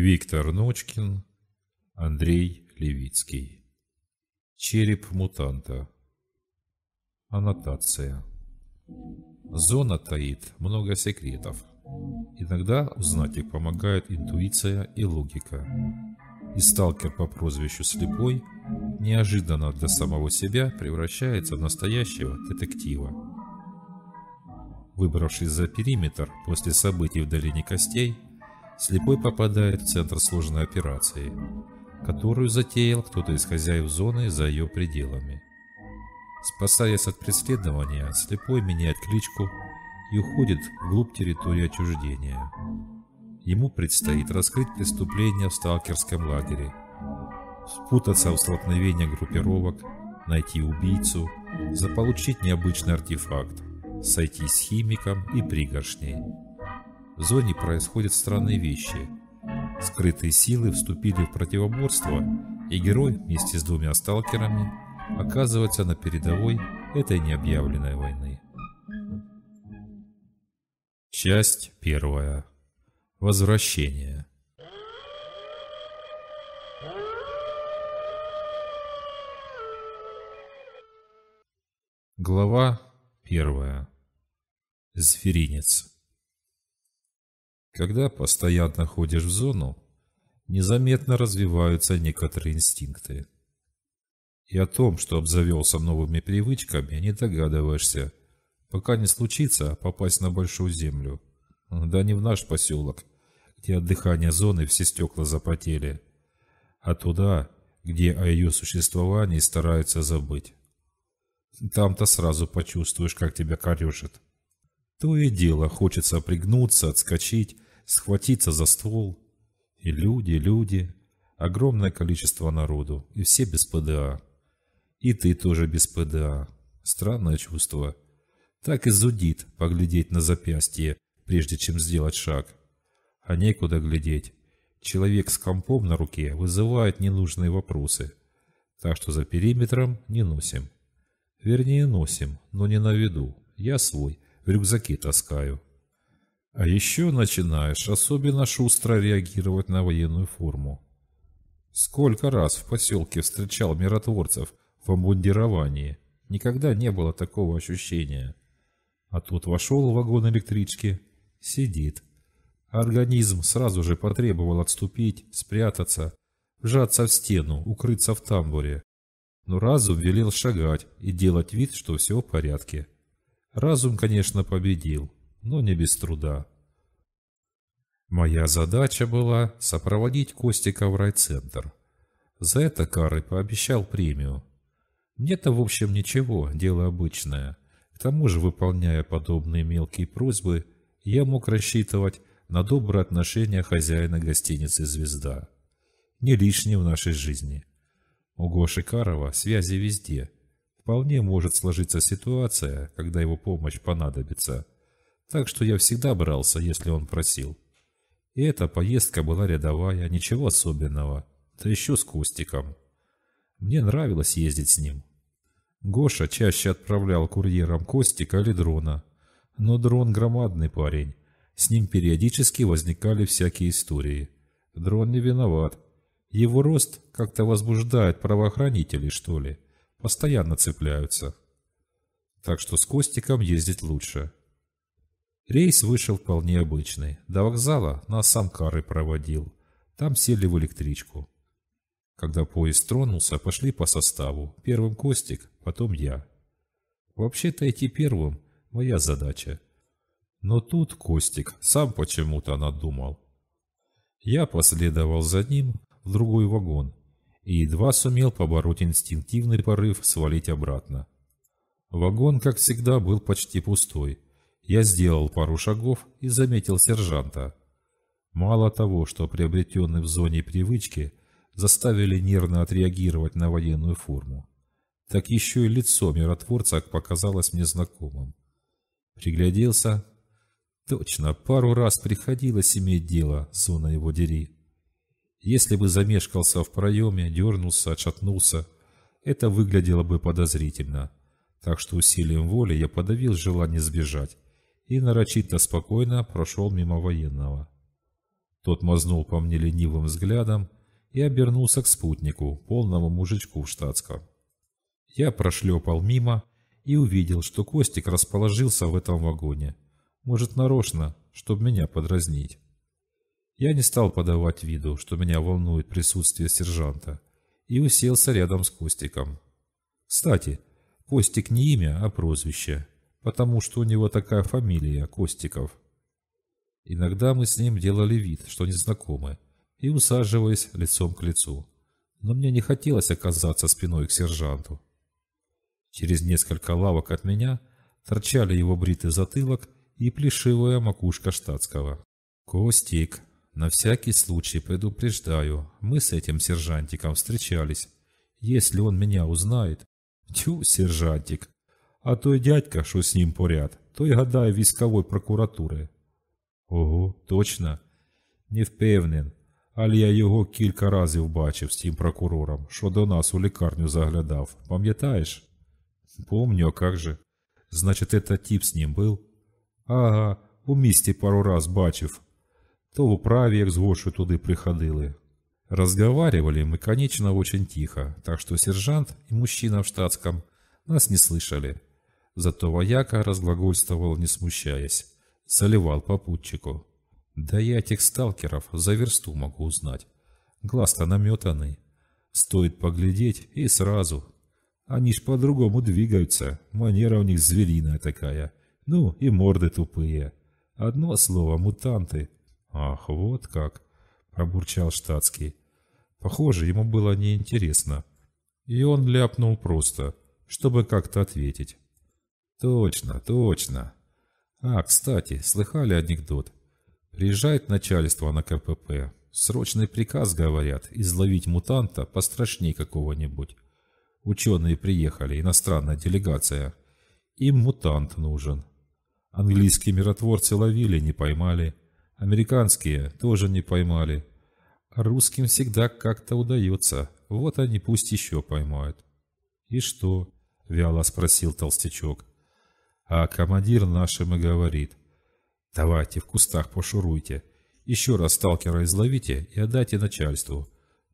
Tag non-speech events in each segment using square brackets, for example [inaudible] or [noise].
Виктор Ночкин, Андрей Левицкий. Череп мутанта. Аннотация. Зона таит много секретов. Иногда узнать их помогает интуиция и логика. И сталкер по прозвищу Слепой неожиданно для самого себя превращается в настоящего детектива. Выбравшись за периметр после событий в Долине Костей, слепой попадает в центр сложной операции, которую затеял кто-то из хозяев зоны за ее пределами. Спасаясь от преследования, слепой меняет кличку и уходит вглубь территории отчуждения. Ему предстоит раскрыть преступление в сталкерском лагере, спутаться в столкновение группировок, найти убийцу, заполучить необычный артефакт, сойти с химиком и пригоршней в зоне происходят странные вещи. Скрытые силы вступили в противоборство, и герой вместе с двумя сталкерами оказывается на передовой этой необъявленной войны. Часть первая. Возвращение. Глава первая. Зверинец. Когда постоянно ходишь в зону, незаметно развиваются некоторые инстинкты. И о том, что обзавелся новыми привычками, не догадываешься, пока не случится попасть на большую землю. Да не в наш поселок, где от дыхания зоны все стекла запотели, а туда, где о ее существовании стараются забыть. Там-то сразу почувствуешь, как тебя корежит. То и дело, хочется пригнуться, отскочить, схватиться за ствол. И люди, люди. Огромное количество народу. И все без ПДА. И ты тоже без ПДА. Странное чувство. Так и зудит поглядеть на запястье, прежде чем сделать шаг. А некуда глядеть. Человек с компом на руке вызывает ненужные вопросы. Так что за периметром не носим. Вернее, носим, но не на виду. Я свой в рюкзаке таскаю. А еще начинаешь особенно шустро реагировать на военную форму. Сколько раз в поселке встречал миротворцев в обмундировании. Никогда не было такого ощущения. А тут вошел в вагон электрички. Сидит. Организм сразу же потребовал отступить, спрятаться, вжаться в стену, укрыться в тамбуре. Но разум велел шагать и делать вид, что все в порядке. Разум, конечно, победил но не без труда. Моя задача была сопроводить Костика в райцентр. За это Кары пообещал премию. Мне-то, в общем, ничего, дело обычное. К тому же, выполняя подобные мелкие просьбы, я мог рассчитывать на доброе отношение хозяина гостиницы «Звезда». Не лишний в нашей жизни. У Гоши Карова связи везде. Вполне может сложиться ситуация, когда его помощь понадобится – так что я всегда брался, если он просил. И эта поездка была рядовая, ничего особенного, да еще с Костиком. Мне нравилось ездить с ним. Гоша чаще отправлял курьером Костика или Дрона. Но Дрон громадный парень. С ним периодически возникали всякие истории. Дрон не виноват. Его рост как-то возбуждает правоохранителей, что ли. Постоянно цепляются. Так что с Костиком ездить лучше. Рейс вышел вполне обычный. До вокзала нас сам Кары проводил. Там сели в электричку. Когда поезд тронулся, пошли по составу. Первым Костик, потом я. Вообще-то идти первым – моя задача. Но тут Костик сам почему-то надумал. Я последовал за ним в другой вагон и едва сумел побороть инстинктивный порыв свалить обратно. Вагон, как всегда, был почти пустой – я сделал пару шагов и заметил сержанта. Мало того, что приобретенные в зоне привычки заставили нервно отреагировать на военную форму, так еще и лицо миротворца показалось мне знакомым. Пригляделся. Точно, пару раз приходилось иметь дело с зоной его дери. Если бы замешкался в проеме, дернулся, отшатнулся, это выглядело бы подозрительно. Так что усилием воли я подавил желание сбежать и нарочито спокойно прошел мимо военного. Тот мазнул по мне ленивым взглядом и обернулся к спутнику, полному мужичку в штатском. Я прошлепал мимо и увидел, что Костик расположился в этом вагоне. Может, нарочно, чтобы меня подразнить. Я не стал подавать виду, что меня волнует присутствие сержанта, и уселся рядом с Костиком. Кстати, Костик не имя, а прозвище потому что у него такая фамилия – Костиков. Иногда мы с ним делали вид, что незнакомы, и усаживаясь лицом к лицу. Но мне не хотелось оказаться спиной к сержанту. Через несколько лавок от меня торчали его бритый затылок и плешивая макушка штатского. «Костик, на всякий случай предупреждаю, мы с этим сержантиком встречались. Если он меня узнает...» «Тю, сержантик, А той дядька, що з ним поряд, той гадає військової прокуратури. Ого, точно? Не впевнен, але я його кілька разів бачив з тим прокурором, що до нас у лікарню заглядав. Пам'ятаєш? Помню, а як же. Значить, это тип з ним був? Ага, у місті пару раз бачив. То в управі, як з Гоши туди приходили. Разговаривали мы, конечно, очень тихо, так что сержант и мужчина в штатском нас не слышали. Зато вояка разглагольствовал, не смущаясь. Заливал попутчику. «Да я этих сталкеров за версту могу узнать. Глаз-то наметанный. Стоит поглядеть и сразу. Они ж по-другому двигаются. Манера у них звериная такая. Ну и морды тупые. Одно слово — мутанты». «Ах, вот как!» — пробурчал штатский. Похоже, ему было неинтересно. И он ляпнул просто, чтобы как-то ответить. Точно, точно. А, кстати, слыхали анекдот? Приезжает начальство на КПП. Срочный приказ, говорят, изловить мутанта пострашней какого-нибудь. Ученые приехали, иностранная делегация. Им мутант нужен. Английские миротворцы ловили, не поймали. Американские тоже не поймали. А русским всегда как-то удается. Вот они пусть еще поймают. «И что?» – вяло спросил толстячок. А командир нашим и говорит. «Давайте в кустах пошуруйте. Еще раз сталкера изловите и отдайте начальству.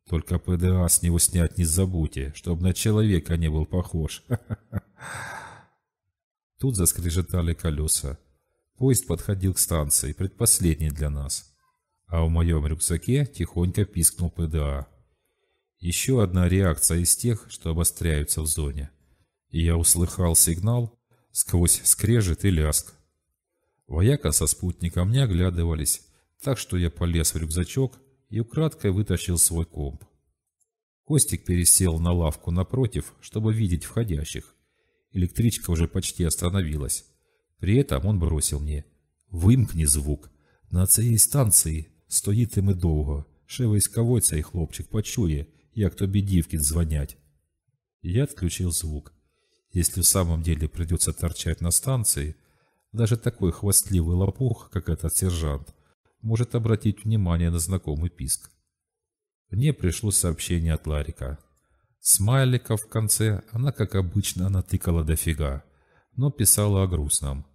Только ПДА с него снять не забудьте, чтобы на человека не был похож». [laughs] Тут заскрежетали колеса. Поезд подходил к станции, предпоследний для нас. А в моем рюкзаке тихонько пискнул ПДА. Еще одна реакция из тех, что обостряются в зоне. И я услыхал сигнал, сквозь скрежет и ляск. Вояка со спутником не оглядывались, так что я полез в рюкзачок и украдкой вытащил свой комп. Костик пересел на лавку напротив, чтобы видеть входящих. Электричка уже почти остановилась. При этом он бросил мне. вымкни звук. На цей станции станції стоїти ми долго, Ще військовой цей хлопчик почує, як тобі дівки дзвонять». Я отключил звук. Если в самом деле придется торчать на станции, даже такой хвастливый лопух, как этот сержант, может обратить внимание на знакомый писк. Мне пришло сообщение от Ларика. Смайлика в конце она, как обычно, натыкала дофига, но писала о грустном.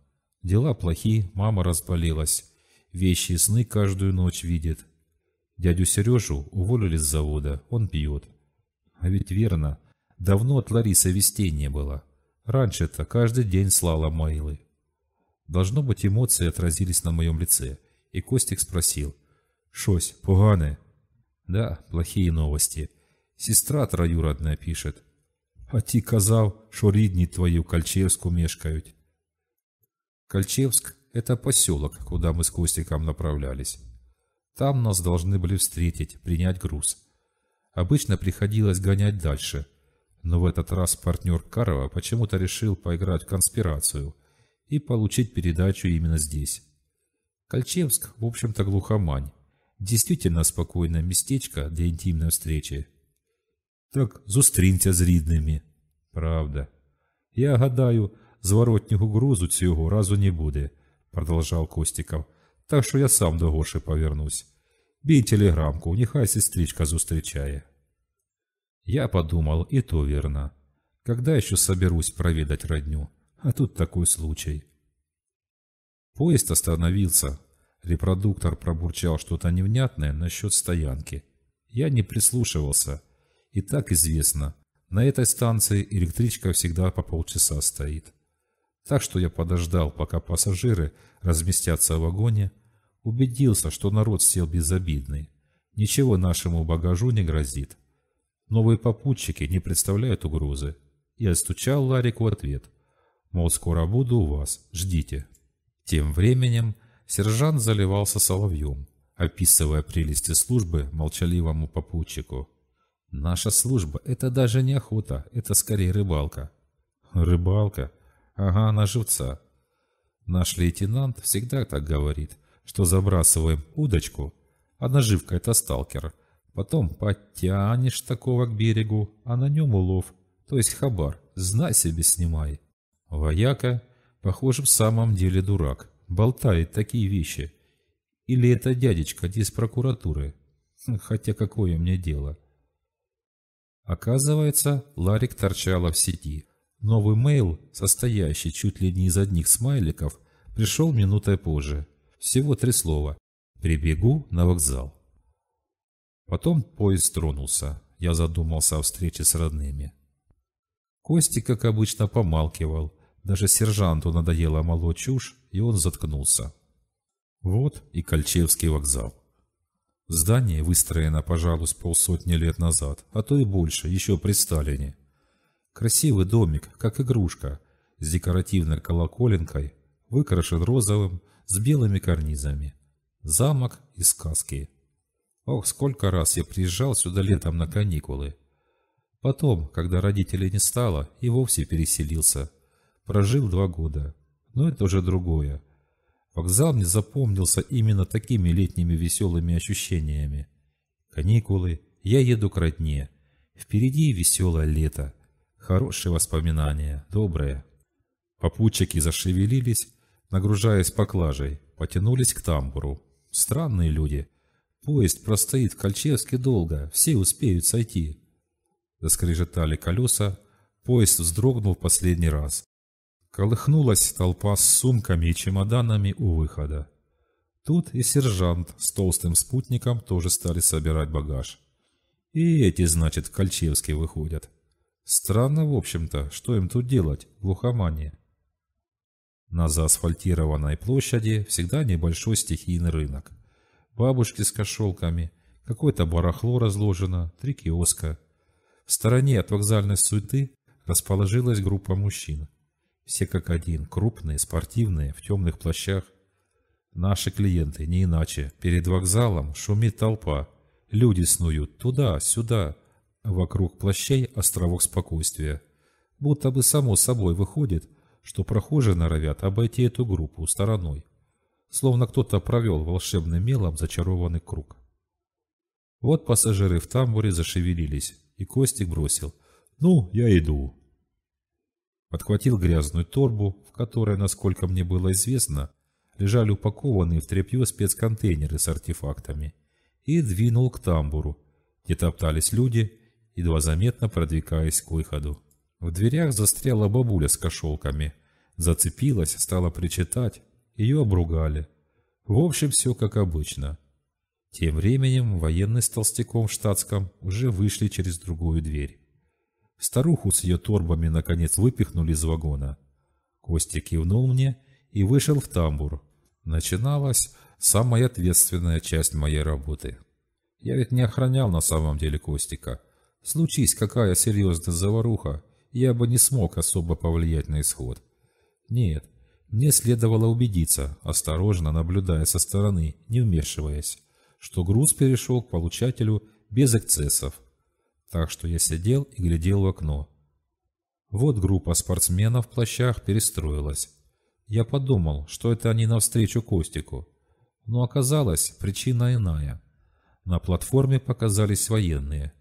Дела плохи, мама разболелась, вещи и сны каждую ночь видит. Дядю Сережу уволили с завода, он пьет. А ведь верно, давно от Ларисы вестей не было. Раньше-то каждый день слала мейлы. Должно быть, эмоции отразились на моем лице, и Костик спросил. «Шось, погане?» «Да, плохие новости. Сестра троюродная пишет. А ти казал, что рідні твою Кальчевську мешкают. Кольчевск – это поселок, куда мы с Костиком направлялись. Там нас должны были встретить, принять груз. Обычно приходилось гонять дальше – но в этот раз партнер Карова почему-то решил поиграть в конспирацию и получить передачу именно здесь. Кольчевск, в общем-то, глухомань. Действительно спокойное местечко для интимной встречи. Так зустрінься з рідними. Правда. Я гадаю, зворотнього грузу цього разу не буде, продолжал Костиков. Так що я сам до Гоши повернусь. Бій телеграмку, нехай сестричка зустрічає. Я подумал, и то верно. Когда еще соберусь проведать родню? А тут такой случай. Поезд остановился. Репродуктор пробурчал что-то невнятное насчет стоянки. Я не прислушивался. И так известно, на этой станции электричка всегда по полчаса стоит. Так что я подождал, пока пассажиры разместятся в вагоне, убедился, что народ сел безобидный. Ничего нашему багажу не грозит новые попутчики не представляют угрозы. И отстучал ларик в ответ. Мол, скоро буду у вас, ждите. Тем временем сержант заливался соловьем, описывая прелести службы молчаливому попутчику. «Наша служба — это даже не охота, это скорее рыбалка». «Рыбалка? Ага, на живца». Наш лейтенант всегда так говорит, что забрасываем удочку, а наживка — это сталкер — Потом подтянешь такого к берегу, а на нем улов, то есть хабар, знай себе снимай. Вояка, похоже, в самом деле дурак, болтает такие вещи. Или это дядечка из прокуратуры, хм, хотя какое мне дело. Оказывается, Ларик торчала в сети. Новый мейл, состоящий чуть ли не из одних смайликов, пришел минутой позже. Всего три слова. «Прибегу на вокзал». Потом поезд тронулся. Я задумался о встрече с родными. Кости, как обычно, помалкивал. Даже сержанту надоело мало чушь, и он заткнулся. Вот и Кольчевский вокзал. Здание выстроено, пожалуй, полсотни лет назад, а то и больше, еще при Сталине. Красивый домик, как игрушка, с декоративной колоколенкой, выкрашен розовым, с белыми карнизами. Замок из сказки. Ох, сколько раз я приезжал сюда летом на каникулы. Потом, когда родителей не стало, и вовсе переселился. Прожил два года. Но это уже другое. Вокзал мне запомнился именно такими летними веселыми ощущениями. Каникулы. Я еду к родне. Впереди веселое лето. Хорошие воспоминания. доброе. Попутчики зашевелились, нагружаясь поклажей. Потянулись к тамбуру. Странные люди. Поезд простоит в Кольчевске долго, все успеют сойти. Заскрежетали колеса, поезд вздрогнул в последний раз. Колыхнулась толпа с сумками и чемоданами у выхода. Тут и сержант с толстым спутником тоже стали собирать багаж. И эти, значит, в Кольчевске выходят. Странно, в общем-то, что им тут делать, в глухомане. На заасфальтированной площади всегда небольшой стихийный рынок. Бабушки с кошелками, какое-то барахло разложено, три киоска. В стороне от вокзальной суеты расположилась группа мужчин. Все как один, крупные, спортивные, в темных плащах. Наши клиенты, не иначе. Перед вокзалом шумит толпа. Люди снуют туда, сюда. Вокруг плащей островок спокойствия. Будто бы само собой выходит, что прохожие норовят обойти эту группу стороной словно кто-то провел волшебным мелом зачарованный круг. Вот пассажиры в тамбуре зашевелились, и Костик бросил «Ну, я иду». Подхватил грязную торбу, в которой, насколько мне было известно, лежали упакованные в тряпье спецконтейнеры с артефактами, и двинул к тамбуру, где топтались люди, едва заметно продвигаясь к выходу. В дверях застряла бабуля с кошелками. Зацепилась, стала причитать, ее обругали. В общем, все как обычно. Тем временем военный с толстяком в штатском уже вышли через другую дверь. Старуху с ее торбами наконец выпихнули из вагона. Костя кивнул мне и вышел в тамбур. Начиналась самая ответственная часть моей работы. Я ведь не охранял на самом деле Костика. Случись какая серьезная заваруха, я бы не смог особо повлиять на исход. Нет, мне следовало убедиться, осторожно наблюдая со стороны, не вмешиваясь, что груз перешел к получателю без эксцессов. Так что я сидел и глядел в окно. Вот группа спортсменов в плащах перестроилась. Я подумал, что это они навстречу Костику. Но оказалось, причина иная. На платформе показались военные.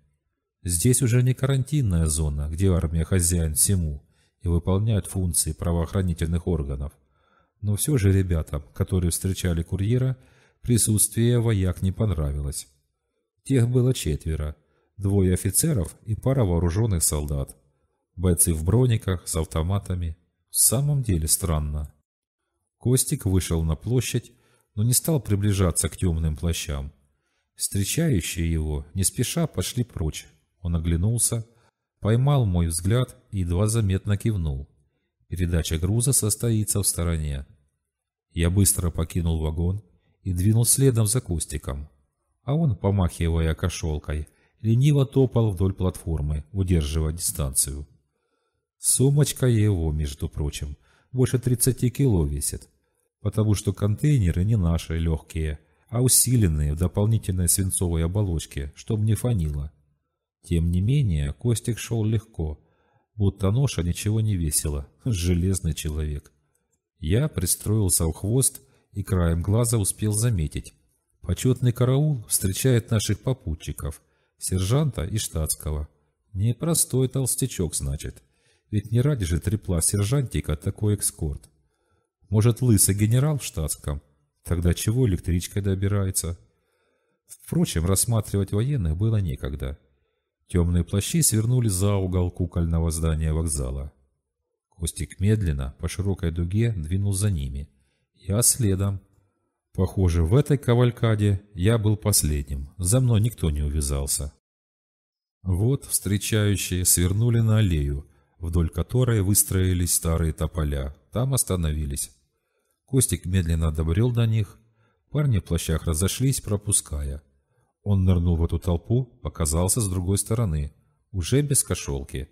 Здесь уже не карантинная зона, где армия хозяин всему и выполняет функции правоохранительных органов. Но все же ребятам, которые встречали курьера, присутствие вояк не понравилось. Тех было четверо, двое офицеров и пара вооруженных солдат. Бойцы в брониках, с автоматами. В самом деле странно. Костик вышел на площадь, но не стал приближаться к темным плащам. Встречающие его не спеша пошли прочь. Он оглянулся, поймал мой взгляд и едва заметно кивнул. Передача груза состоится в стороне. Я быстро покинул вагон и двинул следом за Костиком. А он, помахивая кошелкой, лениво топал вдоль платформы, удерживая дистанцию. Сумочка его, между прочим, больше 30 кило весит, потому что контейнеры не наши легкие, а усиленные в дополнительной свинцовой оболочке, чтобы не фанило. Тем не менее, Костик шел легко, будто ноша ничего не весила, [laughs] железный человек. Я пристроился у хвост и краем глаза успел заметить. Почетный караул встречает наших попутчиков, сержанта и штатского. Непростой толстячок, значит. Ведь не ради же трепла сержантика такой экскорт. Может, лысый генерал в штатском? Тогда чего электричкой добирается? Впрочем, рассматривать военных было некогда. Темные плащи свернули за угол кукольного здания вокзала. Костик медленно, по широкой дуге, двинул за ними. Я следом. Похоже, в этой кавалькаде я был последним. За мной никто не увязался. Вот встречающие свернули на аллею, вдоль которой выстроились старые тополя. Там остановились. Костик медленно добрел до них. Парни в плащах разошлись, пропуская. Он нырнул в эту толпу, показался с другой стороны, уже без кошелки.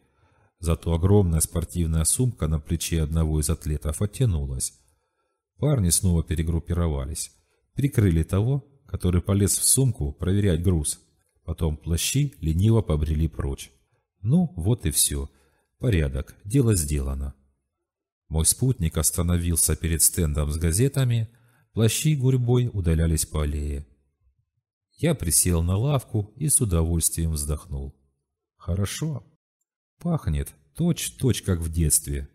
Зато огромная спортивная сумка на плече одного из атлетов оттянулась. Парни снова перегруппировались. Прикрыли того, который полез в сумку проверять груз. Потом плащи лениво побрели прочь. Ну, вот и все. Порядок. Дело сделано. Мой спутник остановился перед стендом с газетами. Плащи гурьбой удалялись по аллее. Я присел на лавку и с удовольствием вздохнул. Хорошо. Пахнет точь-точь, как в детстве.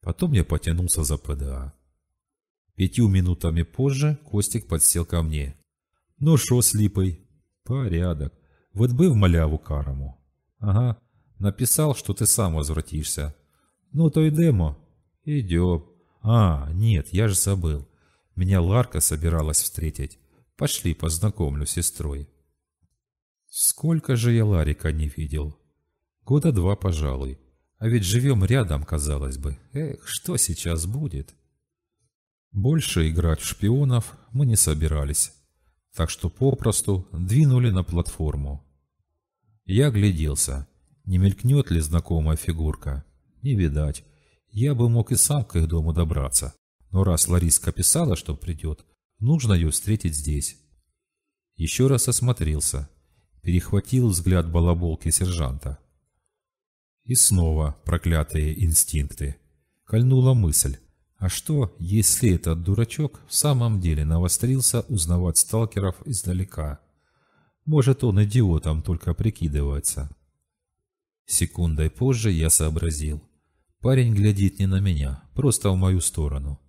Потом я потянулся за ПДА. Пятью минутами позже Костик подсел ко мне. «Ну шо с «Порядок. Вот бы в маляву карому». «Ага. Написал, что ты сам возвратишься». «Ну то и йдемо». «Идем». «А, нет, я же забыл. Меня Ларка собиралась встретить. Пошли, познакомлю с сестрой». Сколько же я Ларика не видел? Года два, пожалуй. А ведь живем рядом, казалось бы. Эх, что сейчас будет? Больше играть в шпионов мы не собирались, так что попросту двинули на платформу. Я гляделся, не мелькнет ли знакомая фигурка. Не видать. Я бы мог и сам к их дому добраться, но раз Лариска писала, что придет, нужно ее встретить здесь. Еще раз осмотрелся, перехватил взгляд балаболки сержанта. И снова проклятые инстинкты. Кольнула мысль. А что, если этот дурачок в самом деле навострился узнавать сталкеров издалека? Может, он идиотом только прикидывается. Секундой позже я сообразил. Парень глядит не на меня, просто в мою сторону.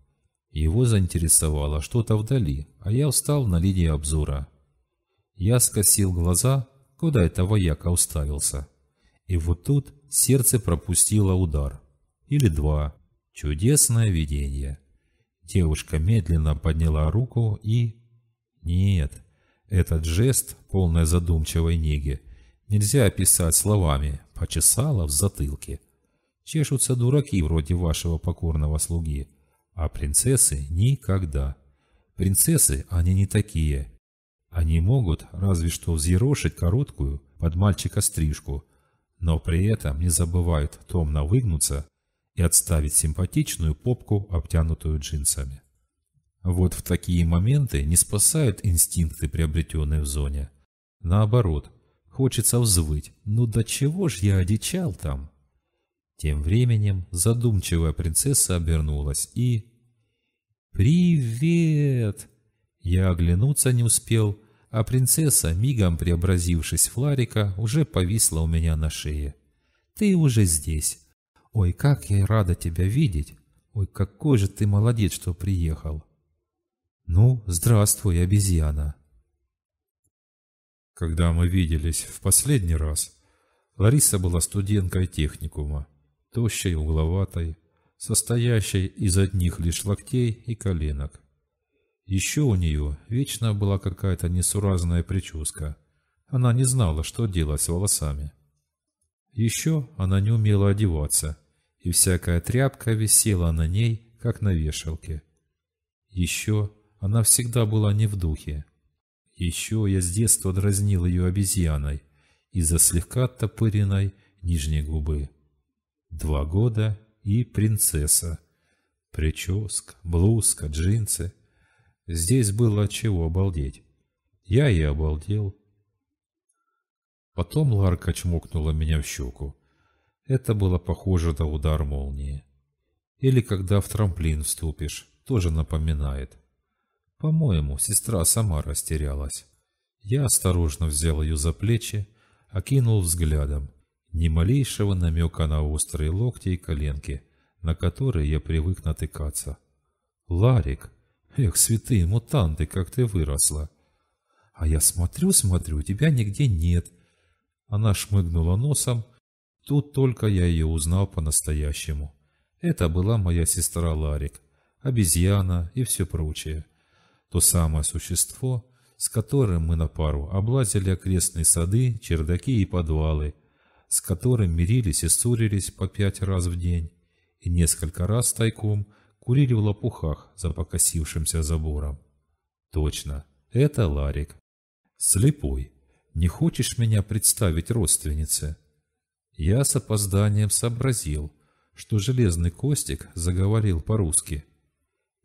Его заинтересовало что-то вдали, а я встал на линии обзора. Я скосил глаза, куда это вояка уставился. И вот тут Сердце пропустило удар. Или два. Чудесное видение. Девушка медленно подняла руку и... Нет, этот жест, полной задумчивой неги, нельзя описать словами, почесала в затылке. Чешутся дураки вроде вашего покорного слуги, а принцессы никогда. Принцессы они не такие. Они могут разве что взъерошить короткую под мальчика стрижку, но при этом не забывают томно выгнуться и отставить симпатичную попку, обтянутую джинсами. Вот в такие моменты не спасают инстинкты, приобретенные в зоне. Наоборот, хочется взвыть «Ну до чего ж я одичал там?» Тем временем задумчивая принцесса обернулась и... «Привет!» Я оглянуться не успел, а принцесса, мигом преобразившись в Ларика, уже повисла у меня на шее. «Ты уже здесь. Ой, как я рада тебя видеть. Ой, какой же ты молодец, что приехал». «Ну, здравствуй, обезьяна». Когда мы виделись в последний раз, Лариса была студенткой техникума, тощей, угловатой, состоящей из одних лишь локтей и коленок. Еще у нее вечно была какая-то несуразная прическа. Она не знала, что делать с волосами. Еще она не умела одеваться, и всякая тряпка висела на ней, как на вешалке. Еще она всегда была не в духе. Еще я с детства дразнил ее обезьяной из-за слегка топыренной нижней губы. Два года и принцесса. Прическа, блузка, джинсы — Здесь было от чего обалдеть. Я и обалдел. Потом Ларка чмокнула меня в щеку. Это было похоже на удар молнии. Или когда в трамплин вступишь, тоже напоминает. По-моему, сестра сама растерялась. Я осторожно взял ее за плечи, окинул взглядом. Ни малейшего намека на острые локти и коленки, на которые я привык натыкаться. «Ларик!» Эх, святые мутанты, как ты выросла. А я смотрю, смотрю, тебя нигде нет. Она шмыгнула носом. Тут только я ее узнал по-настоящему. Это была моя сестра Ларик, обезьяна и все прочее. То самое существо, с которым мы на пару облазили окрестные сады, чердаки и подвалы, с которым мирились и ссорились по пять раз в день и несколько раз тайком – курили в лопухах за покосившимся забором. Точно, это Ларик. Слепой. Не хочешь меня представить родственнице? Я с опозданием сообразил, что железный Костик заговорил по-русски.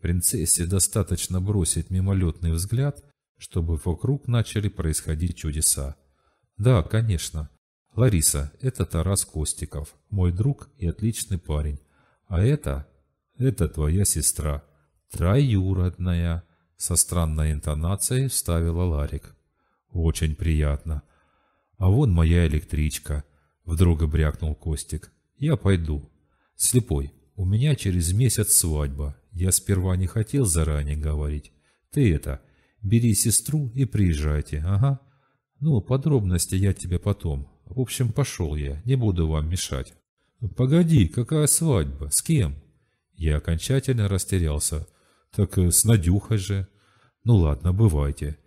Принцессе достаточно бросить мимолетный взгляд, чтобы вокруг начали происходить чудеса. Да, конечно. Лариса, это Тарас Костиков, мой друг и отличный парень. А это это твоя сестра. Троюродная. Со странной интонацией вставила Ларик. Очень приятно. А вон моя электричка. Вдруг брякнул Костик. Я пойду. Слепой, у меня через месяц свадьба. Я сперва не хотел заранее говорить. Ты это, бери сестру и приезжайте, ага. Ну, подробности я тебе потом. В общем, пошел я, не буду вам мешать. Погоди, какая свадьба? С кем? Я окончательно растерялся. Так с Надюхой же. Ну ладно, бывайте.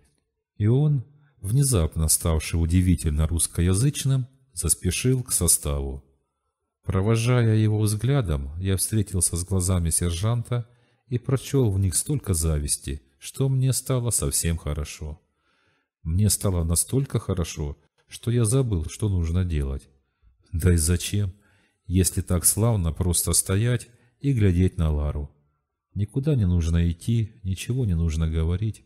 И он, внезапно ставший удивительно русскоязычным, заспешил к составу. Провожая его взглядом, я встретился с глазами сержанта и прочел в них столько зависти, что мне стало совсем хорошо. Мне стало настолько хорошо, что я забыл, что нужно делать. Да и зачем, если так славно просто стоять и глядеть на Лару. Никуда не нужно идти, ничего не нужно говорить.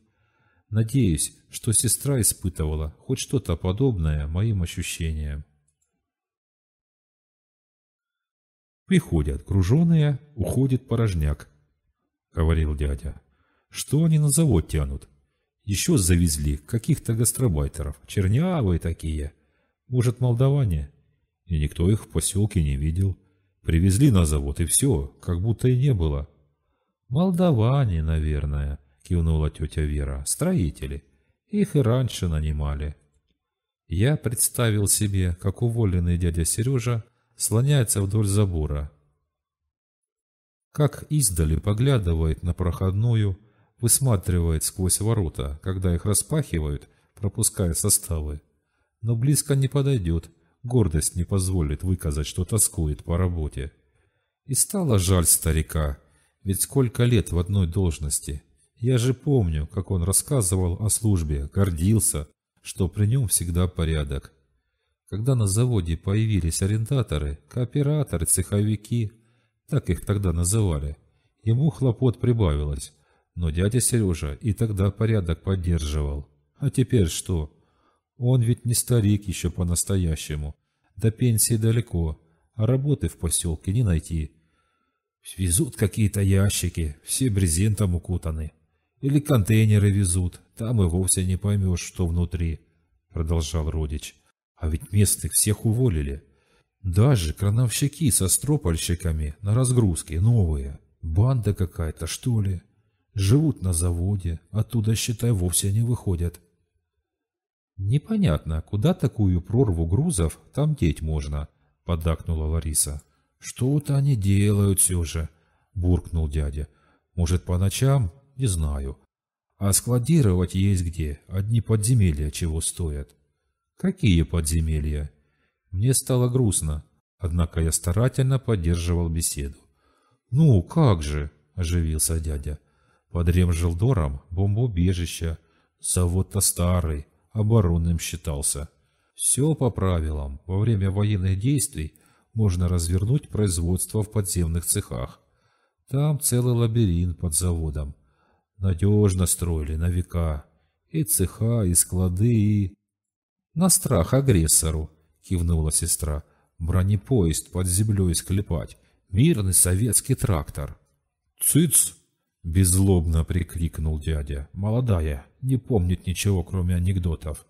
Надеюсь, что сестра испытывала хоть что-то подобное моим ощущениям. «Приходят груженые, уходит порожняк», — говорил дядя. «Что они на завод тянут? Еще завезли каких-то гастробайтеров, чернявые такие. Может, молдаване? И никто их в поселке не видел. Привезли на завод, и все, как будто и не было. «Молдаване, наверное», — кивнула тетя Вера. «Строители. Их и раньше нанимали». Я представил себе, как уволенный дядя Сережа слоняется вдоль забора. Как издали поглядывает на проходную, высматривает сквозь ворота, когда их распахивают, пропуская составы. Но близко не подойдет — гордость не позволит выказать, что тоскует по работе. И стало жаль старика, ведь сколько лет в одной должности. Я же помню, как он рассказывал о службе, гордился, что при нем всегда порядок. Когда на заводе появились арендаторы, кооператоры, цеховики, так их тогда называли, ему хлопот прибавилось, но дядя Сережа и тогда порядок поддерживал. А теперь что? Он ведь не старик еще по-настоящему. До пенсии далеко, а работы в поселке не найти. Везут какие-то ящики, все брезентом укутаны. Или контейнеры везут, там и вовсе не поймешь, что внутри, — продолжал родич. А ведь местных всех уволили. Даже крановщики со стропольщиками на разгрузке новые. Банда какая-то, что ли. Живут на заводе, оттуда, считай, вовсе не выходят. «Непонятно, куда такую прорву грузов там деть можно», — поддакнула Лариса. «Что-то они делают все же», — буркнул дядя. «Может, по ночам? Не знаю. А складировать есть где, одни подземелья чего стоят». «Какие подземелья?» Мне стало грустно, однако я старательно поддерживал беседу. «Ну, как же!» – оживился дядя. «Под Ремжелдором бомбоубежище. Завод-то старый, оборонным считался. Все по правилам. Во время военных действий можно развернуть производство в подземных цехах. Там целый лабиринт под заводом. Надежно строили на века. И цеха, и склады, и... На страх агрессору, кивнула сестра. Бронепоезд под землей склепать. Мирный советский трактор. «Цыц!» – беззлобно прикрикнул дядя. «Молодая, не помнит ничего, кроме анекдотов.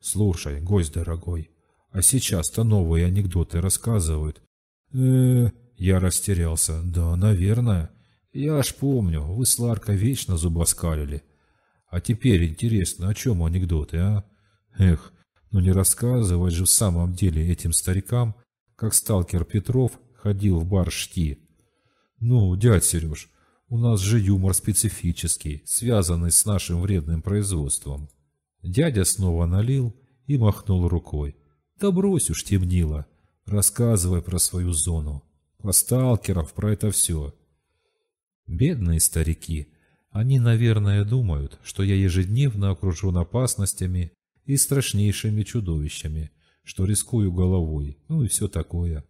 Слушай, гость дорогой, а сейчас-то новые анекдоты рассказывают. Э, я растерялся. Да, наверное. Я аж помню, вы с Ларкой вечно зубоскалили. А теперь интересно, о чем анекдоты, а? Эх, ну не рассказывать же в самом деле этим старикам, как сталкер Петров ходил в бар Шти. Ну, дядь Сереж, у нас же юмор специфический, связанный с нашим вредным производством. Дядя снова налил и махнул рукой. Да брось уж, темнило. Рассказывай про свою зону. Про сталкеров, про это все. Бедные старики. Они, наверное, думают, что я ежедневно окружен опасностями и страшнейшими чудовищами, что рискую головой, ну и все такое.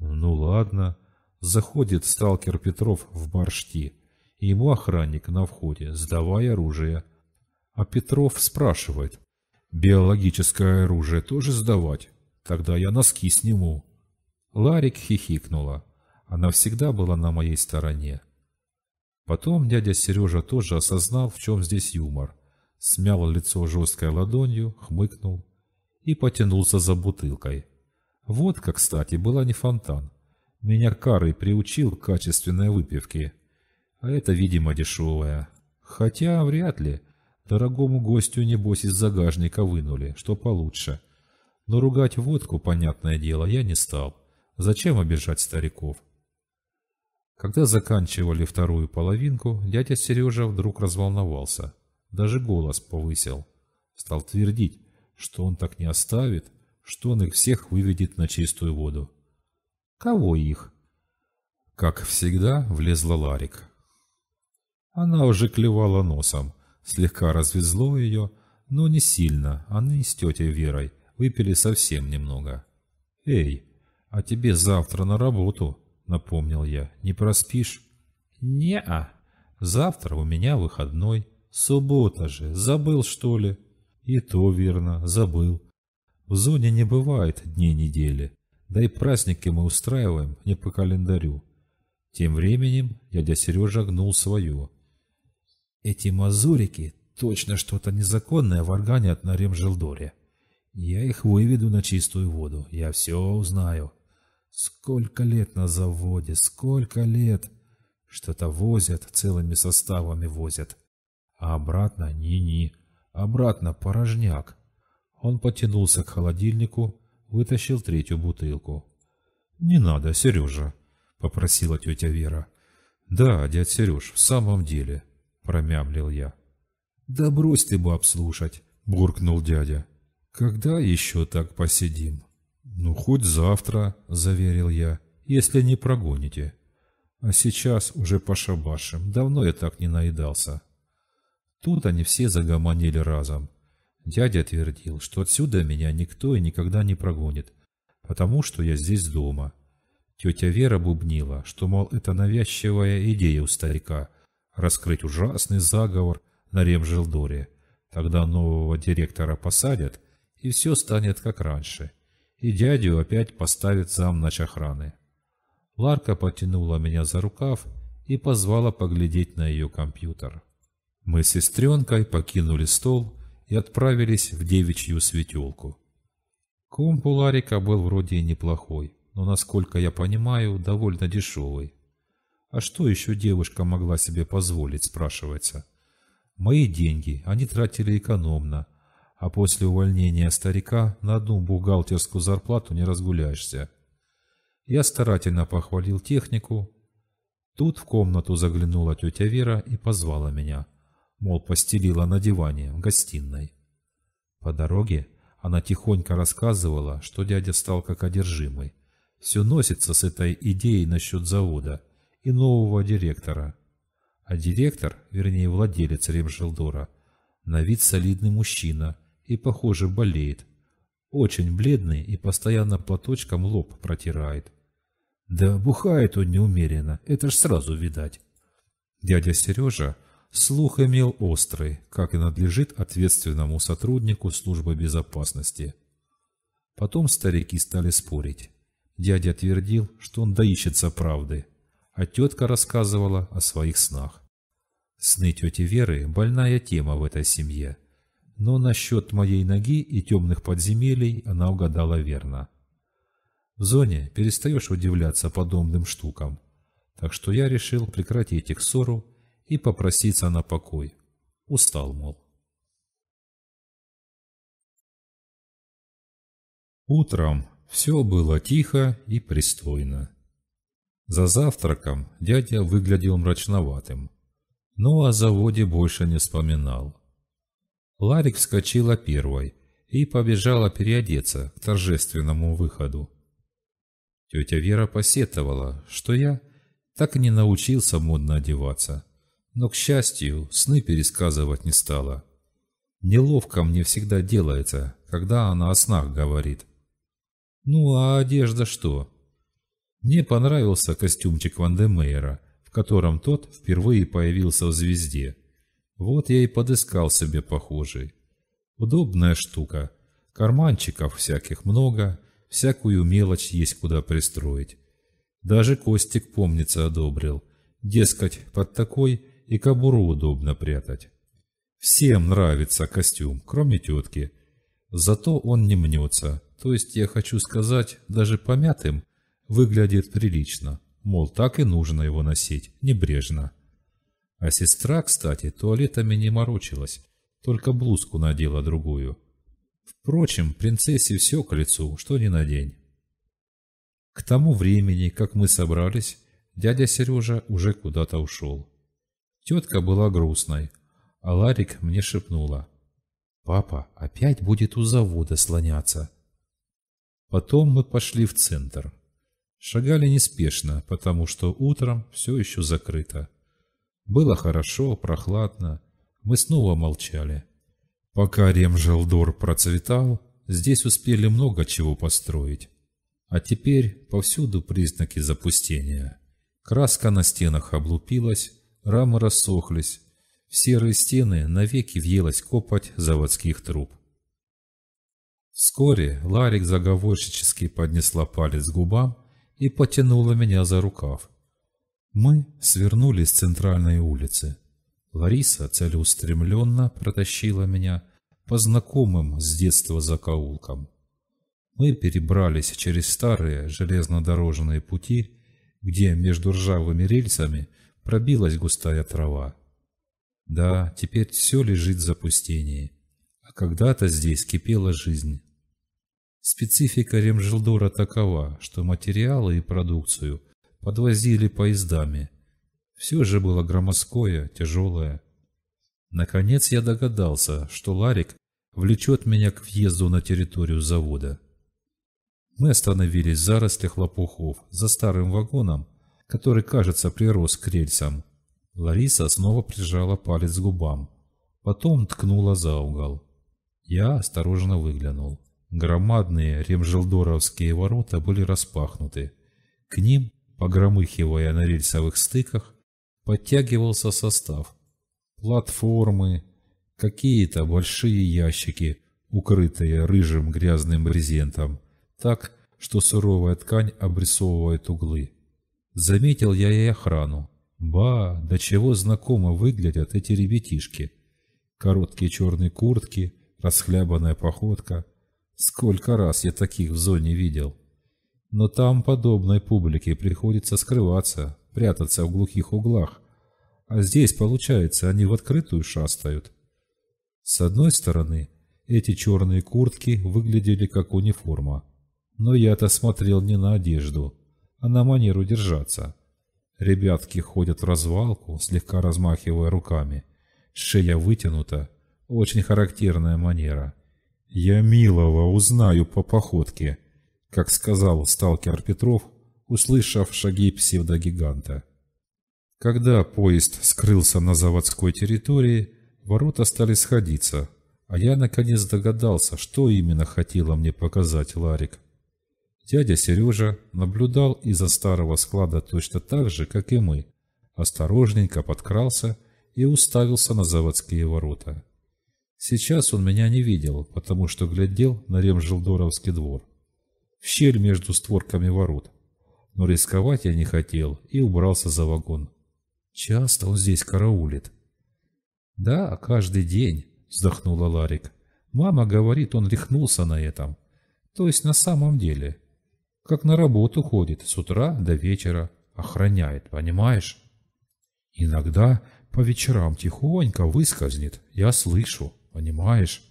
Ну ладно. Заходит сталкер Петров в баршти, и ему охранник на входе, сдавая оружие. А Петров спрашивает, «Биологическое оружие тоже сдавать? Тогда я носки сниму». Ларик хихикнула. Она всегда была на моей стороне. Потом дядя Сережа тоже осознал, в чем здесь юмор. Смял лицо жесткой ладонью, хмыкнул и потянулся за бутылкой. Водка, кстати, была не фонтан, меня Карый приучил к качественной выпивке. А это, видимо, дешевая. Хотя вряд ли. Дорогому гостю, небось, из загажника вынули, что получше. Но ругать водку, понятное дело, я не стал. Зачем обижать стариков? Когда заканчивали вторую половинку, дядя Сережа вдруг разволновался. Даже голос повысил. Стал твердить, что он так не оставит, что он их всех выведет на чистую воду. Кого их? Как всегда, влезла Ларик. Она уже клевала носом. Слегка развезло ее, но не сильно. Они с тетей Верой выпили совсем немного. «Эй, а тебе завтра на работу», — напомнил я. «Не проспишь?» «Не-а. Завтра у меня выходной. Суббота же. Забыл, что ли?» «И то верно. Забыл. В зоне не бывает дней недели. Да и праздники мы устраиваем не по календарю. Тем временем дядя Сережа гнул свое. Эти мазурики точно что-то незаконное варганят на Ремжелдоре. Я их выведу на чистую воду, я все узнаю. Сколько лет на заводе, сколько лет! Что-то возят, целыми составами возят. А обратно ни-ни, обратно порожняк. Он потянулся к холодильнику, Вытащил третью бутылку. «Не надо, Сережа», — попросила тетя Вера. «Да, дядь Сереж, в самом деле», — промямлил я. «Да брось ты баб слушать», — буркнул дядя. «Когда еще так посидим?» «Ну, хоть завтра», — заверил я, — «если не прогоните». А сейчас уже пошабашим, давно я так не наедался. Тут они все загомонили разом. Дядя твердил, что отсюда меня никто и никогда не прогонит, потому что я здесь дома. Тетя Вера бубнила, что, мол, это навязчивая идея у старика – раскрыть ужасный заговор на Ремжелдоре. Тогда нового директора посадят, и все станет как раньше. И дядю опять поставит зам нач охраны. Ларка потянула меня за рукав и позвала поглядеть на ее компьютер. Мы с сестренкой покинули стол – и отправились в девичью светелку. Комп у Ларика был вроде и неплохой, но, насколько я понимаю, довольно дешевый. А что еще девушка могла себе позволить, спрашивается? Мои деньги они тратили экономно, а после увольнения старика на одну бухгалтерскую зарплату не разгуляешься. Я старательно похвалил технику. Тут в комнату заглянула тетя Вера и позвала меня – мол, постелила на диване в гостиной. По дороге она тихонько рассказывала, что дядя стал как одержимый. Все носится с этой идеей насчет завода и нового директора. А директор, вернее владелец Ремшелдора, на вид солидный мужчина и, похоже, болеет. Очень бледный и постоянно платочком лоб протирает. Да бухает он неумеренно, это ж сразу видать. Дядя Сережа Слух имел острый, как и надлежит ответственному сотруднику службы безопасности. Потом старики стали спорить. Дядя твердил, что он доищется правды, а тетка рассказывала о своих снах. Сны тети Веры – больная тема в этой семье, но насчет моей ноги и темных подземелий она угадала верно. В зоне перестаешь удивляться подобным штукам, так что я решил прекратить их ссору и попроситься на покой. Устал, мол. Утром все было тихо и пристойно. За завтраком дядя выглядел мрачноватым, но о заводе больше не вспоминал. Ларик вскочила первой и побежала переодеться к торжественному выходу. Тетя Вера посетовала, что я так и не научился модно одеваться. Но, к счастью, сны пересказывать не стала. Неловко мне всегда делается, когда она о снах говорит. Ну, а одежда что? Мне понравился костюмчик Вандемейра, в котором тот впервые появился в «Звезде». Вот я и подыскал себе похожий. Удобная штука. Карманчиков всяких много, всякую мелочь есть куда пристроить. Даже Костик, помнится, одобрил. Дескать, под такой и кобуру удобно прятать. Всем нравится костюм, кроме тетки. Зато он не мнется, то есть, я хочу сказать, даже помятым выглядит прилично. Мол, так и нужно его носить, небрежно. А сестра, кстати, туалетами не морочилась, только блузку надела другую. Впрочем, принцессе все к лицу, что ни на день. К тому времени, как мы собрались, дядя Сережа уже куда-то ушел. Тетка была грустной, а Ларик мне шепнула. «Папа опять будет у завода слоняться». Потом мы пошли в центр. Шагали неспешно, потому что утром все еще закрыто. Было хорошо, прохладно. Мы снова молчали. Пока Ремжелдор процветал, здесь успели много чего построить. А теперь повсюду признаки запустения. Краска на стенах облупилась, Рамы рассохлись. В серые стены навеки въелась копоть заводских труб. Вскоре Ларик заговорщически поднесла палец к губам и потянула меня за рукав. Мы свернули с центральной улицы. Лариса целеустремленно протащила меня по знакомым с детства закоулкам. Мы перебрались через старые железнодорожные пути, где между ржавыми рельсами – пробилась густая трава. Да, теперь все лежит в запустении, а когда-то здесь кипела жизнь. Специфика ремжелдора такова, что материалы и продукцию подвозили поездами. Все же было громоздкое, тяжелое. Наконец я догадался, что Ларик влечет меня к въезду на территорию завода. Мы остановились в зарослях лопухов за старым вагоном, который, кажется, прирос к рельсам. Лариса снова прижала палец к губам. Потом ткнула за угол. Я осторожно выглянул. Громадные ремжелдоровские ворота были распахнуты. К ним, погромыхивая на рельсовых стыках, подтягивался состав. Платформы, какие-то большие ящики, укрытые рыжим грязным брезентом, так, что суровая ткань обрисовывает углы. Заметил я и охрану. Ба, до чего знакомо выглядят эти ребятишки. Короткие черные куртки, расхлябанная походка. Сколько раз я таких в зоне видел. Но там подобной публике приходится скрываться, прятаться в глухих углах. А здесь, получается, они в открытую шастают. С одной стороны, эти черные куртки выглядели как униформа. Но я-то смотрел не на одежду, а на манеру держаться. Ребятки ходят в развалку, слегка размахивая руками. Шея вытянута. Очень характерная манера. «Я милого узнаю по походке», как сказал сталкер Петров, услышав шаги псевдогиганта. Когда поезд скрылся на заводской территории, ворота стали сходиться, а я наконец догадался, что именно хотела мне показать Ларик. Дядя Сережа наблюдал из-за старого склада точно так же, как и мы. Осторожненько подкрался и уставился на заводские ворота. Сейчас он меня не видел, потому что глядел на Ремжилдоровский двор. В щель между створками ворот. Но рисковать я не хотел и убрался за вагон. Часто он здесь караулит. «Да, каждый день», — вздохнула Ларик. «Мама говорит, он рехнулся на этом. То есть на самом деле. Как на работу ходит с утра до вечера, охраняет, понимаешь? Иногда по вечерам тихонько выскользнет, я слышу, понимаешь?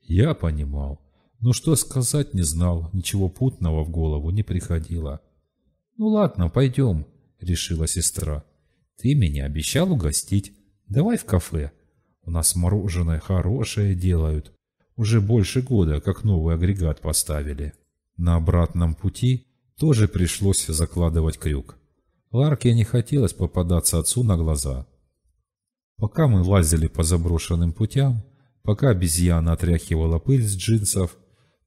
Я понимал, но что сказать не знал, ничего путного в голову не приходило. «Ну ладно, пойдем», — решила сестра. «Ты меня обещал угостить. Давай в кафе. У нас мороженое хорошее делают. Уже больше года, как новый агрегат поставили». На обратном пути тоже пришлось закладывать крюк. Ларке не хотелось попадаться отцу на глаза. Пока мы лазили по заброшенным путям, пока обезьяна отряхивала пыль с джинсов,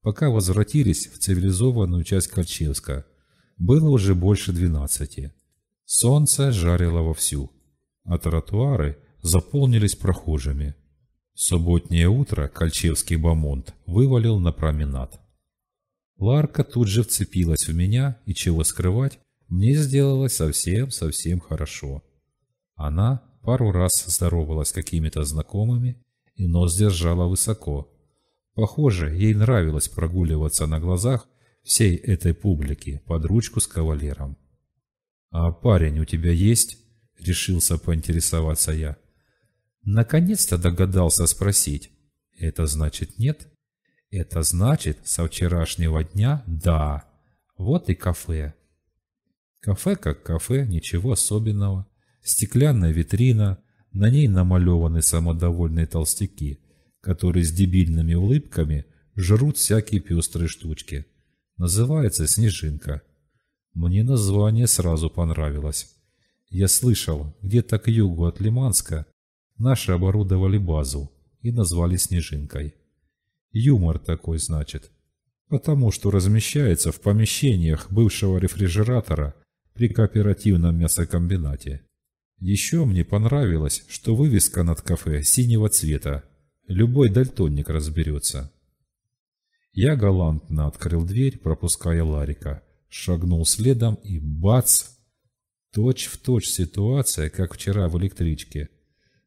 пока возвратились в цивилизованную часть Корчевска, было уже больше двенадцати. Солнце жарило вовсю, а тротуары заполнились прохожими. Субботнее утро Кольчевский бомонд вывалил на променад. Ларка тут же вцепилась в меня, и чего скрывать, мне сделалось совсем-совсем хорошо. Она пару раз здоровалась с какими-то знакомыми и нос держала высоко. Похоже, ей нравилось прогуливаться на глазах всей этой публики под ручку с кавалером. «А парень у тебя есть?» — решился поинтересоваться я. Наконец-то догадался спросить. «Это значит нет?» Это значит, со вчерашнего дня – да. Вот и кафе. Кафе как кафе, ничего особенного. Стеклянная витрина, на ней намалеваны самодовольные толстяки, которые с дебильными улыбками жрут всякие пестрые штучки. Называется «Снежинка». Мне название сразу понравилось. Я слышал, где-то к югу от Лиманска наши оборудовали базу и назвали «Снежинкой». Юмор такой, значит. Потому что размещается в помещениях бывшего рефрижератора при кооперативном мясокомбинате. Еще мне понравилось, что вывеска над кафе синего цвета. Любой дальтонник разберется. Я галантно открыл дверь, пропуская Ларика. Шагнул следом и бац! Точь в точь ситуация, как вчера в электричке.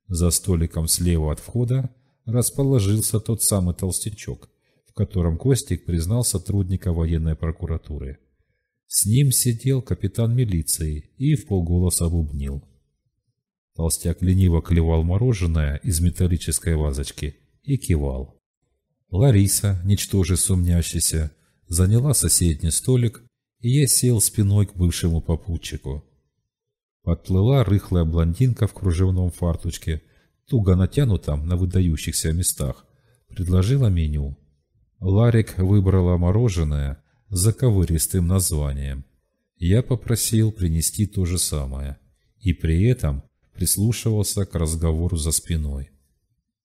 За столиком слева от входа расположился тот самый толстячок, в котором Костик признал сотрудника военной прокуратуры. С ним сидел капитан милиции и в полголоса бубнил. Толстяк лениво клевал мороженое из металлической вазочки и кивал. Лариса, ничтоже сумнящаяся, заняла соседний столик, и я сел спиной к бывшему попутчику. Подплыла рыхлая блондинка в кружевном фартучке – туго натянутом на выдающихся местах, предложила меню. Ларик выбрала мороженое с заковыристым названием. Я попросил принести то же самое и при этом прислушивался к разговору за спиной.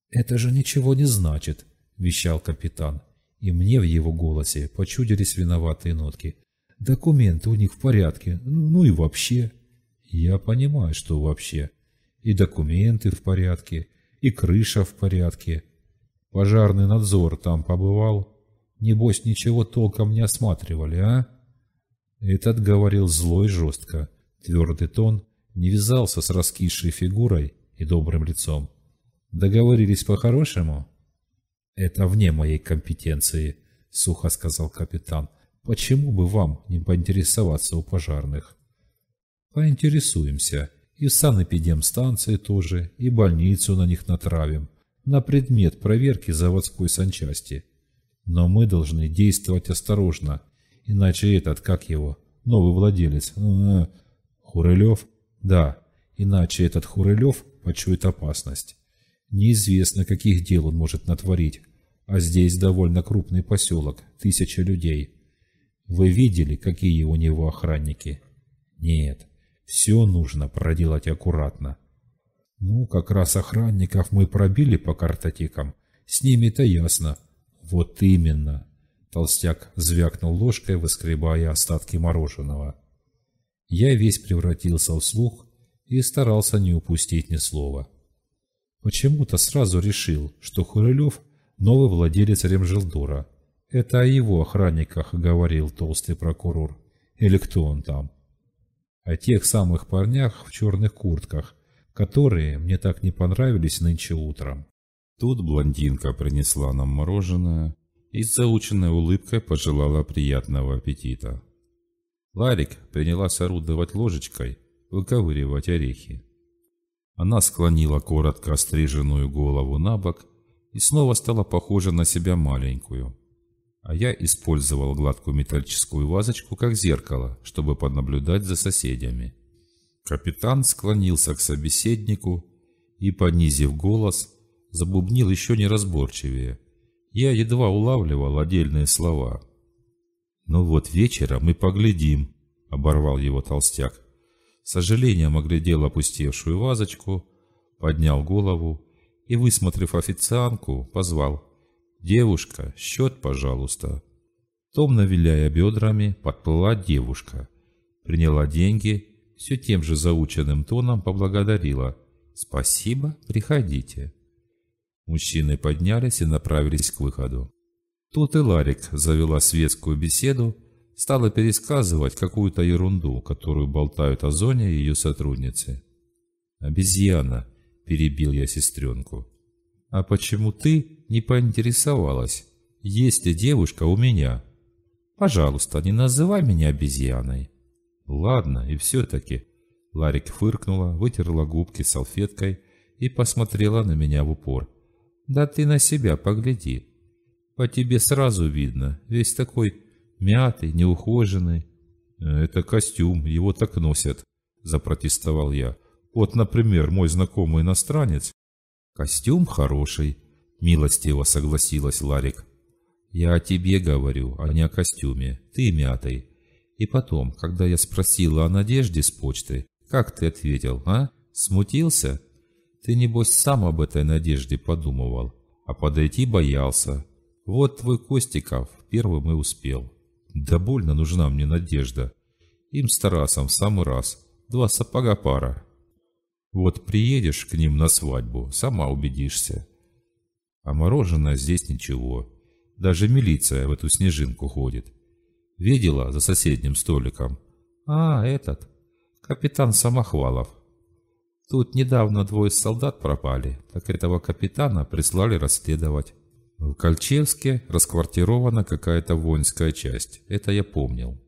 «Это же ничего не значит», – вещал капитан, и мне в его голосе почудились виноватые нотки. «Документы у них в порядке, ну, ну и вообще». «Я понимаю, что вообще», и документы в порядке, и крыша в порядке. Пожарный надзор там побывал. Небось, ничего толком не осматривали, а? Этот говорил злой жестко. Твердый тон не вязался с раскисшей фигурой и добрым лицом. Договорились по-хорошему? Это вне моей компетенции, сухо сказал капитан. Почему бы вам не поинтересоваться у пожарных? Поинтересуемся, и санэпидемстанции тоже, и больницу на них натравим. На предмет проверки заводской санчасти. Но мы должны действовать осторожно. Иначе этот, как его, новый владелец, э Хурылев? Да, иначе этот Хурылев почует опасность. Неизвестно, каких дел он может натворить. А здесь довольно крупный поселок, тысяча людей. Вы видели, какие у него охранники? Нет. Все нужно проделать аккуратно. Ну, как раз охранников мы пробили по картотекам. С ними-то ясно. Вот именно. Толстяк звякнул ложкой, выскребая остатки мороженого. Я весь превратился в слух и старался не упустить ни слова. Почему-то сразу решил, что Хурилев новый владелец Ремжелдора. Это о его охранниках говорил толстый прокурор. Или кто он там? о тех самых парнях в черных куртках, которые мне так не понравились нынче утром. Тут блондинка принесла нам мороженое и с заученной улыбкой пожелала приятного аппетита. Ларик принялась орудовать ложечкой, выковыривать орехи. Она склонила коротко остриженную голову на бок и снова стала похожа на себя маленькую а я использовал гладкую металлическую вазочку как зеркало, чтобы понаблюдать за соседями. Капитан склонился к собеседнику и, понизив голос, забубнил еще неразборчивее. Я едва улавливал отдельные слова. «Ну вот вечером мы поглядим», — оборвал его толстяк. С сожалением оглядел опустевшую вазочку, поднял голову и, высмотрев официанку, позвал — «Девушка, счет, пожалуйста». Томно виляя бедрами, подплыла девушка. Приняла деньги, все тем же заученным тоном поблагодарила. «Спасибо, приходите». Мужчины поднялись и направились к выходу. Тут и Ларик завела светскую беседу, стала пересказывать какую-то ерунду, которую болтают о Зоне ее сотрудницы. «Обезьяна», — перебил я сестренку. «А почему ты не поинтересовалась, есть ли девушка у меня. «Пожалуйста, не называй меня обезьяной». «Ладно, и все-таки». Ларик фыркнула, вытерла губки салфеткой и посмотрела на меня в упор. «Да ты на себя погляди. По тебе сразу видно, весь такой мятый, неухоженный». «Это костюм, его так носят», – запротестовал я. «Вот, например, мой знакомый иностранец». «Костюм хороший», Милостиво согласилась Ларик. «Я о тебе говорю, а не о костюме. Ты мятый». И потом, когда я спросила о надежде с почты, как ты ответил, а? Смутился? Ты, небось, сам об этой надежде подумывал, а подойти боялся. Вот твой Костиков первым и успел. Да больно нужна мне надежда. Им с Тарасом в самый раз. Два сапога пара. Вот приедешь к ним на свадьбу, сама убедишься. А мороженое здесь ничего. Даже милиция в эту снежинку ходит. Видела за соседним столиком? А, этот. Капитан Самохвалов. Тут недавно двое солдат пропали, так этого капитана прислали расследовать. В Кольчевске расквартирована какая-то воинская часть, это я помнил.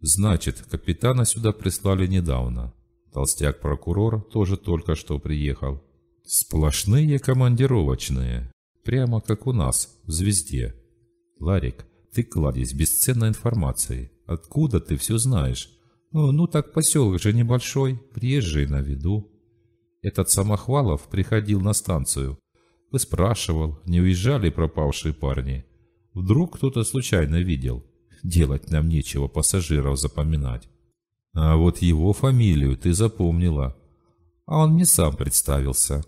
Значит, капитана сюда прислали недавно. Толстяк-прокурор тоже только что приехал. Сплошные командировочные. Прямо как у нас, в «Звезде». Ларик, ты кладезь бесценной информации. Откуда ты все знаешь? Ну, ну так поселок же небольшой, приезжий на виду. Этот Самохвалов приходил на станцию. Вы спрашивал, не уезжали пропавшие парни. Вдруг кто-то случайно видел. Делать нам нечего, пассажиров запоминать. А вот его фамилию ты запомнила. А он мне сам представился.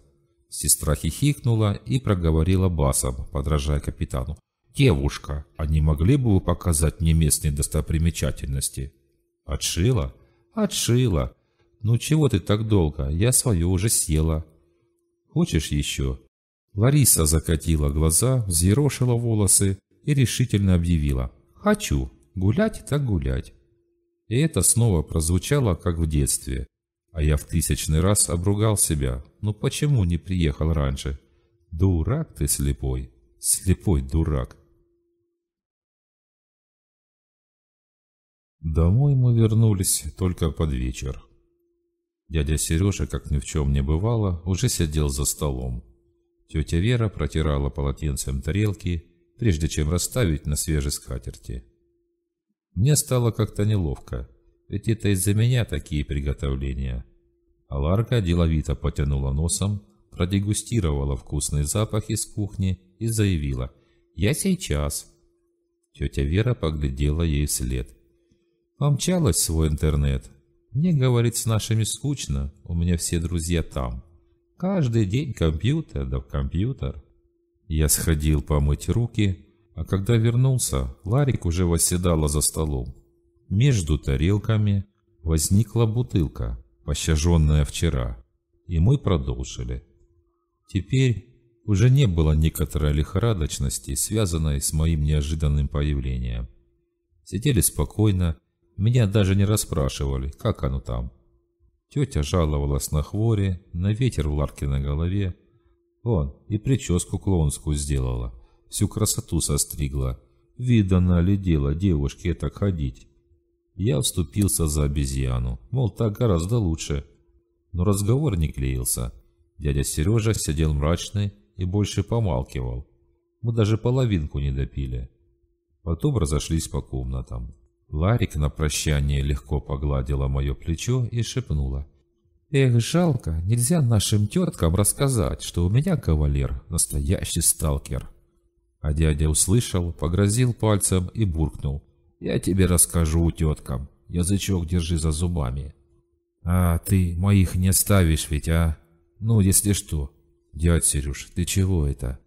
Сестра хихикнула и проговорила басом, подражая капитану. «Девушка, а не могли бы вы показать мне местные достопримечательности?» «Отшила?» «Отшила! Ну чего ты так долго? Я свою уже съела». «Хочешь еще?» Лариса закатила глаза, взъерошила волосы и решительно объявила. «Хочу. Гулять так гулять». И это снова прозвучало, как в детстве. А я в тысячный раз обругал себя. Ну почему не приехал раньше? Дурак ты слепой. Слепой дурак. Домой мы вернулись только под вечер. Дядя Сережа, как ни в чем не бывало, уже сидел за столом. Тетя Вера протирала полотенцем тарелки, прежде чем расставить на свежей скатерти. Мне стало как-то неловко. Ведь это из-за меня такие приготовления». А Ларка деловито потянула носом, продегустировала вкусный запах из кухни и заявила «Я сейчас». Тетя Вера поглядела ей вслед. «Помчалась в свой интернет. Мне, говорит, с нашими скучно, у меня все друзья там. Каждый день компьютер да в компьютер». Я сходил помыть руки, а когда вернулся, Ларик уже восседала за столом. Между тарелками возникла бутылка, пощаженная вчера, и мы продолжили. Теперь уже не было некоторой лихорадочности, связанной с моим неожиданным появлением. Сидели спокойно, меня даже не расспрашивали, как оно там. Тетя жаловалась на хворе, на ветер в ларке на голове. Вон, и прическу клоунскую сделала, всю красоту состригла. Видано ли дело девушке так ходить? Я вступился за обезьяну, мол, так гораздо лучше. Но разговор не клеился. Дядя Сережа сидел мрачный и больше помалкивал. Мы даже половинку не допили. Потом разошлись по комнатам. Ларик на прощание легко погладила мое плечо и шепнула. «Эх, жалко, нельзя нашим теткам рассказать, что у меня кавалер – настоящий сталкер». А дядя услышал, погрозил пальцем и буркнул – я тебе расскажу, тетка. Язычок держи за зубами. А ты моих не оставишь ведь, а? Ну, если что. Дядь Сереж, ты чего это?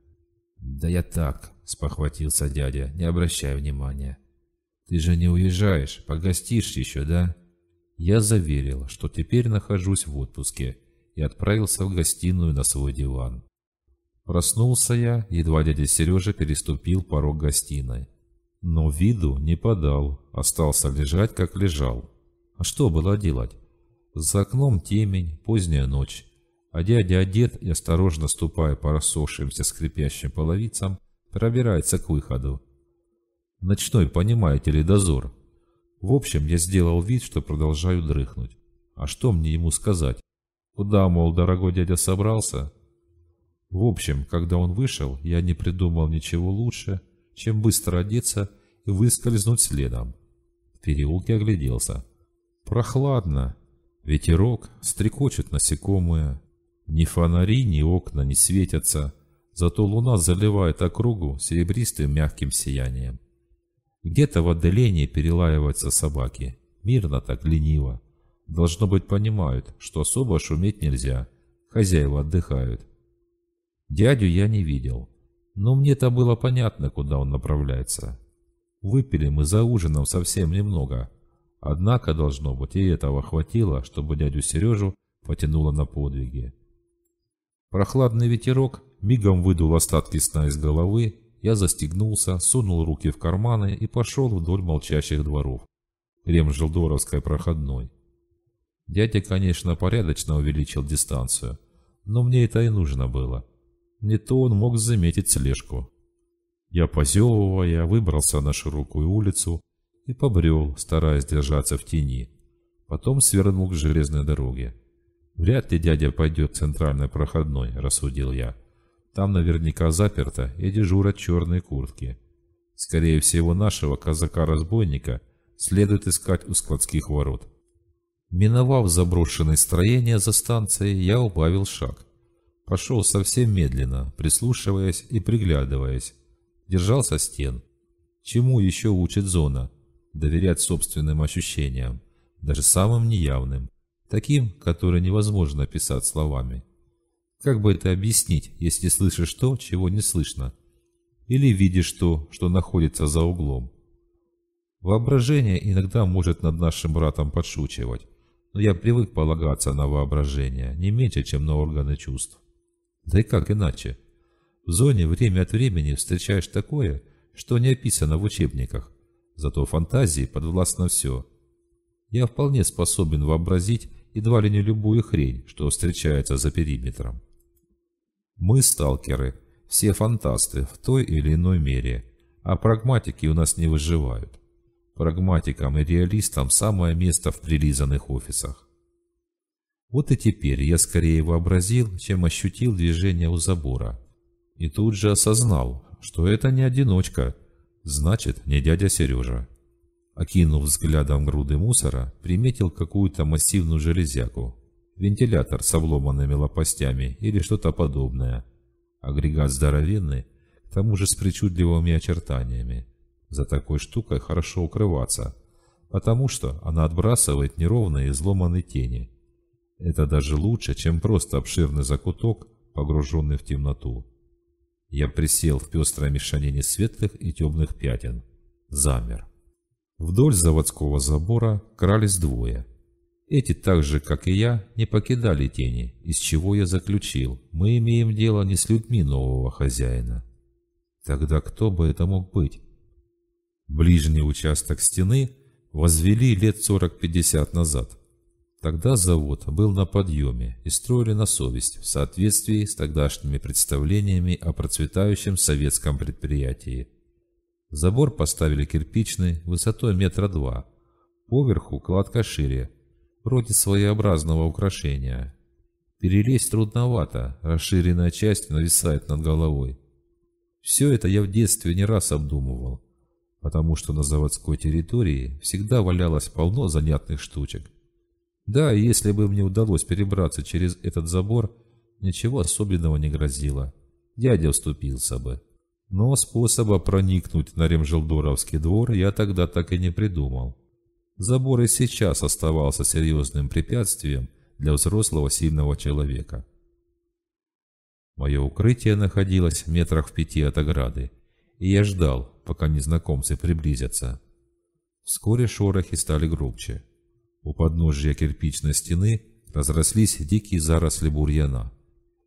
Да я так, спохватился дядя, не обращая внимания. Ты же не уезжаешь, погостишь еще, да? Я заверил, что теперь нахожусь в отпуске и отправился в гостиную на свой диван. Проснулся я, едва дядя Сережа переступил порог гостиной но виду не подал, остался лежать, как лежал. А что было делать? За окном темень, поздняя ночь. А дядя одет и, осторожно ступая по рассохшимся скрипящим половицам, пробирается к выходу. Ночной, понимаете ли, дозор. В общем, я сделал вид, что продолжаю дрыхнуть. А что мне ему сказать? Куда, мол, дорогой дядя собрался? В общем, когда он вышел, я не придумал ничего лучше, чем быстро одеться и выскользнуть следом. В переулке огляделся. Прохладно. Ветерок стрекочет насекомые. Ни фонари, ни окна не светятся, зато луна заливает округу серебристым мягким сиянием. Где-то в отдалении перелаиваются собаки. Мирно так, лениво. Должно быть, понимают, что особо шуметь нельзя. Хозяева отдыхают. Дядю я не видел. Но мне-то было понятно, куда он направляется. Выпили мы за ужином совсем немного. Однако, должно быть, и этого хватило, чтобы дядю Сережу потянуло на подвиги. Прохладный ветерок мигом выдул остатки сна из головы, я застегнулся, сунул руки в карманы и пошел вдоль молчащих дворов. Ремжелдоровской проходной. Дядя, конечно, порядочно увеличил дистанцию, но мне это и нужно было не то он мог заметить слежку. Я, позевывая, выбрался на широкую улицу и побрел, стараясь держаться в тени. Потом свернул к железной дороге. «Вряд ли дядя пойдет центральной проходной», — рассудил я. «Там наверняка заперто и дежурят черные куртки. Скорее всего, нашего казака-разбойника следует искать у складских ворот». Миновав заброшенные строения за станцией, я убавил шаг. Пошел совсем медленно, прислушиваясь и приглядываясь. Держался стен. Чему еще учит зона? Доверять собственным ощущениям, даже самым неявным, таким, которые невозможно описать словами. Как бы это объяснить, если слышишь то, чего не слышно? Или видишь то, что находится за углом? Воображение иногда может над нашим братом подшучивать, но я привык полагаться на воображение не меньше, чем на органы чувств. Да и как иначе? В зоне время от времени встречаешь такое, что не описано в учебниках. Зато фантазии подвластно все. Я вполне способен вообразить едва ли не любую хрень, что встречается за периметром. Мы сталкеры, все фантасты в той или иной мере, а прагматики у нас не выживают. Прагматикам и реалистам самое место в прилизанных офисах. Вот и теперь я скорее вообразил, чем ощутил движение у забора. И тут же осознал, что это не одиночка, значит, не дядя Сережа. Окинув взглядом груды мусора, приметил какую-то массивную железяку. Вентилятор с обломанными лопастями или что-то подобное. Агрегат здоровенный, к тому же с причудливыми очертаниями. За такой штукой хорошо укрываться, потому что она отбрасывает неровные изломанные тени – это даже лучше, чем просто обширный закуток, погруженный в темноту. Я присел в пестрой мешанине светлых и темных пятен. Замер. Вдоль заводского забора крались двое. Эти так же, как и я, не покидали тени, из чего я заключил, мы имеем дело не с людьми нового хозяина. Тогда кто бы это мог быть? Ближний участок стены возвели лет 40-50 назад. Тогда завод был на подъеме и строили на совесть в соответствии с тогдашними представлениями о процветающем советском предприятии. Забор поставили кирпичный, высотой метра два. Поверху кладка шире, вроде своеобразного украшения. Перелезть трудновато, расширенная часть нависает над головой. Все это я в детстве не раз обдумывал, потому что на заводской территории всегда валялось полно занятных штучек. Да, если бы мне удалось перебраться через этот забор, ничего особенного не грозило. Дядя вступился бы. Но способа проникнуть на Ремжелдоровский двор я тогда так и не придумал. Забор и сейчас оставался серьезным препятствием для взрослого сильного человека. Мое укрытие находилось в метрах в пяти от ограды, и я ждал, пока незнакомцы приблизятся. Вскоре шорохи стали громче. У подножия кирпичной стены разрослись дикие заросли бурьяна.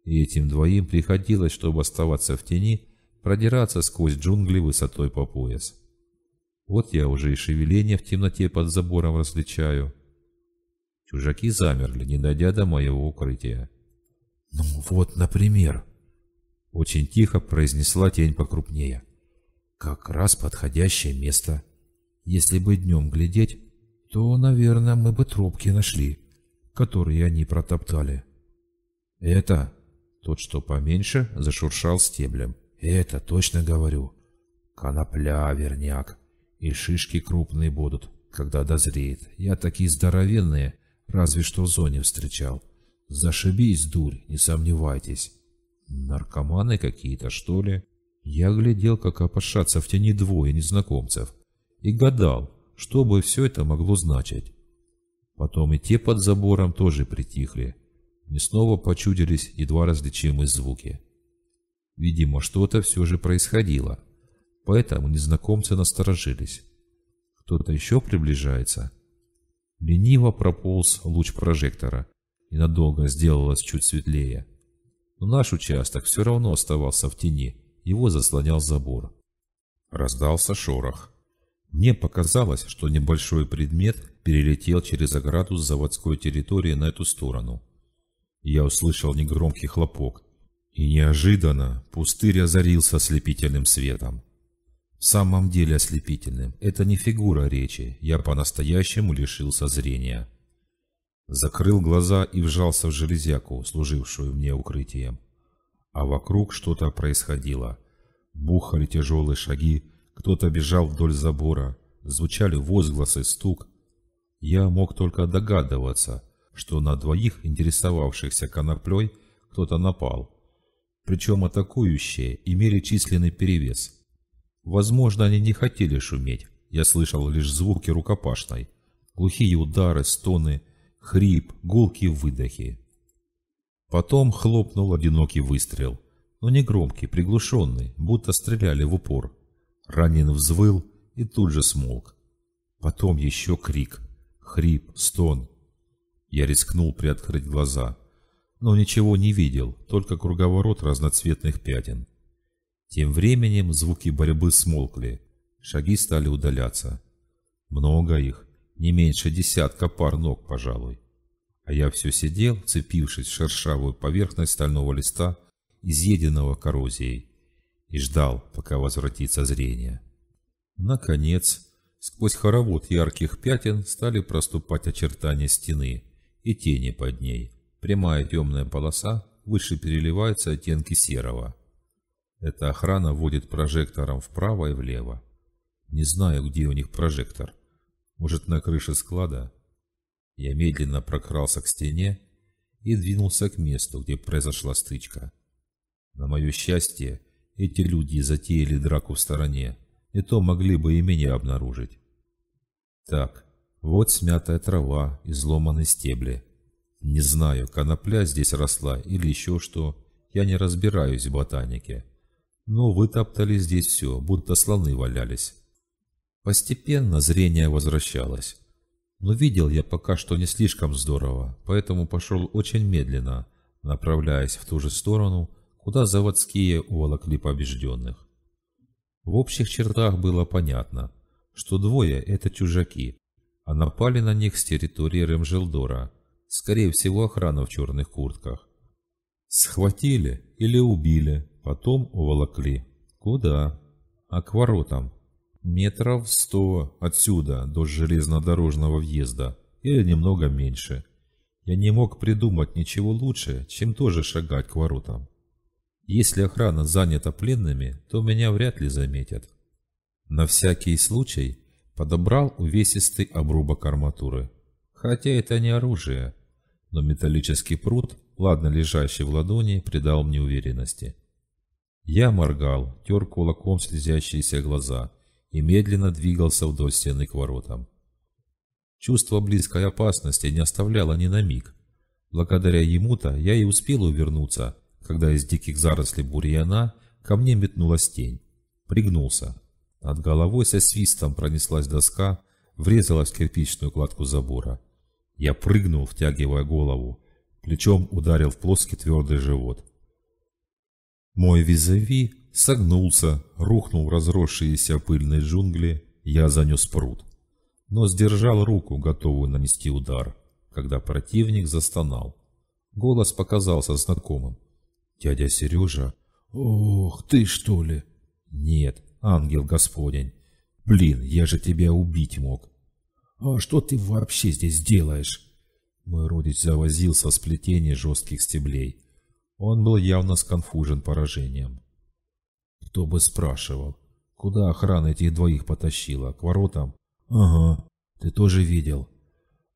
И этим двоим приходилось, чтобы оставаться в тени, продираться сквозь джунгли высотой по пояс. Вот я уже и шевеление в темноте под забором различаю. Чужаки замерли, не дойдя до моего укрытия. «Ну вот, например», — очень тихо произнесла тень покрупнее. «Как раз подходящее место. Если бы днем глядеть, то, наверное, мы бы тропки нашли, которые они протоптали. Это, тот, что поменьше, зашуршал стеблем. Это, точно говорю, конопля, верняк. И шишки крупные будут, когда дозреет. Я такие здоровенные, разве что в зоне встречал. Зашибись, дурь, не сомневайтесь. Наркоманы какие-то, что ли? Я глядел, как опошатся в тени двое незнакомцев. И гадал, что бы все это могло значить? Потом и те под забором тоже притихли. Мне снова почудились едва различимые звуки. Видимо, что-то все же происходило. Поэтому незнакомцы насторожились. Кто-то еще приближается. Лениво прополз луч прожектора. И надолго сделалось чуть светлее. Но наш участок все равно оставался в тени. Его заслонял забор. Раздался шорох. Мне показалось, что небольшой предмет перелетел через ограду с заводской территории на эту сторону. Я услышал негромкий хлопок, и неожиданно пустырь озарился ослепительным светом. В самом деле ослепительным. Это не фигура речи. Я по-настоящему лишился зрения. Закрыл глаза и вжался в железяку, служившую мне укрытием. А вокруг что-то происходило. Бухали тяжелые шаги, кто-то бежал вдоль забора. Звучали возгласы, стук. Я мог только догадываться, что на двоих интересовавшихся коноплей кто-то напал. Причем атакующие имели численный перевес. Возможно, они не хотели шуметь. Я слышал лишь звуки рукопашной. Глухие удары, стоны, хрип, гулкие выдохи. Потом хлопнул одинокий выстрел. Но не громкий, приглушенный, будто стреляли в упор. Ранин взвыл и тут же смолк. Потом еще крик, хрип, стон. Я рискнул приоткрыть глаза, но ничего не видел, только круговорот разноцветных пятен. Тем временем звуки борьбы смолкли, шаги стали удаляться. Много их, не меньше десятка пар ног, пожалуй. А я все сидел, цепившись в шершавую поверхность стального листа, изъеденного коррозией и ждал, пока возвратится зрение. Наконец, сквозь хоровод ярких пятен стали проступать очертания стены и тени под ней. Прямая темная полоса, выше переливаются оттенки серого. Эта охрана водит прожектором вправо и влево. Не знаю, где у них прожектор. Может, на крыше склада? Я медленно прокрался к стене и двинулся к месту, где произошла стычка. На мое счастье, эти люди затеяли драку в стороне, и то могли бы и меня обнаружить. Так, вот смятая трава, и сломанные стебли. Не знаю, конопля здесь росла или еще что, я не разбираюсь в ботанике. Но вытоптали здесь все, будто слоны валялись. Постепенно зрение возвращалось. Но видел я пока что не слишком здорово, поэтому пошел очень медленно, направляясь в ту же сторону, куда заводские уволокли побежденных. В общих чертах было понятно, что двое – это чужаки, а напали на них с территории Ремжилдора, скорее всего охрана в черных куртках. Схватили или убили, потом уволокли. Куда? А к воротам. Метров сто отсюда, до железнодорожного въезда, или немного меньше. Я не мог придумать ничего лучше, чем тоже шагать к воротам. Если охрана занята пленными, то меня вряд ли заметят. На всякий случай подобрал увесистый обрубок арматуры. Хотя это не оружие, но металлический пруд, ладно лежащий в ладони, придал мне уверенности. Я моргал, тер кулаком слезящиеся глаза и медленно двигался вдоль стены к воротам. Чувство близкой опасности не оставляло ни на миг. Благодаря ему-то я и успел увернуться – когда из диких зарослей бурьяна ко мне метнулась тень. Пригнулся. Над головой со свистом пронеслась доска, врезалась в кирпичную кладку забора. Я прыгнул, втягивая голову, плечом ударил в плоский твердый живот. Мой визави согнулся, рухнул в разросшиеся пыльные джунгли, я занес пруд. Но сдержал руку, готовую нанести удар, когда противник застонал. Голос показался знакомым. Дядя Сережа, ох, ты что ли? Нет, ангел Господень. Блин, я же тебя убить мог. А что ты вообще здесь делаешь? Мой родич завозился в сплетении жестких стеблей. Он был явно сконфужен поражением. Кто бы спрашивал, куда охрана этих двоих потащила? К воротам? Ага, ты тоже видел.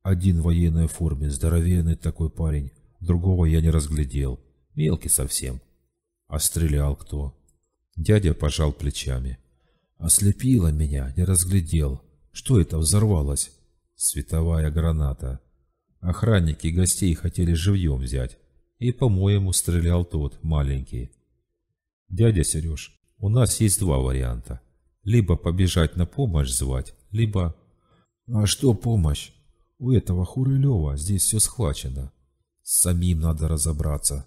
Один в военной форме, здоровенный такой парень. Другого я не разглядел. Мелкий совсем. А стрелял кто? Дядя пожал плечами. Ослепило меня, не разглядел. Что это взорвалось? Световая граната. Охранники гостей хотели живьем взять. И, по-моему, стрелял тот, маленький. Дядя Сереж, у нас есть два варианта. Либо побежать на помощь звать, либо... А что помощь? У этого Хурылева здесь все схвачено. С самим надо разобраться.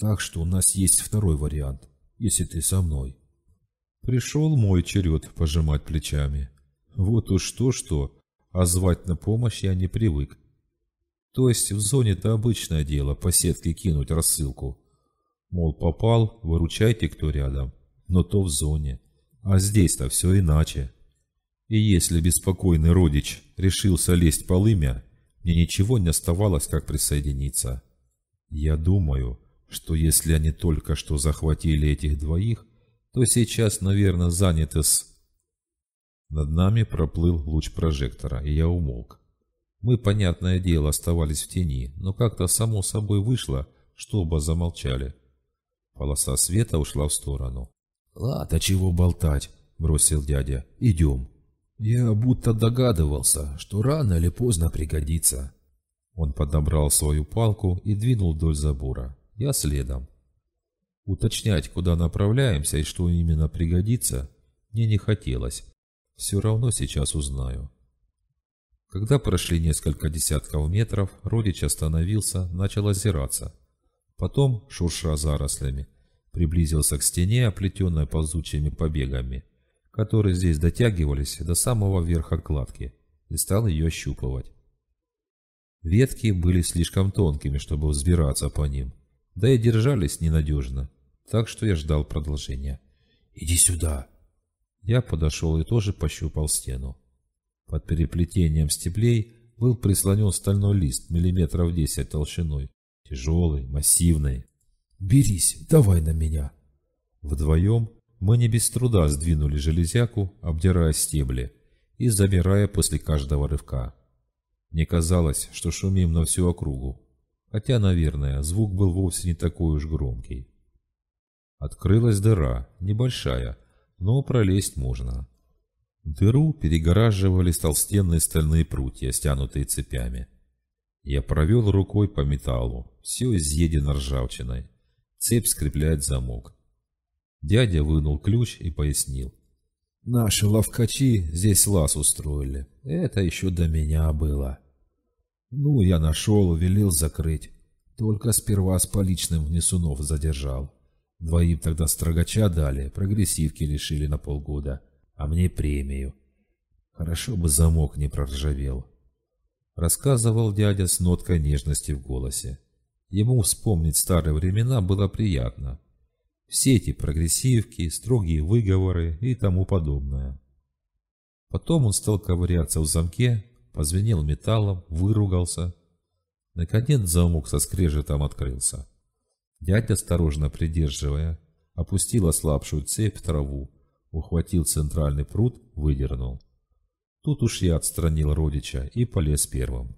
Так что у нас есть второй вариант, если ты со мной. Пришел мой черед пожимать плечами. Вот уж то-что, а звать на помощь я не привык. То есть в зоне-то обычное дело по сетке кинуть рассылку. Мол, попал, выручайте, кто рядом. Но то в зоне. А здесь-то все иначе. И если беспокойный родич решился лезть полымя, мне ничего не оставалось, как присоединиться. Я думаю, что если они только что захватили этих двоих, то сейчас, наверное, заняты с... Над нами проплыл луч прожектора, и я умолк. Мы, понятное дело, оставались в тени, но как-то само собой вышло, что оба замолчали. Полоса света ушла в сторону. «Ладно, чего болтать?» – бросил дядя. «Идем». «Я будто догадывался, что рано или поздно пригодится». Он подобрал свою палку и двинул вдоль забора. Я следом. Уточнять, куда направляемся и что именно пригодится, мне не хотелось. Все равно сейчас узнаю. Когда прошли несколько десятков метров, родич остановился, начал озираться. Потом, шурша зарослями, приблизился к стене, оплетенной ползучими побегами, которые здесь дотягивались до самого верха кладки, и стал ее ощупывать. Ветки были слишком тонкими, чтобы взбираться по ним – да и держались ненадежно, так что я ждал продолжения. «Иди сюда!» Я подошел и тоже пощупал стену. Под переплетением стеблей был прислонен стальной лист миллиметров десять толщиной, тяжелый, массивный. «Берись, давай на меня!» Вдвоем мы не без труда сдвинули железяку, обдирая стебли и замирая после каждого рывка. Мне казалось, что шумим на всю округу, Хотя, наверное, звук был вовсе не такой уж громкий. Открылась дыра, небольшая, но пролезть можно. Дыру перегораживали толстенные стальные прутья, стянутые цепями. Я провел рукой по металлу, все изъедено ржавчиной. Цепь скрепляет замок. Дядя вынул ключ и пояснил. «Наши ловкачи здесь лаз устроили. Это еще до меня было». Ну, я нашел, велел закрыть. Только сперва с поличным внесунов задержал. Двоим тогда строгача дали, прогрессивки лишили на полгода, а мне премию. Хорошо бы замок не проржавел. Рассказывал дядя с ноткой нежности в голосе. Ему вспомнить старые времена было приятно. Все эти прогрессивки, строгие выговоры и тому подобное. Потом он стал ковыряться в замке, позвенел металлом, выругался. Наконец замок со скрежетом открылся. Дядя осторожно придерживая, опустил ослабшую цепь в траву, ухватил центральный пруд, выдернул. Тут уж я отстранил родича и полез первым.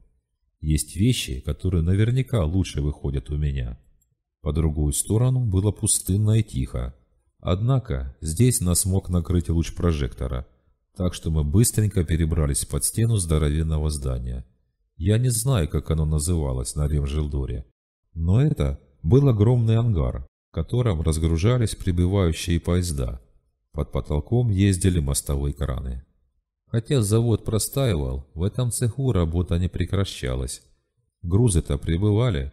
Есть вещи, которые наверняка лучше выходят у меня. По другую сторону было пустынно и тихо. Однако здесь нас мог накрыть луч прожектора – так что мы быстренько перебрались под стену здоровенного здания. Я не знаю, как оно называлось на Ремжилдоре, но это был огромный ангар, в котором разгружались прибывающие поезда. Под потолком ездили мостовые краны. Хотя завод простаивал, в этом цеху работа не прекращалась. Грузы-то прибывали.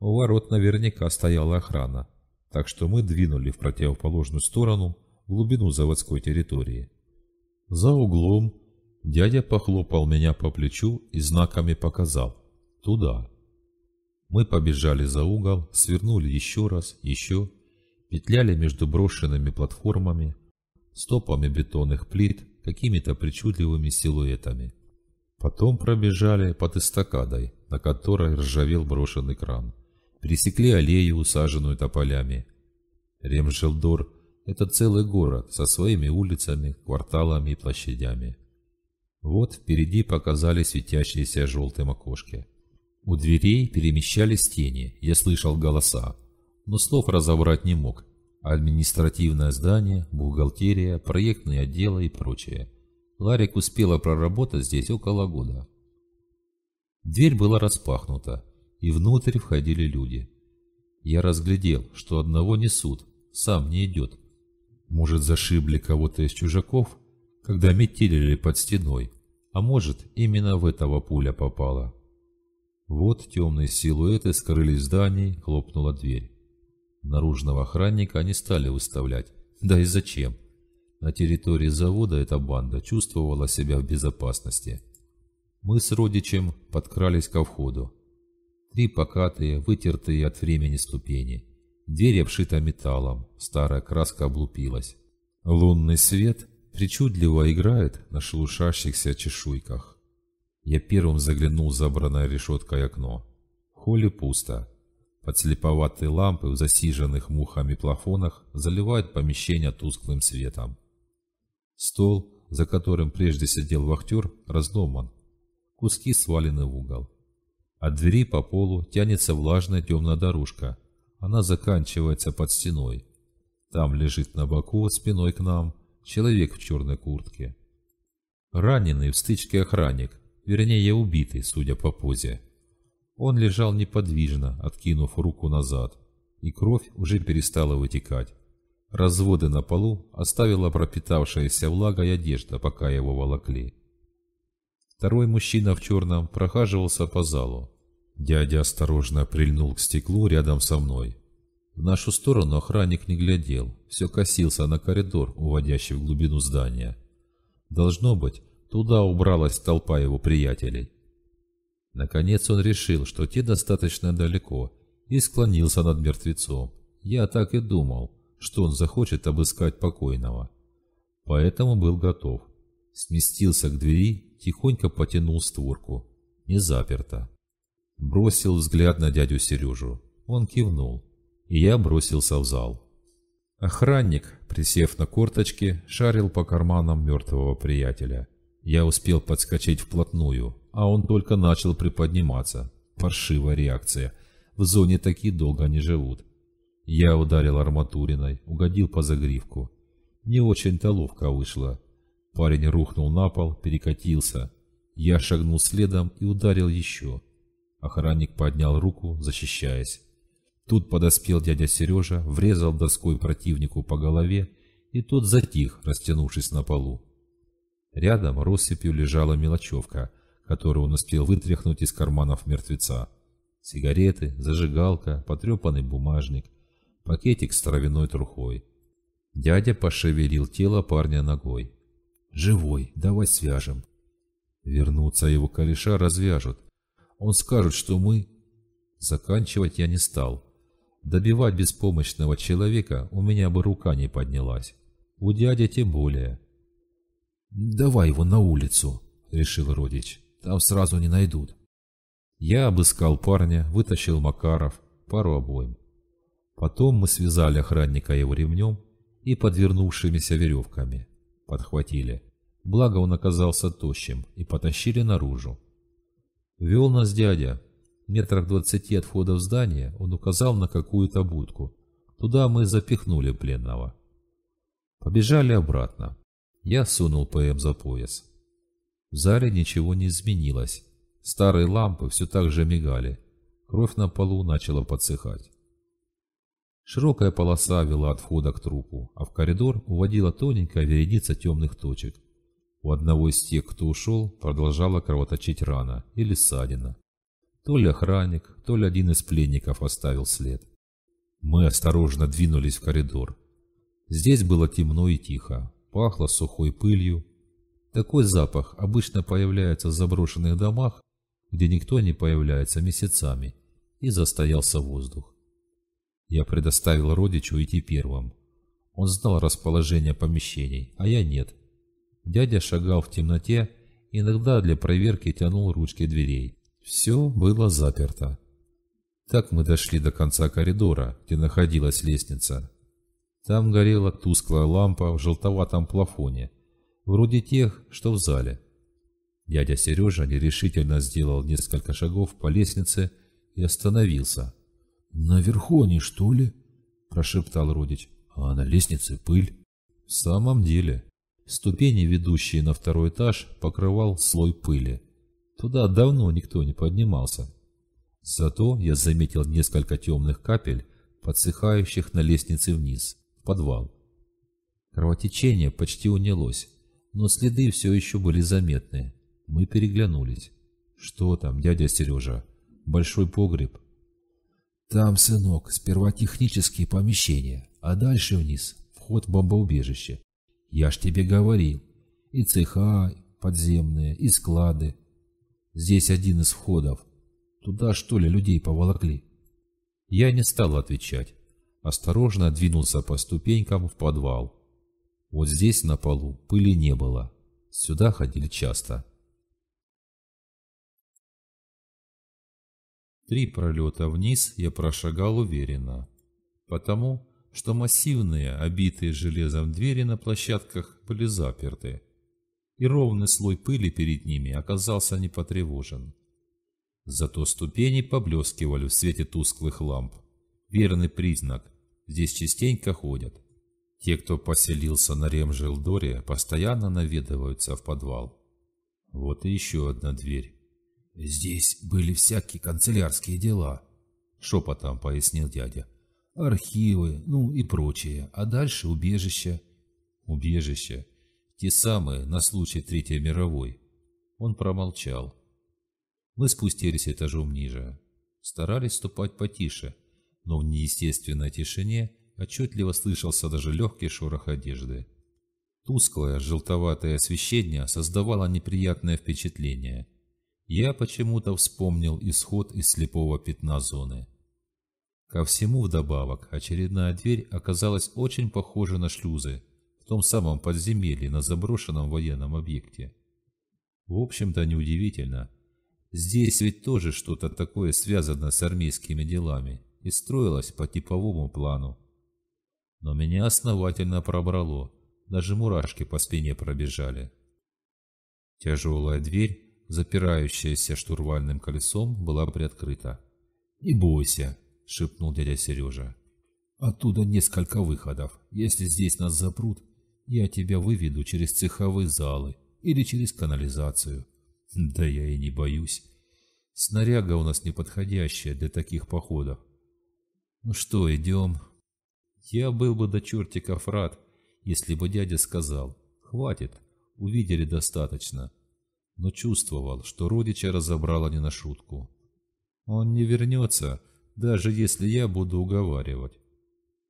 У ворот наверняка стояла охрана, так что мы двинули в противоположную сторону, в глубину заводской территории. За углом дядя похлопал меня по плечу и знаками показал «Туда». Мы побежали за угол, свернули еще раз, еще, петляли между брошенными платформами, стопами бетонных плит, какими-то причудливыми силуэтами. Потом пробежали под эстакадой, на которой ржавел брошенный кран. Пересекли аллею, усаженную тополями. Ремжелдор это целый город со своими улицами, кварталами и площадями. Вот впереди показались светящиеся желтым окошки. У дверей перемещались тени, я слышал голоса, но слов разобрать не мог. Административное здание, бухгалтерия, проектные отделы и прочее. Ларик успела проработать здесь около года. Дверь была распахнута, и внутрь входили люди. Я разглядел, что одного несут, сам не идет, может, зашибли кого-то из чужаков, когда метелили под стеной, а может, именно в этого пуля попала. Вот темные силуэты скрылись в здании, хлопнула дверь. Наружного охранника они стали выставлять. Да и зачем? На территории завода эта банда чувствовала себя в безопасности. Мы с родичем подкрались ко входу. Три покатые, вытертые от времени ступени – Дверь обшита металлом, старая краска облупилась. Лунный свет причудливо играет на шелушащихся чешуйках. Я первым заглянул в забранное решеткой окно. В холле пусто. Подслеповатые лампы в засиженных мухами плафонах заливают помещение тусклым светом. Стол, за которым прежде сидел вахтер, разломан. Куски свалены в угол. От двери по полу тянется влажная темная дорожка – она заканчивается под стеной. Там лежит на боку, спиной к нам, человек в черной куртке. Раненый в стычке охранник, вернее убитый, судя по позе. Он лежал неподвижно, откинув руку назад, и кровь уже перестала вытекать. Разводы на полу оставила пропитавшаяся влага и одежда, пока его волокли. Второй мужчина в черном прохаживался по залу. Дядя осторожно прильнул к стеклу рядом со мной. В нашу сторону охранник не глядел, все косился на коридор, уводящий в глубину здания. Должно быть, туда убралась толпа его приятелей. Наконец он решил, что те достаточно далеко, и склонился над мертвецом. Я так и думал, что он захочет обыскать покойного. Поэтому был готов. Сместился к двери, тихонько потянул створку. Не заперто. Бросил взгляд на дядю Сережу. Он кивнул, и я бросился в зал. Охранник, присев на корточки, шарил по карманам мертвого приятеля. Я успел подскочить вплотную, а он только начал приподниматься. Паршивая реакция. В зоне такие долго не живут. Я ударил арматуриной, угодил по загривку. Не очень-то ловко вышло. Парень рухнул на пол, перекатился. Я шагнул следом и ударил еще. Охранник поднял руку, защищаясь. Тут подоспел дядя Сережа, врезал доской противнику по голове, и тот затих, растянувшись на полу. Рядом россыпью лежала мелочевка, которую он успел вытряхнуть из карманов мертвеца. Сигареты, зажигалка, потрепанный бумажник, пакетик с травяной трухой. Дядя пошевелил тело парня ногой. «Живой, давай свяжем». Вернуться его кореша развяжут, он скажет, что мы... Заканчивать я не стал. Добивать беспомощного человека у меня бы рука не поднялась. У дяди тем более. «Давай его на улицу», — решил родич. «Там сразу не найдут». Я обыскал парня, вытащил Макаров, пару обоим. Потом мы связали охранника его ремнем и подвернувшимися веревками. Подхватили. Благо он оказался тощим и потащили наружу. Вел нас дядя. В метрах двадцати от входа в здание он указал на какую-то будку. Туда мы запихнули пленного. Побежали обратно. Я сунул ПМ за пояс. В зале ничего не изменилось. Старые лампы все так же мигали. Кровь на полу начала подсыхать. Широкая полоса вела от входа к трупу, а в коридор уводила тоненькая вереница темных точек. У одного из тех, кто ушел, продолжала кровоточить рана или ссадина. То ли охранник, то ли один из пленников оставил след. Мы осторожно двинулись в коридор. Здесь было темно и тихо, пахло сухой пылью. Такой запах обычно появляется в заброшенных домах, где никто не появляется месяцами, и застоялся воздух. Я предоставил родичу идти первым. Он знал расположение помещений, а я нет – Дядя шагал в темноте, иногда для проверки тянул ручки дверей. Все было заперто. Так мы дошли до конца коридора, где находилась лестница. Там горела тусклая лампа в желтоватом плафоне, вроде тех, что в зале. Дядя Сережа нерешительно сделал несколько шагов по лестнице и остановился. «Наверху они, что ли?» – прошептал родич. «А на лестнице пыль». «В самом деле, Ступени, ведущие на второй этаж, покрывал слой пыли. Туда давно никто не поднимался. Зато я заметил несколько темных капель, подсыхающих на лестнице вниз, в подвал. Кровотечение почти унялось, но следы все еще были заметны. Мы переглянулись. «Что там, дядя Сережа? Большой погреб?» «Там, сынок, сперва технические помещения, а дальше вниз, вход в бомбоубежище. Я ж тебе говорил. И цеха подземные, и склады. Здесь один из входов. Туда, что ли, людей поволокли? Я не стал отвечать. Осторожно двинулся по ступенькам в подвал. Вот здесь на полу пыли не было. Сюда ходили часто. Три пролета вниз я прошагал уверенно. Потому что массивные, обитые железом двери на площадках были заперты, и ровный слой пыли перед ними оказался не потревожен. Зато ступени поблескивали в свете тусклых ламп. Верный признак – здесь частенько ходят. Те, кто поселился на ремжелдоре, постоянно наведываются в подвал. Вот и еще одна дверь. «Здесь были всякие канцелярские дела», – шепотом пояснил дядя архивы, ну и прочее, а дальше убежища. Убежища. Те самые на случай Третьей мировой. Он промолчал. Мы спустились этажом ниже. Старались ступать потише, но в неестественной тишине отчетливо слышался даже легкий шорох одежды. Тусклое, желтоватое освещение создавало неприятное впечатление. Я почему-то вспомнил исход из слепого пятна зоны. Ко всему вдобавок, очередная дверь оказалась очень похожа на шлюзы в том самом подземелье на заброшенном военном объекте. В общем-то, неудивительно. Здесь ведь тоже что-то такое связано с армейскими делами и строилось по типовому плану. Но меня основательно пробрало, даже мурашки по спине пробежали. Тяжелая дверь, запирающаяся штурвальным колесом, была приоткрыта. «Не бойся», – шепнул дядя Сережа. «Оттуда несколько выходов. Если здесь нас запрут, я тебя выведу через цеховые залы или через канализацию. Да я и не боюсь. Снаряга у нас неподходящая для таких походов. Ну что, идем?» Я был бы до чертиков рад, если бы дядя сказал «Хватит, увидели достаточно», но чувствовал, что родича разобрало не на шутку. «Он не вернется», даже если я буду уговаривать.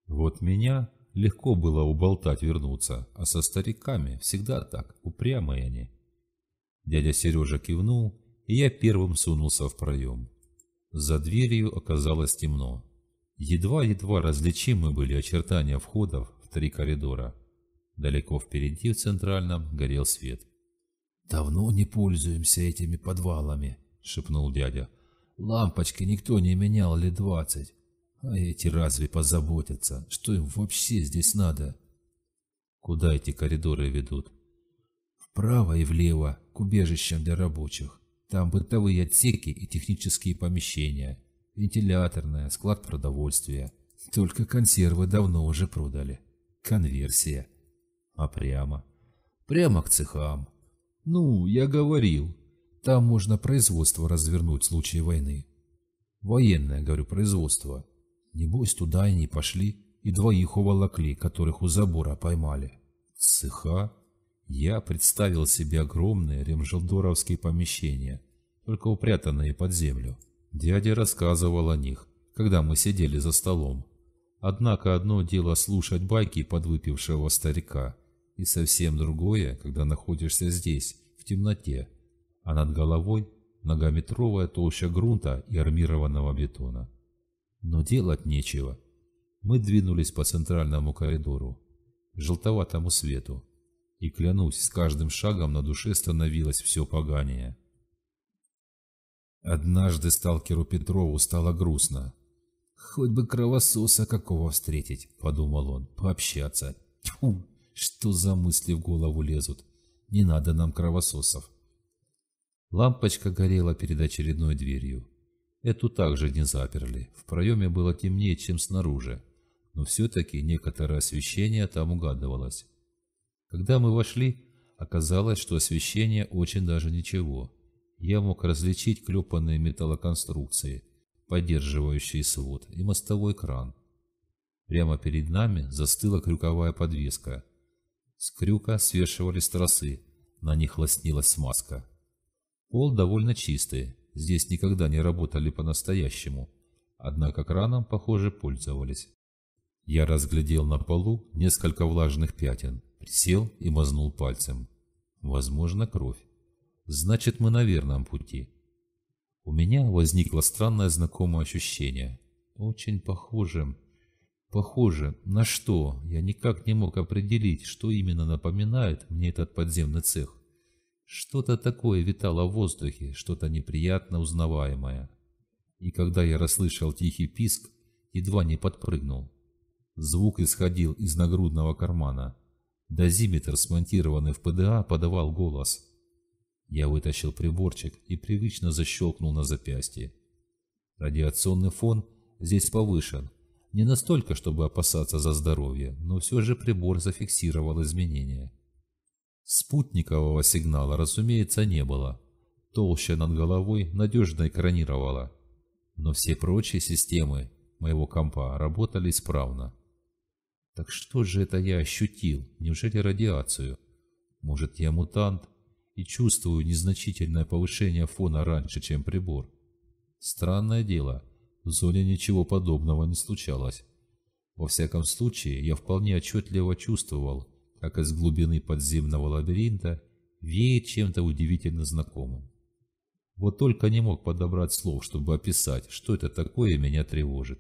Вот меня легко было уболтать вернуться, а со стариками всегда так, упрямые они. Дядя Сережа кивнул, и я первым сунулся в проем. За дверью оказалось темно. Едва-едва различимы были очертания входов в три коридора. Далеко впереди в центральном горел свет. «Давно не пользуемся этими подвалами», — шепнул дядя. Лампочки никто не менял ли двадцать. А эти разве позаботятся? Что им вообще здесь надо? Куда эти коридоры ведут? Вправо и влево, к убежищам для рабочих. Там бытовые отсеки и технические помещения. Вентиляторная, склад продовольствия. Только консервы давно уже продали. Конверсия. А прямо? Прямо к цехам. Ну, я говорил, там можно производство развернуть в случае войны. Военное, говорю, производство. Небось, туда и не пошли и двоих уволокли, которых у забора поймали. Цеха? Я представил себе огромные ремжелдоровские помещения, только упрятанные под землю. Дядя рассказывал о них, когда мы сидели за столом. Однако одно дело слушать байки подвыпившего старика, и совсем другое, когда находишься здесь, в темноте, а над головой многометровая толща грунта и армированного бетона. Но делать нечего. Мы двинулись по центральному коридору, желтоватому свету, и, клянусь, с каждым шагом на душе становилось все поганее. Однажды сталкеру Петрову стало грустно. «Хоть бы кровососа какого встретить», — подумал он, — «пообщаться». Тьфу, что за мысли в голову лезут? Не надо нам кровососов. Лампочка горела перед очередной дверью. Эту также не заперли. В проеме было темнее, чем снаружи. Но все-таки некоторое освещение там угадывалось. Когда мы вошли, оказалось, что освещение очень даже ничего. Я мог различить клепанные металлоконструкции, поддерживающие свод, и мостовой кран. Прямо перед нами застыла крюковая подвеска. С крюка свешивались тросы, на них лоснилась смазка. Пол довольно чистый, здесь никогда не работали по-настоящему, однако краном, похоже, пользовались. Я разглядел на полу несколько влажных пятен, присел и мазнул пальцем. Возможно, кровь. Значит, мы на верном пути. У меня возникло странное знакомое ощущение. Очень похоже... Похоже, на что? Я никак не мог определить, что именно напоминает мне этот подземный цех. Что-то такое витало в воздухе, что-то неприятно узнаваемое. И когда я расслышал тихий писк, едва не подпрыгнул. Звук исходил из нагрудного кармана. Дозиметр, смонтированный в ПДА, подавал голос. Я вытащил приборчик и привычно защелкнул на запястье. Радиационный фон здесь повышен. Не настолько, чтобы опасаться за здоровье, но все же прибор зафиксировал изменения. Спутникового сигнала, разумеется, не было. Толща над головой надежно экранировала. Но все прочие системы моего компа работали исправно. Так что же это я ощутил? Неужели радиацию? Может, я мутант и чувствую незначительное повышение фона раньше, чем прибор? Странное дело, в зоне ничего подобного не случалось. Во всяком случае, я вполне отчетливо чувствовал, как из глубины подземного лабиринта веет чем-то удивительно знакомым. Вот только не мог подобрать слов, чтобы описать, что это такое меня тревожит.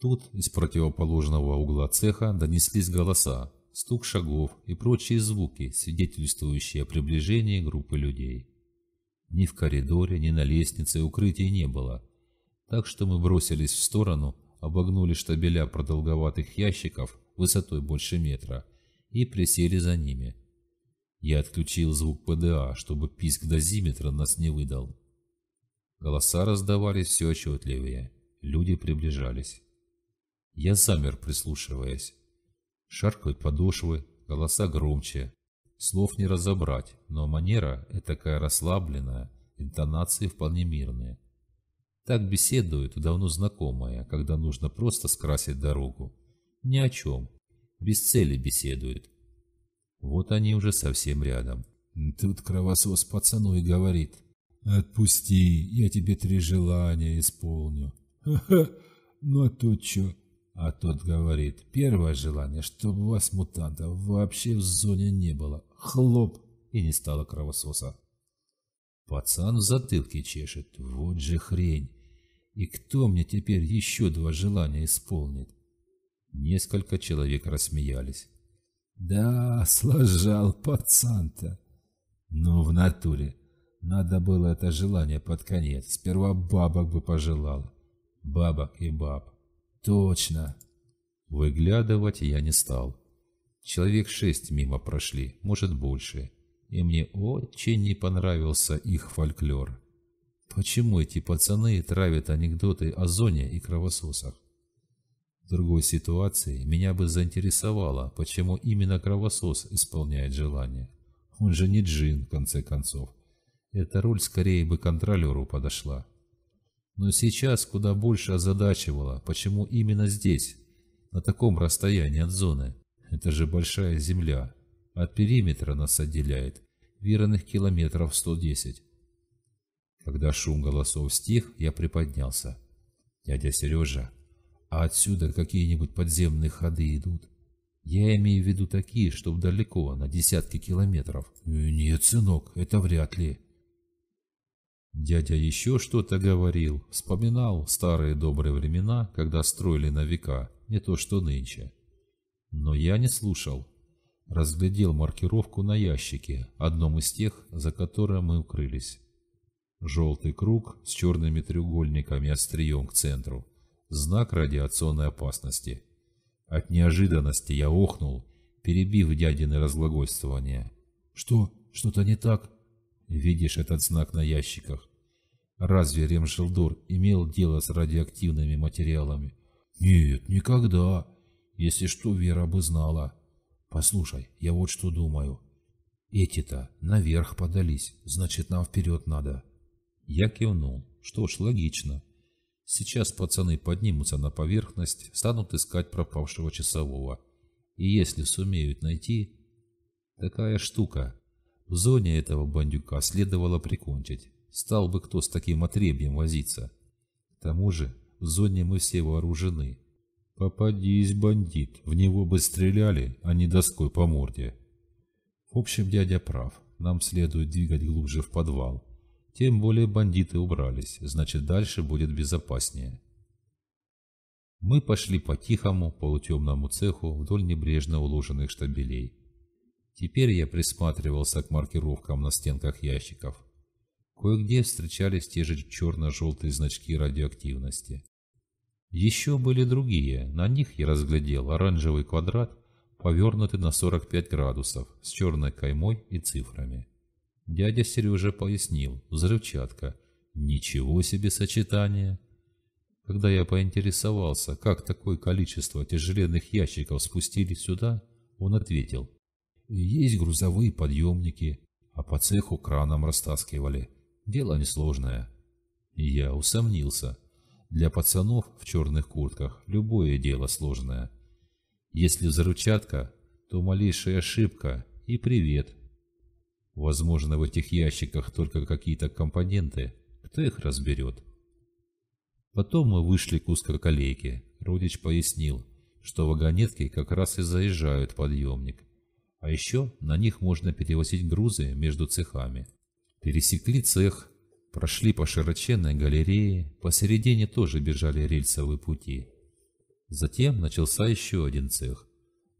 Тут из противоположного угла цеха донеслись голоса, стук шагов и прочие звуки, свидетельствующие о приближении группы людей. Ни в коридоре, ни на лестнице укрытий не было, так что мы бросились в сторону, обогнули штабеля продолговатых ящиков высотой больше метра – и присели за ними. Я отключил звук ПДА, чтобы писк дозиметра нас не выдал. Голоса раздавались все отчетливее. Люди приближались. Я замер, прислушиваясь. Шаркают подошвы, голоса громче. Слов не разобрать, но манера такая расслабленная, интонации вполне мирные. Так беседуют давно знакомые, когда нужно просто скрасить дорогу. Ни о чем, без цели беседует. Вот они уже совсем рядом. Тут кровосос пацану и говорит. «Отпусти, я тебе три желания исполню». «Ха-ха, ну а тут чё?» А тот говорит. «Первое желание, чтобы вас, мутантов, вообще в зоне не было. Хлоп!» И не стало кровососа. Пацан в затылке чешет. «Вот же хрень! И кто мне теперь еще два желания исполнит?» Несколько человек рассмеялись. Да, [laughs] сложал пацан-то. Ну, в натуре. Надо было это желание под конец. Сперва бабок бы пожелал. Бабок и баб. Точно. Выглядывать я не стал. Человек шесть мимо прошли, может больше. И мне очень не понравился их фольклор. Почему эти пацаны травят анекдоты о зоне и кровососах? другой ситуации меня бы заинтересовало, почему именно кровосос исполняет желание. Он же не джин, в конце концов. Эта роль скорее бы контролеру подошла. Но сейчас куда больше озадачивало, почему именно здесь, на таком расстоянии от зоны. Это же большая земля. От периметра нас отделяет. Верных километров 110. Когда шум голосов стих, я приподнялся. «Дядя Сережа, а отсюда какие-нибудь подземные ходы идут. Я имею в виду такие, что далеко, на десятки километров. Э, нет, сынок, это вряд ли. Дядя еще что-то говорил, вспоминал старые добрые времена, когда строили на века, не то что нынче. Но я не слушал. Разглядел маркировку на ящике, одном из тех, за которым мы укрылись. Желтый круг с черными треугольниками острием к центру знак радиационной опасности. От неожиданности я охнул, перебив дядины разглагольствование. «Что? Что-то не так?» «Видишь этот знак на ящиках?» «Разве Ремшелдор имел дело с радиоактивными материалами?» «Нет, никогда. Если что, Вера бы знала. Послушай, я вот что думаю. Эти-то наверх подались, значит, нам вперед надо». Я кивнул. Что ж, логично. Сейчас пацаны поднимутся на поверхность, станут искать пропавшего часового. И если сумеют найти... Такая штука. В зоне этого бандюка следовало прикончить. Стал бы кто с таким отребьем возиться. К тому же в зоне мы все вооружены. Попадись, бандит, в него бы стреляли, а не доской по морде. В общем, дядя прав. Нам следует двигать глубже в подвал. Тем более бандиты убрались, значит дальше будет безопаснее. Мы пошли по тихому, полутемному цеху вдоль небрежно уложенных штабелей. Теперь я присматривался к маркировкам на стенках ящиков. Кое-где встречались те же черно-желтые значки радиоактивности. Еще были другие, на них я разглядел оранжевый квадрат, повернутый на 45 градусов, с черной каймой и цифрами. Дядя Сережа пояснил. Взрывчатка. Ничего себе сочетание. Когда я поинтересовался, как такое количество тяжеленных ящиков спустили сюда, он ответил. Есть грузовые подъемники, а по цеху краном растаскивали. Дело несложное. Я усомнился. Для пацанов в черных куртках любое дело сложное. Если взрывчатка, то малейшая ошибка и привет Возможно, в этих ящиках только какие-то компоненты. Кто их разберет? Потом мы вышли к узкоколейке. Родич пояснил, что вагонетки как раз и заезжают подъемник. А еще на них можно перевозить грузы между цехами. Пересекли цех, прошли по широченной галерее, посередине тоже бежали рельсовые пути. Затем начался еще один цех,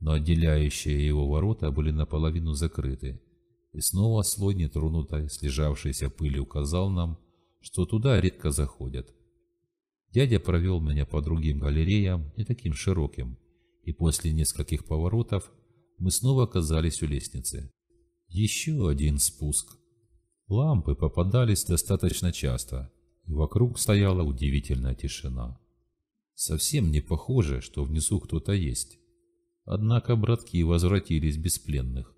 но отделяющие его ворота были наполовину закрыты. И снова слой нетронутой, слежавшейся пыли указал нам, что туда редко заходят. Дядя провел меня по другим галереям, не таким широким, и после нескольких поворотов мы снова оказались у лестницы. Еще один спуск. Лампы попадались достаточно часто, и вокруг стояла удивительная тишина. Совсем не похоже, что внизу кто-то есть. Однако братки возвратились без пленных.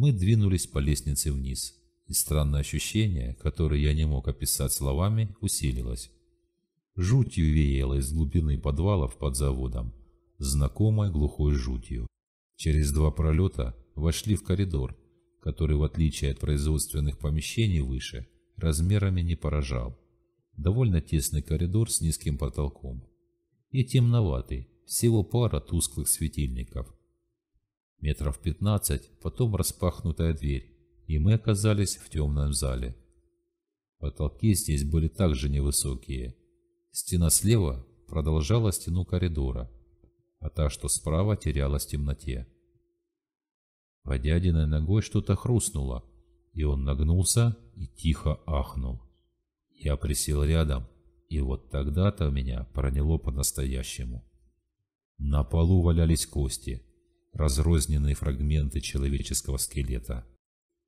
Мы двинулись по лестнице вниз, и странное ощущение, которое я не мог описать словами, усилилось. Жутью веяло из глубины подвалов под заводом, знакомой глухой жутью. Через два пролета вошли в коридор, который, в отличие от производственных помещений выше, размерами не поражал. Довольно тесный коридор с низким потолком. И темноватый, всего пара тусклых светильников метров пятнадцать, потом распахнутая дверь, и мы оказались в темном зале. Потолки здесь были также невысокие. Стена слева продолжала стену коридора, а та, что справа, терялась в темноте. По дядиной ногой что-то хрустнуло, и он нагнулся и тихо ахнул. Я присел рядом, и вот тогда-то меня проняло по-настоящему. На полу валялись кости – разрозненные фрагменты человеческого скелета.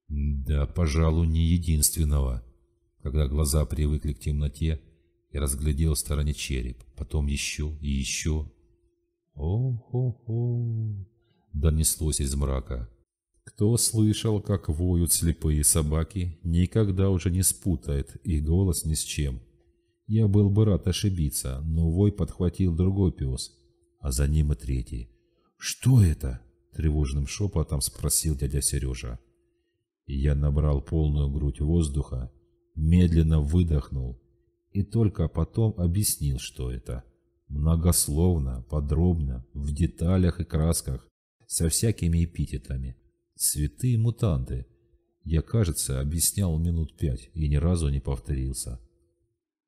Да, пожалуй, не единственного. Когда глаза привыкли к темноте, и разглядел в стороне череп, потом еще и еще. «О-хо-хо!» — донеслось из мрака. Кто слышал, как воют слепые собаки, никогда уже не спутает их голос ни с чем. Я был бы рад ошибиться, но вой подхватил другой пес, а за ним и третий. «Что это?» – тревожным шепотом спросил дядя Сережа. я набрал полную грудь воздуха, медленно выдохнул и только потом объяснил, что это. Многословно, подробно, в деталях и красках, со всякими эпитетами. «Святые мутанты!» Я, кажется, объяснял минут пять и ни разу не повторился.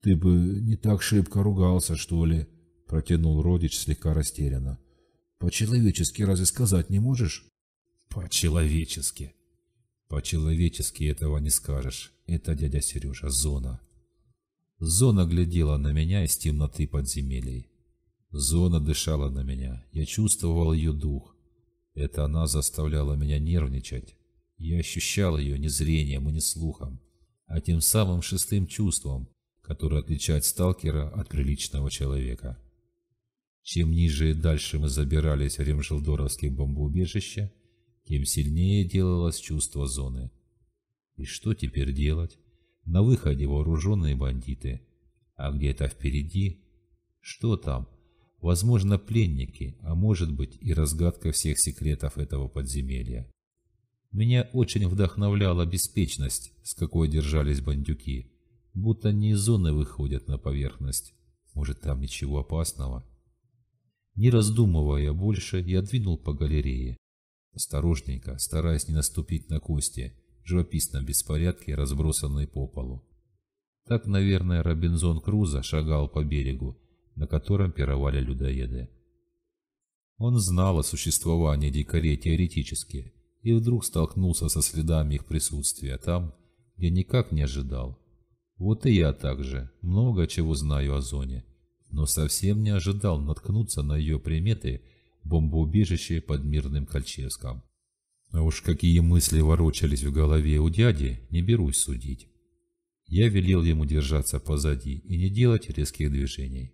«Ты бы не так шибко ругался, что ли?» – протянул родич слегка растерянно. По-человечески разве сказать не можешь? По-человечески. По-человечески этого не скажешь. Это дядя Сережа, зона. Зона глядела на меня из темноты подземелий. Зона дышала на меня. Я чувствовал ее дух. Это она заставляла меня нервничать. Я ощущал ее не зрением и не слухом, а тем самым шестым чувством, которое отличает сталкера от приличного человека. Чем ниже и дальше мы забирались в ремжилдоровские бомбоубежища, тем сильнее делалось чувство зоны. И что теперь делать? На выходе вооруженные бандиты. А где-то впереди? Что там? Возможно, пленники, а может быть и разгадка всех секретов этого подземелья. Меня очень вдохновляла беспечность, с какой держались бандюки. Будто не из зоны выходят на поверхность. Может, там ничего опасного? Не раздумывая больше, я двинул по галерее. Осторожненько, стараясь не наступить на кости, живописно беспорядки разбросанные по полу. Так, наверное, Робинзон Крузо шагал по берегу, на котором пировали людоеды. Он знал о существовании дикарей теоретически и вдруг столкнулся со следами их присутствия там, где никак не ожидал. Вот и я также много чего знаю о зоне, но совсем не ожидал наткнуться на ее приметы бомбоубежище под мирным Кольчевском. А уж какие мысли ворочались в голове у дяди, не берусь судить. Я велел ему держаться позади и не делать резких движений.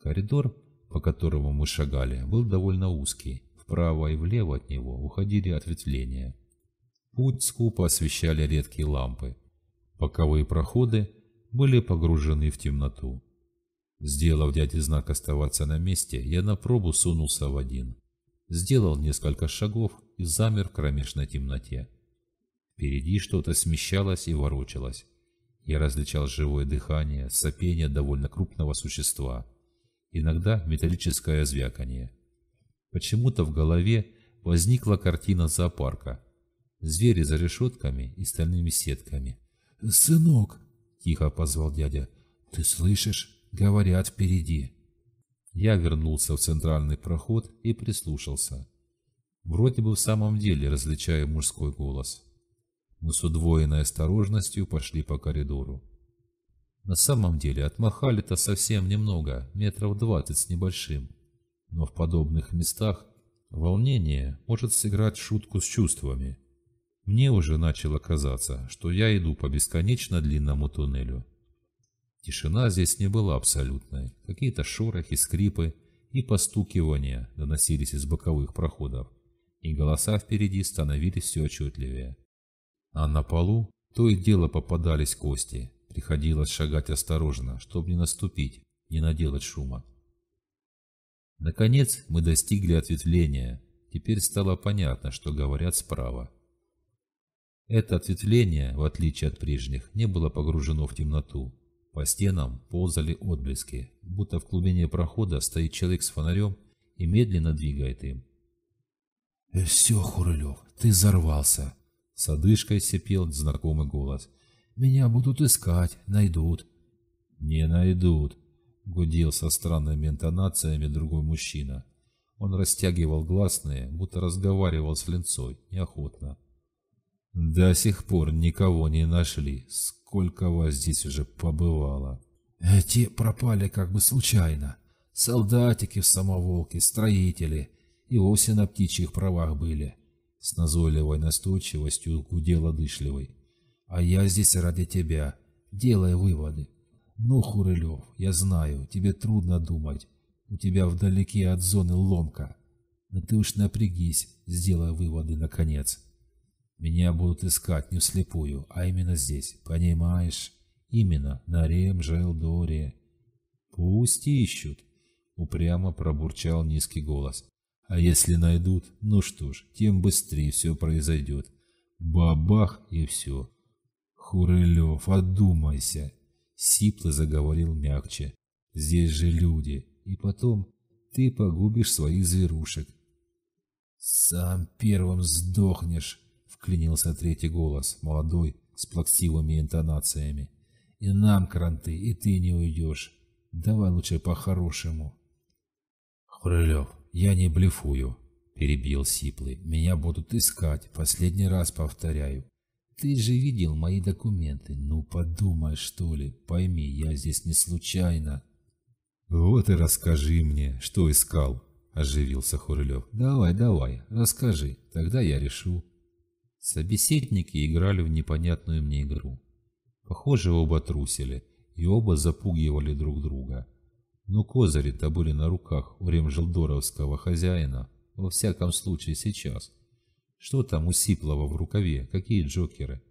Коридор, по которому мы шагали, был довольно узкий. Вправо и влево от него уходили ответвления. Путь скупо освещали редкие лампы. Боковые проходы были погружены в темноту. Сделав дяде знак оставаться на месте, я на пробу сунулся в один. Сделал несколько шагов и замер в кромешной темноте. Впереди что-то смещалось и ворочалось. Я различал живое дыхание, сопение довольно крупного существа. Иногда металлическое звяканье. Почему-то в голове возникла картина зоопарка. Звери за решетками и стальными сетками. «Сынок!» – тихо позвал дядя. «Ты слышишь?» Говорят, впереди. Я вернулся в центральный проход и прислушался. Вроде бы в самом деле различаю мужской голос. Мы с удвоенной осторожностью пошли по коридору. На самом деле отмахали-то совсем немного, метров двадцать с небольшим. Но в подобных местах волнение может сыграть шутку с чувствами. Мне уже начало казаться, что я иду по бесконечно длинному туннелю. Тишина здесь не была абсолютной. Какие-то шорохи, скрипы и постукивания доносились из боковых проходов, и голоса впереди становились все отчетливее. А на полу то и дело попадались кости. Приходилось шагать осторожно, чтобы не наступить, не наделать шума. Наконец мы достигли ответвления. Теперь стало понятно, что говорят справа. Это ответвление, в отличие от прежних, не было погружено в темноту. По стенам ползали отблески, будто в глубине прохода стоит человек с фонарем и медленно двигает им. «Э, «Все, Хурылев, ты взорвался!» С одышкой сипел знакомый голос. «Меня будут искать, найдут». «Не найдут», — гудел со странными интонациями другой мужчина. Он растягивал гласные, будто разговаривал с линцой, неохотно. До сих пор никого не нашли. Сколько вас здесь уже побывало? Те пропали как бы случайно. Солдатики в самоволке, строители. И вовсе на птичьих правах были. С назойливой настойчивостью гудела дышливой. А я здесь ради тебя. Делай выводы. Ну, Хурылев, я знаю, тебе трудно думать. У тебя вдалеке от зоны ломка. Но ты уж напрягись, сделай выводы наконец. Меня будут искать не вслепую, а именно здесь, понимаешь? Именно на Ремжелдоре. Пусть ищут, упрямо пробурчал низкий голос. А если найдут, ну что ж, тем быстрее все произойдет. Бабах и все. Хурылев, одумайся. Сипло заговорил мягче. Здесь же люди. И потом ты погубишь своих зверушек. Сам первым сдохнешь клянился третий голос, молодой, с плаксивыми интонациями. «И нам, кранты, и ты не уйдешь. Давай лучше по-хорошему». «Хрылев, я не блефую», — перебил Сиплый. «Меня будут искать, последний раз повторяю. Ты же видел мои документы. Ну, подумай, что ли. Пойми, я здесь не случайно». «Вот и расскажи мне, что искал», — оживился Хурылев. «Давай, давай, расскажи, тогда я решу». Собеседники играли в непонятную мне игру. Похоже, оба трусили, и оба запугивали друг друга. Но козыри-то были на руках у ремжелдоровского хозяина, во всяком случае сейчас. Что там у Сиплова в рукаве, какие джокеры?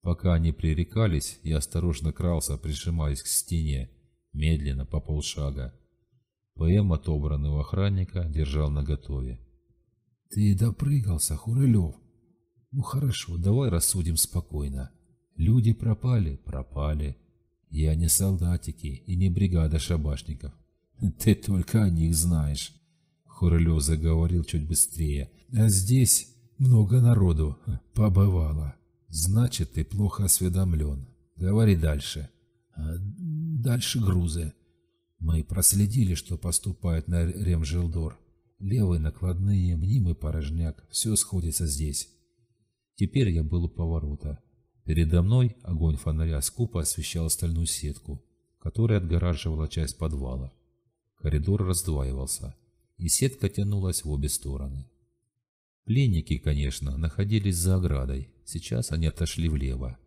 Пока они пререкались, я осторожно крался, прижимаясь к стене, медленно, по полшага. ПМ, отобранный у охранника, держал наготове. «Ты допрыгался, Хурылев!» Ну хорошо, давай рассудим спокойно. Люди пропали, пропали. Я не солдатики и не бригада шабашников. [laughs] Ты только о них знаешь. Хурылев заговорил чуть быстрее. А здесь много народу [laughs] побывало. Значит, ты плохо осведомлен. Говори дальше. А дальше грузы. Мы проследили, что поступает на Ремжилдор. Левые накладные, мнимый порожняк. Все сходится здесь. Теперь я был у поворота. Передо мной огонь фонаря скупо освещал стальную сетку, которая отгораживала часть подвала. Коридор раздваивался, и сетка тянулась в обе стороны. Пленники, конечно, находились за оградой. Сейчас они отошли влево.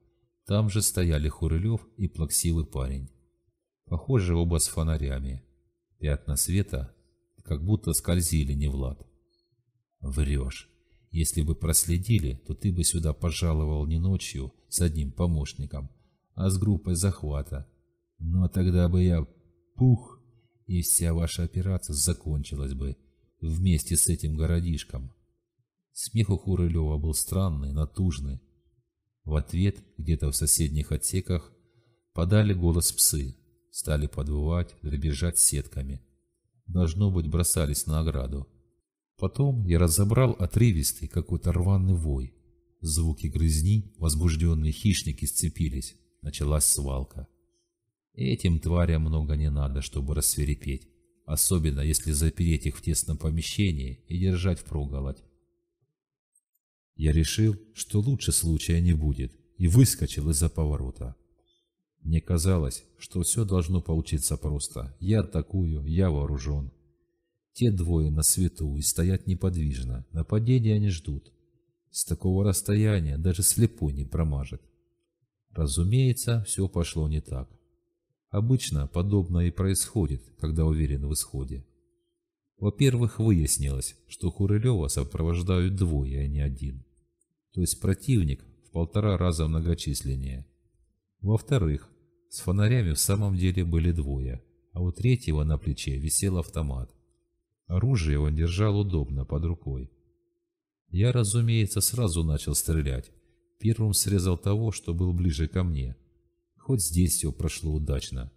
Там же стояли Хурылев и плаксивый парень. Похоже, оба с фонарями. Пятна света как будто скользили не в лад. «Врешь!» Если бы проследили, то ты бы сюда пожаловал не ночью с одним помощником, а с группой захвата. Ну а тогда бы я... Пух! И вся ваша операция закончилась бы вместе с этим городишком. Смех у Хурылева был странный, натужный. В ответ, где-то в соседних отсеках, подали голос псы. Стали подвывать, дребезжать сетками. Должно быть, бросались на ограду. Потом я разобрал отрывистый какой-то рваный вой. Звуки грызни, возбужденные хищники сцепились. Началась свалка. Этим тварям много не надо, чтобы рассверепеть. Особенно, если запереть их в тесном помещении и держать впроголодь. Я решил, что лучше случая не будет, и выскочил из-за поворота. Мне казалось, что все должно получиться просто. Я атакую, я вооружен. Те двое на свету и стоят неподвижно. Нападения они ждут. С такого расстояния даже слепой не промажет. Разумеется, все пошло не так. Обычно подобное и происходит, когда уверен в исходе. Во-первых, выяснилось, что Хурылева сопровождают двое, а не один. То есть противник в полтора раза многочисленнее. Во-вторых, с фонарями в самом деле были двое, а у третьего на плече висел автомат. Оружие он держал удобно под рукой. Я, разумеется, сразу начал стрелять. Первым срезал того, что был ближе ко мне. Хоть здесь все прошло удачно.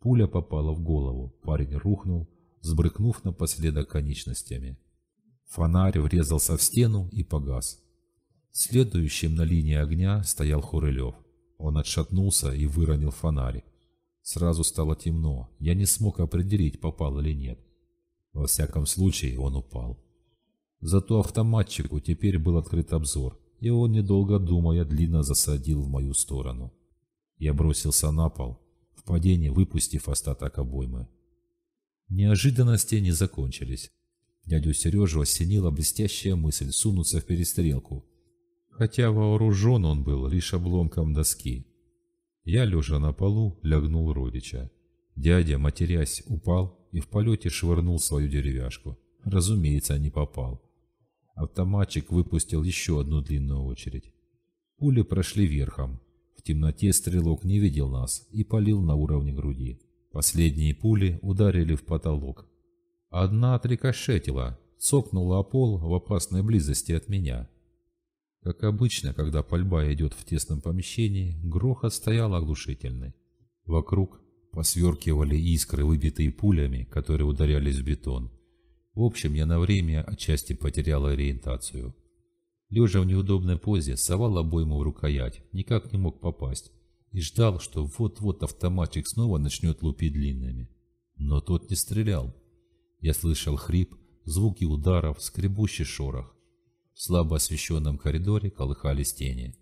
Пуля попала в голову. Парень рухнул, сбрыкнув напоследок конечностями. Фонарь врезался в стену и погас. Следующим на линии огня стоял Хурылев. Он отшатнулся и выронил фонарь. Сразу стало темно. Я не смог определить, попал или нет. Во всяком случае, он упал. Зато автоматчику теперь был открыт обзор, и он, недолго думая, длинно засадил в мою сторону. Я бросился на пол, в падении выпустив остаток обоймы. Неожиданности не закончились. Дядю Сережу осенила блестящая мысль сунуться в перестрелку, хотя вооружен он был лишь обломком доски. Я, лежа на полу, лягнул родича. Дядя, матерясь, упал и в полете швырнул свою деревяшку. Разумеется, не попал. Автоматчик выпустил еще одну длинную очередь. Пули прошли верхом. В темноте стрелок не видел нас и палил на уровне груди. Последние пули ударили в потолок. Одна отрикошетила, цокнула о пол в опасной близости от меня. Как обычно, когда пальба идет в тесном помещении, грохот стоял оглушительный. Вокруг посверкивали искры, выбитые пулями, которые ударялись в бетон. В общем, я на время отчасти потерял ориентацию. Лежа в неудобной позе, совал обойму в рукоять, никак не мог попасть, и ждал, что вот-вот автоматчик снова начнет лупить длинными. Но тот не стрелял. Я слышал хрип, звуки ударов, скребущий шорох. В слабо освещенном коридоре колыхались тени.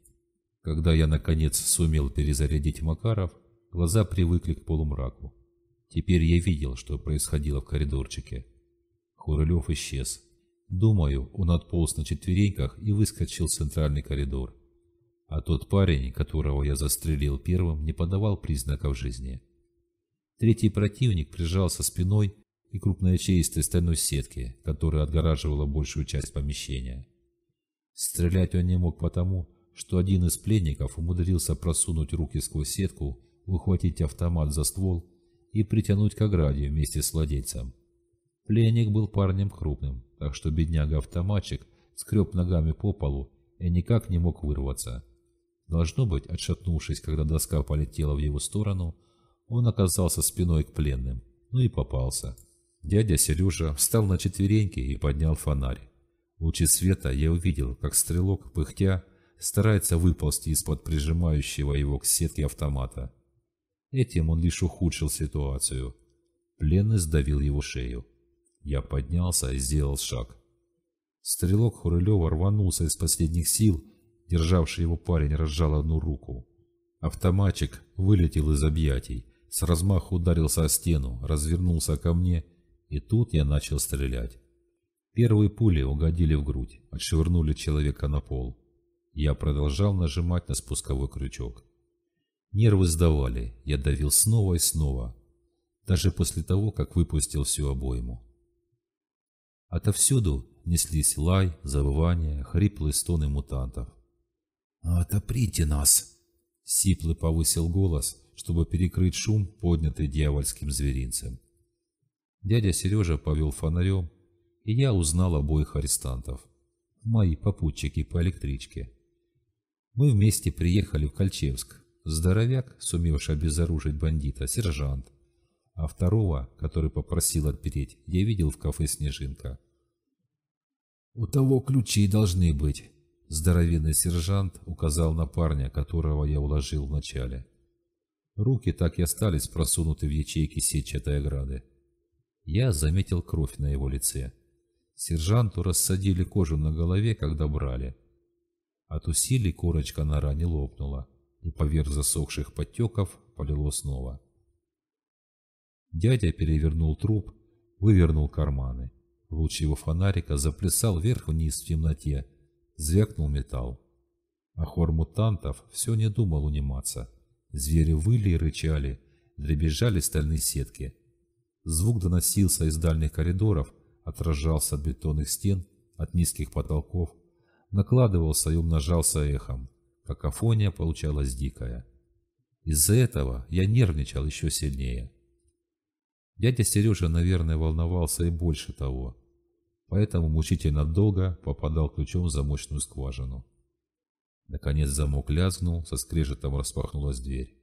Когда я, наконец, сумел перезарядить Макаров, Глаза привыкли к полумраку. Теперь я видел, что происходило в коридорчике. Хурылев исчез. Думаю, он отполз на четвереньках и выскочил в центральный коридор. А тот парень, которого я застрелил первым, не подавал признаков жизни. Третий противник прижался спиной и крупной крупночеистой стальной сетки, которая отгораживала большую часть помещения. Стрелять он не мог потому, что один из пленников умудрился просунуть руки сквозь сетку ухватить автомат за ствол и притянуть к ограде вместе с владельцем. Пленник был парнем крупным, так что бедняга-автоматчик скреб ногами по полу и никак не мог вырваться. Должно быть, отшатнувшись, когда доска полетела в его сторону, он оказался спиной к пленным, ну и попался. Дядя Сережа встал на четвереньки и поднял фонарь. В луче света я увидел, как стрелок, пыхтя, старается выползти из-под прижимающего его к сетке автомата. Этим он лишь ухудшил ситуацию. Пленный сдавил его шею. Я поднялся и сделал шаг. Стрелок Хурылева рванулся из последних сил, державший его парень разжал одну руку. Автоматчик вылетел из объятий, с размаху ударился о стену, развернулся ко мне, и тут я начал стрелять. Первые пули угодили в грудь, отшвырнули человека на пол. Я продолжал нажимать на спусковой крючок. Нервы сдавали, я давил снова и снова, даже после того, как выпустил всю обойму. Отовсюду неслись лай, завывания, хриплые стоны мутантов. «Отоприте нас!» Сиплый повысил голос, чтобы перекрыть шум, поднятый дьявольским зверинцем. Дядя Сережа повел фонарем, и я узнал обоих арестантов. Мои попутчики по электричке. Мы вместе приехали в Кольчевск, Здоровяк, сумевший обезоружить бандита, сержант. А второго, который попросил отпереть, я видел в кафе «Снежинка». «У того ключи должны быть», – здоровенный сержант указал на парня, которого я уложил вначале. Руки так и остались просунуты в ячейки сетчатой ограды. Я заметил кровь на его лице. Сержанту рассадили кожу на голове, когда брали. От усилий корочка на ране лопнула и поверх засохших потеков полило снова. Дядя перевернул труп, вывернул карманы. Луч его фонарика заплясал вверх-вниз в темноте, звякнул металл. А хор мутантов все не думал униматься. Звери выли и рычали, дребезжали стальные сетки. Звук доносился из дальних коридоров, отражался от бетонных стен, от низких потолков, накладывался и умножался эхом. Какофония получалась дикая. Из-за этого я нервничал еще сильнее. Дядя Сережа, наверное, волновался и больше того, поэтому мучительно долго попадал ключом в замочную скважину. Наконец замок лязгнул, со скрежетом распахнулась дверь.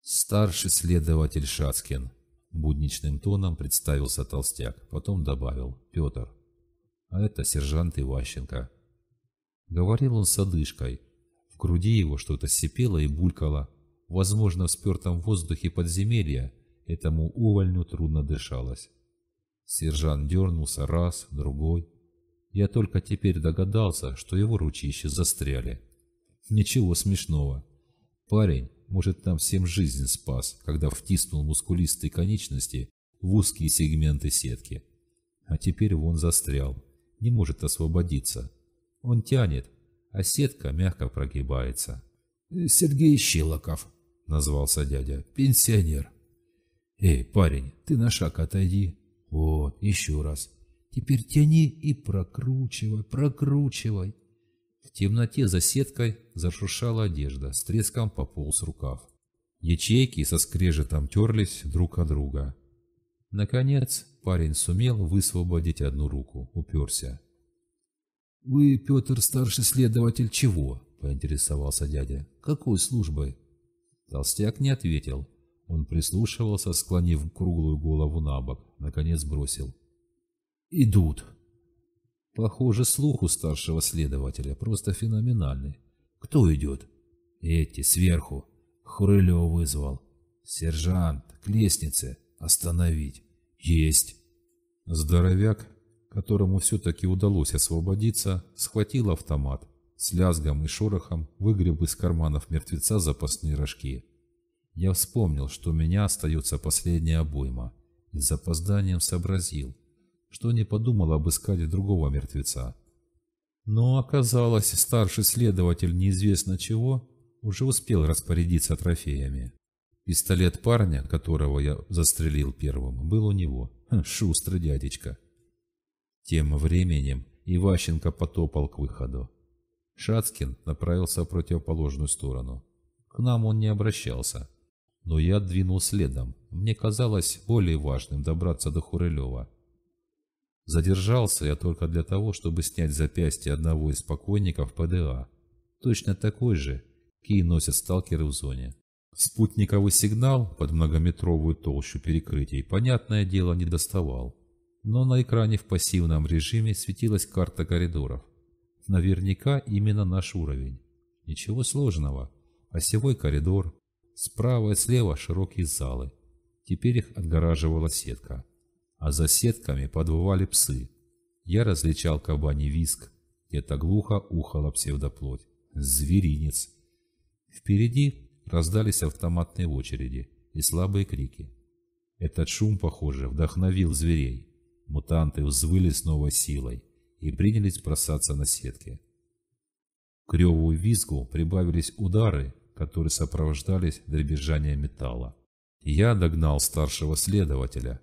«Старший следователь Шацкин», — будничным тоном представился толстяк, потом добавил «Петр». А это сержант Иващенко. Говорил он с одышкой. В груди его что-то сипело и булькало. Возможно, в спертом воздухе подземелья этому увольню трудно дышалось. Сержант дернулся раз, другой. Я только теперь догадался, что его ручища застряли. Ничего смешного. Парень, может, там всем жизнь спас, когда втиснул мускулистые конечности в узкие сегменты сетки. А теперь вон застрял, не может освободиться. Он тянет, а сетка мягко прогибается. Э, «Сергей Щелоков», — назвался дядя, — «пенсионер». «Эй, парень, ты на шаг отойди». «Вот, еще раз. Теперь тяни и прокручивай, прокручивай». В темноте за сеткой зашуршала одежда, с треском пополз рукав. Ячейки со скрежетом терлись друг о друга. Наконец парень сумел высвободить одну руку, уперся. «Вы, Петр, старший следователь чего?» – поинтересовался дядя. «Какой службы?» Толстяк не ответил. Он прислушивался, склонив круглую голову на бок. Наконец бросил. «Идут!» Похоже, слух у старшего следователя просто феноменальный. «Кто идет?» «Эти, сверху!» Хурылева вызвал. «Сержант, к лестнице! Остановить!» «Есть!» Здоровяк которому все-таки удалось освободиться, схватил автомат, с лязгом и шорохом выгреб из карманов мертвеца запасные рожки. Я вспомнил, что у меня остается последняя обойма, и с запозданием сообразил, что не подумал обыскать другого мертвеца. Но оказалось, старший следователь неизвестно чего уже успел распорядиться трофеями. Пистолет парня, которого я застрелил первым, был у него. Шустрый дядечка. Тем временем Иващенко потопал к выходу. Шацкин направился в противоположную сторону. К нам он не обращался. Но я двинул следом. Мне казалось более важным добраться до Хурылева. Задержался я только для того, чтобы снять запястье одного из покойников ПДА. Точно такой же, какие носят сталкеры в зоне. Спутниковый сигнал под многометровую толщу перекрытий, понятное дело, не доставал но на экране в пассивном режиме светилась карта коридоров. Наверняка именно наш уровень. Ничего сложного. Осевой коридор. Справа и слева широкие залы. Теперь их отгораживала сетка. А за сетками подвывали псы. Я различал кабани виск. Где-то глухо ухала псевдоплоть. Зверинец. Впереди раздались автоматные очереди и слабые крики. Этот шум, похоже, вдохновил зверей. Мутанты взвыли с новой силой и принялись бросаться на сетки. К реву и визгу прибавились удары, которые сопровождались дребезжанием металла. Я догнал старшего следователя.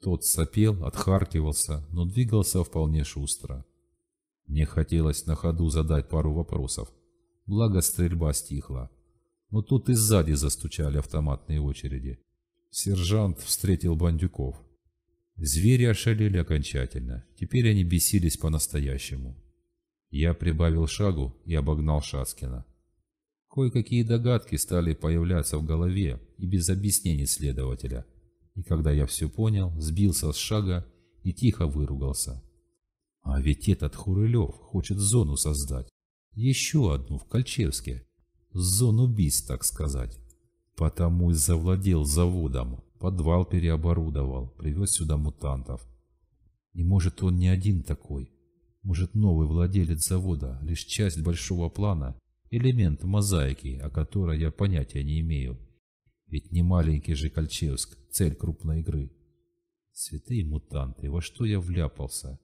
Тот сопел, отхаркивался, но двигался вполне шустро. Мне хотелось на ходу задать пару вопросов. Благо стрельба стихла. Но тут и сзади застучали автоматные очереди. Сержант встретил бандюков. Звери ошалели окончательно. Теперь они бесились по-настоящему. Я прибавил шагу и обогнал Шацкина. Кое-какие догадки стали появляться в голове и без объяснений следователя. И когда я все понял, сбился с шага и тихо выругался. А ведь этот Хурылев хочет зону создать. Еще одну в Кольчевске. Зону бис, так сказать. Потому и завладел заводом. Подвал переоборудовал, привез сюда мутантов. И может он не один такой. Может новый владелец завода, лишь часть большого плана, элемент мозаики, о которой я понятия не имею. Ведь не маленький же Кольчевск, цель крупной игры. Святые мутанты, во что я вляпался?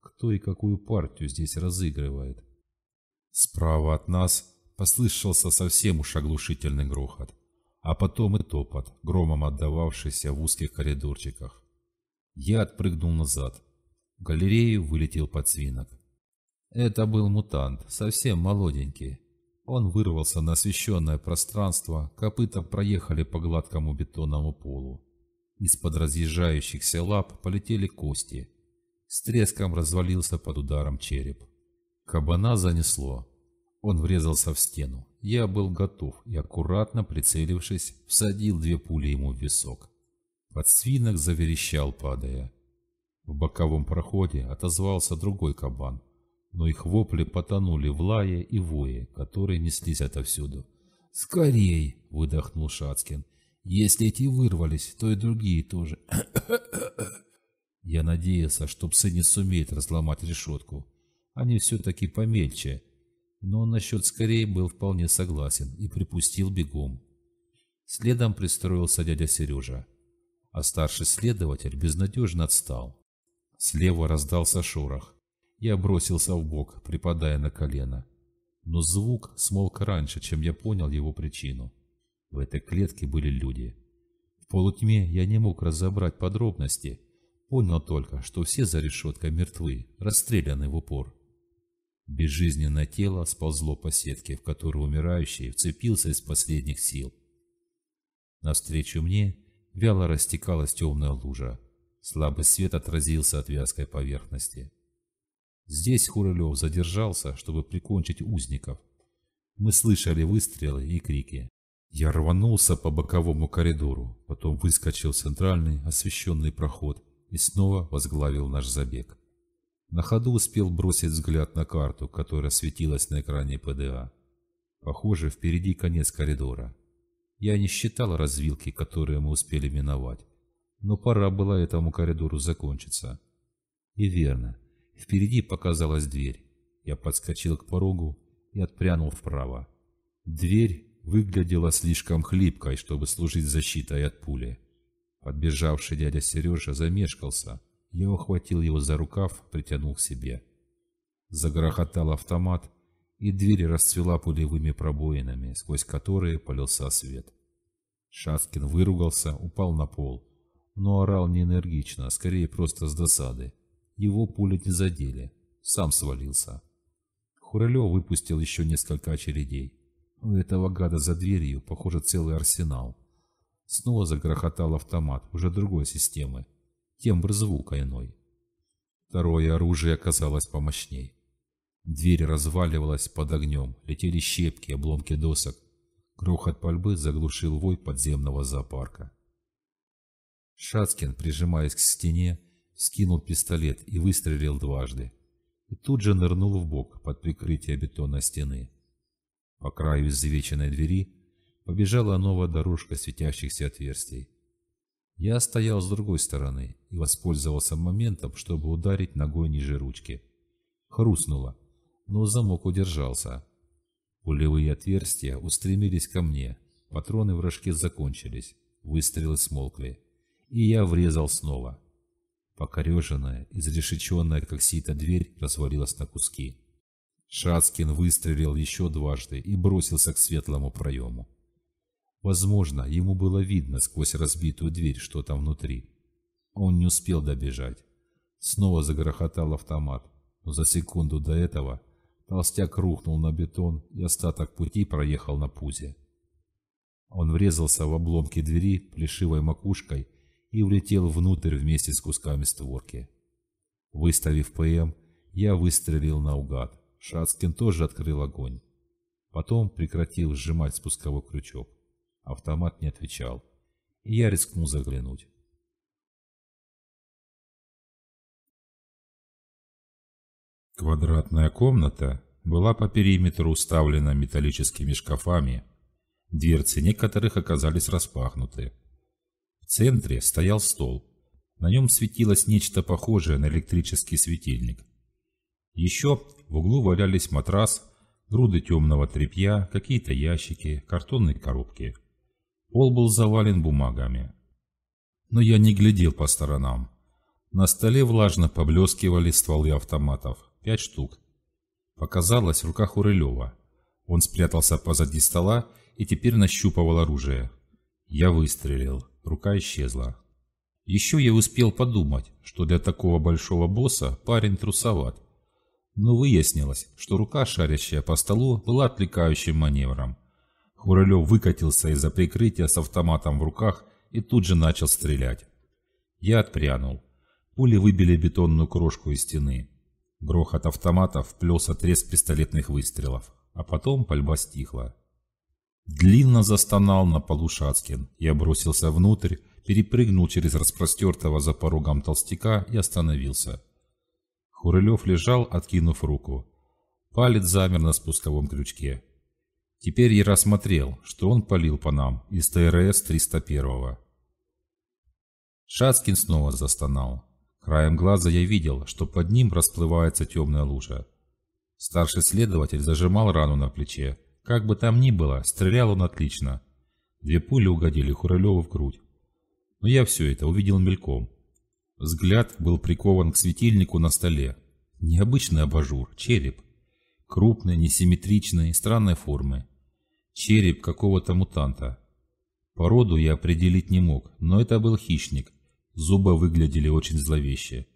Кто и какую партию здесь разыгрывает? Справа от нас послышался совсем уж оглушительный грохот а потом и топот, громом отдававшийся в узких коридорчиках. Я отпрыгнул назад. В галерею вылетел подсвинок. Это был мутант, совсем молоденький. Он вырвался на освещенное пространство, копыта проехали по гладкому бетонному полу. Из-под разъезжающихся лап полетели кости. С треском развалился под ударом череп. Кабана занесло. Он врезался в стену. Я был готов и, аккуратно прицелившись, всадил две пули ему в висок. Подсвинок заверещал, падая. В боковом проходе отозвался другой кабан, но их вопли потонули в лае и вое, которые неслись отовсюду. «Скорей!» — выдохнул Шацкин. «Если эти вырвались, то и другие тоже». [coughs] Я надеялся, что псы не сумеют разломать решетку. Они все-таки помельче — но насчет скорее был вполне согласен и припустил бегом. Следом пристроился дядя Сережа, а старший следователь безнадежно отстал. Слева раздался шорох. Я бросился в бок, припадая на колено. Но звук смолк раньше, чем я понял его причину. В этой клетке были люди. В полутьме я не мог разобрать подробности. Понял только, что все за решеткой мертвы, расстреляны в упор. Безжизненное тело сползло по сетке, в которую умирающий вцепился из последних сил. Навстречу мне вяло растекалась темная лужа. Слабый свет отразился от вязкой поверхности. Здесь Хурылев задержался, чтобы прикончить узников. Мы слышали выстрелы и крики. Я рванулся по боковому коридору, потом выскочил в центральный освещенный проход и снова возглавил наш забег. На ходу успел бросить взгляд на карту, которая светилась на экране ПДА. Похоже, впереди конец коридора. Я не считал развилки, которые мы успели миновать, но пора было этому коридору закончиться. И верно, впереди показалась дверь. Я подскочил к порогу и отпрянул вправо. Дверь выглядела слишком хлипкой, чтобы служить защитой от пули. Подбежавший дядя Сережа замешкался – я ухватил его за рукав, притянул к себе. Загрохотал автомат, и дверь расцвела пулевыми пробоинами, сквозь которые полился свет. Шаскин выругался, упал на пол, но орал не энергично, а скорее просто с досады. Его пули не задели, сам свалился. Хурылев выпустил еще несколько очередей. У этого гада за дверью, похоже, целый арсенал. Снова загрохотал автомат, уже другой системы тембр звука иной. Второе оружие оказалось помощней. Дверь разваливалась под огнем, летели щепки, обломки досок. Грохот пальбы заглушил вой подземного зоопарка. Шацкин, прижимаясь к стене, скинул пистолет и выстрелил дважды. И тут же нырнул в бок под прикрытие бетонной стены. По краю извеченной двери побежала новая дорожка светящихся отверстий. Я стоял с другой стороны и воспользовался моментом, чтобы ударить ногой ниже ручки. Хрустнуло, но замок удержался. Пулевые отверстия устремились ко мне, патроны в рожке закончились, выстрелы смолкли, и я врезал снова. Покореженная, изрешеченная, как сито, дверь развалилась на куски. Шацкин выстрелил еще дважды и бросился к светлому проему. Возможно, ему было видно сквозь разбитую дверь, что там внутри. Он не успел добежать. Снова загрохотал автомат, но за секунду до этого толстяк рухнул на бетон и остаток пути проехал на пузе. Он врезался в обломки двери плешивой макушкой и влетел внутрь вместе с кусками створки. Выставив ПМ, я выстрелил наугад. Шацкин тоже открыл огонь. Потом прекратил сжимать спусковой крючок. Автомат не отвечал. И я рискнул заглянуть. Квадратная комната была по периметру уставлена металлическими шкафами. Дверцы некоторых оказались распахнуты. В центре стоял стол. На нем светилось нечто похожее на электрический светильник. Еще в углу валялись матрас, груды темного тряпья, какие-то ящики, картонные коробки – Пол был завален бумагами. Но я не глядел по сторонам. На столе влажно поблескивали стволы автоматов. Пять штук. Показалось в руках Урылева. Он спрятался позади стола и теперь нащупывал оружие. Я выстрелил. Рука исчезла. Еще я успел подумать, что для такого большого босса парень трусоват. Но выяснилось, что рука, шарящая по столу, была отвлекающим маневром – Хуралев выкатился из-за прикрытия с автоматом в руках и тут же начал стрелять. Я отпрянул. Пули выбили бетонную крошку из стены. Грохот автоматов плелся отрез пистолетных выстрелов, а потом пальба стихла. Длинно застонал на полу Шацкин. Я бросился внутрь, перепрыгнул через распростертого за порогом толстяка и остановился. Хурылев лежал, откинув руку. Палец замер на спусковом крючке. Теперь я рассмотрел, что он полил по нам из ТРС-301. Шацкин снова застонал. Краем глаза я видел, что под ним расплывается темная лужа. Старший следователь зажимал рану на плече. Как бы там ни было, стрелял он отлично. Две пули угодили Хуралеву в грудь. Но я все это увидел мельком. Взгляд был прикован к светильнику на столе. Необычный абажур, череп крупной, несимметричной, странной формы. Череп какого-то мутанта. Породу я определить не мог, но это был хищник. Зубы выглядели очень зловеще.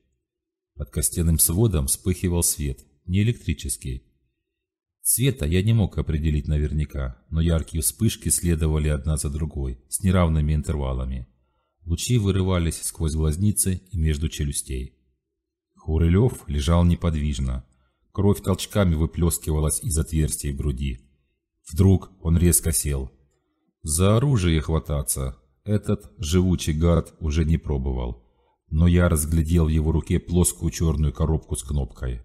Под костяным сводом вспыхивал свет, не электрический. Цвета я не мог определить наверняка, но яркие вспышки следовали одна за другой, с неравными интервалами. Лучи вырывались сквозь глазницы и между челюстей. Хурылев лежал неподвижно, Кровь толчками выплескивалась из отверстий груди. Вдруг он резко сел. За оружие хвататься этот живучий гард уже не пробовал. Но я разглядел в его руке плоскую черную коробку с кнопкой.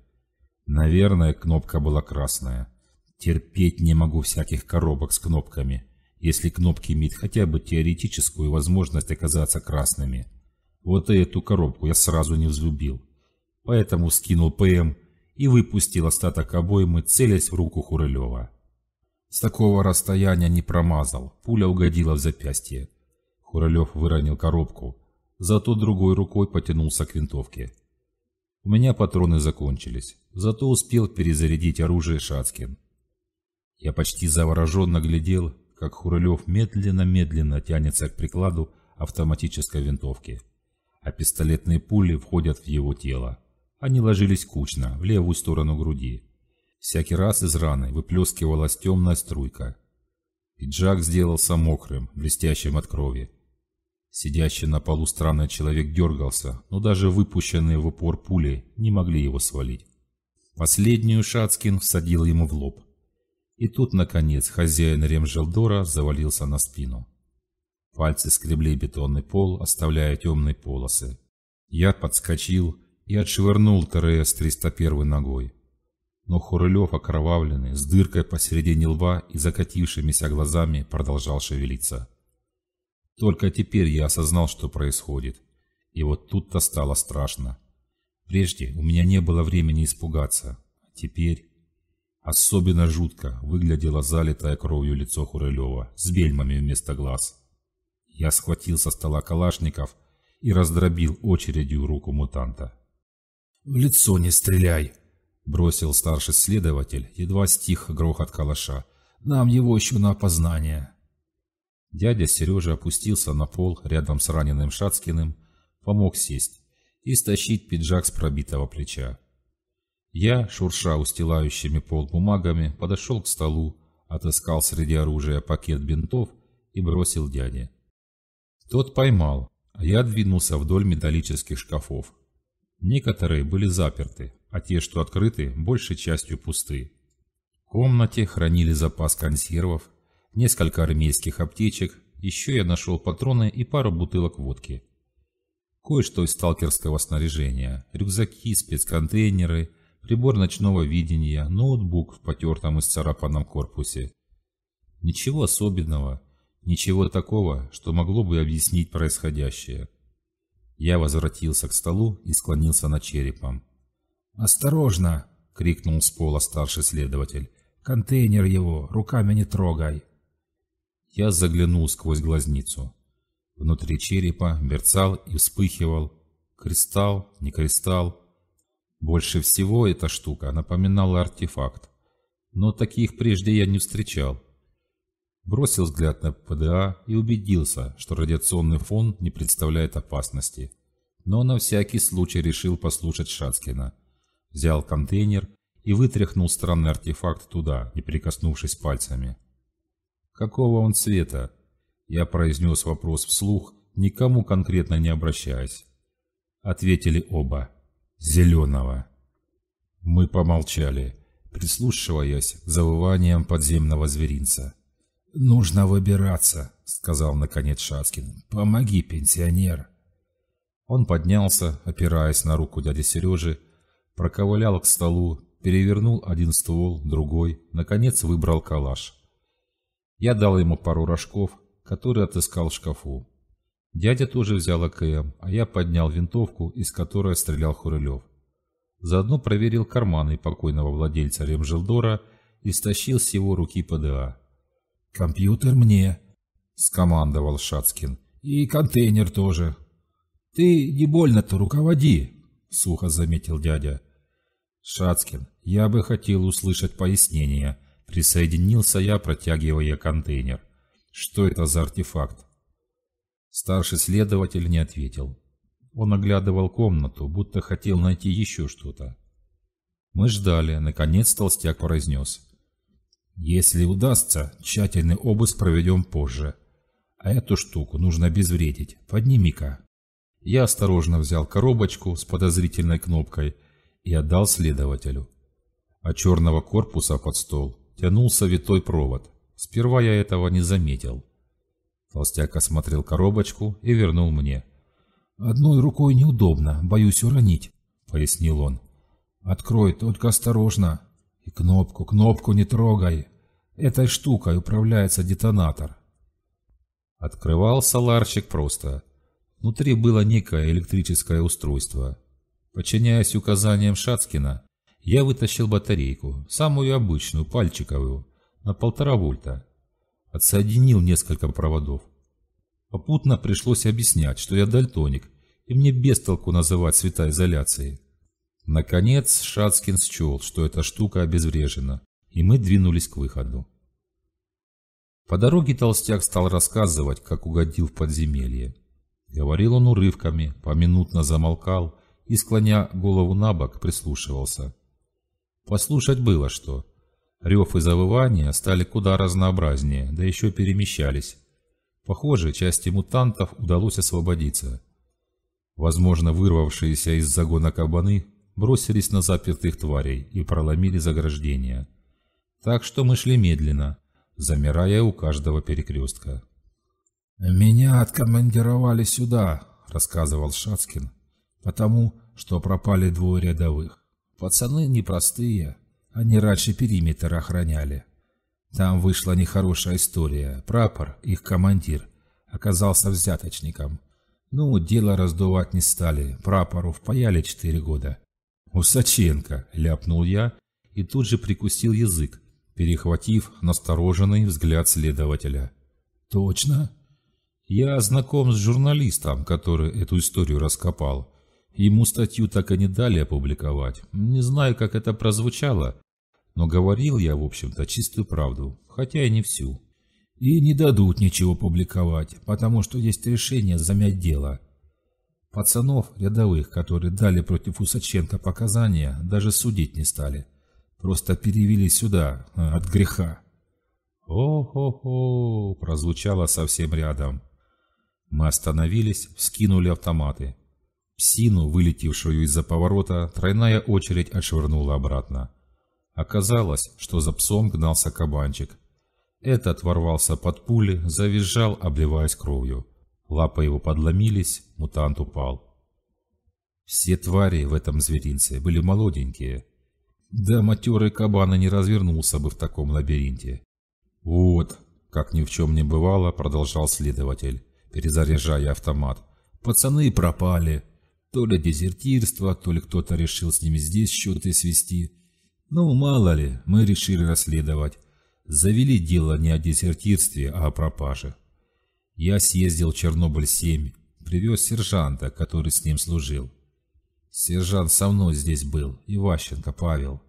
Наверное, кнопка была красная. Терпеть не могу всяких коробок с кнопками, если кнопки имеют хотя бы теоретическую возможность оказаться красными. Вот эту коробку я сразу не взлюбил. Поэтому скинул ПМ и выпустил остаток обоймы, целясь в руку Хурылева. С такого расстояния не промазал, пуля угодила в запястье. Хурылев выронил коробку, зато другой рукой потянулся к винтовке. У меня патроны закончились, зато успел перезарядить оружие Шацкин. Я почти завороженно глядел, как Хурылев медленно-медленно тянется к прикладу автоматической винтовки, а пистолетные пули входят в его тело. Они ложились кучно, в левую сторону груди. Всякий раз из раны выплескивалась темная струйка. Пиджак сделался мокрым, блестящим от крови. Сидящий на полу странный человек дергался, но даже выпущенные в упор пули не могли его свалить. Последнюю Шацкин всадил ему в лоб. И тут, наконец, хозяин Ремжелдора завалился на спину. Пальцы скребли бетонный пол, оставляя темные полосы. Я подскочил, и отшвырнул ТРС-301 ногой. Но Хурылев, окровавленный, с дыркой посередине лба и закатившимися глазами, продолжал шевелиться. Только теперь я осознал, что происходит. И вот тут-то стало страшно. Прежде у меня не было времени испугаться. а Теперь... Особенно жутко выглядело залитое кровью лицо Хурылева с бельмами вместо глаз. Я схватил со стола калашников и раздробил очередью руку мутанта. «В лицо не стреляй!» – бросил старший следователь, едва стих грохот калаша. «Нам его еще на опознание!» Дядя Сережа опустился на пол рядом с раненым Шацкиным, помог сесть и стащить пиджак с пробитого плеча. Я, шурша устилающими пол бумагами, подошел к столу, отыскал среди оружия пакет бинтов и бросил дяде. Тот поймал, а я двинулся вдоль металлических шкафов. Некоторые были заперты, а те, что открыты, большей частью пусты. В комнате хранили запас консервов, несколько армейских аптечек, еще я нашел патроны и пару бутылок водки. Кое-что из сталкерского снаряжения, рюкзаки, спецконтейнеры, прибор ночного видения, ноутбук в потертом и сцарапанном корпусе. Ничего особенного, ничего такого, что могло бы объяснить происходящее. Я возвратился к столу и склонился над черепом. «Осторожно!» — крикнул с пола старший следователь. «Контейнер его! Руками не трогай!» Я заглянул сквозь глазницу. Внутри черепа мерцал и вспыхивал. Кристалл, не кристалл. Больше всего эта штука напоминала артефакт. Но таких прежде я не встречал бросил взгляд на ПДА и убедился, что радиационный фон не представляет опасности. Но на всякий случай решил послушать Шацкина. Взял контейнер и вытряхнул странный артефакт туда, не прикоснувшись пальцами. «Какого он цвета?» Я произнес вопрос вслух, никому конкретно не обращаясь. Ответили оба. «Зеленого». Мы помолчали, прислушиваясь завыванием подземного зверинца. «Нужно выбираться», — сказал наконец Шацкин. «Помоги, пенсионер». Он поднялся, опираясь на руку дяди Сережи, проковылял к столу, перевернул один ствол, другой, наконец выбрал калаш. Я дал ему пару рожков, которые отыскал в шкафу. Дядя тоже взял АКМ, а я поднял винтовку, из которой стрелял Хурылев. Заодно проверил карманы покойного владельца Ремжелдора и стащил с его руки ПДА. «Компьютер мне», — скомандовал Шацкин. «И контейнер тоже». «Ты не больно-то руководи», — сухо заметил дядя. «Шацкин, я бы хотел услышать пояснение», — присоединился я, протягивая контейнер. «Что это за артефакт?» Старший следователь не ответил. Он оглядывал комнату, будто хотел найти еще что-то. Мы ждали, наконец толстяк произнес. Если удастся, тщательный обыск проведем позже. А эту штуку нужно обезвредить. Подними-ка. Я осторожно взял коробочку с подозрительной кнопкой и отдал следователю. От а черного корпуса под стол тянулся витой провод. Сперва я этого не заметил. Толстяк осмотрел коробочку и вернул мне. «Одной рукой неудобно, боюсь уронить», — пояснил он. «Открой, только осторожно, и кнопку, кнопку не трогай. Этой штукой управляется детонатор. Открывался ларчик просто. Внутри было некое электрическое устройство. Подчиняясь указаниям Шацкина, я вытащил батарейку, самую обычную, пальчиковую, на полтора вольта. Отсоединил несколько проводов. Попутно пришлось объяснять, что я дальтоник, и мне без толку называть цвета изоляции. Наконец Шацкин счел, что эта штука обезврежена, и мы двинулись к выходу. По дороге Толстяк стал рассказывать, как угодил в подземелье. Говорил он урывками, поминутно замолкал и, склоня голову на бок, прислушивался. Послушать было что. Рев и завывания стали куда разнообразнее, да еще перемещались. Похоже, части мутантов удалось освободиться. Возможно, вырвавшиеся из загона кабаны бросились на запертых тварей и проломили заграждение. Так что мы шли медленно, замирая у каждого перекрестка. «Меня откомандировали сюда», — рассказывал Шацкин, «потому что пропали двое рядовых. Пацаны непростые, они раньше периметр охраняли. Там вышла нехорошая история. Прапор, их командир, оказался взяточником. Ну, дело раздувать не стали, прапору впаяли четыре года. «Усаченко!» – ляпнул я и тут же прикусил язык, перехватив настороженный взгляд следователя. «Точно?» «Я знаком с журналистом, который эту историю раскопал. Ему статью так и не дали опубликовать. Не знаю, как это прозвучало, но говорил я, в общем-то, чистую правду, хотя и не всю». «И не дадут ничего публиковать, потому что есть решение замять дело. Пацанов, рядовых, которые дали против Усаченко показания, даже судить не стали. Просто перевели сюда, э, от греха. «О-хо-хо!» – прозвучало совсем рядом. Мы остановились, вскинули автоматы. Псину, вылетевшую из-за поворота, тройная очередь отшвырнула обратно. Оказалось, что за псом гнался кабанчик. Этот ворвался под пули, завизжал, обливаясь кровью. Лапы его подломились, мутант упал. Все твари в этом зверинце были молоденькие. Да матерый кабан не развернулся бы в таком лабиринте. «Вот», — как ни в чем не бывало, продолжал следователь, перезаряжая автомат. «Пацаны пропали. То ли дезертирство, то ли кто-то решил с ними здесь счеты свести. Ну, мало ли, мы решили расследовать. Завели дело не о дезертирстве, а о пропаже». Я съездил в Чернобыль-7, привез сержанта, который с ним служил. Сержант со мной здесь был, Иващенко Павел.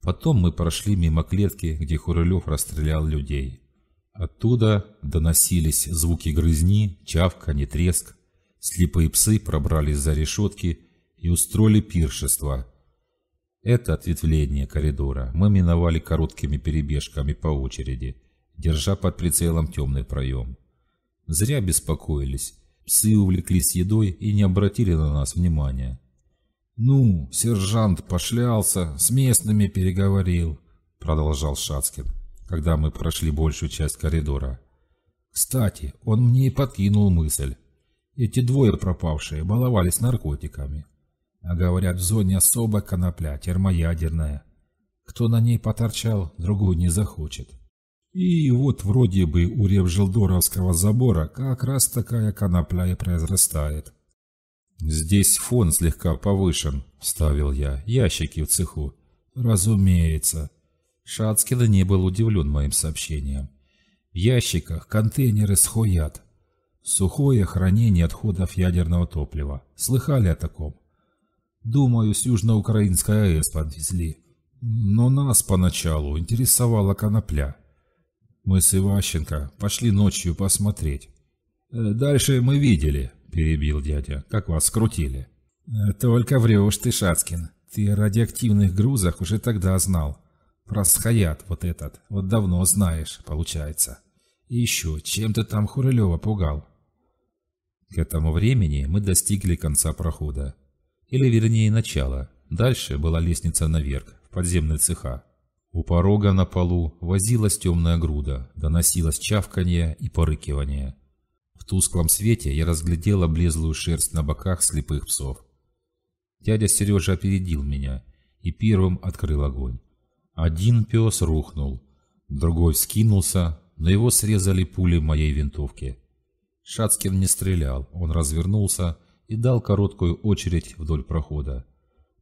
Потом мы прошли мимо клетки, где Хурылев расстрелял людей. Оттуда доносились звуки грызни, чавка, нетреск. Слепые псы пробрались за решетки и устроили пиршество. Это ответвление коридора мы миновали короткими перебежками по очереди, держа под прицелом темный проем. Зря беспокоились. Псы увлеклись едой и не обратили на нас внимания. «Ну, сержант пошлялся, с местными переговорил», — продолжал Шацкин, когда мы прошли большую часть коридора. «Кстати, он мне и подкинул мысль. Эти двое пропавшие баловались наркотиками. А говорят, в зоне особая конопля термоядерная. Кто на ней поторчал, другую не захочет. И вот вроде бы у Ревжелдоровского забора как раз такая конопля и произрастает. «Здесь фон слегка повышен», — вставил я, — «ящики в цеху». «Разумеется». Шацкин не был удивлен моим сообщением. «В ящиках контейнеры схоят, Сухое хранение отходов ядерного топлива. Слыхали о таком?» «Думаю, с южноукраинской АЭС подвезли. Но нас поначалу интересовала конопля». Мы с Иващенко пошли ночью посмотреть. Э, дальше мы видели, перебил дядя, как вас скрутили. Э, только врешь ты, Шацкин. Ты о радиоактивных грузах уже тогда знал. Про Схаят вот этот, вот давно знаешь, получается. И еще, чем ты там Хурылева пугал? К этому времени мы достигли конца прохода. Или вернее начала. Дальше была лестница наверх, в подземные цеха. У порога на полу возилась темная груда, доносилось чавканье и порыкивание. В тусклом свете я разглядел облезлую шерсть на боках слепых псов. Дядя Сережа опередил меня и первым открыл огонь. Один пес рухнул, другой вскинулся, но его срезали пули моей винтовки. Шацкин не стрелял, он развернулся и дал короткую очередь вдоль прохода.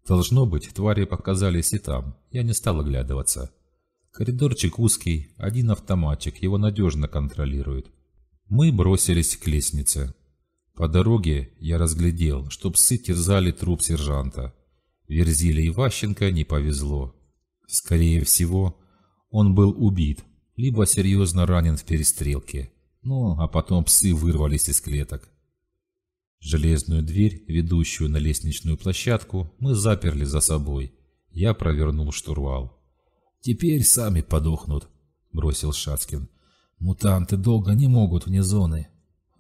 Должно быть, твари показались и там. Я не стал оглядываться. Коридорчик узкий, один автоматчик его надежно контролирует. Мы бросились к лестнице. По дороге я разглядел, что псы терзали труп сержанта. Верзили и Ващенко не повезло. Скорее всего, он был убит, либо серьезно ранен в перестрелке. Ну, а потом псы вырвались из клеток. Железную дверь, ведущую на лестничную площадку, мы заперли за собой. Я провернул штурвал. «Теперь сами подохнут», — бросил Шацкин. «Мутанты долго не могут вне зоны».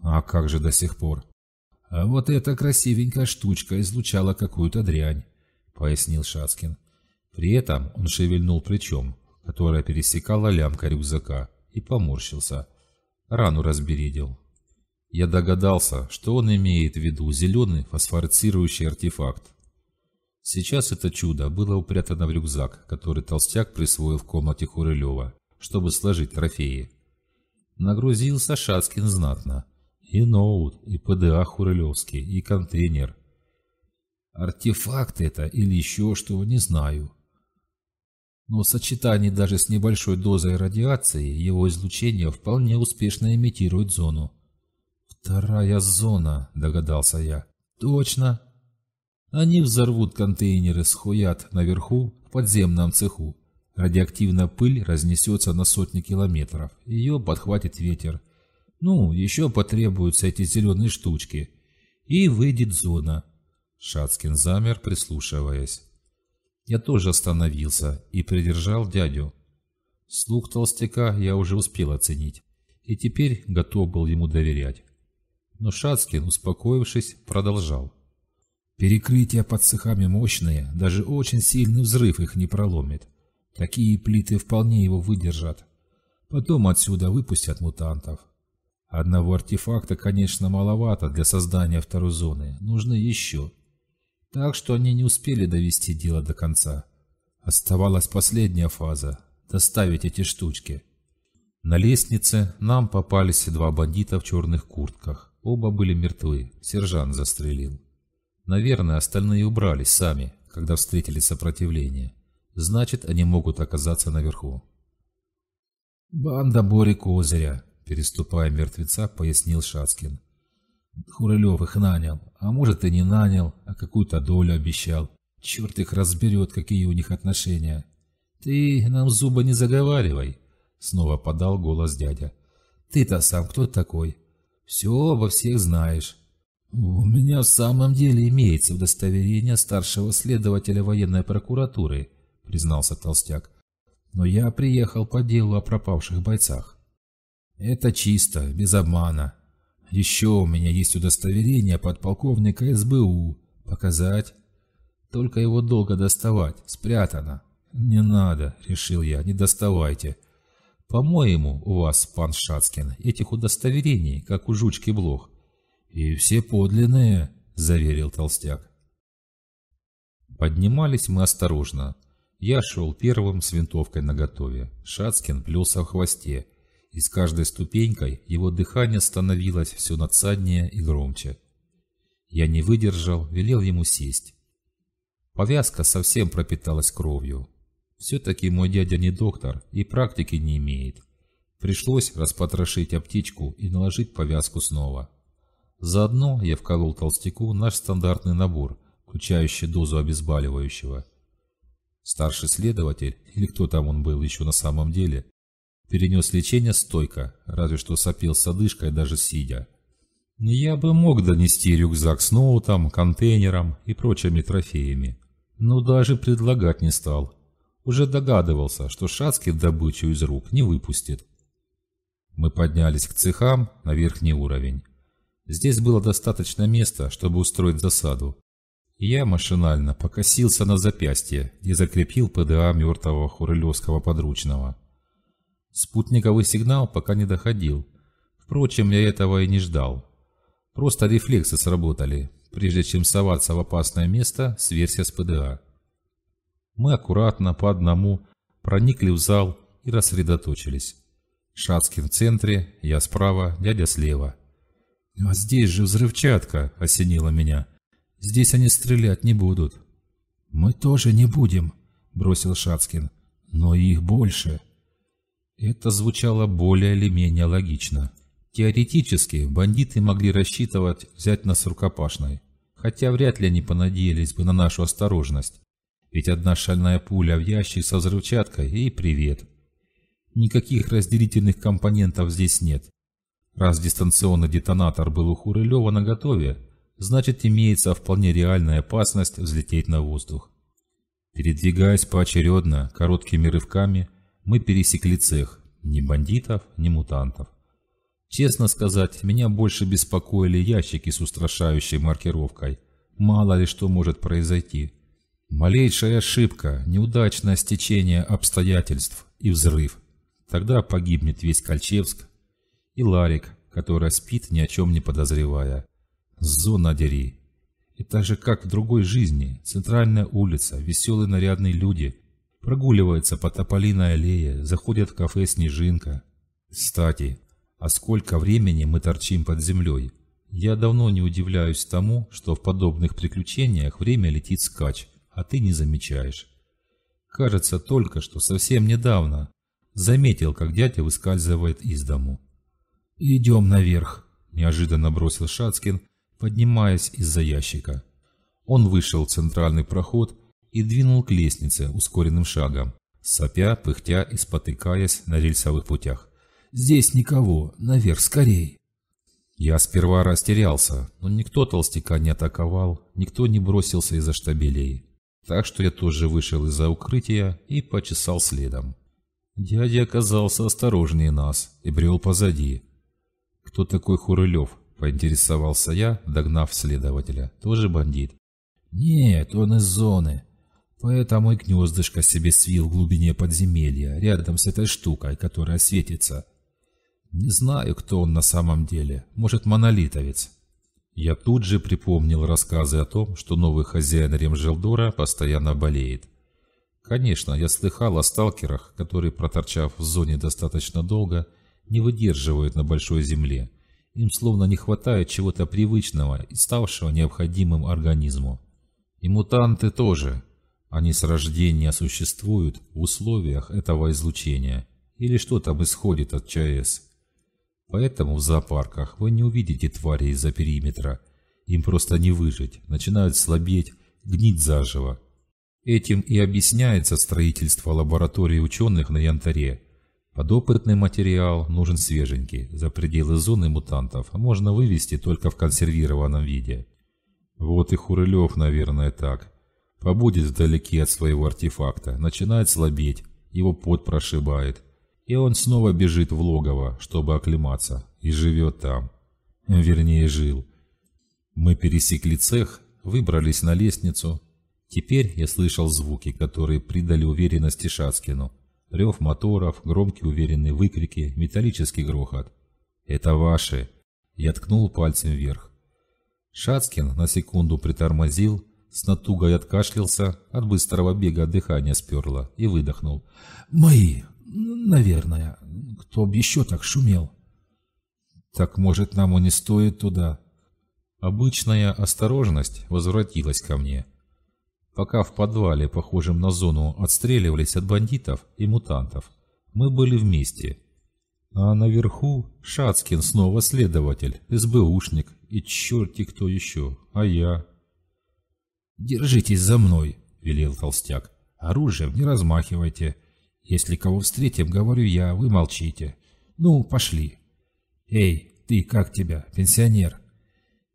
«А как же до сих пор?» «А вот эта красивенькая штучка излучала какую-то дрянь», — пояснил Шацкин. При этом он шевельнул плечом, которое пересекала лямка рюкзака, и поморщился. Рану разбередил. Я догадался, что он имеет в виду зеленый фосфорицирующий артефакт. Сейчас это чудо было упрятано в рюкзак, который толстяк присвоил в комнате Хурылева, чтобы сложить трофеи. Нагрузился Шацкин знатно. И ноут, и ПДА Хурылевский, и контейнер. Артефакт это или еще что, не знаю. Но в сочетании даже с небольшой дозой радиации его излучение вполне успешно имитирует зону. «Вторая зона», — догадался я. «Точно!» Они взорвут контейнеры с хуят наверху в подземном цеху. Радиоактивная пыль разнесется на сотни километров. Ее подхватит ветер. Ну, еще потребуются эти зеленые штучки. И выйдет зона. Шацкин замер, прислушиваясь. Я тоже остановился и придержал дядю. Слух толстяка я уже успел оценить. И теперь готов был ему доверять но Шацкин, успокоившись, продолжал. Перекрытия под цехами мощные, даже очень сильный взрыв их не проломит. Такие плиты вполне его выдержат. Потом отсюда выпустят мутантов. Одного артефакта, конечно, маловато для создания второй зоны. нужны еще. Так что они не успели довести дело до конца. Оставалась последняя фаза – доставить эти штучки. На лестнице нам попались два бандита в черных куртках. Оба были мертвы, сержант застрелил. Наверное, остальные убрались сами, когда встретили сопротивление. Значит, они могут оказаться наверху. «Банда Бори Козыря», – переступая мертвеца, пояснил Шацкин. «Хурылев их нанял, а может и не нанял, а какую-то долю обещал. Черт их разберет, какие у них отношения. Ты нам зуба не заговаривай», – снова подал голос дядя. «Ты-то сам кто такой? Все обо всех знаешь. У меня в самом деле имеется удостоверение старшего следователя военной прокуратуры, признался Толстяк. Но я приехал по делу о пропавших бойцах. Это чисто, без обмана. Еще у меня есть удостоверение подполковника СБУ. Показать? Только его долго доставать, спрятано. Не надо, решил я, не доставайте. По-моему, у вас, пан Шацкин, этих удостоверений, как у жучки блох. И все подлинные, заверил толстяк. Поднимались мы осторожно. Я шел первым с винтовкой наготове. Шацкин плелся в хвосте. И с каждой ступенькой его дыхание становилось все надсаднее и громче. Я не выдержал, велел ему сесть. Повязка совсем пропиталась кровью. Все-таки мой дядя не доктор и практики не имеет. Пришлось распотрошить аптечку и наложить повязку снова. Заодно я вколол толстяку наш стандартный набор, включающий дозу обезболивающего. Старший следователь, или кто там он был еще на самом деле, перенес лечение стойко, разве что сопел с одышкой даже сидя. Я бы мог донести рюкзак с ноутом, контейнером и прочими трофеями, но даже предлагать не стал, уже догадывался, что Шацкий добычу из рук не выпустит. Мы поднялись к цехам на верхний уровень. Здесь было достаточно места, чтобы устроить засаду. Я машинально покосился на запястье и закрепил ПДА мертвого хурылевского подручного. Спутниковый сигнал пока не доходил. Впрочем, я этого и не ждал. Просто рефлексы сработали, прежде чем соваться в опасное место, сверся с ПДА. Мы аккуратно, по одному, проникли в зал и рассредоточились. Шацкий в центре, я справа, дядя слева. «А здесь же взрывчатка!» – осенила меня. «Здесь они стрелять не будут». «Мы тоже не будем», – бросил Шацкин. «Но их больше». Это звучало более или менее логично. Теоретически, бандиты могли рассчитывать взять нас рукопашной. Хотя вряд ли они понадеялись бы на нашу осторожность. Ведь одна шальная пуля в ящик со взрывчаткой и привет. Никаких разделительных компонентов здесь нет. Раз дистанционный детонатор был у Хурылева наготове, значит имеется вполне реальная опасность взлететь на воздух. Передвигаясь поочередно, короткими рывками, мы пересекли цех. Ни бандитов, ни мутантов. Честно сказать, меня больше беспокоили ящики с устрашающей маркировкой. Мало ли что может произойти. Малейшая ошибка, неудачное стечение обстоятельств и взрыв. Тогда погибнет весь Кольчевск и Ларик, которая спит, ни о чем не подозревая. Зона дери. И так же, как в другой жизни, центральная улица, веселые нарядные люди, прогуливаются по Тополиной аллее, заходят в кафе «Снежинка». Кстати, а сколько времени мы торчим под землей? Я давно не удивляюсь тому, что в подобных приключениях время летит скач – а ты не замечаешь. Кажется только, что совсем недавно заметил, как дядя выскальзывает из дому. «Идем наверх», – неожиданно бросил Шацкин, поднимаясь из-за ящика. Он вышел в центральный проход и двинул к лестнице ускоренным шагом, сопя, пыхтя и спотыкаясь на рельсовых путях. «Здесь никого! Наверх, скорей!» Я сперва растерялся, но никто толстяка не атаковал, никто не бросился из-за штабелей так что я тоже вышел из-за укрытия и почесал следом. Дядя оказался осторожнее нас и брел позади. «Кто такой Хурылев?» – поинтересовался я, догнав следователя. «Тоже бандит?» «Нет, он из зоны. Поэтому и гнездышко себе свил в глубине подземелья, рядом с этой штукой, которая светится. Не знаю, кто он на самом деле. Может, монолитовец. Я тут же припомнил рассказы о том, что новый хозяин Ремжелдора постоянно болеет. Конечно, я слыхал о сталкерах, которые, проторчав в зоне достаточно долго, не выдерживают на большой земле. Им словно не хватает чего-то привычного и ставшего необходимым организму. И мутанты тоже. Они с рождения существуют в условиях этого излучения. Или что там исходит от ЧАЭС. Поэтому в зоопарках вы не увидите тварей из-за периметра. Им просто не выжить, начинают слабеть, гнить заживо. Этим и объясняется строительство лаборатории ученых на Янтаре. Подопытный материал нужен свеженький. За пределы зоны мутантов можно вывести только в консервированном виде. Вот и Хурылев, наверное, так. Побудет вдалеке от своего артефакта, начинает слабеть, его пот прошибает. И он снова бежит в логово, чтобы оклематься, и живет там. Вернее, жил. Мы пересекли цех, выбрались на лестницу. Теперь я слышал звуки, которые придали уверенности Шацкину. Рев моторов, громкие уверенные выкрики, металлический грохот. «Это ваши!» Я ткнул пальцем вверх. Шацкин на секунду притормозил, с натугой откашлялся, от быстрого бега дыхание сперло и выдохнул. «Мои! Ну, наверное. Кто б еще так шумел? Так, может, нам и не стоит туда? Обычная осторожность возвратилась ко мне. Пока в подвале, похожем на зону, отстреливались от бандитов и мутантов, мы были вместе. А наверху Шацкин снова следователь, СБУшник и черти кто еще, а я... «Держитесь за мной», — велел толстяк. «Оружием не размахивайте. Если кого встретим, говорю я, вы молчите. Ну, пошли. Эй, ты, как тебя, пенсионер?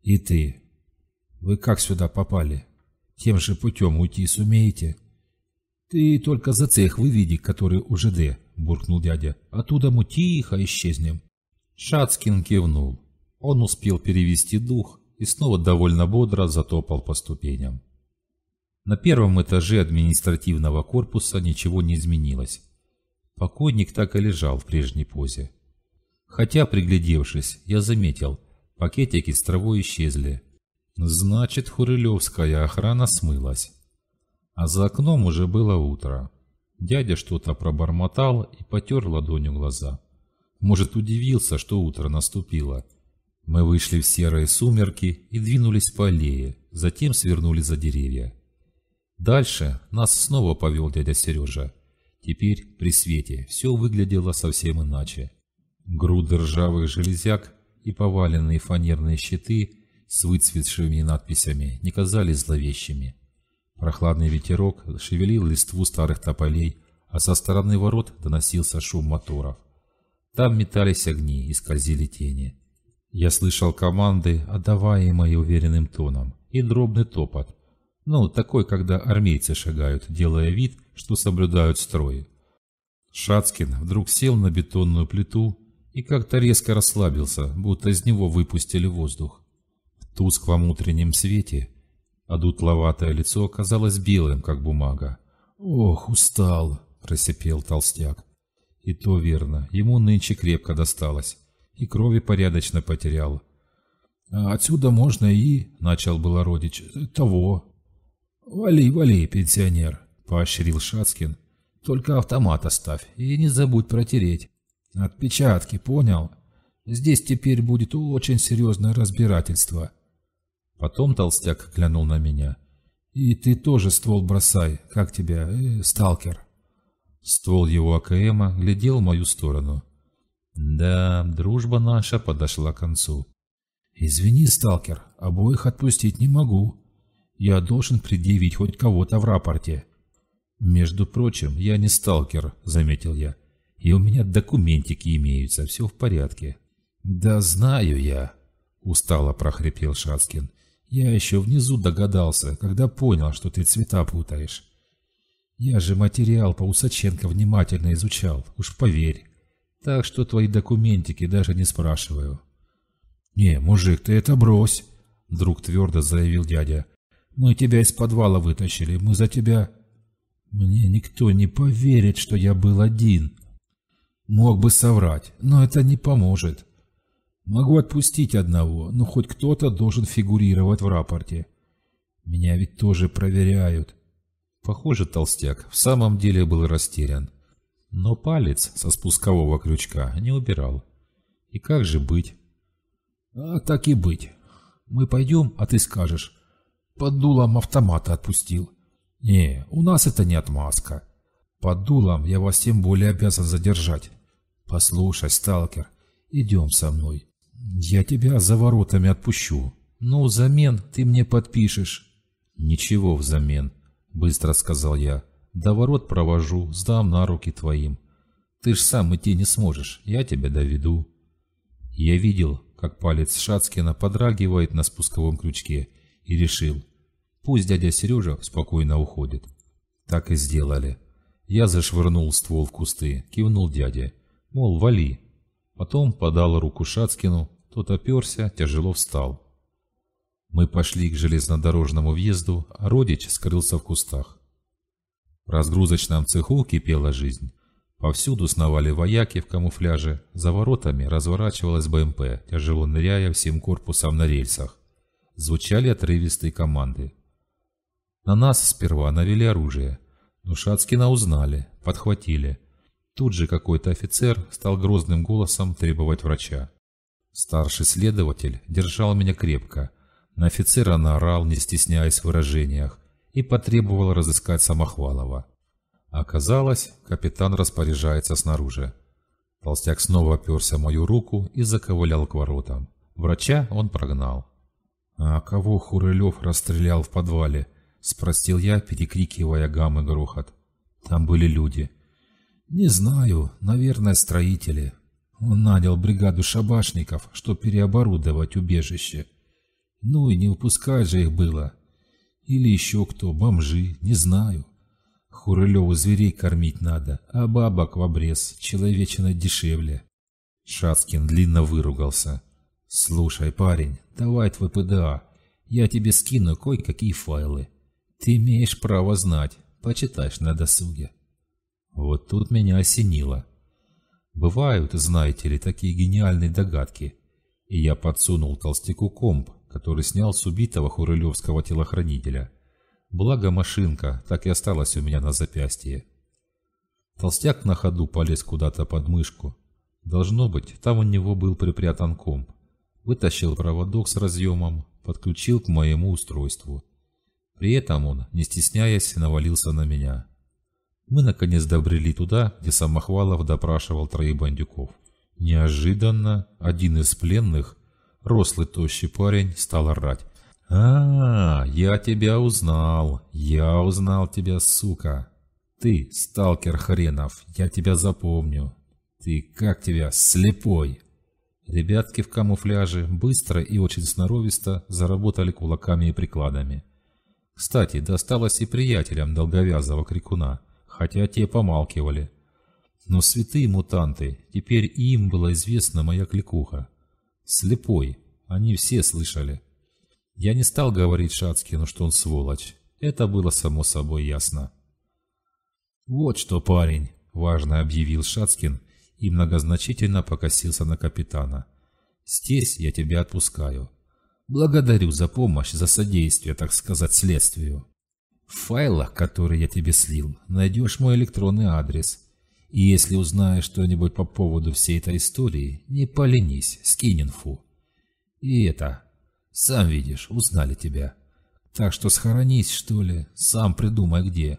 И ты. Вы как сюда попали? Тем же путем уйти сумеете? Ты только за цех выведи, который у ЖД, буркнул дядя. Оттуда мы тихо исчезнем. Шацкин кивнул. Он успел перевести дух и снова довольно бодро затопал по ступеням. На первом этаже административного корпуса ничего не изменилось. Покойник так и лежал в прежней позе. Хотя, приглядевшись, я заметил, пакетики с травой исчезли. Значит, хурылевская охрана смылась. А за окном уже было утро. Дядя что-то пробормотал и потер ладонью глаза. Может, удивился, что утро наступило. Мы вышли в серые сумерки и двинулись по аллее, затем свернули за деревья. Дальше нас снова повел дядя Сережа. Теперь при свете все выглядело совсем иначе. Груды ржавых железяк и поваленные фанерные щиты с выцветшими надписями не казались зловещими. Прохладный ветерок шевелил листву старых тополей, а со стороны ворот доносился шум моторов. Там метались огни и скользили тени. Я слышал команды, отдаваемые уверенным тоном, и дробный топот, ну, такой, когда армейцы шагают, делая вид, что соблюдают строй. Шацкин вдруг сел на бетонную плиту и как-то резко расслабился, будто из него выпустили воздух. В тусклом утреннем свете одутловатое лицо оказалось белым, как бумага. «Ох, устал!» – просипел толстяк. И то верно, ему нынче крепко досталось, и крови порядочно потерял. «А «Отсюда можно и...» – начал было родич. «Того!» «Вали, вали, пенсионер», – поощрил Шацкин. «Только автомат оставь и не забудь протереть. Отпечатки, понял? Здесь теперь будет очень серьезное разбирательство». Потом толстяк глянул на меня. «И ты тоже ствол бросай, как тебя, э, сталкер?» Ствол его АКМа глядел в мою сторону. «Да, дружба наша подошла к концу». «Извини, сталкер, обоих отпустить не могу», я должен предъявить хоть кого-то в рапорте. «Между прочим, я не сталкер», — заметил я. «И у меня документики имеются, все в порядке». «Да знаю я», — устало прохрипел Шацкин. «Я еще внизу догадался, когда понял, что ты цвета путаешь. Я же материал по Усаченко внимательно изучал, уж поверь. Так что твои документики даже не спрашиваю». «Не, мужик, ты это брось», — вдруг твердо заявил дядя. Мы тебя из подвала вытащили, мы за тебя... Мне никто не поверит, что я был один. Мог бы соврать, но это не поможет. Могу отпустить одного, но хоть кто-то должен фигурировать в рапорте. Меня ведь тоже проверяют. Похоже, толстяк в самом деле был растерян. Но палец со спускового крючка не убирал. И как же быть? А так и быть. Мы пойдем, а ты скажешь, под дулом автомата отпустил. Не, у нас это не отмазка. Под дулом я вас тем более обязан задержать. Послушай, сталкер, идем со мной. Я тебя за воротами отпущу. Но ну, взамен ты мне подпишешь. Ничего взамен, быстро сказал я. До ворот провожу, сдам на руки твоим. Ты ж сам идти не сможешь, я тебя доведу. Я видел, как палец Шацкина подрагивает на спусковом крючке, и решил, Пусть дядя Сережа спокойно уходит. Так и сделали. Я зашвырнул ствол в кусты, кивнул дяде. Мол, вали. Потом подал руку Шацкину, тот оперся, тяжело встал. Мы пошли к железнодорожному въезду, а родич скрылся в кустах. В разгрузочном цеху кипела жизнь. Повсюду сновали вояки в камуфляже, за воротами разворачивалась БМП, тяжело ныряя всем корпусом на рельсах. Звучали отрывистые команды. На нас сперва навели оружие. Но Шацкина узнали, подхватили. Тут же какой-то офицер стал грозным голосом требовать врача. Старший следователь держал меня крепко. На офицера наорал, не стесняясь в выражениях, и потребовал разыскать Самохвалова. Оказалось, капитан распоряжается снаружи. Толстяк снова оперся в мою руку и заковылял к воротам. Врача он прогнал. «А кого Хурылев расстрелял в подвале?» — спросил я, перекрикивая гам и грохот. «Там были люди». «Не знаю. Наверное, строители. Он нанял бригаду шабашников, чтобы переоборудовать убежище. Ну и не упускать же их было. Или еще кто, бомжи, не знаю. Хурылеву зверей кормить надо, а бабок в обрез, человечина дешевле». Шацкин длинно выругался. «Слушай, парень, давай твой ПДА. Я тебе скину кое-какие файлы». Ты имеешь право знать, почитаешь на досуге. Вот тут меня осенило. Бывают, знаете ли, такие гениальные догадки. И я подсунул толстяку комп, который снял с убитого хурылевского телохранителя. Благо машинка так и осталась у меня на запястье. Толстяк на ходу полез куда-то под мышку. Должно быть, там у него был припрятан комп. Вытащил проводок с разъемом, подключил к моему устройству. При этом он, не стесняясь, навалился на меня. Мы наконец добрели туда, где Самохвалов допрашивал троих бандюков. Неожиданно один из пленных, рослый тощий парень, стал орать. «А, -а, -а я тебя узнал! Я узнал тебя, сука! Ты, сталкер хренов, я тебя запомню! Ты, как тебя, слепой!» Ребятки в камуфляже быстро и очень сноровисто заработали кулаками и прикладами. Кстати, досталось и приятелям долговязого крикуна, хотя те помалкивали. Но святые мутанты, теперь и им была известна моя кликуха. Слепой, они все слышали. Я не стал говорить Шацкину, что он сволочь. Это было само собой ясно. «Вот что, парень!» – важно объявил Шацкин и многозначительно покосился на капитана. «Здесь я тебя отпускаю. Благодарю за помощь, за содействие, так сказать, следствию. В файлах, которые я тебе слил, найдешь мой электронный адрес. И если узнаешь что-нибудь по поводу всей этой истории, не поленись, скинь инфу. И это, сам видишь, узнали тебя. Так что схоронись, что ли, сам придумай где.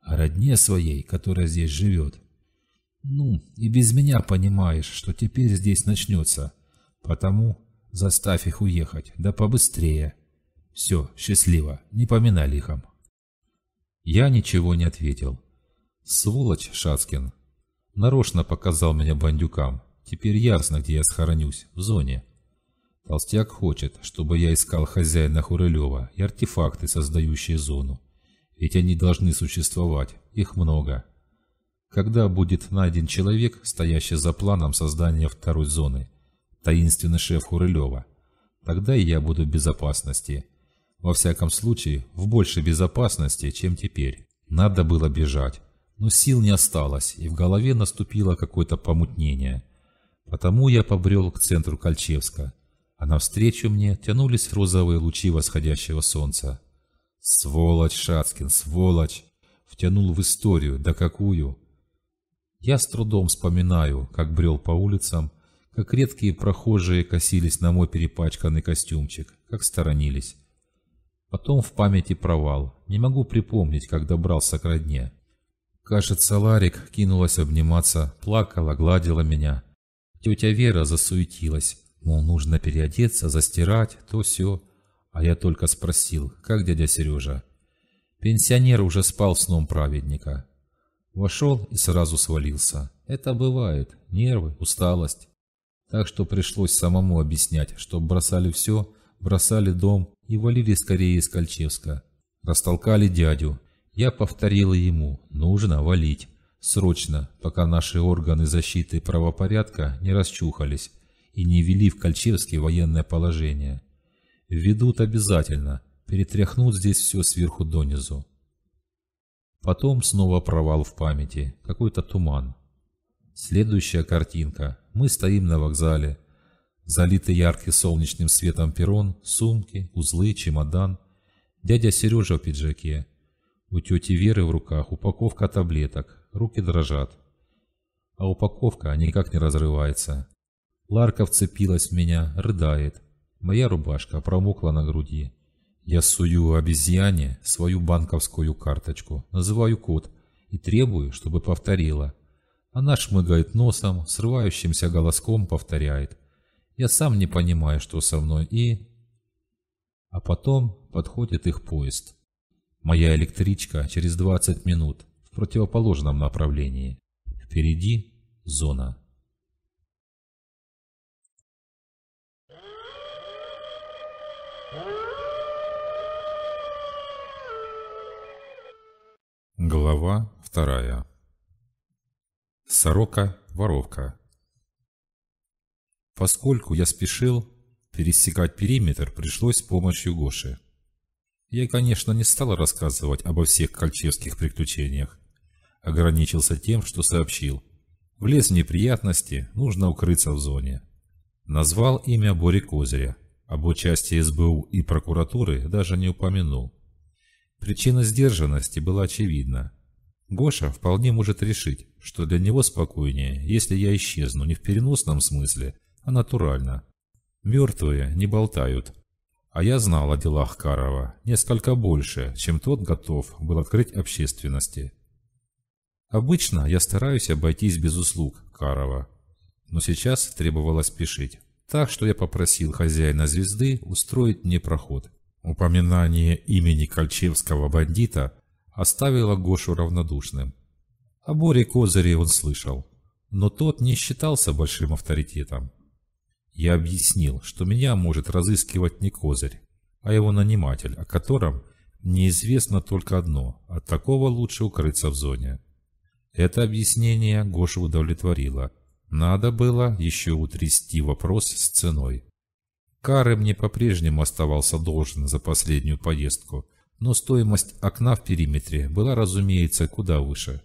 А родне своей, которая здесь живет. Ну, и без меня понимаешь, что теперь здесь начнется. Потому Заставь их уехать, да побыстрее. Все, счастливо, не поминай лихом. Я ничего не ответил. Сволочь, Шацкин. Нарочно показал меня бандюкам. Теперь ясно, где я схоронюсь, в зоне. Толстяк хочет, чтобы я искал хозяина Хурылева и артефакты, создающие зону. Ведь они должны существовать, их много. Когда будет найден человек, стоящий за планом создания второй зоны – таинственный шеф Хурылева. Тогда и я буду в безопасности. Во всяком случае, в большей безопасности, чем теперь. Надо было бежать. Но сил не осталось, и в голове наступило какое-то помутнение. Потому я побрел к центру Кольчевска. А навстречу мне тянулись розовые лучи восходящего солнца. «Сволочь, Шацкин, сволочь!» Втянул в историю, да какую! Я с трудом вспоминаю, как брел по улицам, как редкие прохожие косились на мой перепачканный костюмчик, как сторонились. Потом в памяти провал. Не могу припомнить, как добрался к родне. Кажется, Ларик кинулась обниматься, плакала, гладила меня. Тетя Вера засуетилась, мол, нужно переодеться, застирать, то все. А я только спросил, как дядя Сережа? Пенсионер уже спал сном праведника. Вошел и сразу свалился. Это бывает. Нервы, усталость. Так что пришлось самому объяснять, что бросали все, бросали дом и валили скорее из Кольчевска. Растолкали дядю. Я повторил ему, нужно валить. Срочно, пока наши органы защиты правопорядка не расчухались и не ввели в Кольчевске военное положение. Введут обязательно, перетряхнут здесь все сверху донизу. Потом снова провал в памяти, какой-то туман. Следующая картинка. Мы стоим на вокзале. Залитый ярким солнечным светом перрон, сумки, узлы, чемодан. Дядя Сережа в пиджаке. У тети Веры в руках упаковка таблеток. Руки дрожат. А упаковка никак не разрывается. Ларка вцепилась в меня, рыдает. Моя рубашка промокла на груди. Я сую обезьяне свою банковскую карточку, называю код и требую, чтобы повторила – она шмыгает носом, срывающимся голоском повторяет. «Я сам не понимаю, что со мной и...» А потом подходит их поезд. Моя электричка через 20 минут в противоположном направлении. Впереди зона. Глава вторая Сорока-воровка. Поскольку я спешил, пересекать периметр пришлось с помощью Гоши. Я, конечно, не стал рассказывать обо всех кольчевских приключениях. Ограничился тем, что сообщил. Влез в неприятности, нужно укрыться в зоне. Назвал имя Бори Козыря. Об участии СБУ и прокуратуры даже не упомянул. Причина сдержанности была очевидна. Гоша вполне может решить, что для него спокойнее, если я исчезну не в переносном смысле, а натурально. Мертвые не болтают. А я знал о делах Карова несколько больше, чем тот готов был открыть общественности. Обычно я стараюсь обойтись без услуг Карова, но сейчас требовалось спешить. Так что я попросил хозяина звезды устроить мне проход. Упоминание имени кольчевского бандита оставила Гошу равнодушным. О Боре Козыре он слышал, но тот не считался большим авторитетом. Я объяснил, что меня может разыскивать не Козырь, а его наниматель, о котором неизвестно только одно, от такого лучше укрыться в зоне. Это объяснение Гошу удовлетворило. Надо было еще утрясти вопрос с ценой. Кары мне по-прежнему оставался должен за последнюю поездку – но стоимость окна в периметре была, разумеется, куда выше.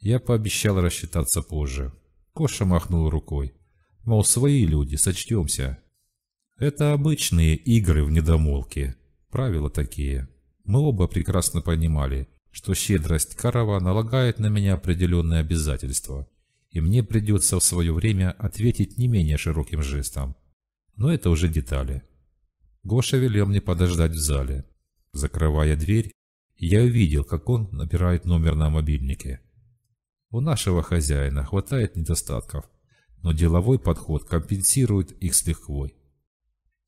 Я пообещал рассчитаться позже. Коша махнул рукой. Мол, свои люди, сочтемся. Это обычные игры в недомолке. Правила такие. Мы оба прекрасно понимали, что щедрость Карова налагает на меня определенные обязательства, и мне придется в свое время ответить не менее широким жестом. Но это уже детали. Гоша велел мне подождать в зале, Закрывая дверь, я увидел, как он набирает номер на мобильнике. У нашего хозяина хватает недостатков, но деловой подход компенсирует их с лихвой.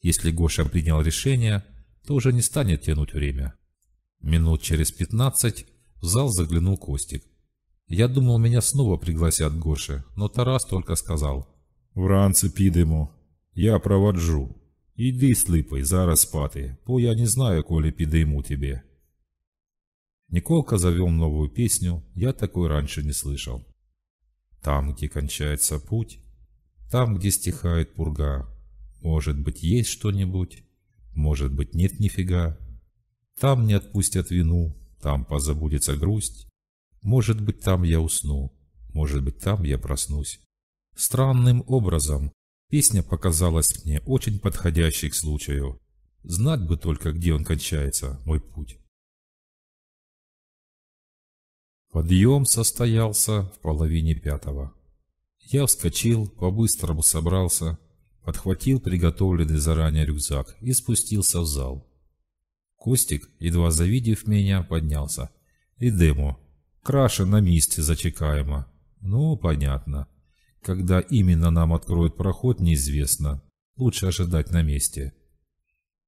Если Гоша принял решение, то уже не станет тянуть время. Минут через пятнадцать в зал заглянул Костик. Я думал, меня снова пригласят Гоши, но Тарас только сказал. «Вранцы пидему, я провожу». Іди, слипий, зараз спати, бо я не знаю, коли підійму тебе. Николка завел новую песню, я такой раньше не слышал. Там, где кончается путь, там, где стихает пурга, может быть, есть что-нибудь, может быть, нет нифига. Там не отпустят вину, там позабудется грусть, может быть, там я усну, может быть, там я проснусь. Странным образом Песня показалась мне очень подходящей к случаю. Знать бы только, где он кончается, мой путь. Подъем состоялся в половине пятого. Я вскочил, по-быстрому собрался, подхватил приготовленный заранее рюкзак и спустился в зал. Костик, едва завидев меня, поднялся. «И дыму. Краше на месте зачекаемо». «Ну, понятно». Когда именно нам откроют проход, неизвестно. Лучше ожидать на месте.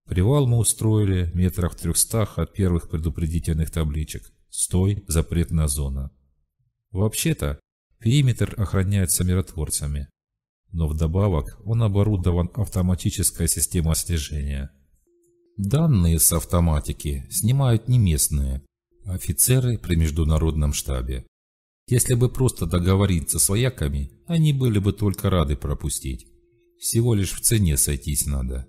Привал мы устроили метрах в трехстах от первых предупредительных табличек. «Стой! Запретная зона!» Вообще-то, периметр охраняется миротворцами. Но вдобавок он оборудован автоматической системой слежения. Данные с автоматики снимают не местные, а офицеры при международном штабе. Если бы просто договориться с вояками, они были бы только рады пропустить. Всего лишь в цене сойтись надо.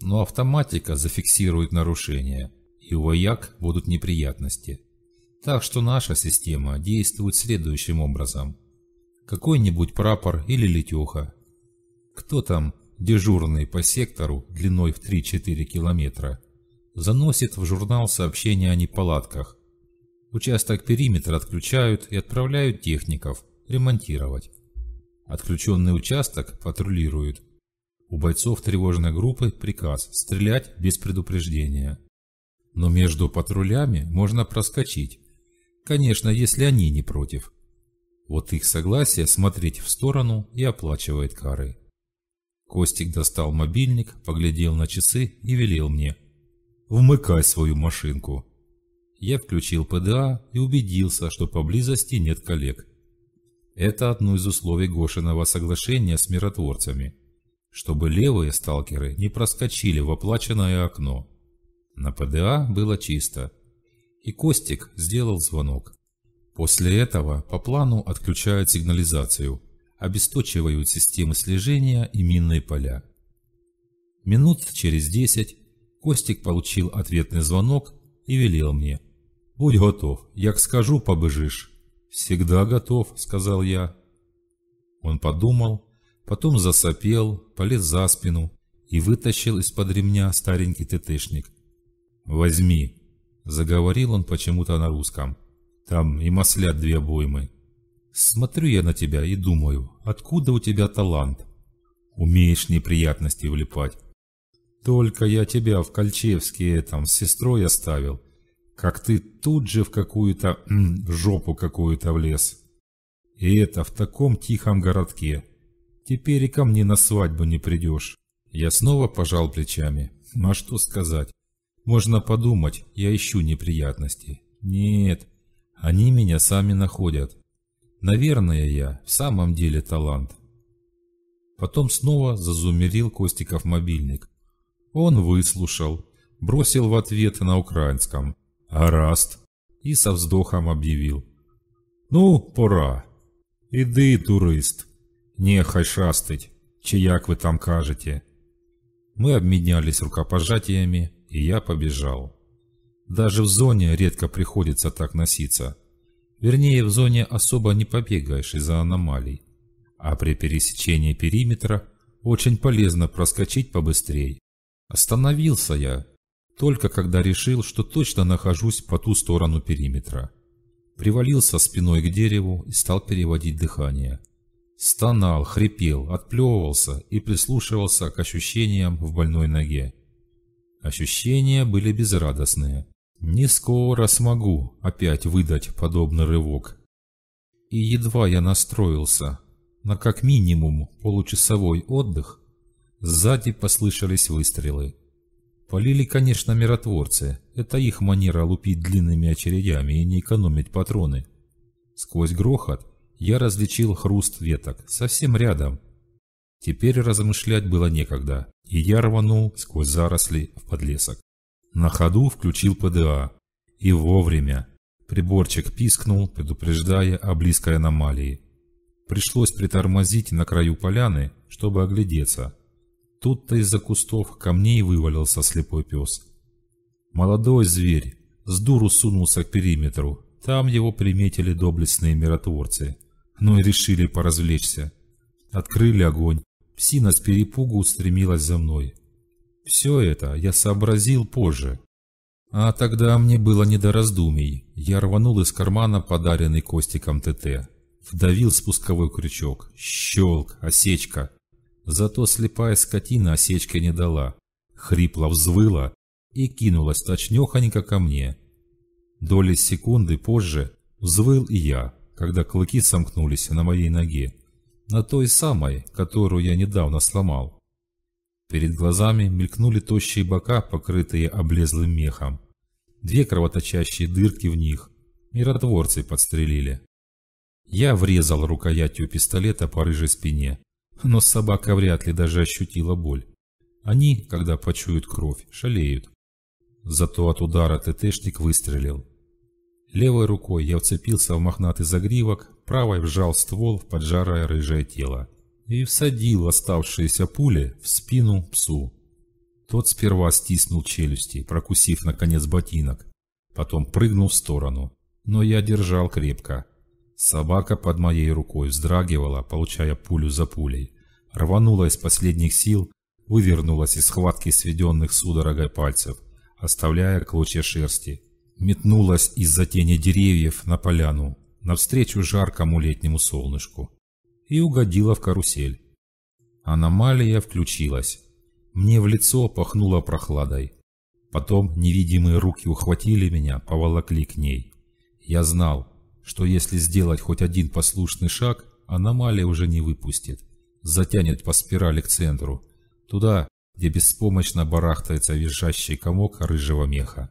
Но автоматика зафиксирует нарушение, и у вояк будут неприятности. Так что наша система действует следующим образом. Какой-нибудь прапор или летеха. Кто там дежурный по сектору длиной в 3-4 километра, заносит в журнал сообщение о неполадках, Участок периметра отключают и отправляют техников ремонтировать. Отключенный участок патрулируют. У бойцов тревожной группы приказ стрелять без предупреждения. Но между патрулями можно проскочить. Конечно, если они не против. Вот их согласие смотреть в сторону и оплачивает кары. Костик достал мобильник, поглядел на часы и велел мне. «Вмыкай свою машинку». Я включил ПДА и убедился, что поблизости нет коллег. Это одно из условий Гошиного соглашения с миротворцами, чтобы левые сталкеры не проскочили в оплаченное окно. На ПДА было чисто. И Костик сделал звонок. После этого по плану отключают сигнализацию, обесточивают системы слежения и минные поля. Минут через десять Костик получил ответный звонок и велел мне – «Будь готов, як скажу, побежишь». «Всегда готов», — сказал я. Он подумал, потом засопел, полез за спину и вытащил из-под ремня старенький ТТшник. «Возьми», — заговорил он почему-то на русском. «Там и маслят две обоймы». «Смотрю я на тебя и думаю, откуда у тебя талант?» «Умеешь неприятности влипать». «Только я тебя в Кольчевске там с сестрой оставил» как ты тут же в какую-то жопу какую-то влез. И это в таком тихом городке. Теперь и ко мне на свадьбу не придешь. Я снова пожал плечами. Ну, а что сказать? Можно подумать, я ищу неприятности. Нет, они меня сами находят. Наверное, я в самом деле талант. Потом снова зазумерил Костиков мобильник. Он выслушал, бросил в ответ на украинском. Гаразд. І со вздохом объявил. Ну, пора. Іди, турист. Нехай шастить, чи як ви там кажете. Мы обменялись рукопожатиями, и я побежал. Даже в зоне редко приходится так носиться. Вернее, в зоне особо не побегаешь из-за аномалий. А при пересечении периметра очень полезно проскочить побыстрее. Остановился я, только когда решил, что точно нахожусь по ту сторону периметра. Привалился спиной к дереву и стал переводить дыхание. Стонал, хрипел, отплевывался и прислушивался к ощущениям в больной ноге. Ощущения были безрадостные. Не скоро смогу опять выдать подобный рывок. И едва я настроился на как минимум получасовой отдых, сзади послышались выстрелы. Полили, конечно, миротворцы. Это их манера лупить длинными очередями и не экономить патроны. Сквозь грохот я различил хруст веток, совсем рядом. Теперь размышлять было некогда, и я рванул сквозь заросли в подлесок. На ходу включил ПДА. И вовремя. Приборчик пискнул, предупреждая о близкой аномалии. Пришлось притормозить на краю поляны, чтобы оглядеться – Тут-то из-за кустов камней вывалился слепой пес. Молодой зверь с дуру сунулся к периметру. Там его приметили доблестные миротворцы. Но ну и решили поразвлечься. Открыли огонь. Псина с перепугу устремилась за мной. Все это я сообразил позже. А тогда мне было не до раздумий. Я рванул из кармана подаренный Костиком ТТ. Вдавил спусковой крючок. Щелк, осечка. Зато слепая скотина осечки не дала. Хрипло взвыла и кинулась точнёхонько ко мне. Доли секунды позже взвыл и я, когда клыки сомкнулись на моей ноге. На той самой, которую я недавно сломал. Перед глазами мелькнули тощие бока, покрытые облезлым мехом. Две кровоточащие дырки в них. Миротворцы подстрелили. Я врезал рукоятью пистолета по рыжей спине. Но собака вряд ли даже ощутила боль. Они, когда почуют кровь, шалеют. Зато от удара ТТшник выстрелил. Левой рукой я вцепился в мохнатый загривок, правой вжал ствол в поджарое рыжее тело и всадил оставшиеся пули в спину псу. Тот сперва стиснул челюсти, прокусив наконец ботинок, потом прыгнул в сторону, но я держал крепко. Собака под моей рукой вздрагивала, получая пулю за пулей. Рванула из последних сил, вывернулась из схватки сведенных судорогой пальцев, оставляя клочья шерсти. Метнулась из-за тени деревьев на поляну, навстречу жаркому летнему солнышку. И угодила в карусель. Аномалия включилась. Мне в лицо пахнуло прохладой. Потом невидимые руки ухватили меня, поволокли к ней. Я знал, что если сделать хоть один послушный шаг, аномалия уже не выпустит. Затянет по спирали к центру. Туда, где беспомощно барахтается визжащий комок рыжего меха.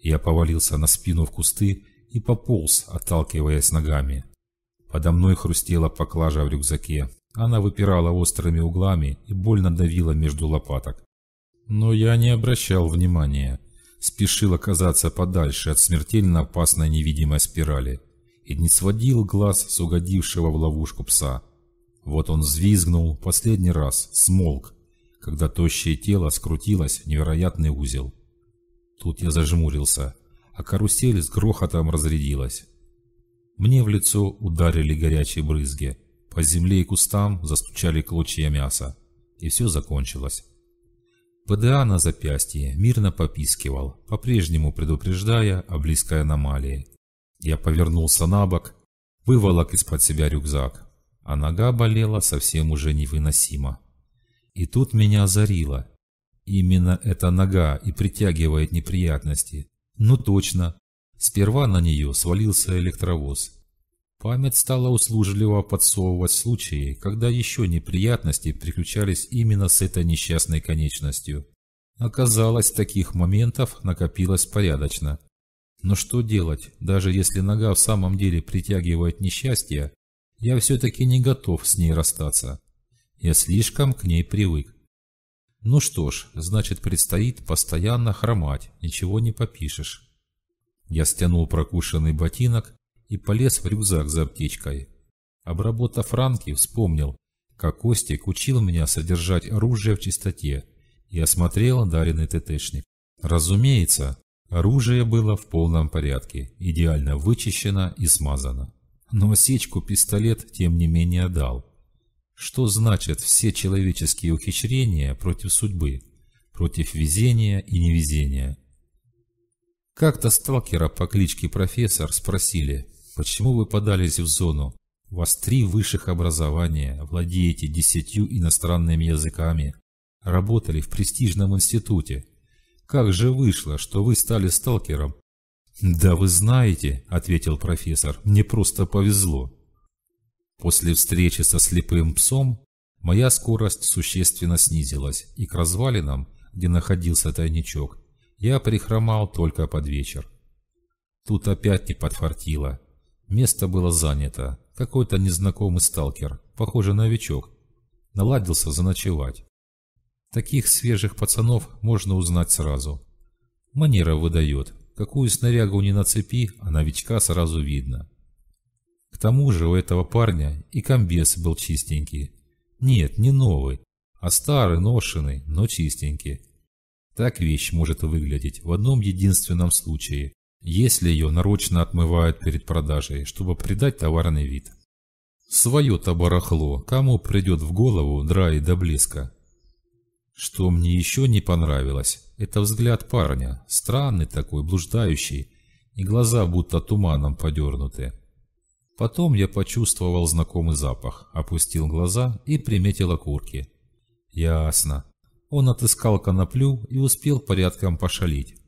Я повалился на спину в кусты и пополз, отталкиваясь ногами. Подо мной хрустела поклажа в рюкзаке. Она выпирала острыми углами и больно давила между лопаток. Но я не обращал внимания спешил оказаться подальше от смертельно опасной невидимой спирали и не сводил глаз с угодившего в ловушку пса. Вот он взвизгнул последний раз, смолк, когда тощее тело скрутилось в невероятный узел. Тут я зажмурился, а карусель с грохотом разрядилась. Мне в лицо ударили горячие брызги, по земле и кустам застучали клочья мяса, и все закончилось. ПДА на запястье мирно попискивал, по-прежнему предупреждая о близкой аномалии. Я повернулся на бок, выволок из-под себя рюкзак, а нога болела совсем уже невыносимо. И тут меня озарило. Именно эта нога и притягивает неприятности. Ну точно. Сперва на нее свалился электровоз. Память стала услужливо подсовывать случаи, когда еще неприятности приключались именно с этой несчастной конечностью. Оказалось, таких моментов накопилось порядочно. Но что делать, даже если нога в самом деле притягивает несчастье, я все-таки не готов с ней расстаться. Я слишком к ней привык. Ну что ж, значит предстоит постоянно хромать, ничего не попишешь. Я стянул прокушенный ботинок и полез в рюкзак за аптечкой. Обработав ранки, вспомнил, как Костик учил меня содержать оружие в чистоте и осмотрел даренный ТТшник. Разумеется, оружие было в полном порядке, идеально вычищено и смазано. Но осечку пистолет тем не менее дал. Что значит все человеческие ухищрения против судьбы, против везения и невезения? Как-то сталкера по кличке Профессор спросили – Почему вы подались в зону? У вас три высших образования, владеете десятью иностранными языками, работали в престижном институте. Как же вышло, что вы стали сталкером? «Да вы знаете», — ответил профессор, — «мне просто повезло». После встречи со слепым псом моя скорость существенно снизилась, и к развалинам, где находился тайничок, я прихромал только под вечер. Тут опять не подфартило. Место было занято. Какой-то незнакомый сталкер, похоже, новичок, наладился заночевать. Таких свежих пацанов можно узнать сразу. Манера выдает. Какую снарягу не нацепи, а новичка сразу видно. К тому же у этого парня и комбез был чистенький. Нет, не новый, а старый, ношенный, но чистенький. Так вещь может выглядеть в одном единственном случае, если ее нарочно отмывают перед продажей, чтобы придать товарный вид. Свое-то барахло, кому придет в голову драи до блеска. Что мне еще не понравилось, это взгляд парня, странный такой, блуждающий, и глаза будто туманом подернуты. Потом я почувствовал знакомый запах, опустил глаза и приметил окурки. Ясно. Он отыскал коноплю и успел порядком пошалить.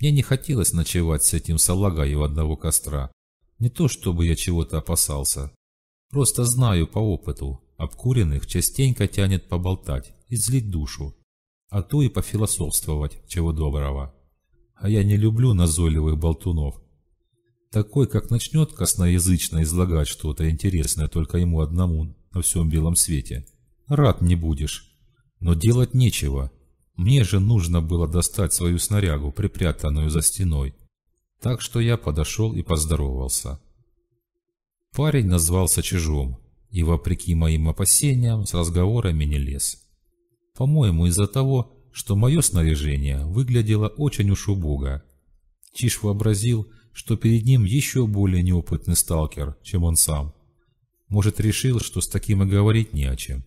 Мне не хотелось ночевать с этим салагой у одного костра. Не то, чтобы я чего-то опасался. Просто знаю по опыту, обкуренных частенько тянет поболтать, и излить душу, а то и пофилософствовать, чего доброго. А я не люблю назойливых болтунов. Такой, как начнет косноязычно излагать что-то интересное только ему одному на всем белом свете. Рад не будешь. Но делать нечего, мне же нужно было достать свою снарягу, припрятанную за стеной. Так что я подошел и поздоровался. Парень назвался Чижом и, вопреки моим опасениям, с разговорами не лез. По-моему, из-за того, что мое снаряжение выглядело очень уж убого. Чиж вообразил, что перед ним еще более неопытный сталкер, чем он сам. Может, решил, что с таким и говорить не о чем.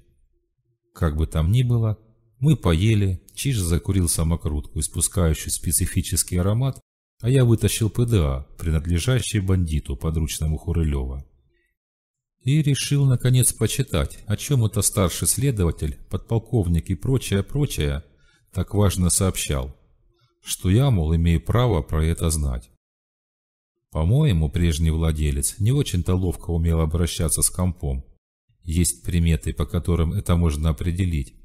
Как бы там ни было, мы поели, Чиж закурил самокрутку, испускающую специфический аромат, а я вытащил ПДА, принадлежащий бандиту, подручному Хурылева. И решил, наконец, почитать, о чем это старший следователь, подполковник и прочее-прочее так важно сообщал, что я, мол, имею право про это знать. По-моему, прежний владелец не очень-то ловко умел обращаться с компом. Есть приметы, по которым это можно определить.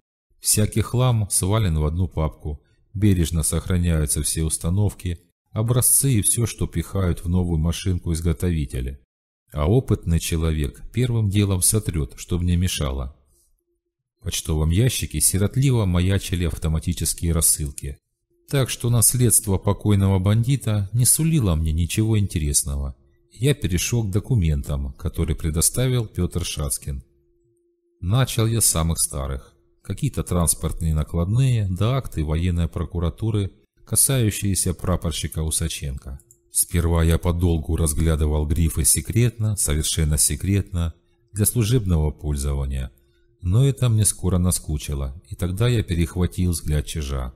Всякий хлам свален в одну папку, бережно сохраняются все установки, образцы и все, что пихают в новую машинку изготовители. А опытный человек первым делом сотрет, чтобы не мешало. В почтовом ящике сиротливо маячили автоматические рассылки. Так что наследство покойного бандита не сулило мне ничего интересного. Я перешел к документам, которые предоставил Петр Шацкин. Начал я с самых старых какие-то транспортные накладные, да акты военной прокуратуры, касающиеся прапорщика Усаченко. Сперва я подолгу разглядывал грифы секретно, совершенно секретно, для служебного пользования, но это мне скоро наскучило, и тогда я перехватил взгляд чижа.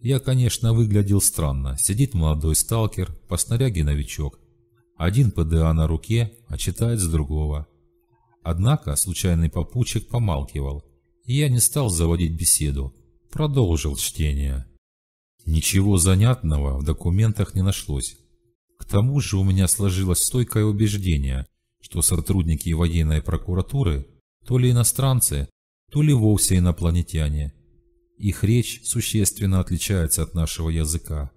Я, конечно, выглядел странно. Сидит молодой сталкер, по снаряге новичок. Один ПДА на руке, а читает с другого. Однако случайный попутчик помалкивал я не стал заводить беседу. Продолжил чтение. Ничего занятного в документах не нашлось. К тому же у меня сложилось стойкое убеждение, что сотрудники военной прокуратуры то ли иностранцы, то ли вовсе инопланетяне. Их речь существенно отличается от нашего языка.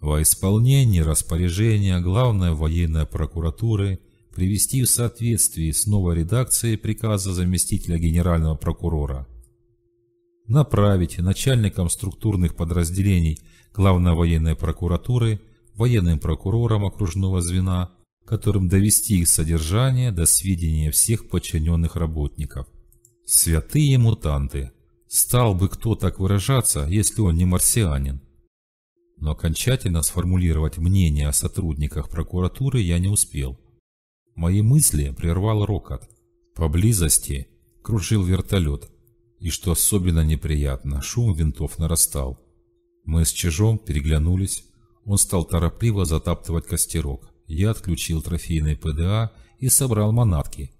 Во исполнении распоряжения главной военной прокуратуры – привести в соответствие с новой редакцией приказа заместителя генерального прокурора, направить начальникам структурных подразделений Главной военной прокуратуры, военным прокурорам окружного звена, которым довести их содержание до сведения всех подчиненных работников. Святые мутанты. Стал бы кто так выражаться, если он не марсианин. Но окончательно сформулировать мнение о сотрудниках прокуратуры я не успел. Мои мысли прервал рокот. Поблизости кружил вертолет. И что особенно неприятно, шум винтов нарастал. Мы с Чижом переглянулись. Он стал торопливо затаптывать костерок. Я отключил трофейный ПДА и собрал манатки.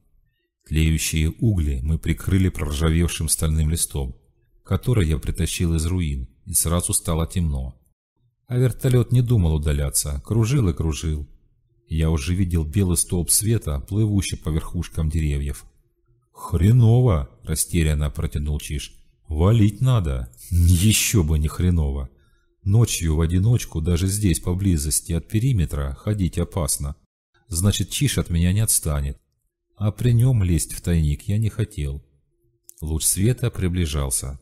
Тлеющие угли мы прикрыли проржавевшим стальным листом, который я притащил из руин, и сразу стало темно. А вертолет не думал удаляться, кружил и кружил. Я уже видел белый столб света, плывущий по верхушкам деревьев. «Хреново!» – растерянно протянул Чиж. «Валить надо!» [laughs] «Еще бы не хреново!» «Ночью в одиночку даже здесь, поблизости от периметра, ходить опасно. Значит, Чиж от меня не отстанет. А при нем лезть в тайник я не хотел». Луч света приближался.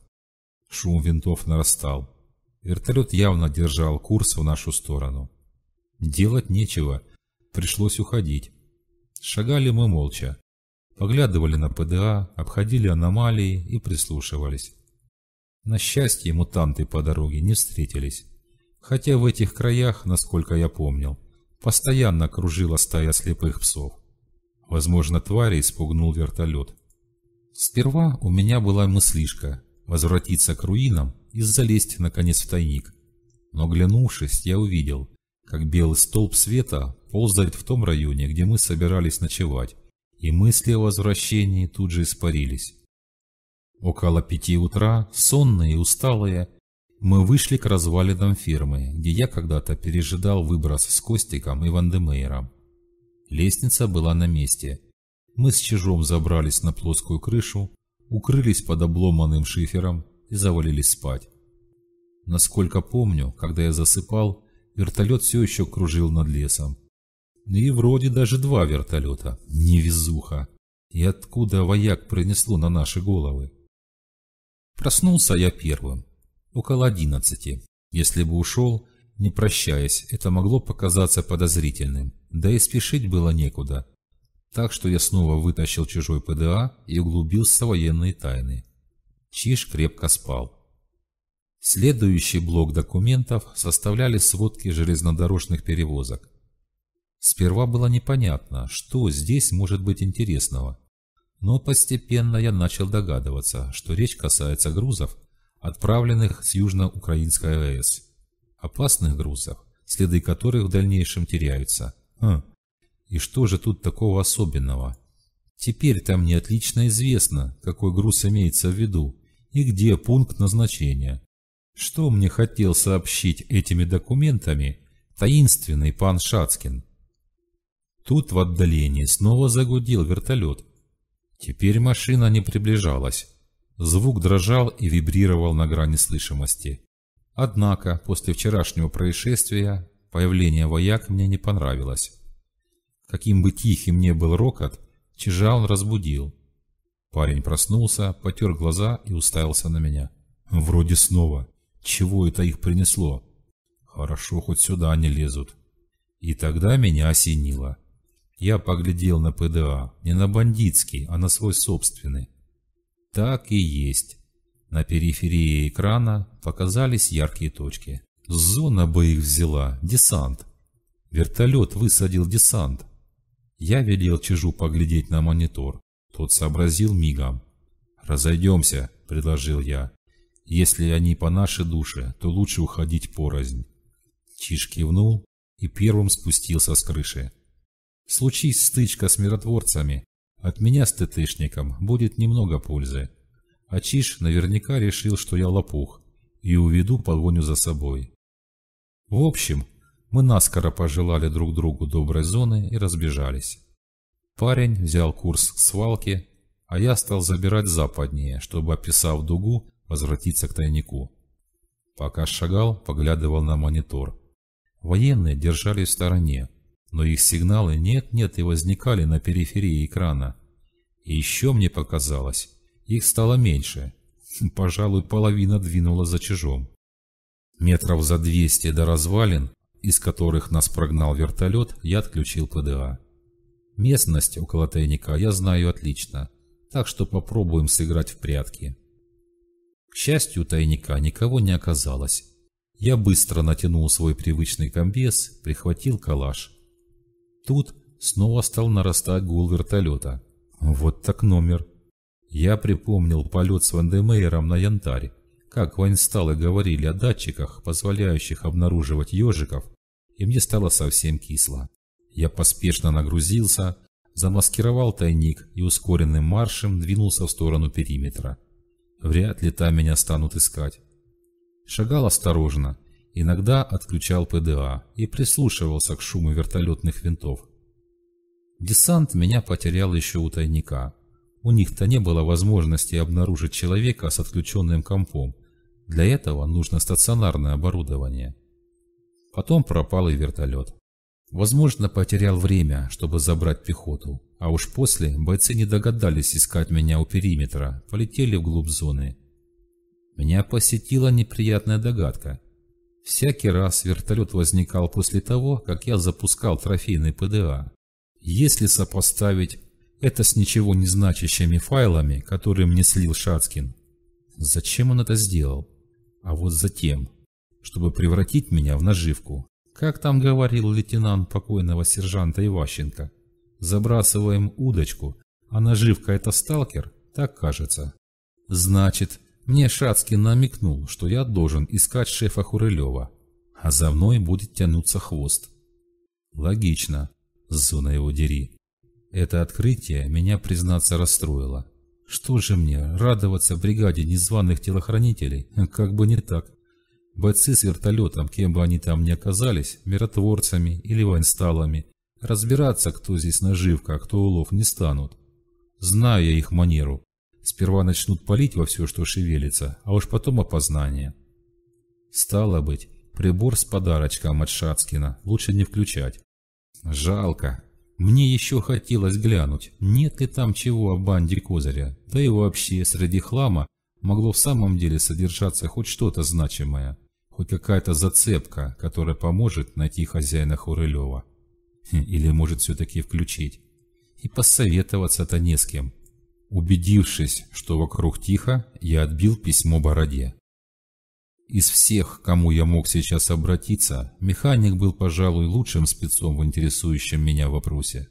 Шум винтов нарастал. Вертолет явно держал курс в нашу сторону. Делать нечего, пришлось уходить. Шагали мы молча. Поглядывали на ПДА, обходили аномалии и прислушивались. На счастье, мутанты по дороге не встретились. Хотя в этих краях, насколько я помнил, постоянно кружила стая слепых псов. Возможно, твари испугнул вертолет. Сперва у меня была мыслишка возвратиться к руинам и залезть, наконец, в тайник. Но, глянувшись, я увидел, как белый столб света ползает в том районе, где мы собирались ночевать, и мысли о возвращении тут же испарились. Около пяти утра, сонные и усталые, мы вышли к развалинам фермы, где я когда-то пережидал выброс с Костиком и Вандемейром. Лестница была на месте. Мы с Чижом забрались на плоскую крышу, укрылись под обломанным шифером и завалились спать. Насколько помню, когда я засыпал, Вертолет все еще кружил над лесом. И вроде даже два вертолета. Невезуха. И откуда вояк принесло на наши головы? Проснулся я первым. Около одиннадцати. Если бы ушел, не прощаясь, это могло показаться подозрительным. Да и спешить было некуда. Так что я снова вытащил чужой ПДА и углубился в военные тайны. Чиж крепко спал. Следующий блок документов составляли сводки железнодорожных перевозок. Сперва было непонятно, что здесь может быть интересного, но постепенно я начал догадываться, что речь касается грузов, отправленных с Южно-Украинской АЭС. Опасных грузов, следы которых в дальнейшем теряются. Хм. И что же тут такого особенного? Теперь-то мне отлично известно, какой груз имеется в виду и где пункт назначения. Что мне хотел сообщить этими документами таинственный пан Шацкин? Тут в отдалении снова загудел вертолет. Теперь машина не приближалась. Звук дрожал и вибрировал на грани слышимости. Однако, после вчерашнего происшествия, появление вояк мне не понравилось. Каким бы тихим ни был рокот, он разбудил. Парень проснулся, потер глаза и уставился на меня. Вроде снова. Чего это их принесло? Хорошо, хоть сюда они лезут. И тогда меня осенило. Я поглядел на ПДА, не на бандитский, а на свой собственный. Так и есть. На периферии экрана показались яркие точки. Зона бы их взяла, десант. Вертолет высадил десант. Я велел Чижу поглядеть на монитор. Тот сообразил мигом. «Разойдемся», — предложил я. Если они по нашей душе, то лучше уходить порознь. Чиж кивнул и первым спустился с крыши. Случись стычка с миротворцами, от меня с ТТшником будет немного пользы. А Чиж наверняка решил, что я лопух, и уведу погоню за собой. В общем, мы наскоро пожелали друг другу доброй зоны и разбежались. Парень взял курс к свалке, а я стал забирать западнее, чтобы, описав дугу, возвратиться к тайнику. Пока шагал, поглядывал на монитор. Военные держались в стороне, но их сигналы нет-нет и возникали на периферии экрана. И еще мне показалось, их стало меньше. [laughs] Пожалуй, половина двинула за чужом. Метров за 200 до развалин, из которых нас прогнал вертолет, я отключил ПДА. Местность около тайника я знаю отлично, так что попробуем сыграть в прятки. К счастью, тайника никого не оказалось. Я быстро натянул свой привычный комбез, прихватил калаш. Тут снова стал нарастать гул вертолета. Вот так номер. Я припомнил полет с Вандемейером на янтаре, как воинсталы говорили о датчиках, позволяющих обнаруживать ежиков, и мне стало совсем кисло. Я поспешно нагрузился, замаскировал тайник и ускоренным маршем двинулся в сторону периметра. Вряд ли там меня станут искать. Шагал осторожно, иногда отключал ПДА и прислушивался к шуму вертолетных винтов. Десант меня потерял еще у тайника. У них-то не было возможности обнаружить человека с отключенным компом. Для этого нужно стационарное оборудование. Потом пропал и вертолет. Возможно, потерял время, чтобы забрать пехоту. А уж после бойцы не догадались искать меня у периметра, полетели вглубь зоны. Меня посетила неприятная догадка. Всякий раз вертолет возникал после того, как я запускал трофейный ПДА. Если сопоставить это с ничего не значащими файлами, которые мне слил Шацкин, зачем он это сделал? А вот затем, чтобы превратить меня в наживку, как там говорил лейтенант покойного сержанта Иващенко, забрасываем удочку, а наживка это сталкер, так кажется. Значит, мне Шацкин намекнул, что я должен искать шефа Хурылева, а за мной будет тянуться хвост. Логично, зона его дери. Это открытие меня, признаться, расстроило. Что же мне, радоваться бригаде незваных телохранителей, как бы не так. Бойцы с вертолетом, кем бы они там ни оказались, миротворцами или вайнсталами, разбираться, кто здесь наживка, а кто улов, не станут. Знаю я их манеру. Сперва начнут палить во все, что шевелится, а уж потом опознание. Стало быть, прибор с подарочком от Шацкина лучше не включать. Жалко. Мне еще хотелось глянуть, нет ли там чего о банде Козыря, да и вообще среди хлама, могло в самом деле содержаться хоть что-то значимое, хоть какая-то зацепка, которая поможет найти хозяина Хурылева. Хм, или может все-таки включить. И посоветоваться-то не с кем. Убедившись, что вокруг тихо, я отбил письмо Бороде. Из всех, кому я мог сейчас обратиться, механик был, пожалуй, лучшим спецом в интересующем меня вопросе.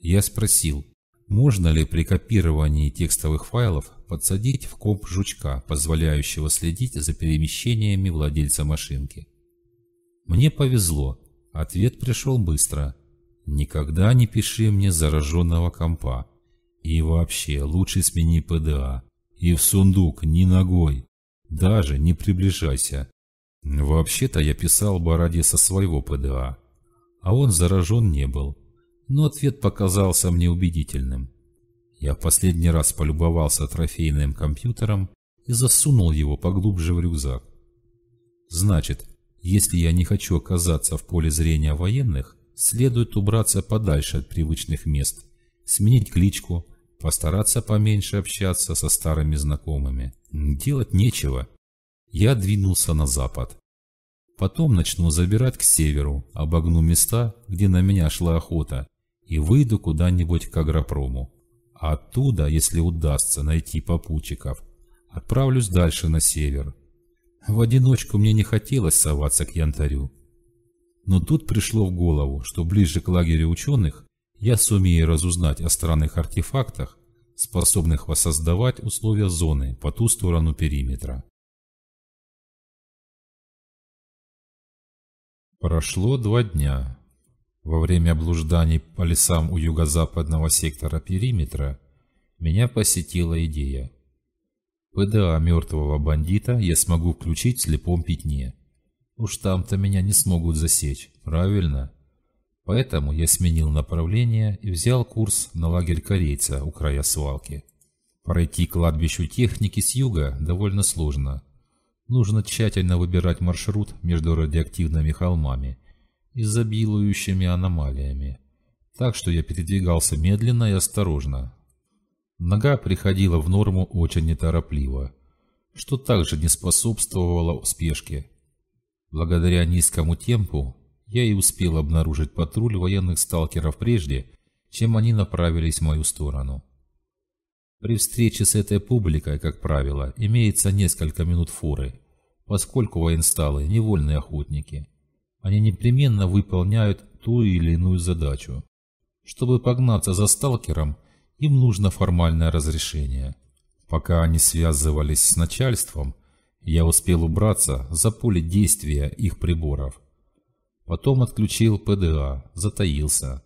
Я спросил, можно ли при копировании текстовых файлов подсадить в комп жучка, позволяющего следить за перемещениями владельца машинки? Мне повезло. Ответ пришел быстро. Никогда не пиши мне зараженного компа. И вообще, лучше смени ПДА. И в сундук ни ногой. Даже не приближайся. Вообще-то я писал бы ради со своего ПДА. А он заражен не был но ответ показался мне убедительным. Я в последний раз полюбовался трофейным компьютером и засунул его поглубже в рюкзак. Значит, если я не хочу оказаться в поле зрения военных, следует убраться подальше от привычных мест, сменить кличку, постараться поменьше общаться со старыми знакомыми. Делать нечего. Я двинулся на запад. Потом начну забирать к северу, обогну места, где на меня шла охота, и выйду куда-нибудь к агропрому. А оттуда, если удастся найти попутчиков, отправлюсь дальше на север. В одиночку мне не хотелось соваться к янтарю. Но тут пришло в голову, что ближе к лагерю ученых я сумею разузнать о странных артефактах, способных воссоздавать условия зоны по ту сторону периметра. Прошло два дня. Во время блужданий по лесам у юго-западного сектора периметра меня посетила идея. ПДА мертвого бандита я смогу включить в слепом пятне. Уж там-то меня не смогут засечь, правильно? Поэтому я сменил направление и взял курс на лагерь корейца у края свалки. Пройти кладбищу техники с юга довольно сложно. Нужно тщательно выбирать маршрут между радиоактивными холмами изобилующими аномалиями, так что я передвигался медленно и осторожно. Нога приходила в норму очень неторопливо, что также не способствовало спешке. Благодаря низкому темпу я и успел обнаружить патруль военных сталкеров прежде, чем они направились в мою сторону. При встрече с этой публикой, как правило, имеется несколько минут форы, поскольку военсталы – невольные охотники – они непременно выполняют ту или иную задачу. Чтобы погнаться за сталкером, им нужно формальное разрешение. Пока они связывались с начальством, я успел убраться за поле действия их приборов. Потом отключил ПДА, затаился.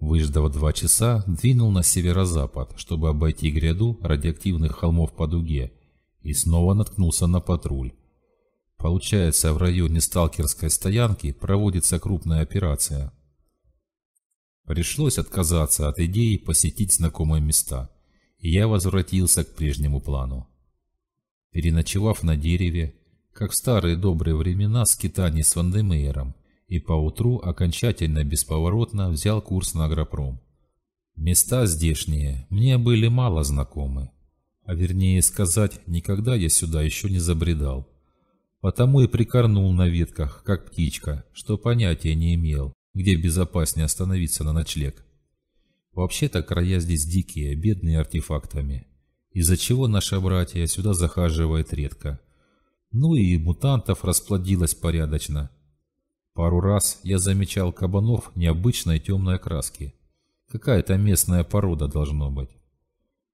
Выждав два часа, двинул на северо-запад, чтобы обойти гряду радиоактивных холмов по дуге, и снова наткнулся на патруль, Получается, в районе сталкерской стоянки проводится крупная операция. Пришлось отказаться от идеи посетить знакомые места, и я возвратился к прежнему плану. Переночевав на дереве, как в старые добрые времена скитаний с Вандемейером, и поутру окончательно бесповоротно взял курс на агропром. Места здешние мне были мало знакомы, а вернее сказать, никогда я сюда еще не забредал. Потому и прикорнул на ветках, как птичка, что понятия не имел, где безопаснее остановиться на ночлег. Вообще-то края здесь дикие, бедные артефактами, из-за чего наши братья сюда захаживают редко. Ну и мутантов расплодилось порядочно. Пару раз я замечал кабанов необычной темной окраски. Какая-то местная порода должно быть.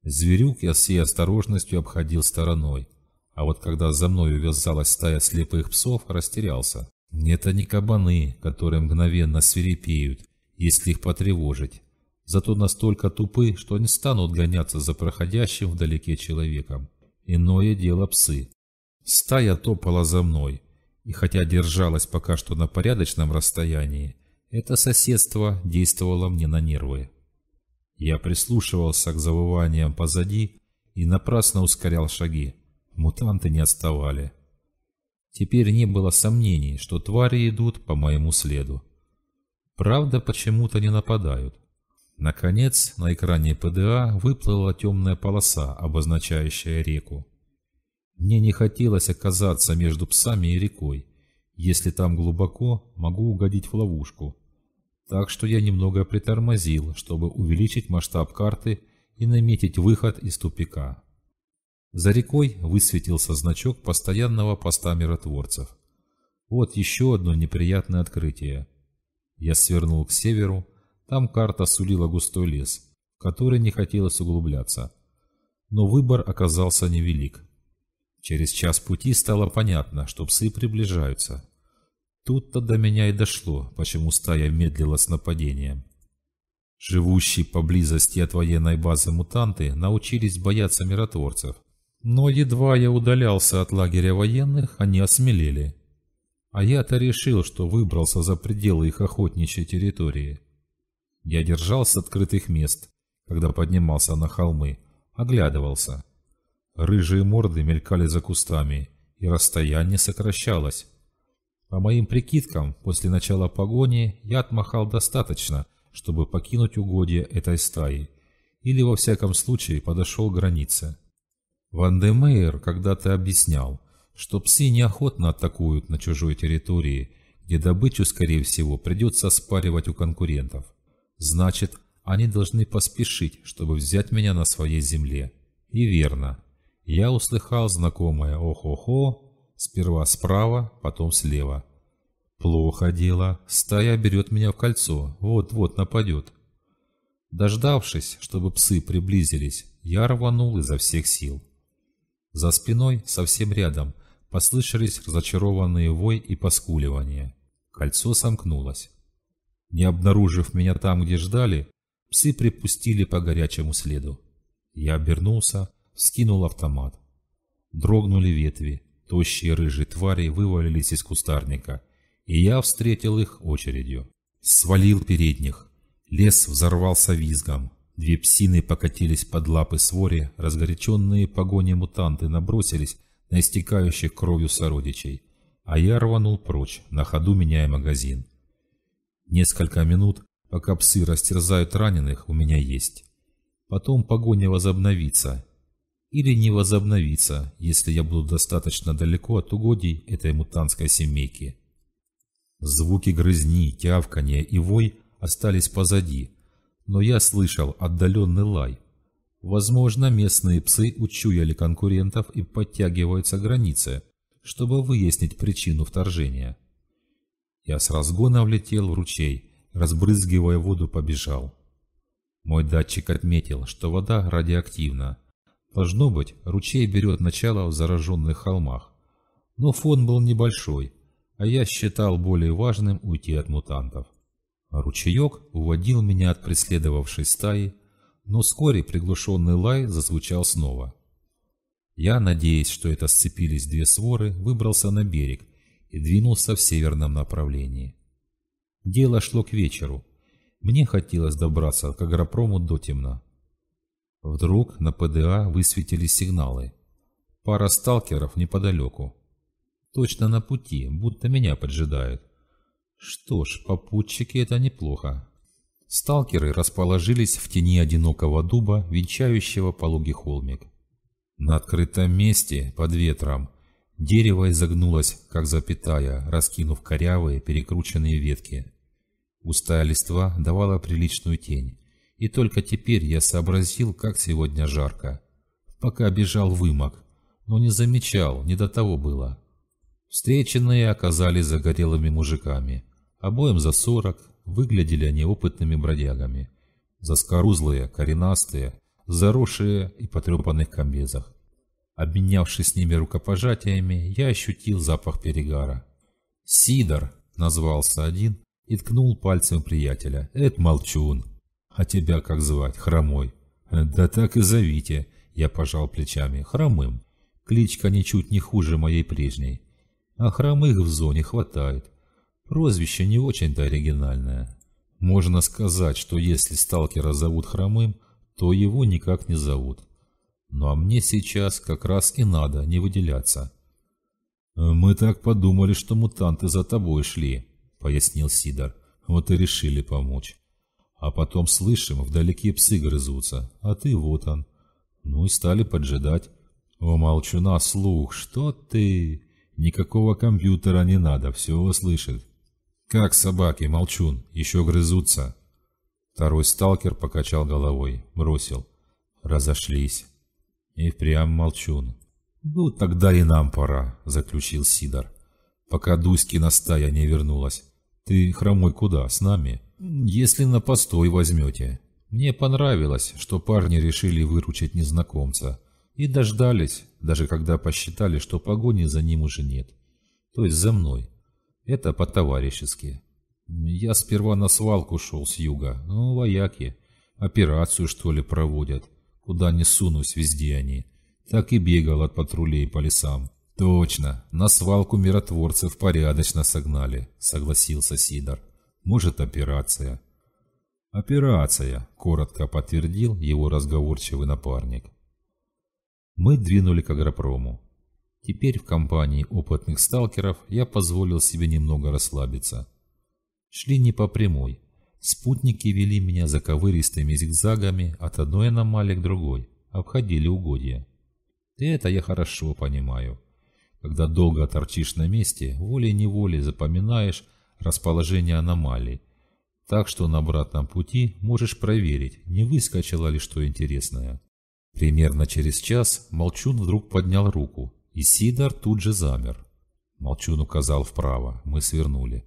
Зверюк я с всей осторожностью обходил стороной, а вот когда за мной увязалась стая слепых псов, растерялся. Нет, они кабаны, которые мгновенно свирепеют, если их потревожить. Зато настолько тупы, что не станут гоняться за проходящим вдалеке человеком. Иное дело псы. Стая топала за мной. И хотя держалась пока что на порядочном расстоянии, это соседство действовало мне на нервы. Я прислушивался к завываниям позади и напрасно ускорял шаги мутанты не отставали. Теперь не было сомнений, что твари идут по моему следу. Правда, почему-то не нападают. Наконец, на экране ПДА выплыла темная полоса, обозначающая реку. Мне не хотелось оказаться между псами и рекой. Если там глубоко, могу угодить в ловушку. Так что я немного притормозил, чтобы увеличить масштаб карты и наметить выход из тупика. За рекой высветился значок постоянного поста миротворцев. Вот еще одно неприятное открытие. Я свернул к северу, там карта сулила густой лес, в который не хотелось углубляться. Но выбор оказался невелик. Через час пути стало понятно, что псы приближаются. Тут-то до меня и дошло, почему стая медлила с нападением. Живущие поблизости от военной базы мутанты научились бояться миротворцев. Но едва я удалялся от лагеря военных, они осмелели. А я-то решил, что выбрался за пределы их охотничьей территории. Я держался с открытых мест, когда поднимался на холмы, оглядывался. Рыжие морды мелькали за кустами, и расстояние сокращалось. По моим прикидкам, после начала погони я отмахал достаточно, чтобы покинуть угодья этой стаи, или во всяком случае подошел к границе. Ван когда-то объяснял, что псы неохотно атакуют на чужой территории, где добычу, скорее всего, придется спаривать у конкурентов. Значит, они должны поспешить, чтобы взять меня на своей земле. И верно. Я услыхал знакомое ох, хо хо сперва справа, потом слева. Плохо дело. Стая берет меня в кольцо. Вот-вот нападет. Дождавшись, чтобы псы приблизились, я рванул изо всех сил. За спиной, совсем рядом, послышались разочарованные вой и поскуливания. Кольцо сомкнулось. Не обнаружив меня там, где ждали, псы припустили по горячему следу. Я обернулся, скинул автомат. Дрогнули ветви, тощие рыжие твари вывалились из кустарника, и я встретил их очередью. Свалил передних. Лес взорвался визгом. Две псины покатились под лапы свори, разгоряченные погони мутанты набросились на истекающих кровью сородичей, а я рванул прочь, на ходу меняя магазин. Несколько минут, пока псы растерзают раненых, у меня есть. Потом погоня возобновится. Или не возобновится, если я буду достаточно далеко от угодий этой мутантской семейки. Звуки грызни, тявканья и вой остались позади – но я слышал отдаленный лай. Возможно, местные псы учуяли конкурентов и подтягиваются к границе, чтобы выяснить причину вторжения. Я с разгона влетел в ручей, разбрызгивая воду, побежал. Мой датчик отметил, что вода радиоактивна. Должно быть, ручей берет начало в зараженных холмах. Но фон был небольшой, а я считал более важным уйти от мутантов. Ручеек уводил меня от преследовавшей стаи, но вскоре приглушенный лай зазвучал снова. Я, надеясь, что это сцепились две своры, выбрался на берег и двинулся в северном направлении. Дело шло к вечеру. Мне хотелось добраться к агропрому до темна. Вдруг на ПДА высветились сигналы. Пара сталкеров неподалеку. Точно на пути, будто меня поджидают. Что ж, попутчики это неплохо. Сталкеры расположились в тени одинокого дуба, венчающего пологий холмик. На открытом месте, под ветром, дерево изогнулось, как запятая, раскинув корявые, перекрученные ветки. Устая листва давала приличную тень. И только теперь я сообразил, как сегодня жарко. Пока бежал вымок, но не замечал, не до того было. Встреченные оказались загорелыми мужиками. Обоим за сорок, выглядели они опытными бродягами. Заскорузлые, коренастые, заросшие и потрепанных комбезах. Обменявшись с ними рукопожатиями, я ощутил запах перегара. «Сидор!» – назвался один и ткнул пальцем приятеля. «Эт молчун! А тебя как звать? Хромой!» «Да так и зовите!» – я пожал плечами. «Хромым!» Кличка ничуть не хуже моей прежней. А хромых в зоне хватает. Прозвище не очень-то оригинальное. Можно сказать, что если сталкера зовут Хромым, то его никак не зовут. Ну а мне сейчас как раз и надо не выделяться. «Э, «Мы так подумали, что мутанты за тобой шли», — пояснил Сидор. «Вот и решили помочь. А потом слышим, вдалеке псы грызутся, а ты вот он. Ну и стали поджидать. О, молчуна, слух, что ты? Никакого компьютера не надо, все слышит». «Как собаки, молчун, еще грызутся!» Второй сталкер покачал головой, бросил. «Разошлись!» И прям молчун. «Ну, тогда и нам пора», — заключил Сидор. «Пока Дуськина стая не вернулась. Ты, хромой, куда? С нами?» «Если на постой возьмете». Мне понравилось, что парни решили выручить незнакомца. И дождались, даже когда посчитали, что погони за ним уже нет. То есть за мной. Это по-товарищески. Я сперва на свалку шел с юга. Ну, вояки. Операцию, что ли, проводят. Куда не сунусь, везде они. Так и бегал от патрулей по лесам. Точно, на свалку миротворцев порядочно согнали, согласился Сидор. Может, операция. «Операция», — коротко подтвердил его разговорчивый напарник. Мы двинули к агропрому. Теперь в компании опытных сталкеров я позволил себе немного расслабиться. Шли не по прямой. Спутники вели меня заковыристыми зигзагами от одной аномалии к другой, обходили угодья. И это я хорошо понимаю. Когда долго торчишь на месте, волей-неволей запоминаешь расположение аномалий. Так что на обратном пути можешь проверить, не выскочило ли что интересное. Примерно через час Молчун вдруг поднял руку, и Сидор тут же замер. Молчун указал вправо. Мы свернули.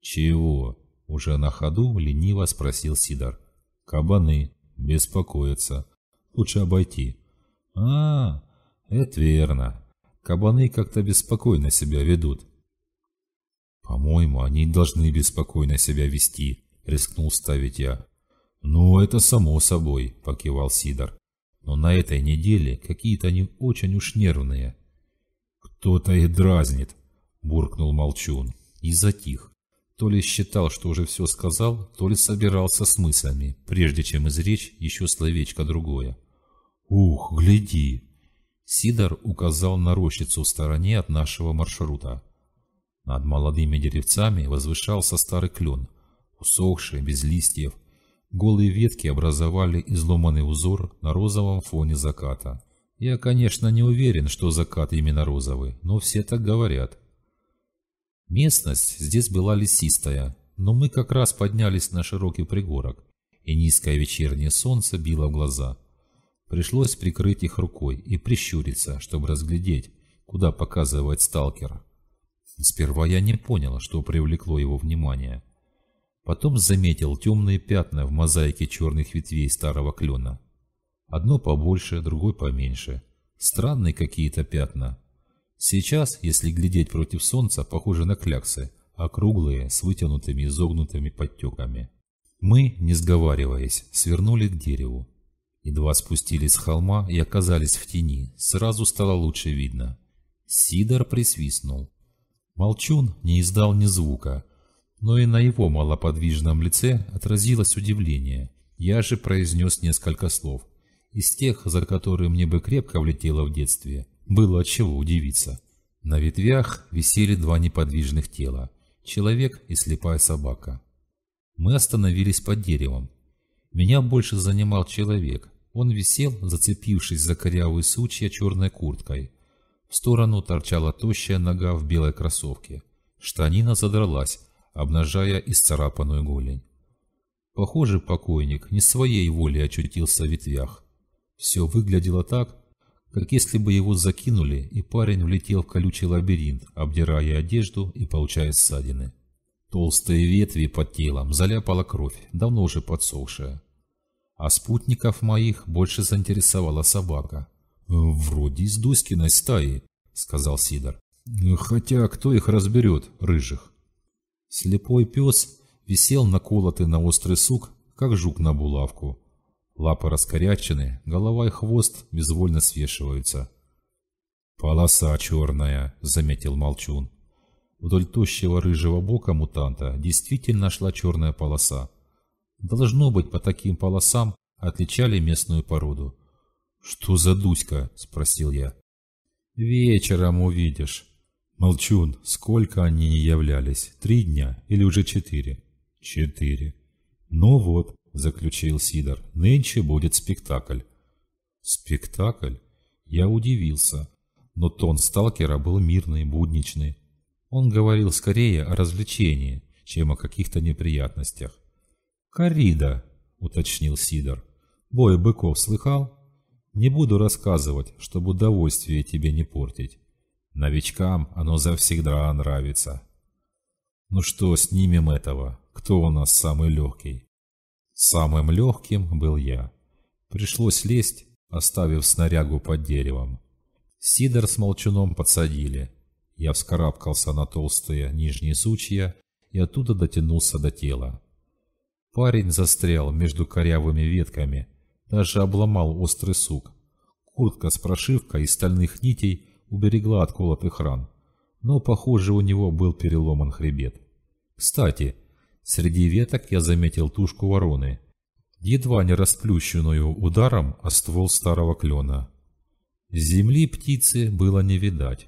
«Чего?» — уже на ходу лениво спросил Сидор. «Кабаны. Беспокоятся. Лучше обойти». «А, это верно. Кабаны как-то беспокойно себя ведут». «По-моему, они должны беспокойно себя вести», — рискнул ставить я. «Ну, это само собой», — покивал Сидор. «Но на этой неделе какие-то они очень уж нервные. «То-то и дразнит», – буркнул Молчун и затих. То ли считал, что уже все сказал, то ли собирался с мыслями, прежде чем изречь еще словечко другое. «Ух, гляди!» Сидор указал на рощицу в стороне от нашего маршрута. Над молодыми деревцами возвышался старый клен, усохший, без листьев. Голые ветки образовали изломанный узор на розовом фоне заката. Я, конечно, не уверен, что закат именно розовый, но все так говорят. Местность здесь была лесистая, но мы как раз поднялись на широкий пригорок, и низкое вечернее солнце било в глаза. Пришлось прикрыть их рукой и прищуриться, чтобы разглядеть, куда показывает сталкер. Сперва я не понял, что привлекло его внимание. Потом заметил темные пятна в мозаике черных ветвей старого клена. Одно побольше, другой поменьше. Странные какие-то пятна. Сейчас, если глядеть против солнца, похоже на кляксы, округлые, с вытянутыми и изогнутыми подтеками. Мы, не сговариваясь, свернули к дереву. Едва спустились с холма и оказались в тени, сразу стало лучше видно. Сидор присвистнул. Молчун не издал ни звука, но и на его малоподвижном лице отразилось удивление. Я же произнес несколько слов – из тех, за которые мне бы крепко влетело в детстве, было от чего удивиться. На ветвях висели два неподвижных тела – человек и слепая собака. Мы остановились под деревом. Меня больше занимал человек. Он висел, зацепившись за корявые сучья черной курткой. В сторону торчала тощая нога в белой кроссовке. Штанина задралась, обнажая исцарапанную голень. Похоже, покойник не своей волей очутился в ветвях. Все выглядело так, как если бы его закинули, и парень влетел в колючий лабиринт, обдирая одежду и получая ссадины. Толстые ветви под телом заляпала кровь, давно уже подсохшая. А спутников моих больше заинтересовала собака. «Вроде из Дуськиной стаи», — сказал Сидор. «Хотя кто их разберет, рыжих?» Слепой пес висел наколотый на острый сук, как жук на булавку, Лапы раскорячены, голова и хвост безвольно свешиваются. «Полоса черная», — заметил Молчун. Вдоль тощего рыжего бока мутанта действительно шла черная полоса. Должно быть, по таким полосам отличали местную породу. «Что за дуська?» – спросил я. «Вечером увидишь». «Молчун, сколько они не являлись? Три дня или уже четыре?» «Четыре». «Ну вот, заключил Сидор, — «нынче будет спектакль». «Спектакль?» Я удивился, но тон сталкера был мирный, будничный. Он говорил скорее о развлечении, чем о каких-то неприятностях. «Коррида», — уточнил Сидор. «Бой быков слыхал? Не буду рассказывать, чтобы удовольствие тебе не портить. Новичкам оно завсегда нравится». «Ну что, снимем этого? Кто у нас самый легкий?» Самым легким был я. Пришлось лезть, оставив снарягу под деревом. Сидор с молчуном подсадили. Я вскарабкался на толстые нижние сучья и оттуда дотянулся до тела. Парень застрял между корявыми ветками, даже обломал острый сук. Куртка с прошивкой из стальных нитей уберегла от колотых ран, но, похоже, у него был переломан хребет. Кстати, Среди веток я заметил тушку вороны, едва не расплющенную ударом о ствол старого клена. Земли птицы было не видать.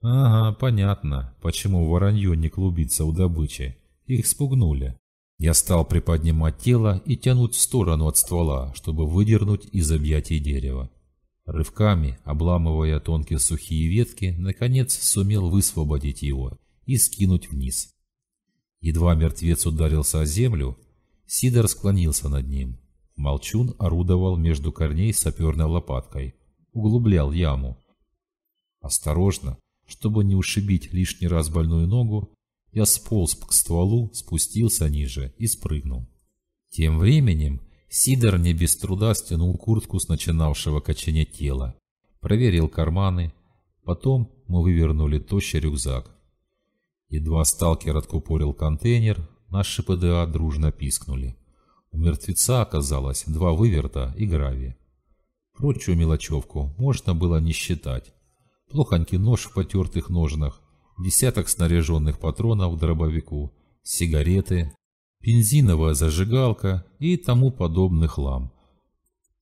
Ага, понятно, почему воронье не клубится у добычи. Их спугнули. Я стал приподнимать тело и тянуть в сторону от ствола, чтобы выдернуть из объятий дерева. Рывками, обламывая тонкие сухие ветки, наконец сумел высвободить его и скинуть вниз. Едва мертвец ударился о землю, Сидор склонился над ним. Молчун орудовал между корней саперной лопаткой, углублял яму. Осторожно, чтобы не ушибить лишний раз больную ногу, я сполз к стволу, спустился ниже и спрыгнул. Тем временем Сидор не без труда стянул куртку с начинавшего коченеть тела, проверил карманы, потом мы вывернули тощий рюкзак. Едва сталкер откупорил контейнер, наши ПДА дружно пискнули. У мертвеца оказалось два выверта и гравия. Прочую мелочевку можно было не считать. Плохонький нож в потертых ножнах, десяток снаряженных патронов дробовику, сигареты, бензиновая зажигалка и тому подобный хлам.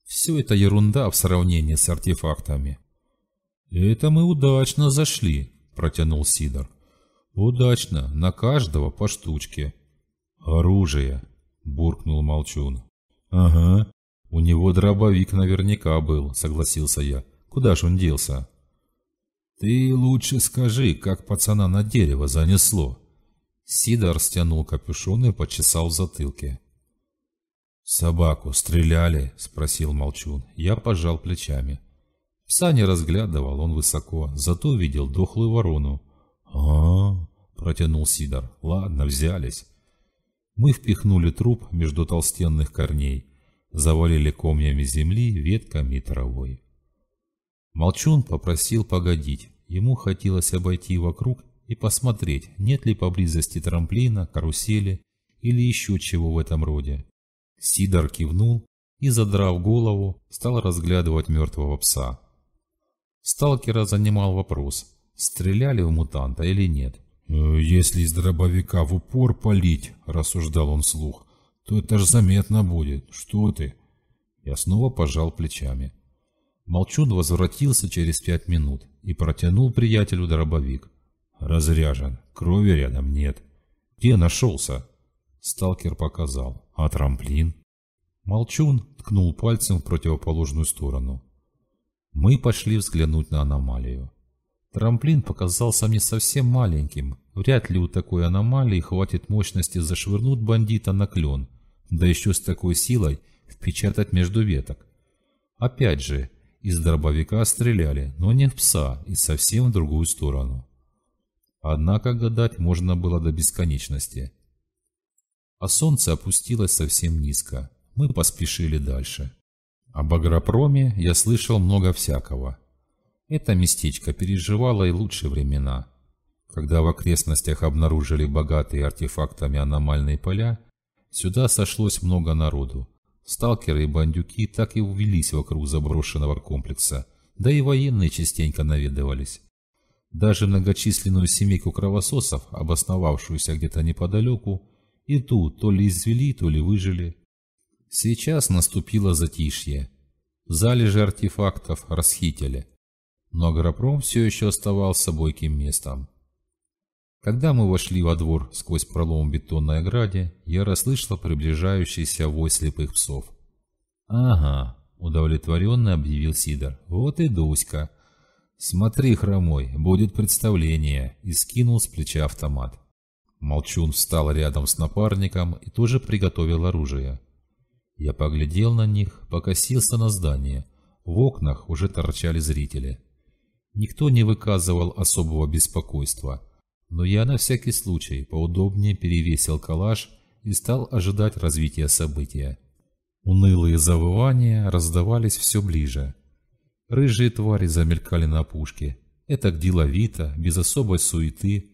Все это ерунда в сравнении с артефактами. «Это мы удачно зашли», – протянул Сидор. «Удачно, на каждого по штучке». «Оружие», – буркнул Молчун. «Ага, у него дробовик наверняка был», – согласился я. «Куда ж он делся?» «Ты лучше скажи, как пацана на дерево занесло». Сидор стянул капюшон и почесал в затылке. «Собаку стреляли?» – спросил Молчун. Я пожал плечами. Пса не разглядывал он высоко, зато видел дохлую ворону а, -а, -а протянул Сидор. «Ладно, взялись». Мы впихнули труп между толстенных корней, завалили комьями земли, ветками и травой. Молчун попросил погодить. Ему хотелось обойти вокруг и посмотреть, нет ли поблизости трамплина, карусели или еще чего в этом роде. Сидор кивнул и, задрав голову, стал разглядывать мертвого пса. Сталкера занимал вопрос, стреляли в мутанта или нет. Э, «Если из дробовика в упор палить», – рассуждал он слух, – «то это ж заметно будет. Что ты?» Я снова пожал плечами. Молчун возвратился через пять минут и протянул приятелю дробовик. «Разряжен. Крови рядом нет». «Где нашелся?» Сталкер показал. «А трамплин?» Молчун ткнул пальцем в противоположную сторону. Мы пошли взглянуть на аномалию. Трамплин показался мне совсем маленьким. Вряд ли у такой аномалии хватит мощности зашвырнуть бандита на клен, да еще с такой силой впечатать между веток. Опять же, из дробовика стреляли, но не в пса и совсем в другую сторону. Однако гадать можно было до бесконечности. А солнце опустилось совсем низко. Мы поспешили дальше. Об агропроме я слышал много всякого. Это местечко переживало и лучшие времена. Когда в окрестностях обнаружили богатые артефактами аномальные поля, сюда сошлось много народу. Сталкеры и бандюки так и увелись вокруг заброшенного комплекса, да и военные частенько наведывались. Даже многочисленную семейку кровососов, обосновавшуюся где-то неподалеку, и ту то ли извели, то ли выжили. Сейчас наступило затишье. Залежи артефактов расхитили но Агропром все еще оставался бойким местом. Когда мы вошли во двор сквозь пролом в бетонной ограде, я расслышала приближающийся вой слепых псов. «Ага», — удовлетворенно объявил Сидор, — «вот и Дуська». «Смотри, хромой, будет представление!» и скинул с плеча автомат. Молчун встал рядом с напарником и тоже приготовил оружие. Я поглядел на них, покосился на здание. В окнах уже торчали зрители. Никто не выказывал особого беспокойства, но я на всякий случай поудобнее перевесил калаш и стал ожидать развития события. Унылые завывания раздавались все ближе. Рыжие твари замелькали на пушке. Это деловито, без особой суеты.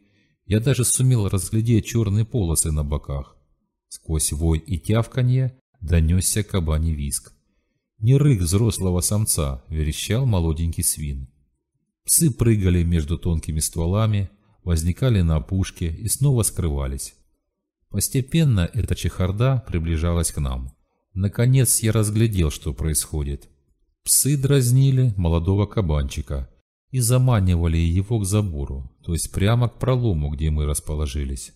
Я даже сумел разглядеть черные полосы на боках. Сквозь вой и тявканье донесся кабаний виск. Не рык взрослого самца, верещал молоденький свин. Псы прыгали между тонкими стволами, возникали на опушке и снова скрывались. Постепенно эта чехарда приближалась к нам. Наконец я разглядел, что происходит. Псы дразнили молодого кабанчика и заманивали его к забору, то есть прямо к пролому, где мы расположились.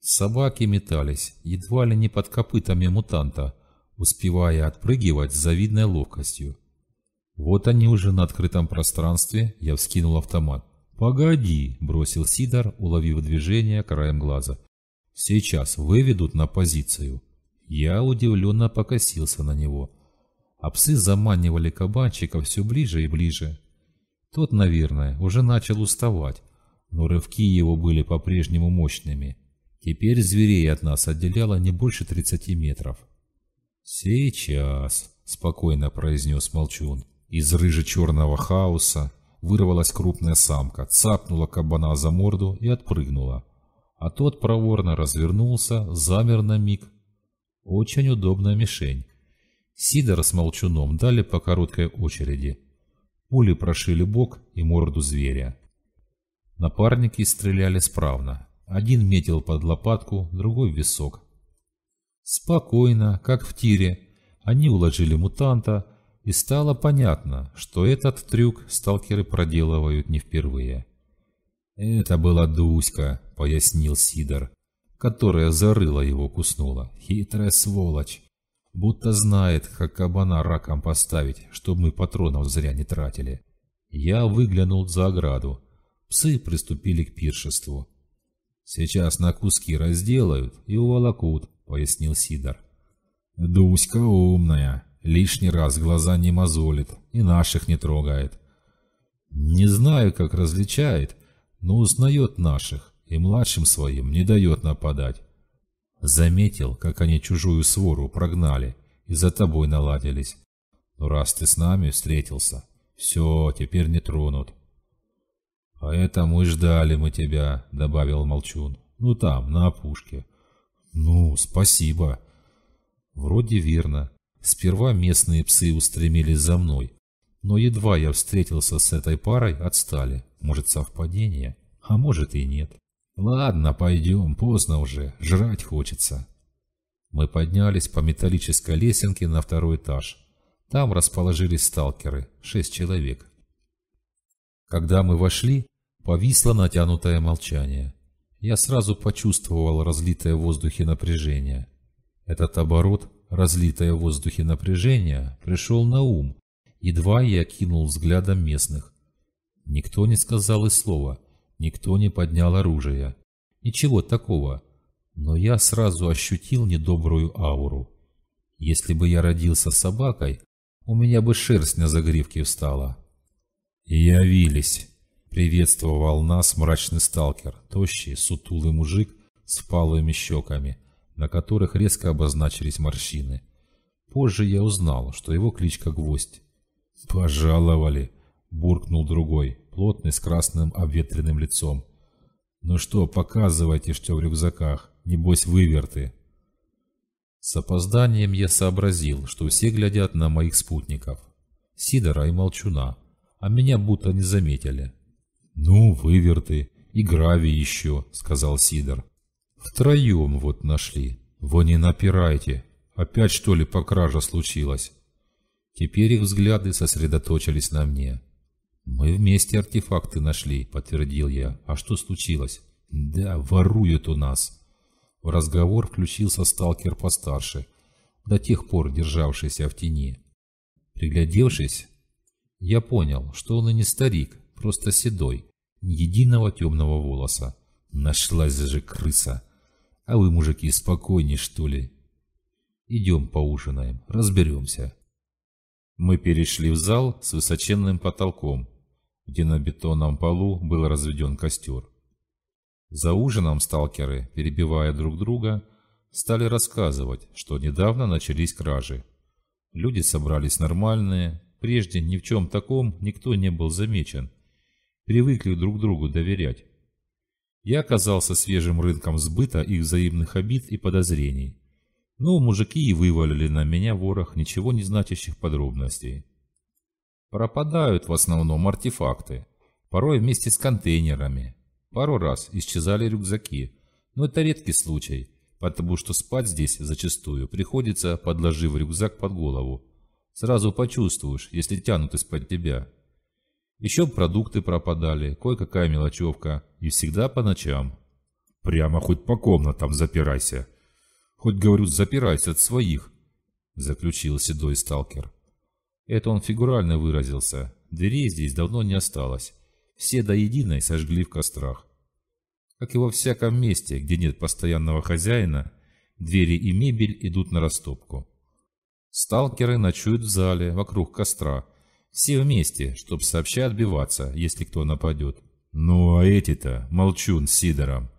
Собаки метались, едва ли не под копытами мутанта, успевая отпрыгивать с завидной ловкостью. Вот они уже на открытом пространстве, я вскинул автомат. «Погоди!» – бросил Сидор, уловив движение краем глаза. «Сейчас выведут на позицию». Я удивленно покосился на него. А псы заманивали кабанчика все ближе и ближе. Тот, наверное, уже начал уставать, но рывки его были по-прежнему мощными. Теперь зверей от нас отделяло не больше 30 метров. «Сейчас», – спокойно произнес Молчун. Из рыже-черного хаоса вырвалась крупная самка, цапнула кабана за морду и отпрыгнула. А тот проворно развернулся, замер на миг. Очень удобная мишень. Сидор с молчуном дали по короткой очереди. Пули прошили бок и морду зверя. Напарники стреляли справно. Один метил под лопатку, другой в висок. Спокойно, как в тире, они уложили мутанта, и стало понятно, что этот трюк сталкеры проделывают не впервые. «Это была Дуська», — пояснил Сидор, которая зарыла его куснула. «Хитрая сволочь! Будто знает, как кабана раком поставить, чтобы мы патронов зря не тратили». Я выглянул за ограду. Псы приступили к пиршеству. «Сейчас на куски разделают и уволокут», — пояснил Сидор. «Дуська умная», Лишний раз глаза не мозолит и наших не трогает. Не знаю, как различает, но узнает наших и младшим своим не дает нападать. Заметил, как они чужую свору прогнали и за тобой наладились. Но раз ты с нами встретился, все, теперь не тронут. «Поэтому а и ждали мы тебя», — добавил Молчун. «Ну там, на опушке». «Ну, спасибо». «Вроде верно. Сперва местные псы устремились за мной, но едва я встретился с этой парой, отстали. Может, совпадение, а может и нет. Ладно, пойдем, поздно уже, жрать хочется. Мы поднялись по металлической лесенке на второй этаж. Там расположились сталкеры, шесть человек. Когда мы вошли, повисло натянутое молчание. Я сразу почувствовал разлитое в воздухе напряжение. Этот оборот разлитое в воздухе напряжение, пришел на ум. Едва я кинул взглядом местных. Никто не сказал и слова, никто не поднял оружие. Ничего такого. Но я сразу ощутил недобрую ауру. Если бы я родился собакой, у меня бы шерсть на загривке встала. «Явились!» — приветствовал нас мрачный сталкер, тощий, сутулый мужик с впалыми щеками — на которых резко обозначились морщины. Позже я узнал, что его кличка Гвоздь. «Пожаловали!» – буркнул другой, плотный, с красным обветренным лицом. «Ну что, показывайте, что в рюкзаках, небось выверты!» С опозданием я сообразил, что все глядят на моих спутников. Сидора и Молчуна, а меня будто не заметили. «Ну, выверты, и гравий еще», — сказал Сидор. Втроем вот нашли. Вы не напирайте. Опять что ли по краже случилось? Теперь их взгляды сосредоточились на мне. «Мы вместе артефакты нашли», — подтвердил я. «А что случилось?» «Да, воруют у нас». В разговор включился сталкер постарше, до тех пор державшийся в тени. Приглядевшись, я понял, что он и не старик, просто седой, ни единого темного волоса. Нашлась же крыса. А вы, мужики, спокойней, что ли? Идем поужинаем, разберемся. Мы перешли в зал с высоченным потолком, где на бетонном полу был разведен костер. За ужином сталкеры, перебивая друг друга, стали рассказывать, что недавно начались кражи. Люди собрались нормальные, прежде ни в чем таком никто не был замечен. Привыкли друг другу доверять. Я оказался свежим рынком сбыта их взаимных обид и подозрений. Ну, мужики и вывалили на меня ворох ничего не значащих подробностей. Пропадают в основном артефакты, порой вместе с контейнерами. Пару раз исчезали рюкзаки, но это редкий случай, потому что спать здесь зачастую приходится, подложив рюкзак под голову. Сразу почувствуешь, если тянут из-под тебя. Еще продукты пропадали, кое-какая мелочевка. И всегда по ночам. Прямо хоть по комнатам запирайся. Хоть, говорю, запирайся от своих, заключил седой сталкер. Это он фигурально выразился. Дверей здесь давно не осталось. Все до единой сожгли в кострах. Как и во всяком месте, где нет постоянного хозяина, двери и мебель идут на растопку. Сталкеры ночуют в зале, вокруг костра, все вместе, чтоб сообща отбиваться, если кто нападет. Ну а эти-то, Молчун с Сидором,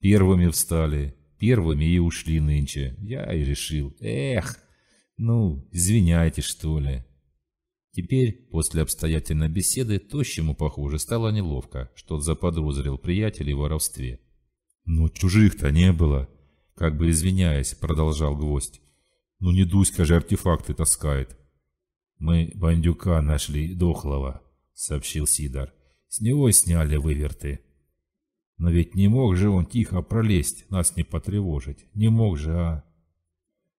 первыми встали, первыми и ушли нынче. Я и решил, эх, ну, извиняйте, что ли. Теперь, после обстоятельной беседы, тощему, похоже, стало неловко, что заподозрил приятелей в воровстве. «Но «Ну, чужих-то не было!» Как бы извиняясь, продолжал гвоздь. «Ну не Дуська же артефакты таскает, «Мы бандюка нашли, дохлого», — сообщил Сидор. «С него сняли выверты». «Но ведь не мог же он тихо пролезть, нас не потревожить. Не мог же, а...»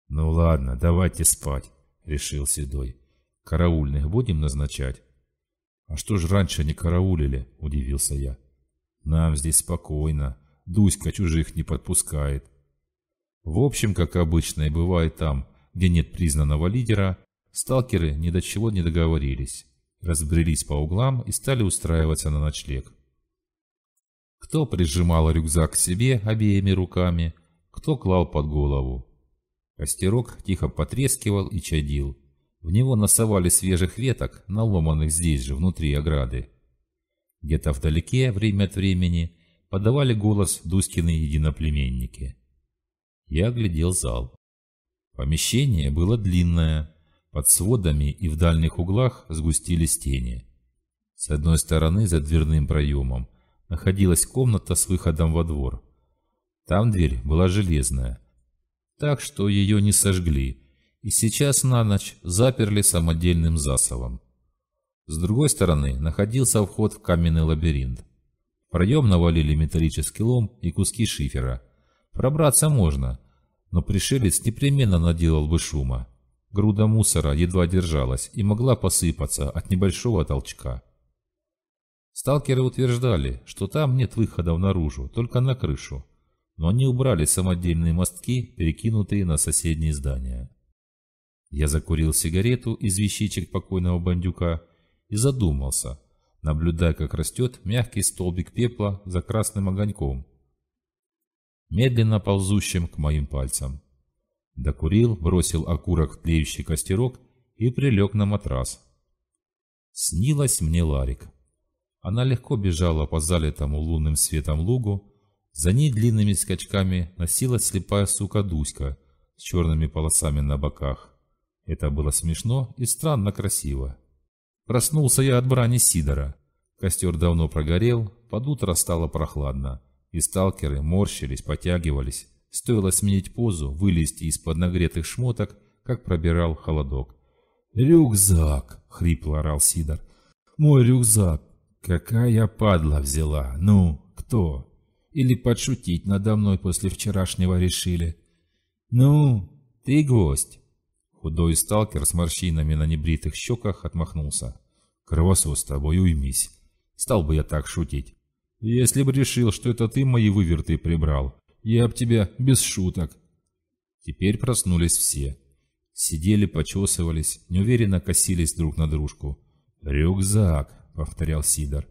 «Ну ладно, давайте спать», — решил Седой. «Караульных будем назначать?» «А что ж раньше не караулили?» — удивился я. «Нам здесь спокойно. Дуська чужих не подпускает». В общем, как обычно и бывает там, где нет признанного лидера, Сталкеры ни до чего не договорились, разбрелись по углам и стали устраиваться на ночлег. Кто прижимал рюкзак к себе обеими руками, кто клал под голову. Костерок тихо потрескивал и чадил. В него насовали свежих веток, наломанных здесь же, внутри ограды. Где-то вдалеке, время от времени, подавали голос Дуськины единоплеменники. Я оглядел зал. Помещение было длинное, под сводами и в дальних углах сгустились тени. С одной стороны, за дверным проемом, находилась комната с выходом во двор. Там дверь была железная, так что ее не сожгли, и сейчас на ночь заперли самодельным засовом. С другой стороны находился вход в каменный лабиринт. В проем навалили металлический лом и куски шифера. Пробраться можно, но пришелец непременно наделал бы шума. Груда мусора едва держалась и могла посыпаться от небольшого толчка. Сталкеры утверждали, что там нет выходов наружу, только на крышу, но они убрали самодельные мостки, перекинутые на соседние здания. Я закурил сигарету из вещичек покойного бандюка и задумался, наблюдая, как растет мягкий столбик пепла за красным огоньком, медленно ползущим к моим пальцам. Докурил, бросил окурок в тлеющий костерок и прилег на матрас. Снилась мне Ларик. Она легко бежала по залитому лунным светом лугу, за ней длинными скачками носилась слепая сука Дуська с черными полосами на боках. Это было смешно и странно красиво. Проснулся я от брани Сидора. Костер давно прогорел, под утро стало прохладно, и сталкеры морщились, потягивались, Стоило сменить позу, вылезти из-под нагретых шмоток, как пробирал холодок. «Рюкзак!» — хрипло орал Сидор. «Мой рюкзак! Какая падла взяла! Ну, кто? Или подшутить надо мной после вчерашнего решили? Ну, ты гвоздь!» Худой сталкер с морщинами на небритых щеках отмахнулся. «Кровосос с тобой, уймись! Стал бы я так шутить! Если бы решил, что это ты мои выверты прибрал, я об тебя без шуток». Теперь проснулись все. Сидели, почесывались, неуверенно косились друг на дружку. «Рюкзак», — повторял Сидор.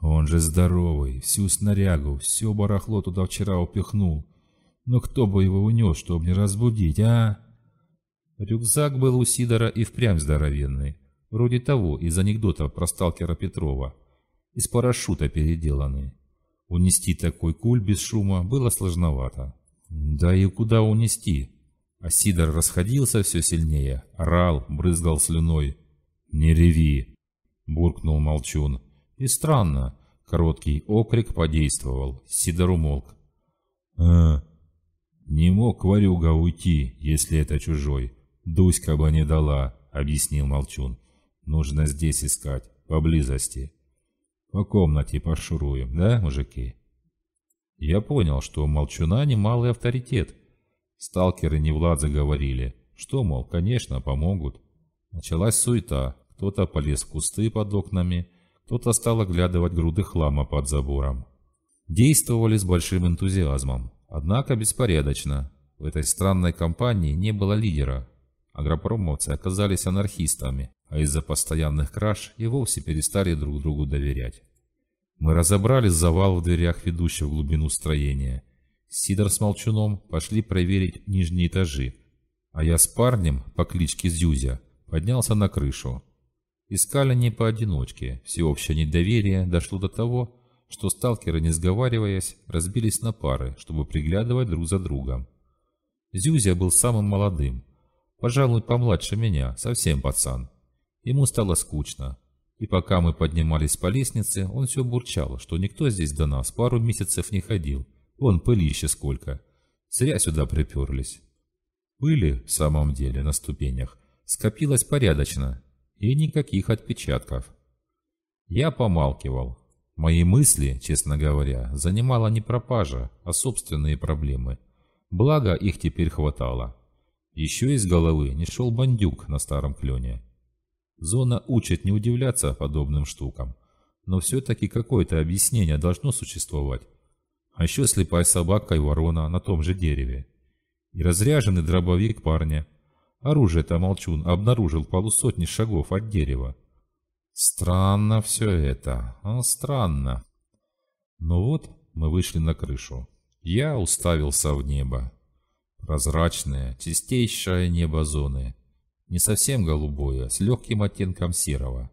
«Он же здоровый, всю снарягу, все барахло туда вчера упихнул. Но кто бы его унес, чтобы не разбудить, а?» Рюкзак был у Сидора и впрямь здоровенный. Вроде того, из анекдотов про сталкера Петрова. Из парашюта переделанный. Унести такой куль без шума было сложновато. Да и куда унести? А Сидор расходился все сильнее, орал, брызгал слюной. «Не реви!» – буркнул Молчун. И странно, короткий окрик подействовал. Сидор умолк. «А, не мог Варюга уйти, если это чужой. Дуська бы не дала», – объяснил Молчун. «Нужно здесь искать, поблизости». По комнате пошуруем, да, мужики? Я понял, что у Молчуна немалый авторитет. Сталкеры не Влад заговорили. Что, мол, конечно, помогут. Началась суета. Кто-то полез в кусты под окнами, кто-то стал оглядывать груды хлама под забором. Действовали с большим энтузиазмом. Однако беспорядочно. В этой странной компании не было лидера. Агропромовцы оказались анархистами а из-за постоянных краж и вовсе перестали друг другу доверять. Мы разобрали завал в дверях, ведущих в глубину строения. Сидор с Молчуном пошли проверить нижние этажи, а я с парнем по кличке Зюзя поднялся на крышу. Искали не поодиночке, всеобщее недоверие дошло до того, что сталкеры, не сговариваясь, разбились на пары, чтобы приглядывать друг за другом. Зюзя был самым молодым, пожалуй, помладше меня, совсем пацан. Ему стало скучно. И пока мы поднимались по лестнице, он все бурчал, что никто здесь до нас пару месяцев не ходил. Вон пылище сколько. Зря сюда приперлись. Пыли, в самом деле, на ступенях скопилось порядочно. И никаких отпечатков. Я помалкивал. Мои мысли, честно говоря, занимала не пропажа, а собственные проблемы. Благо, их теперь хватало. Еще из головы не шел бандюк на старом клене. Зона учит не удивляться подобным штукам. Но все-таки какое-то объяснение должно существовать. А еще слепая собака и ворона на том же дереве. И разряженный дробовик парня. Оружие-то Молчун обнаружил полусотни шагов от дерева. Странно все это. А, странно. Ну вот, мы вышли на крышу. Я уставился в небо. Прозрачное, чистейшее небо зоны. Не совсем голубое, а с легким оттенком серого.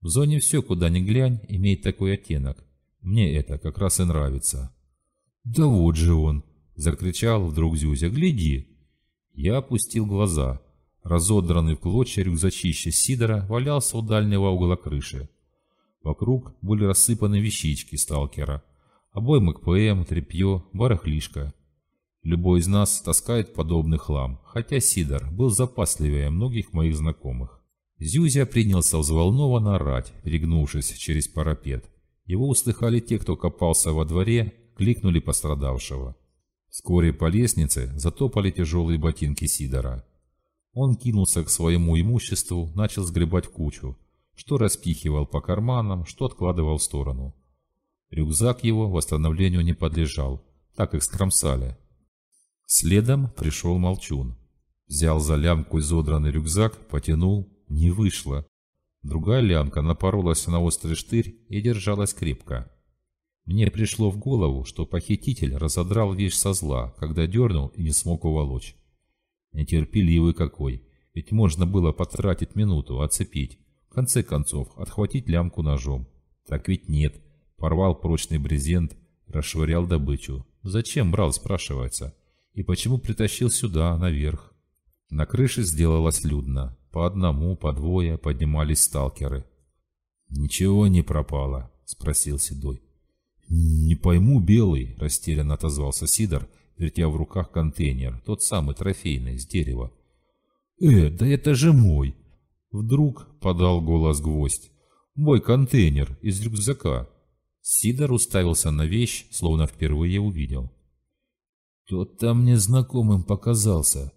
В зоне все, куда ни глянь, имеет такой оттенок. Мне это как раз и нравится. «Да вот же он!» – закричал вдруг Зюзя. «Гляди!» Я опустил глаза. Разодранный в клочья рюкзачище Сидора валялся у дальнего угла крыши. Вокруг были рассыпаны вещички сталкера. Обоймы КПМ, тряпье, барахлишка. Любой из нас таскает подобный хлам, хотя Сидор был запасливее многих моих знакомых. Зюзя принялся взволнованно орать, перегнувшись через парапет. Его услыхали те, кто копался во дворе, кликнули пострадавшего. Вскоре по лестнице затопали тяжелые ботинки Сидора. Он кинулся к своему имуществу, начал сгребать кучу, что распихивал по карманам, что откладывал в сторону. Рюкзак его восстановлению не подлежал, так их скромсали. Следом пришел Молчун. Взял за лямку изодранный рюкзак, потянул. Не вышло. Другая лямка напоролась на острый штырь и держалась крепко. Мне пришло в голову, что похититель разодрал вещь со зла, когда дернул и не смог уволочь. Нетерпеливый какой. Ведь можно было потратить минуту, оцепить. В конце концов, отхватить лямку ножом. Так ведь нет. Порвал прочный брезент, расшвырял добычу. Зачем брал, спрашивается. И почему притащил сюда, наверх? На крыше сделалось людно. По одному, по двое поднимались сталкеры. «Ничего не пропало?» – спросил Седой. «Не пойму, Белый», – растерянно отозвался Сидор, вертя в руках контейнер, тот самый трофейный, с дерева. «Э, да это же мой!» Вдруг подал голос гвоздь. «Мой контейнер из рюкзака!» Сидор уставился на вещь, словно впервые увидел. Тот то мне знакомым показался.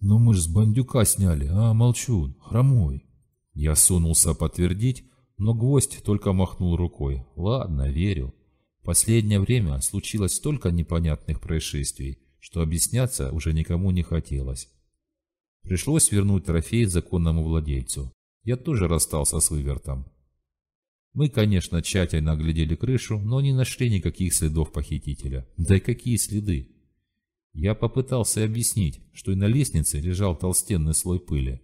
Но мы ж с бандюка сняли, а, молчун, хромой. Я сунулся подтвердить, но гвоздь только махнул рукой. Ладно, верю. Последнее время случилось столько непонятных происшествий, что объясняться уже никому не хотелось. Пришлось вернуть трофей законному владельцу. Я тоже расстался с вывертом. Мы, конечно, тщательно оглядели крышу, но не нашли никаких следов похитителя. Да и какие следы? Я попытался объяснить, что и на лестнице лежал толстенный слой пыли,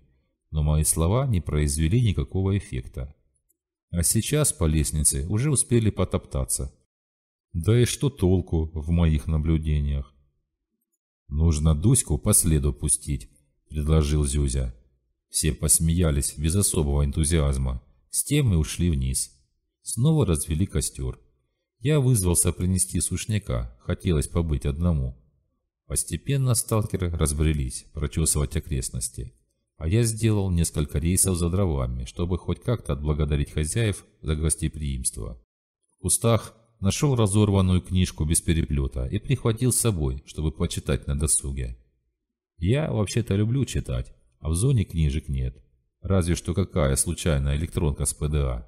но мои слова не произвели никакого эффекта. А сейчас по лестнице уже успели потоптаться. Да и что толку в моих наблюдениях? «Нужно Дуську по следу пустить», — предложил Зюзя. Все посмеялись без особого энтузиазма. С тем и ушли вниз. Снова развели костер. Я вызвался принести сушняка, хотелось побыть одному. Постепенно сталкеры разбрелись прочесывать окрестности, а я сделал несколько рейсов за дровами, чтобы хоть как-то отблагодарить хозяев за гостеприимство. В кустах нашел разорванную книжку без переплета и прихватил с собой, чтобы почитать на досуге. Я вообще-то люблю читать, а в зоне книжек нет. Разве что какая случайная электронка с ПДА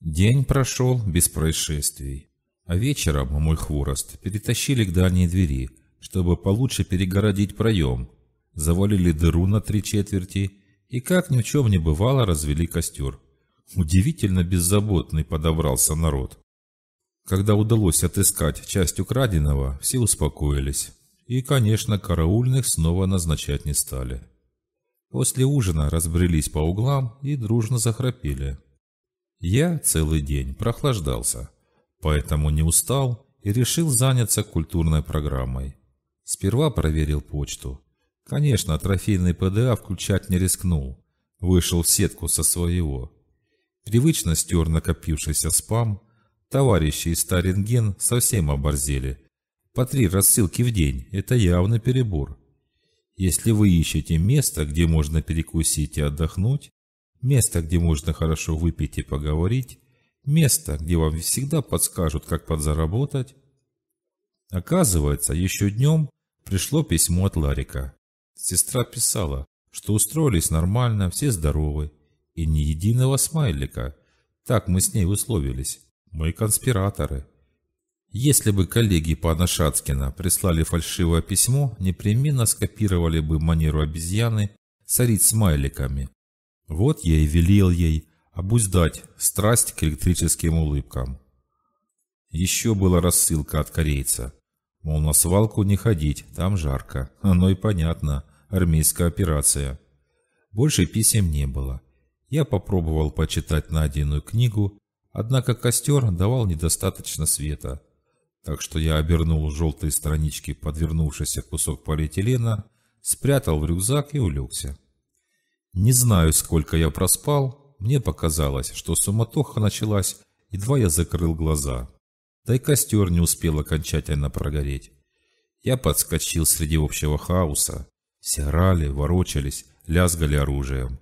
День прошел без происшествий. А вечером мой хворост перетащили к дальней двери, чтобы получше перегородить проем. Завалили дыру на три четверти и, как ни в чем не бывало, развели костер. Удивительно беззаботный подобрался народ. Когда удалось отыскать часть украденного, все успокоились. И, конечно, караульных снова назначать не стали. После ужина разбрелись по углам и дружно захрапели. Я целый день прохлаждался, поэтому не устал и решил заняться культурной программой. Сперва проверил почту. Конечно, трофейный ПДА включать не рискнул. Вышел в сетку со своего. Привычно стер накопившийся спам. Товарищи из Старинген совсем оборзели. По три рассылки в день – это явный перебор. Если вы ищете место, где можно перекусить и отдохнуть, Место, где можно хорошо выпить и поговорить. Место, где вам всегда подскажут, как подзаработать. Оказывается, еще днем пришло письмо от Ларика. Сестра писала, что устроились нормально, все здоровы. И ни единого смайлика. Так мы с ней условились. Мы конспираторы. Если бы коллеги по Анашацкина прислали фальшивое письмо, непременно скопировали бы манеру обезьяны сорить смайликами вот я и велел ей обуздать страсть к электрическим улыбкам. Еще была рассылка от корейца. Мол, на свалку не ходить, там жарко. Оно и понятно, армейская операция. Больше писем не было. Я попробовал почитать найденную книгу, однако костер давал недостаточно света. Так что я обернул желтые странички подвернувшийся кусок полиэтилена, спрятал в рюкзак и улегся. Не знаю, сколько я проспал, мне показалось, что суматоха началась, едва я закрыл глаза. Да и костер не успел окончательно прогореть. Я подскочил среди общего хаоса. Все рали, ворочались, лязгали оружием.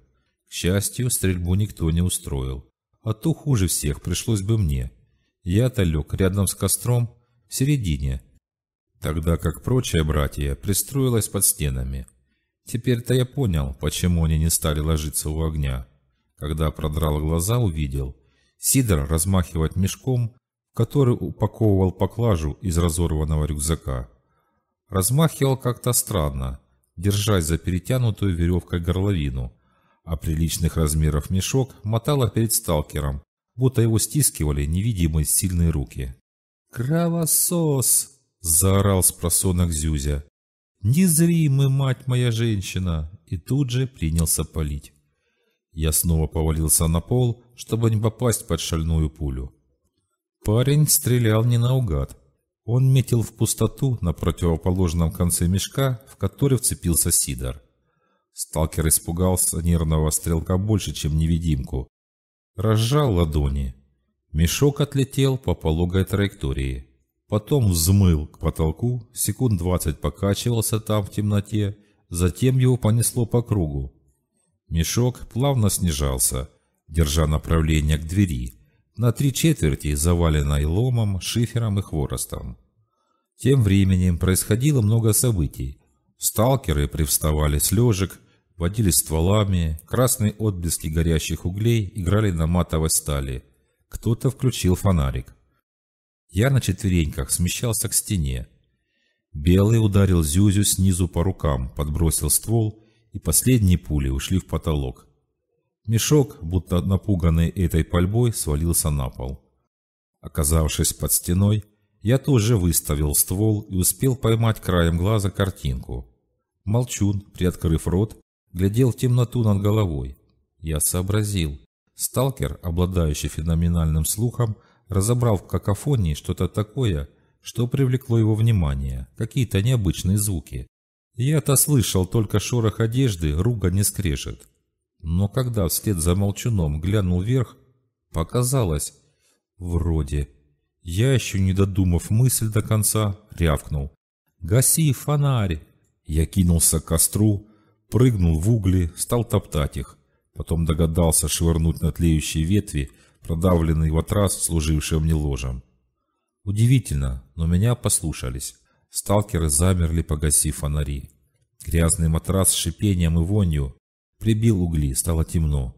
К счастью, стрельбу никто не устроил. А то хуже всех пришлось бы мне. Я-то лег рядом с костром, в середине, тогда как прочие братья пристроилась под стенами. Теперь-то я понял, почему они не стали ложиться у огня. Когда продрал глаза, увидел. Сидор размахивает мешком, который упаковывал поклажу из разорванного рюкзака. Размахивал как-то странно, держась за перетянутую веревкой горловину, а приличных размеров мешок мотало перед сталкером, будто его стискивали невидимые сильные руки. «Кровосос!» – заорал с просонок Зюзя. «Не мы, мать моя женщина!» и тут же принялся палить. Я снова повалился на пол, чтобы не попасть под шальную пулю. Парень стрелял не наугад. Он метил в пустоту на противоположном конце мешка, в который вцепился Сидор. Сталкер испугался нервного стрелка больше, чем невидимку. Разжал ладони. Мешок отлетел по пологой траектории. Потом взмыл к потолку, секунд двадцать покачивался там в темноте, затем его понесло по кругу. Мешок плавно снижался, держа направление к двери, на три четверти заваленной ломом, шифером и хворостом. Тем временем происходило много событий. Сталкеры привставали с лежек, водили стволами, красные отблески горящих углей играли на матовой стали. Кто-то включил фонарик. Я на четвереньках смещался к стене. Белый ударил Зюзю снизу по рукам, подбросил ствол, и последние пули ушли в потолок. Мешок, будто напуганный этой пальбой, свалился на пол. Оказавшись под стеной, я тоже выставил ствол и успел поймать краем глаза картинку. Молчун, приоткрыв рот, глядел в темноту над головой. Я сообразил. Сталкер, обладающий феноменальным слухом, разобрал в какофонии что-то такое, что привлекло его внимание, какие-то необычные звуки. Я-то слышал только шорох одежды, руга не скрежет. Но когда вслед за молчуном глянул вверх, показалось, вроде. Я еще не додумав мысль до конца, рявкнул. «Гаси фонарь!» Я кинулся к костру, прыгнул в угли, стал топтать их. Потом догадался швырнуть на тлеющие ветви – продавленный в отрас, служивший мне ложем. Удивительно, но меня послушались. Сталкеры замерли, погасив фонари. Грязный матрас с шипением и вонью прибил угли, стало темно.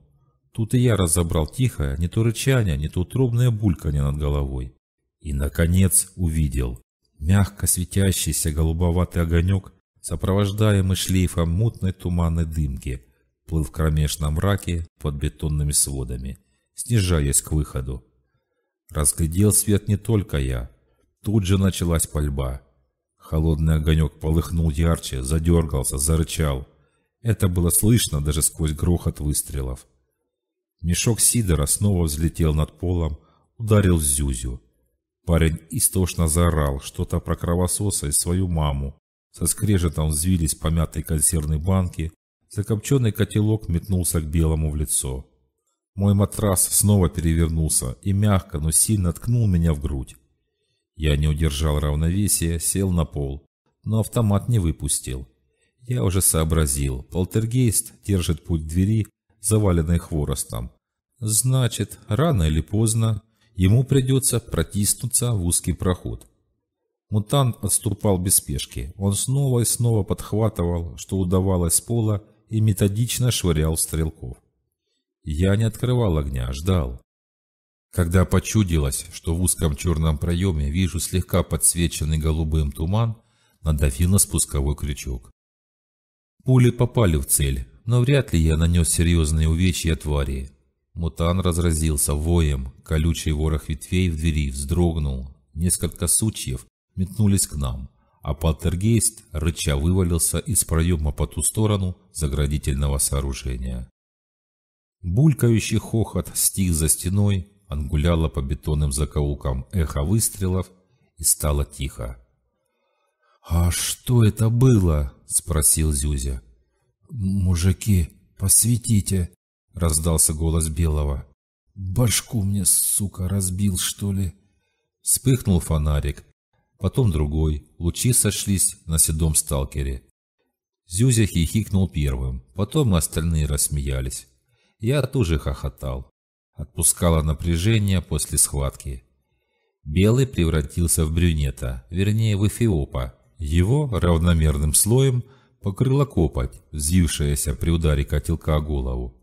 Тут и я разобрал тихое, не то рычание, не то утробное бульканье над головой. И, наконец, увидел. Мягко светящийся голубоватый огонек, сопровождаемый шлейфом мутной туманной дымки, плыл в кромешном мраке под бетонными сводами снижаясь к выходу. Разглядел свет не только я. Тут же началась пальба. Холодный огонек полыхнул ярче, задергался, зарычал. Это было слышно даже сквозь грохот выстрелов. Мешок Сидора снова взлетел над полом, ударил в Зюзю. Парень истошно заорал что-то про кровососа и свою маму. Со скрежетом взвились помятые консервные банки. Закопченный котелок метнулся к белому в лицо. Мой матрас снова перевернулся и мягко, но сильно ткнул меня в грудь. Я не удержал равновесия, сел на пол, но автомат не выпустил. Я уже сообразил, полтергейст держит путь к двери, заваленной хворостом. Значит, рано или поздно ему придется протиснуться в узкий проход. Мутант отступал без спешки. Он снова и снова подхватывал, что удавалось с пола, и методично швырял стрелков. Я не открывал огня, а ждал. Когда почудилось, что в узком черном проеме вижу слегка подсвеченный голубым туман, надавил на спусковой крючок. Пули попали в цель, но вряд ли я нанес серьезные увечья твари. Мутан разразился воем, колючий ворох ветвей в двери вздрогнул, несколько сучьев метнулись к нам, а полтергейст рыча вывалился из проема по ту сторону заградительного сооружения. Булькающий хохот стих за стеной, ангуляло по бетонным закоулкам эхо выстрелов, и стало тихо. «А что это было?» — спросил Зюзя. «Мужики, посветите!» — раздался голос Белого. «Башку мне, сука, разбил, что ли?» Вспыхнул фонарик, потом другой, лучи сошлись на седом сталкере. Зюзя хихикнул первым, потом остальные рассмеялись. Я тоже хохотал. Отпускало напряжение после схватки. Белый превратился в брюнета, вернее в эфиопа. Его равномерным слоем покрыла копоть, взвившаяся при ударе котелка о голову.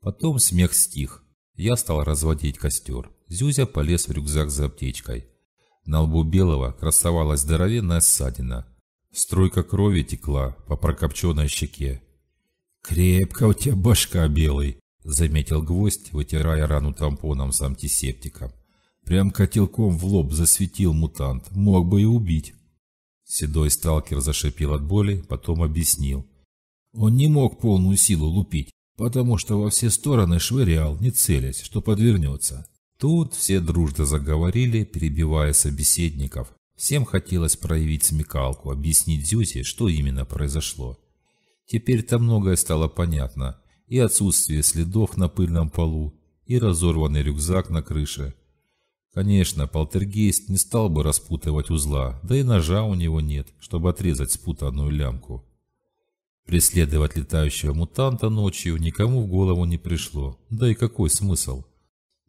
Потом смех стих. Я стал разводить костер. Зюзя полез в рюкзак за аптечкой. На лбу белого красовалась здоровенная ссадина. Струйка крови текла по прокопченной щеке. «Крепко у тебя башка, белый!» – заметил гвоздь, вытирая рану тампоном с антисептиком. Прям котелком в лоб засветил мутант, мог бы и убить. Седой сталкер зашипел от боли, потом объяснил. Он не мог полную силу лупить, потому что во все стороны швырял, не целясь, что подвернется. Тут все дружно заговорили, перебивая собеседников. Всем хотелось проявить смекалку, объяснить Зюзе, что именно произошло. Теперь-то многое стало понятно и отсутствие следов на пыльном полу, и разорванный рюкзак на крыше. Конечно, полтергейст не стал бы распутывать узла, да и ножа у него нет, чтобы отрезать спутанную лямку. Преследовать летающего мутанта ночью никому в голову не пришло, да и какой смысл?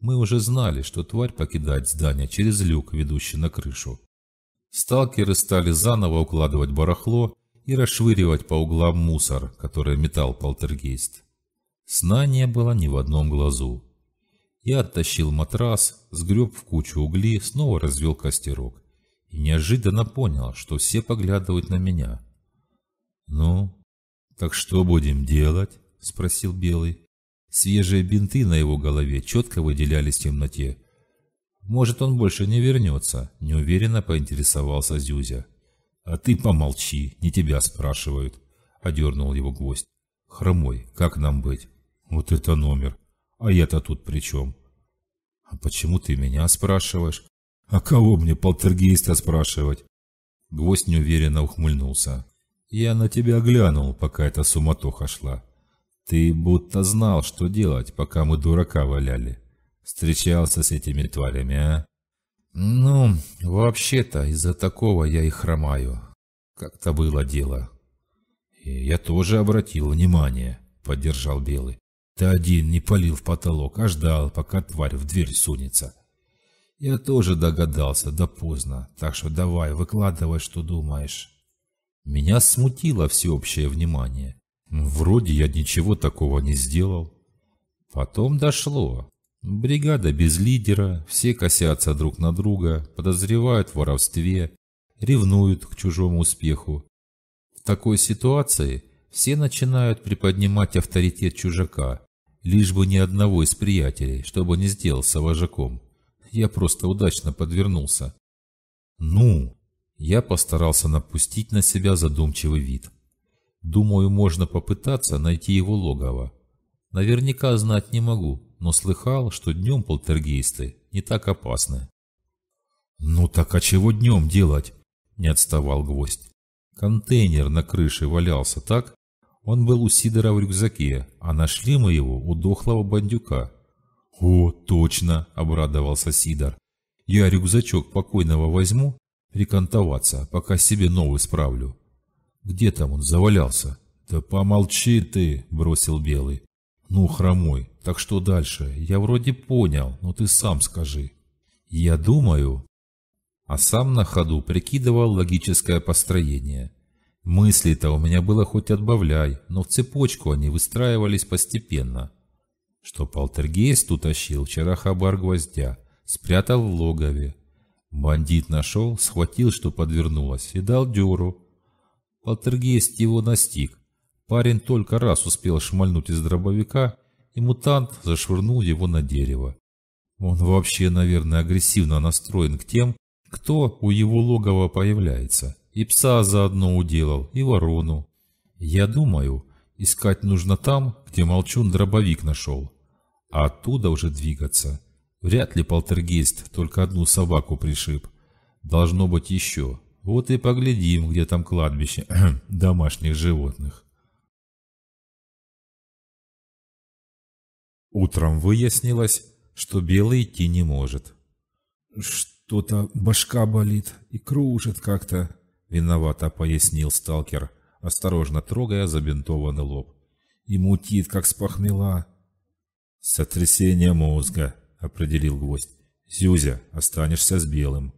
Мы уже знали, что тварь покидает здание через люк, ведущий на крышу. Сталкеры стали заново укладывать барахло и расшвыривать по углам мусор, который метал полтергейст. Сна не было ни в одном глазу. Я оттащил матрас, сгреб в кучу угли, снова развел костерок. И неожиданно понял, что все поглядывают на меня. «Ну, так что будем делать?» – спросил Белый. Свежие бинты на его голове четко выделялись в темноте. «Может, он больше не вернется?» – неуверенно поинтересовался Зюзя. «А ты помолчи, не тебя спрашивают», – одернул его гвоздь. «Хромой, как нам быть?» Вот это номер. А я-то тут при чем? А почему ты меня спрашиваешь? А кого мне полтергейста спрашивать? Гвоздь неуверенно ухмыльнулся. Я на тебя глянул, пока эта суматоха шла. Ты будто знал, что делать, пока мы дурака валяли. Встречался с этими тварями, а? Ну, вообще-то, из-за такого я и хромаю. Как-то было дело. И я тоже обратил внимание, поддержал Белый. Ты один не палил в потолок, а ждал, пока тварь в дверь сунется. Я тоже догадался, да поздно, так что давай, выкладывай, что думаешь. Меня смутило всеобщее внимание. Вроде я ничего такого не сделал. Потом дошло. Бригада без лидера, все косятся друг на друга, подозревают в воровстве, ревнуют к чужому успеху. В такой ситуации все начинают приподнимать авторитет чужака, лишь бы ни одного из приятелей, чтобы не сделался вожаком. Я просто удачно подвернулся. Ну, я постарался напустить на себя задумчивый вид. Думаю, можно попытаться найти его логово. Наверняка знать не могу, но слыхал, что днем полтергейсты не так опасны. «Ну так а чего днем делать?» – не отставал гвоздь. «Контейнер на крыше валялся так, он был у Сидора в рюкзаке, а нашли мы его у дохлого бандюка. «О, точно!» – обрадовался Сидор. «Я рюкзачок покойного возьму, прикантоваться, пока себе новый справлю». «Где там он завалялся?» «Да помолчи ты!» – бросил Белый. «Ну, хромой, так что дальше? Я вроде понял, но ты сам скажи». «Я думаю...» А сам на ходу прикидывал логическое построение. Мыслей-то у меня было хоть отбавляй, но в цепочку они выстраивались постепенно. Что полтергейст утащил вчера хабар гвоздя, спрятал в логове. Бандит нашел, схватил, что подвернулось, и дал дёру. Полтергейст его настиг. Парень только раз успел шмальнуть из дробовика, и мутант зашвырнул его на дерево. Он вообще, наверное, агрессивно настроен к тем, кто у его логова появляется. И пса заодно уделал, и ворону. Я думаю, искать нужно там, где молчун дробовик нашел. А оттуда уже двигаться. Вряд ли полтергейст только одну собаку пришиб. Должно быть еще. Вот и поглядим, где там кладбище [clears throat] домашних животных. Утром выяснилось, что Белый идти не может. «Что-то башка болит и кружит как-то», Виновато пояснил сталкер, осторожно трогая забинтованный лоб. И мутит, как спахмела. похмела. Сотрясение мозга, определил гвоздь. Зюзя, останешься с белым.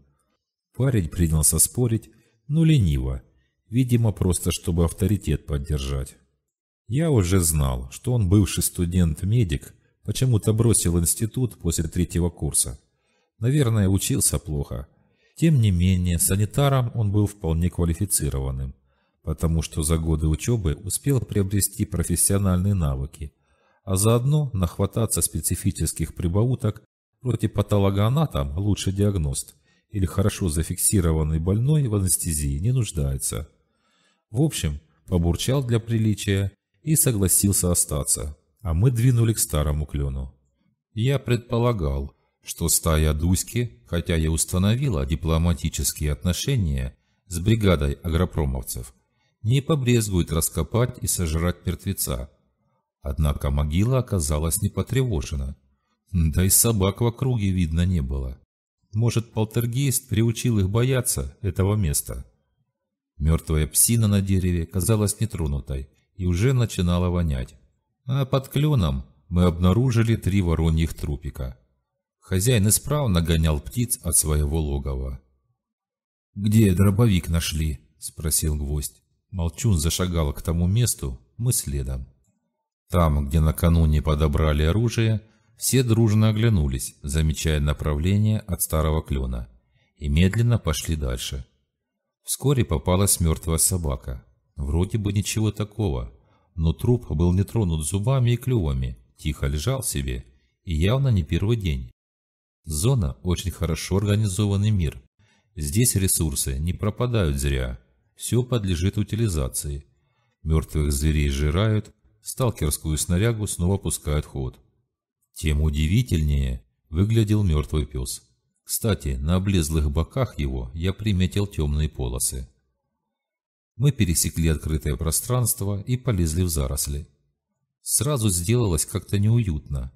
Парень принялся спорить, но лениво. Видимо, просто чтобы авторитет поддержать. Я уже знал, что он бывший студент-медик, почему-то бросил институт после третьего курса. Наверное, учился плохо, тем не менее, санитаром он был вполне квалифицированным, потому что за годы учебы успел приобрести профессиональные навыки, а заодно нахвататься специфических прибауток против патологоанатом лучше диагност или хорошо зафиксированный больной в анестезии не нуждается. В общем, побурчал для приличия и согласился остаться, а мы двинули к старому клену. Я предполагал, что стая Дуськи, хотя и установила дипломатические отношения с бригадой агропромовцев, не побрезгует раскопать и сожрать мертвеца. Однако могила оказалась не потревожена. Да и собак в округе видно не было. Может, полтергейст приучил их бояться этого места. Мертвая псина на дереве казалась нетронутой и уже начинала вонять. А под кленом мы обнаружили три вороньих трупика – Хозяин исправно гонял птиц от своего логова. «Где дробовик нашли?» – спросил гвоздь. Молчун зашагал к тому месту, мы следом. Там, где накануне подобрали оружие, все дружно оглянулись, замечая направление от старого клена, и медленно пошли дальше. Вскоре попалась мертвая собака. Вроде бы ничего такого, но труп был не тронут зубами и клювами, тихо лежал себе, и явно не первый день. Зона – очень хорошо организованный мир. Здесь ресурсы не пропадают зря. Все подлежит утилизации. Мертвых зверей сжирают, сталкерскую снарягу снова пускают в ход. Тем удивительнее выглядел мертвый пес. Кстати, на облезлых боках его я приметил темные полосы. Мы пересекли открытое пространство и полезли в заросли. Сразу сделалось как-то неуютно.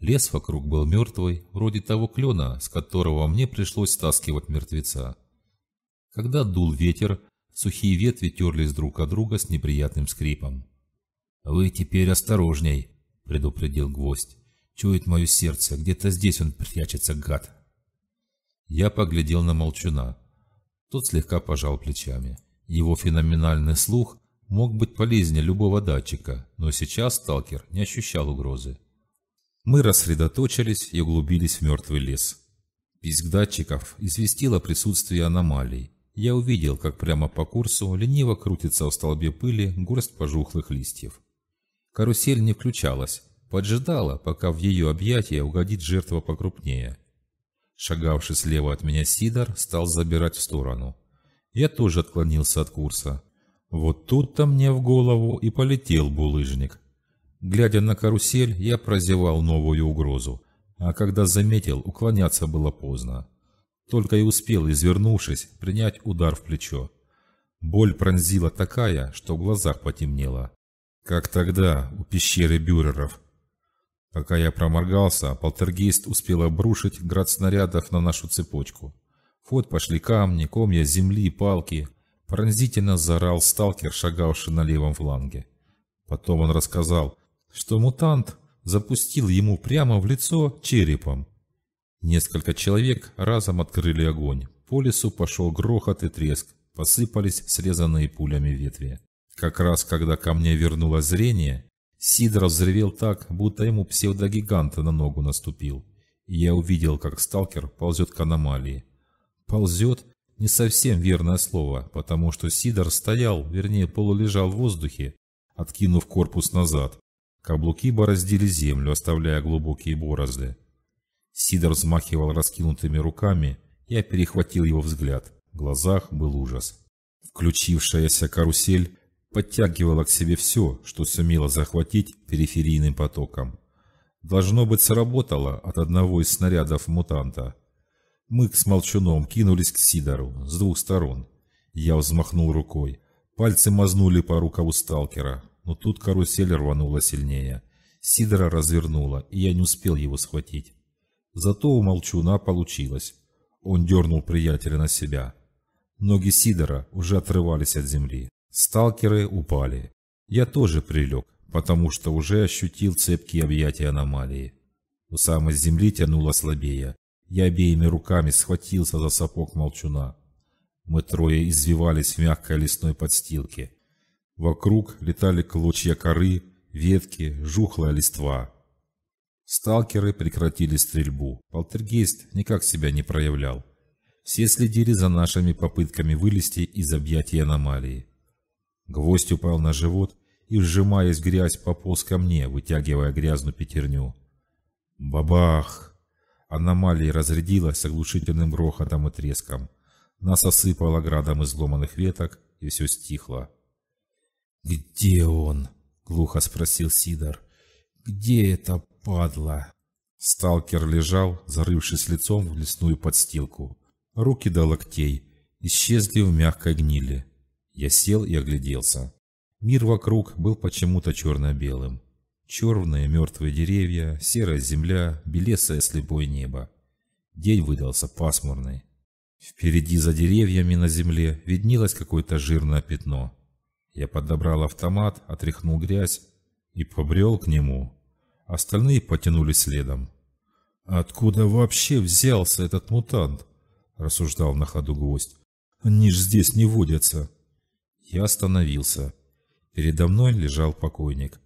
Лес вокруг был мертвый, вроде того клена, с которого мне пришлось стаскивать мертвеца. Когда дул ветер, сухие ветви терлись друг от друга с неприятным скрипом. «Вы теперь осторожней», — предупредил гвоздь. «Чует мое сердце, где-то здесь он прячется, гад». Я поглядел на молчуна. Тот слегка пожал плечами. Его феноменальный слух мог быть полезнее любого датчика, но сейчас сталкер не ощущал угрозы. Мы рассредоточились и углубились в мертвый лес. Писк датчиков известил о присутствии аномалий. Я увидел, как прямо по курсу лениво крутится в столбе пыли горсть пожухлых листьев. Карусель не включалась, поджидала, пока в ее объятия угодит жертва покрупнее. Шагавший слева от меня Сидор стал забирать в сторону. Я тоже отклонился от курса. Вот тут-то мне в голову и полетел булыжник. Глядя на карусель, я прозевал новую угрозу, а когда заметил, уклоняться было поздно. Только и успел, извернувшись, принять удар в плечо. Боль пронзила такая, что в глазах потемнело. Как тогда, у пещеры бюреров. Пока я проморгался, полтергейст успел обрушить град снарядов на нашу цепочку. В пошли камни, комья земли, палки. Пронзительно заорал сталкер, шагавший на левом фланге. Потом он рассказал, что мутант запустил ему прямо в лицо черепом. Несколько человек разом открыли огонь. По лесу пошел грохот и треск, посыпались срезанные пулями ветви. Как раз когда ко мне вернулось зрение, Сидор взревел так, будто ему псевдогиганта на ногу наступил. И я увидел, как сталкер ползет к аномалии. Ползет – не совсем верное слово, потому что Сидор стоял, вернее полулежал в воздухе, откинув корпус назад, Каблуки бороздили землю, оставляя глубокие борозды. Сидор взмахивал раскинутыми руками, я перехватил его взгляд. В глазах был ужас. Включившаяся карусель подтягивала к себе все, что сумела захватить периферийным потоком. Должно быть, сработало от одного из снарядов мутанта. Мы с Молчуном кинулись к Сидору с двух сторон. Я взмахнул рукой. Пальцы мазнули по рукаву сталкера но тут карусель рванула сильнее. Сидора развернула, и я не успел его схватить. Зато у молчуна получилось. Он дернул приятеля на себя. Ноги Сидора уже отрывались от земли. Сталкеры упали. Я тоже прилег, потому что уже ощутил цепкие объятия аномалии. У самой земли тянуло слабее. Я обеими руками схватился за сапог молчуна. Мы трое извивались в мягкой лесной подстилке. Вокруг летали клочья коры, ветки, жухлая листва. Сталкеры прекратили стрельбу. Полтергейст никак себя не проявлял. Все следили за нашими попытками вылезти из объятий аномалии. Гвоздь упал на живот и, сжимаясь грязь, пополз ко мне, вытягивая грязную пятерню. Бабах! Аномалия разрядилась с оглушительным грохотом и треском. Нас осыпало градом изломанных веток, и все стихло. «Где он?» — глухо спросил Сидор. «Где это падла?» Сталкер лежал, зарывшись лицом в лесную подстилку. Руки до локтей исчезли в мягкой гнили. Я сел и огляделся. Мир вокруг был почему-то черно-белым. Черные мертвые деревья, серая земля, белесое слепое небо. День выдался пасмурный. Впереди за деревьями на земле виднилось какое-то жирное пятно. Я подобрал автомат, отряхнул грязь и побрел к нему. Остальные потянулись следом. «Откуда вообще взялся этот мутант?» – рассуждал на ходу гвоздь. «Они ж здесь не водятся». Я остановился. Передо мной лежал покойник.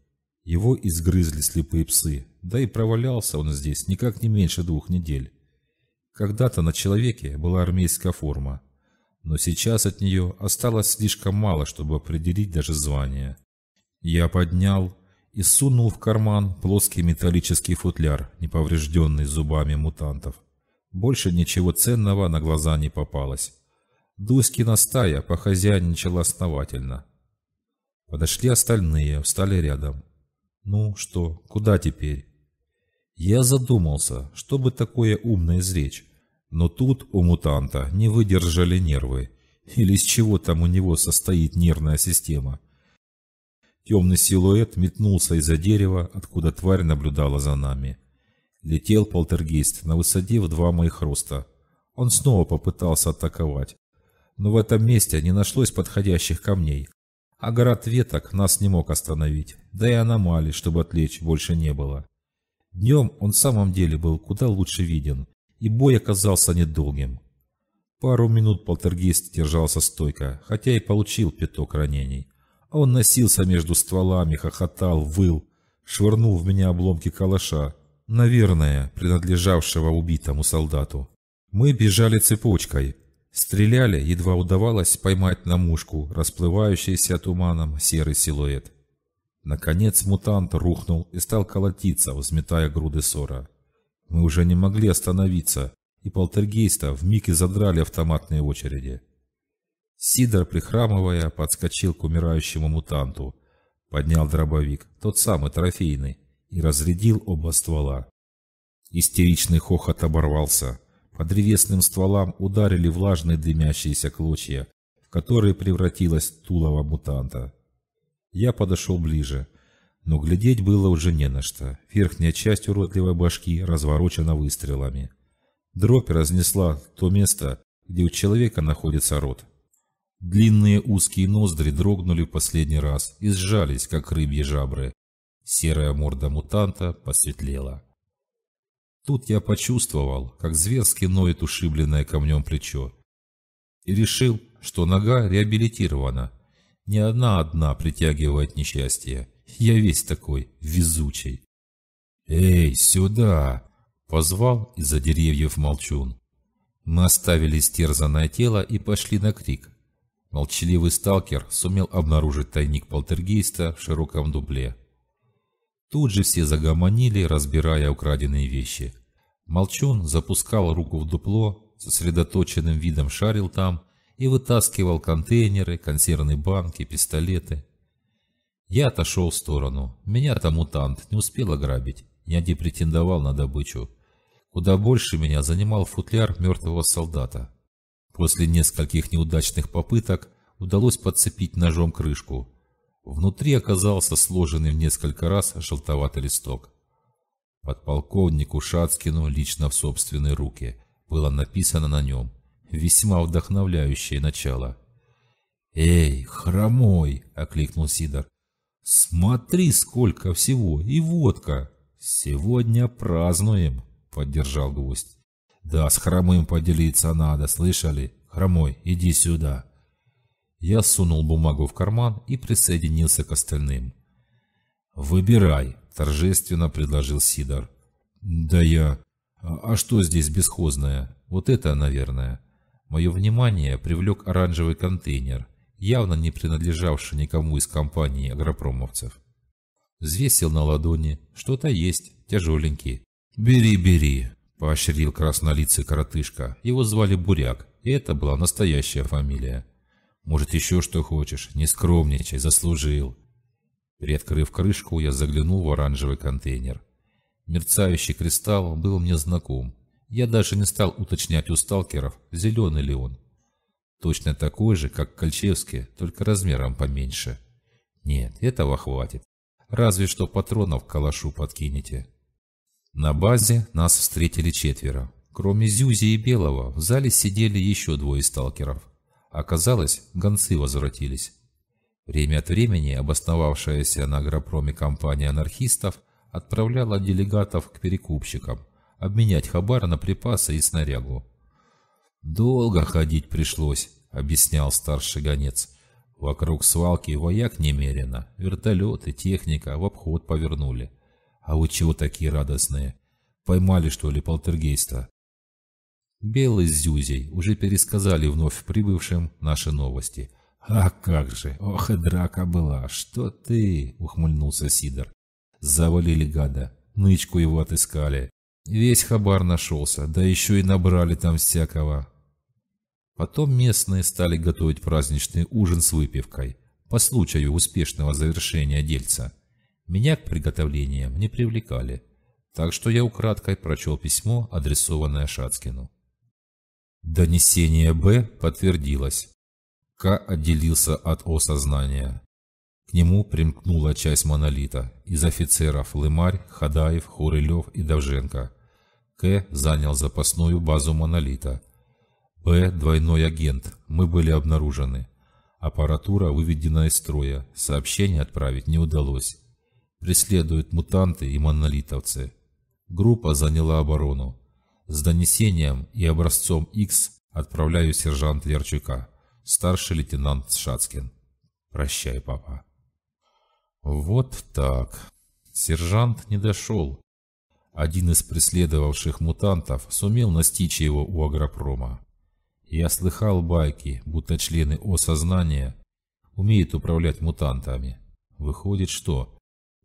Его изгрызли слепые псы, да и провалялся он здесь никак не меньше двух недель. Когда-то на человеке была армейская форма – но сейчас от нее осталось слишком мало, чтобы определить даже звание. Я поднял и сунул в карман плоский металлический футляр, неповрежденный зубами мутантов. Больше ничего ценного на глаза не попалось. Дуськина стая похозяйничала основательно. Подошли остальные, встали рядом. «Ну что, куда теперь?» Я задумался, что бы такое умно изречь. Но тут у мутанта не выдержали нервы. Или из чего там у него состоит нервная система. Темный силуэт метнулся из-за дерева, откуда тварь наблюдала за нами. Летел полтергейст на высоте в два моих роста. Он снова попытался атаковать. Но в этом месте не нашлось подходящих камней. А город веток нас не мог остановить. Да и аномалий, чтобы отвлечь, больше не было. Днем он в самом деле был куда лучше виден и бой оказался недолгим. Пару минут полтергейст держался стойко, хотя и получил пяток ранений. А он носился между стволами, хохотал, выл, швырнул в меня обломки калаша, наверное, принадлежавшего убитому солдату. Мы бежали цепочкой. Стреляли, едва удавалось поймать на мушку расплывающийся туманом серый силуэт. Наконец мутант рухнул и стал колотиться, взметая груды сора. Мы уже не могли остановиться, и полтергейста вмиг задрали автоматные очереди. Сидор, прихрамывая, подскочил к умирающему мутанту, поднял дробовик, тот самый трофейный, и разрядил оба ствола. Истеричный хохот оборвался. По древесным стволам ударили влажные дымящиеся клочья, в которые превратилась тулово мутанта. Я подошел ближе. Но глядеть было уже не на что. Верхняя часть уродливой башки разворочена выстрелами. Дробь разнесла то место, где у человека находится рот. Длинные узкие ноздри дрогнули в последний раз и сжались, как рыбьи жабры. Серая морда мутанта посветлела. Тут я почувствовал, как зверски ноет ушибленное камнем плечо. И решил, что нога реабилитирована. Не одна одна притягивает несчастье. Я весь такой везучий. «Эй, сюда!» – позвал из-за деревьев молчун. Мы оставили стерзанное тело и пошли на крик. Молчаливый сталкер сумел обнаружить тайник полтергейста в широком дубле. Тут же все загомонили, разбирая украденные вещи. Молчун запускал руку в дупло, сосредоточенным видом шарил там и вытаскивал контейнеры, консервные банки, пистолеты – я отошел в сторону. Меня-то мутант не успел ограбить. Я не претендовал на добычу. Куда больше меня занимал футляр мертвого солдата. После нескольких неудачных попыток удалось подцепить ножом крышку. Внутри оказался сложенный в несколько раз желтоватый листок. Подполковнику Шацкину лично в собственные руки было написано на нем. Весьма вдохновляющее начало. «Эй, хромой!» – окликнул Сидор. «Смотри, сколько всего! И водка! Сегодня празднуем!» — поддержал гость. «Да, с хромым поделиться надо, слышали? Хромой, иди сюда!» Я сунул бумагу в карман и присоединился к остальным. «Выбирай!» — торжественно предложил Сидор. «Да я... А, а что здесь бесхозное? Вот это, наверное». Мое внимание привлек оранжевый контейнер, явно не принадлежавший никому из компаний агропромовцев. Взвесил на ладони, что-то есть, тяжеленький. «Бери, бери», – поощрил краснолицый коротышка. Его звали Буряк, и это была настоящая фамилия. «Может, еще что хочешь? Не скромничай, заслужил». Приоткрыв крышку, я заглянул в оранжевый контейнер. Мерцающий кристалл был мне знаком. Я даже не стал уточнять у сталкеров, зеленый ли он. Точно такой же, как Кольчевский, только размером поменьше. Нет, этого хватит. Разве что патронов к калашу подкинете. На базе нас встретили четверо. Кроме Зюзи и Белого, в зале сидели еще двое сталкеров. Оказалось, гонцы возвратились. Время от времени обосновавшаяся на агропроме компания анархистов отправляла делегатов к перекупщикам, обменять хабар на припасы и снарягу. «Долго ходить пришлось», — объяснял старший гонец. «Вокруг свалки вояк немерено. Вертолеты, техника в обход повернули. А вы чего такие радостные? Поймали, что ли, полтергейста?» Белый с Зюзей уже пересказали вновь прибывшим наши новости. «А как же! Ох и драка была! Что ты!» — ухмыльнулся Сидор. «Завалили гада. Нычку его отыскали. Весь хабар нашелся, да еще и набрали там всякого. Потом местные стали готовить праздничный ужин с выпивкой по случаю успешного завершения дельца. Меня к приготовлениям не привлекали, так что я украдкой прочел письмо, адресованное Шацкину. Донесение Б подтвердилось. К отделился от О сознания. К нему примкнула часть монолита из офицеров Лымарь, Хадаев, Хурылев и Давженко. К занял запасную базу монолита – Б, Двойной агент. Мы были обнаружены. Аппаратура выведена из строя. Сообщение отправить не удалось. Преследуют мутанты и монолитовцы. Группа заняла оборону. С донесением и образцом X отправляю сержант Лерчука, старший лейтенант Шацкин. Прощай, папа. Вот так. Сержант не дошел. Один из преследовавших мутантов сумел настичь его у агропрома. Я слыхал байки, будто члены осознания умеют управлять мутантами. Выходит, что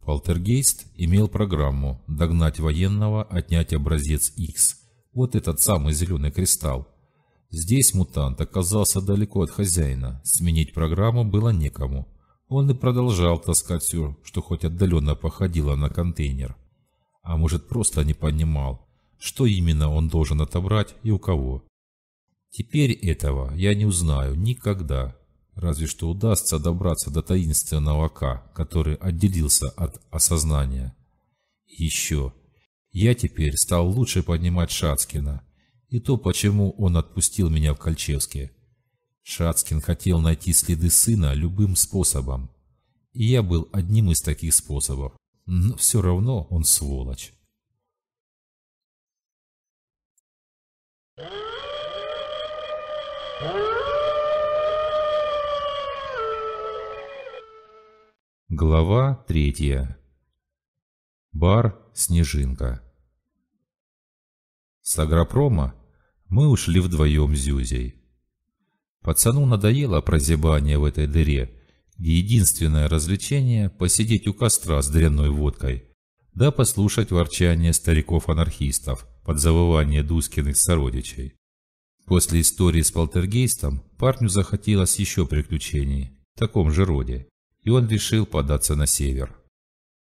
Полтергейст имел программу «Догнать военного, отнять образец X». Вот этот самый зеленый кристалл. Здесь мутант оказался далеко от хозяина. Сменить программу было некому. Он и продолжал таскать все, что хоть отдаленно походило на контейнер. А может, просто не понимал, что именно он должен отобрать и у кого. Теперь этого я не узнаю никогда. Разве что удастся добраться до таинственного К, который отделился от осознания. еще. Я теперь стал лучше поднимать Шацкина. И то, почему он отпустил меня в Кольчевске. Шацкин хотел найти следы сына любым способом. И я был одним из таких способов. Но все равно он сволочь. Глава третья. Бар «Снежинка». С агропрома мы ушли вдвоем с Зюзей. Пацану надоело прозябание в этой дыре, и единственное развлечение – посидеть у костра с дрянной водкой, да послушать ворчание стариков-анархистов под завывание Дускиных сородичей. После истории с полтергейстом парню захотелось еще приключений, в таком же роде, и он решил податься на север.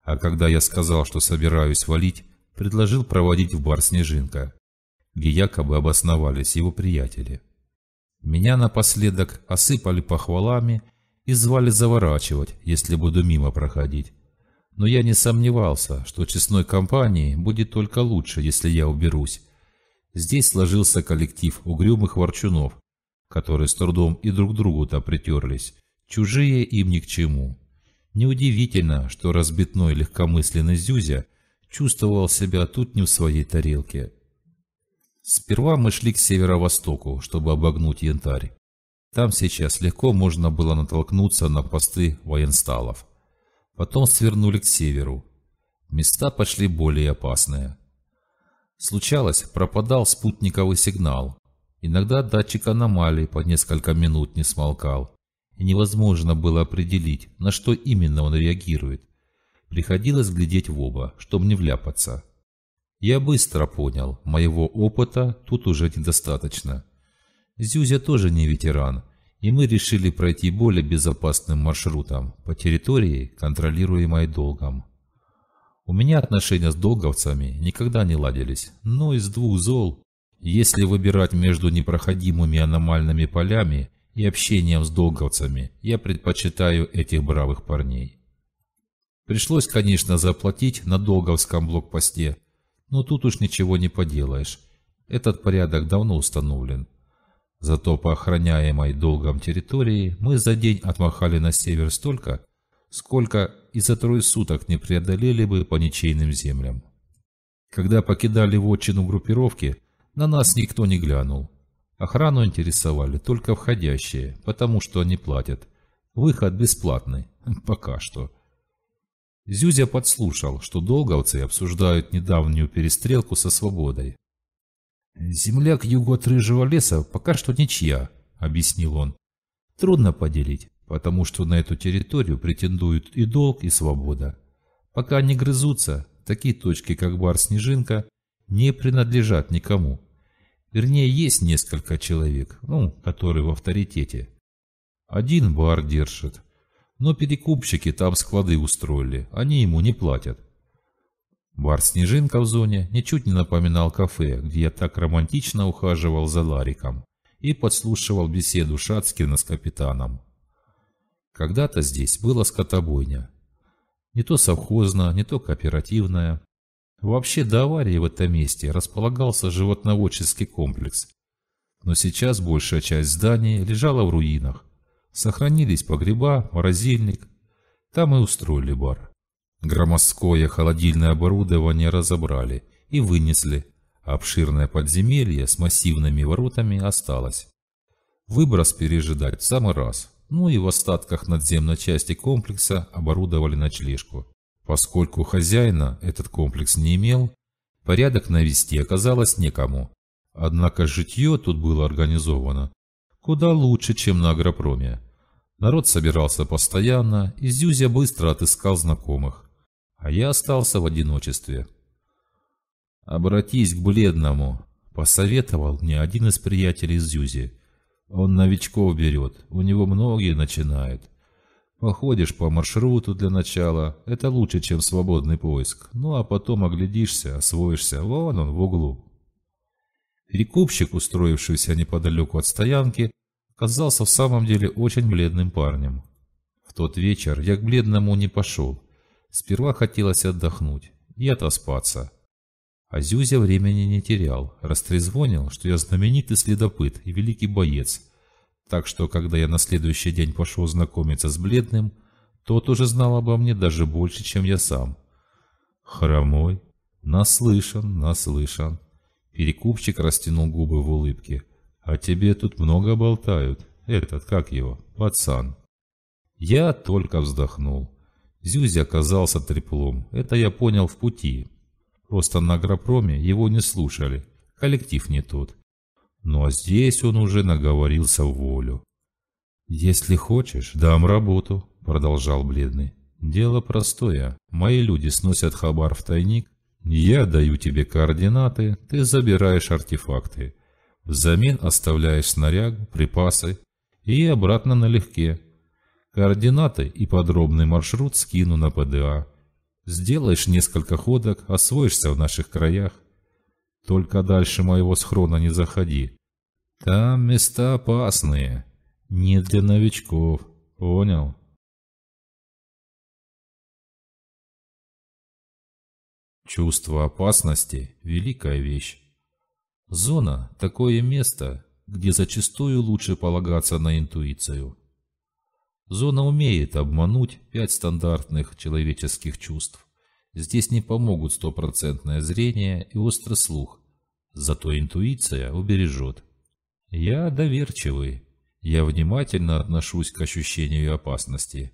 А когда я сказал, что собираюсь валить, предложил проводить в бар «Снежинка», где якобы обосновались его приятели. Меня напоследок осыпали похвалами и звали заворачивать, если буду мимо проходить. Но я не сомневался, что честной компании будет только лучше, если я уберусь, Здесь сложился коллектив угрюмых ворчунов, которые с трудом и друг другу-то притерлись. Чужие им ни к чему. Неудивительно, что разбитной легкомысленный Зюзя чувствовал себя тут не в своей тарелке. Сперва мы шли к северо-востоку, чтобы обогнуть янтарь. Там сейчас легко можно было натолкнуться на посты военсталов. Потом свернули к северу. Места пошли более опасные. Случалось, пропадал спутниковый сигнал. Иногда датчик аномалий по несколько минут не смолкал. И невозможно было определить, на что именно он реагирует. Приходилось глядеть в оба, чтобы не вляпаться. Я быстро понял, моего опыта тут уже недостаточно. Зюзя тоже не ветеран, и мы решили пройти более безопасным маршрутом по территории, контролируемой долгом. У меня отношения с долговцами никогда не ладились, но из двух зол, если выбирать между непроходимыми аномальными полями и общением с долговцами, я предпочитаю этих бравых парней. Пришлось, конечно, заплатить на долговском блокпосте, но тут уж ничего не поделаешь. Этот порядок давно установлен. Зато по охраняемой долгом территории мы за день отмахали на север столько, сколько и за трое суток не преодолели бы по ничейным землям. Когда покидали вотчину группировки, на нас никто не глянул. Охрану интересовали только входящие, потому что они платят. Выход бесплатный, [laughs] пока что. Зюзя подслушал, что долговцы обсуждают недавнюю перестрелку со свободой. «Земля к югу от рыжего леса пока что ничья», — объяснил он. «Трудно поделить потому что на эту территорию претендуют и долг, и свобода. Пока они грызутся, такие точки, как бар-снежинка, не принадлежат никому. Вернее, есть несколько человек, ну, которые в авторитете. Один бар держит, но перекупщики там склады устроили, они ему не платят. Бар «Снежинка» в зоне ничуть не напоминал кафе, где я так романтично ухаживал за Лариком и подслушивал беседу Шацкина с капитаном. Когда-то здесь была скотобойня. Не то совхозная, не то кооперативная. Вообще до аварии в этом месте располагался животноводческий комплекс. Но сейчас большая часть зданий лежала в руинах. Сохранились погреба, морозильник. Там и устроили бар. Громоздкое холодильное оборудование разобрали и вынесли. обширное подземелье с массивными воротами осталось. Выброс пережидать в самый раз ну и в остатках надземной части комплекса оборудовали ночлежку. Поскольку хозяина этот комплекс не имел, порядок навести оказалось некому. Однако житье тут было организовано куда лучше, чем на агропроме. Народ собирался постоянно, и Зюзя быстро отыскал знакомых. А я остался в одиночестве. «Обратись к бледному», – посоветовал мне один из приятелей Зюзи. Он новичков берет, у него многие начинают. Походишь по маршруту для начала, это лучше, чем свободный поиск. Ну а потом оглядишься, освоишься, вон он в углу. Перекупщик, устроившийся неподалеку от стоянки, оказался в самом деле очень бледным парнем. В тот вечер я к бледному не пошел. Сперва хотелось отдохнуть и отоспаться. А Зюзя времени не терял, растрезвонил, что я знаменитый следопыт и великий боец. Так что, когда я на следующий день пошел знакомиться с Бледным, тот уже знал обо мне даже больше, чем я сам. Хромой. Наслышан, наслышан. Перекупчик растянул губы в улыбке. А тебе тут много болтают. Этот, как его, пацан. Я только вздохнул. Зюзя оказался треплом. Это я понял в пути. Просто на агропроме его не слушали, коллектив не тот. Но ну, а здесь он уже наговорился в волю. «Если хочешь, дам работу», – продолжал бледный. «Дело простое. Мои люди сносят хабар в тайник. Я даю тебе координаты, ты забираешь артефакты. Взамен оставляешь снаряг, припасы и обратно налегке. Координаты и подробный маршрут скину на ПДА. Сделаешь несколько ходок, освоишься в наших краях. Только дальше моего схрона не заходи. Там места опасные. Не для новичков. Понял? Чувство опасности – великая вещь. Зона – такое место, где зачастую лучше полагаться на интуицию. Зона умеет обмануть пять стандартных человеческих чувств. Здесь не помогут стопроцентное зрение и острый слух. Зато интуиция убережет. Я доверчивый. Я внимательно отношусь к ощущению опасности.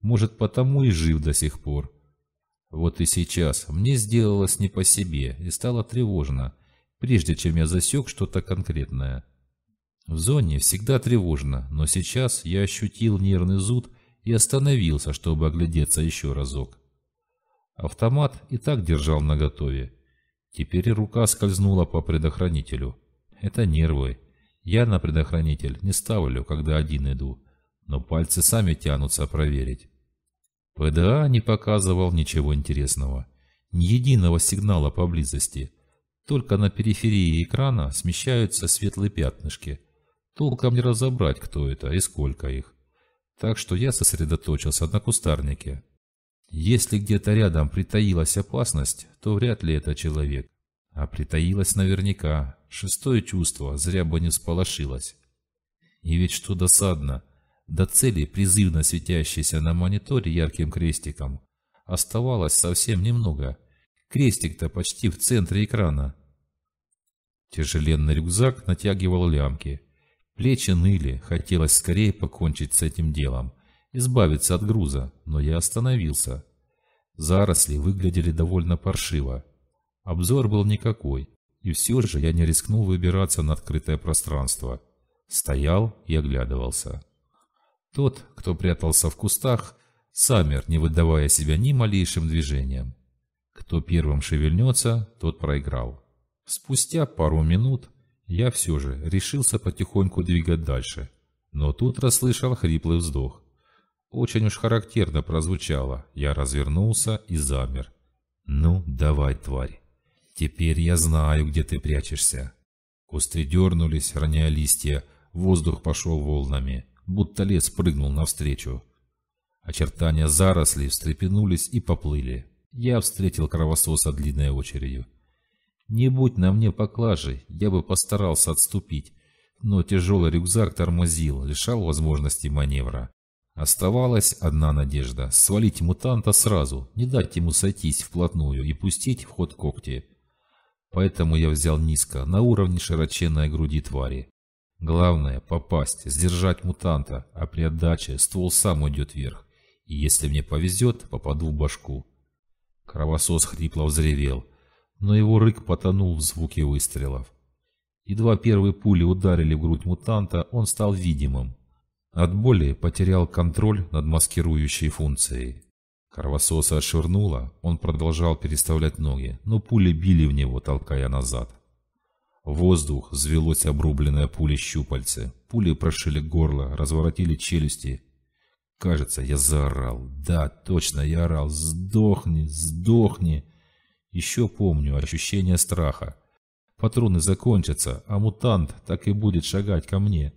Может, потому и жив до сих пор. Вот и сейчас мне сделалось не по себе и стало тревожно, прежде чем я засек что-то конкретное. В зоне всегда тревожно, но сейчас я ощутил нервный зуд и остановился, чтобы оглядеться еще разок. Автомат и так держал наготове. Теперь рука скользнула по предохранителю. Это нервы. Я на предохранитель не ставлю, когда один иду, но пальцы сами тянутся проверить. ПДА не показывал ничего интересного. Ни единого сигнала поблизости. Только на периферии экрана смещаются светлые пятнышки – Толком не разобрать, кто это и сколько их. Так что я сосредоточился на кустарнике. Если где-то рядом притаилась опасность, то вряд ли это человек. А притаилась наверняка. Шестое чувство зря бы не сполошилось. И ведь что досадно, до цели, призывно светящейся на мониторе ярким крестиком, оставалось совсем немного. Крестик-то почти в центре экрана. Тяжеленный рюкзак натягивал лямки. Плечи ныли, хотелось скорее покончить с этим делом, избавиться от груза, но я остановился. Заросли выглядели довольно паршиво. Обзор был никакой, и все же я не рискнул выбираться на открытое пространство. Стоял и оглядывался. Тот, кто прятался в кустах, самер, не выдавая себя ни малейшим движением. Кто первым шевельнется, тот проиграл. Спустя пару минут я все же решился потихоньку двигать дальше, но тут расслышал хриплый вздох. Очень уж характерно прозвучало. Я развернулся и замер. «Ну, давай, тварь. Теперь я знаю, где ты прячешься». Кусты дернулись, роняя листья. Воздух пошел волнами, будто лес прыгнул навстречу. Очертания зарослей встрепенулись и поплыли. Я встретил кровососа длинной очередью. Не будь на мне поклажей, я бы постарался отступить, но тяжелый рюкзак тормозил, лишал возможности маневра. Оставалась одна надежда – свалить мутанта сразу, не дать ему сойтись вплотную и пустить в ход когти. Поэтому я взял низко, на уровне широченной груди твари. Главное – попасть, сдержать мутанта, а при отдаче ствол сам уйдет вверх. И если мне повезет, попаду в башку. Кровосос хрипло взревел – но его рык потонул в звуке выстрелов. Едва первые пули ударили в грудь мутанта, он стал видимым. От боли потерял контроль над маскирующей функцией. Кровососа отшвырнуло, он продолжал переставлять ноги, но пули били в него, толкая назад. В воздух взвелось обрубленное пули щупальце. Пули прошили горло, разворотили челюсти. Кажется, я заорал. Да, точно, я орал. «Сдохни! Сдохни!» Еще помню ощущение страха. Патроны закончатся, а мутант так и будет шагать ко мне.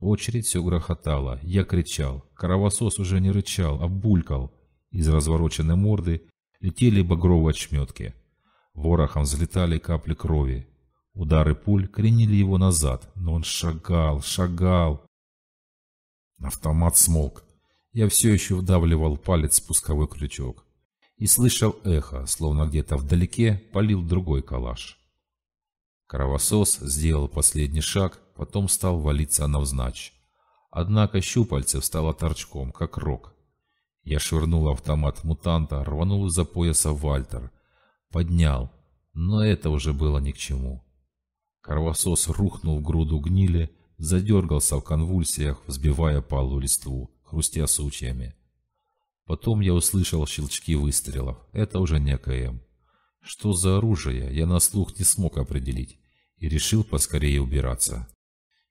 Очередь все грохотала. Я кричал. Кровосос уже не рычал, а булькал. Из развороченной морды летели багровые очметки. Ворохом взлетали капли крови. Удары пуль кренили его назад, но он шагал, шагал. Автомат смолк. Я все еще вдавливал палец в спусковой крючок и слышал эхо, словно где-то вдалеке полил другой калаш. Кровосос сделал последний шаг, потом стал валиться навзнач. Однако щупальце встало торчком, как рог. Я швырнул автомат мутанта, рванул за пояса Вальтер. Поднял, но это уже было ни к чему. Кровосос рухнул в груду гнили, задергался в конвульсиях, взбивая палую листву, хрустя сучьями. Потом я услышал щелчки выстрелов. Это уже не АКМ. Что за оружие, я на слух не смог определить и решил поскорее убираться.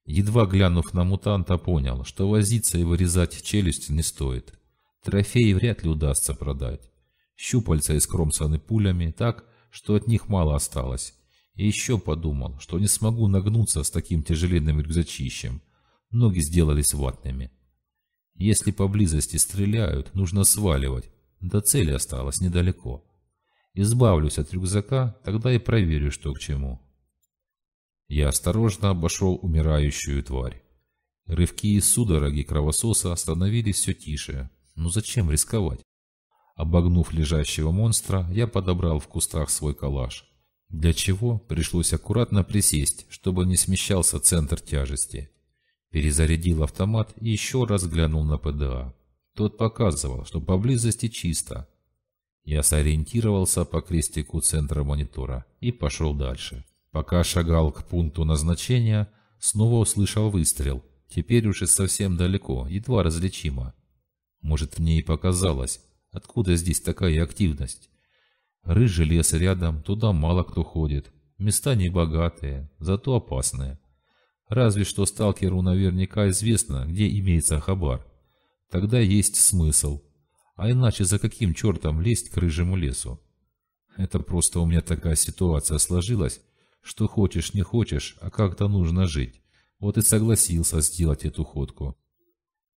Едва глянув на мутанта, понял, что возиться и вырезать челюсть не стоит. Трофеи вряд ли удастся продать. Щупальца искромсаны пулями так, что от них мало осталось. И еще подумал, что не смогу нагнуться с таким тяжеленным рюкзачищем. Ноги сделались ватными. Если поблизости стреляют, нужно сваливать. До цели осталось недалеко. Избавлюсь от рюкзака, тогда и проверю, что к чему. Я осторожно обошел умирающую тварь. Рывки и судороги кровососа остановились все тише. Но ну зачем рисковать? Обогнув лежащего монстра, я подобрал в кустах свой калаш. Для чего пришлось аккуратно присесть, чтобы не смещался центр тяжести. Перезарядил автомат и еще раз глянул на ПДА. Тот показывал, что поблизости чисто. Я сориентировался по крестику центра монитора и пошел дальше. Пока шагал к пункту назначения, снова услышал выстрел. Теперь уже совсем далеко, едва различимо. Может, мне и показалось, откуда здесь такая активность. Рыжий лес рядом, туда мало кто ходит. Места небогатые, зато опасные. Разве что сталкеру наверняка известно, где имеется хабар. Тогда есть смысл. А иначе за каким чертом лезть к рыжему лесу? Это просто у меня такая ситуация сложилась, что хочешь не хочешь, а как-то нужно жить. Вот и согласился сделать эту ходку.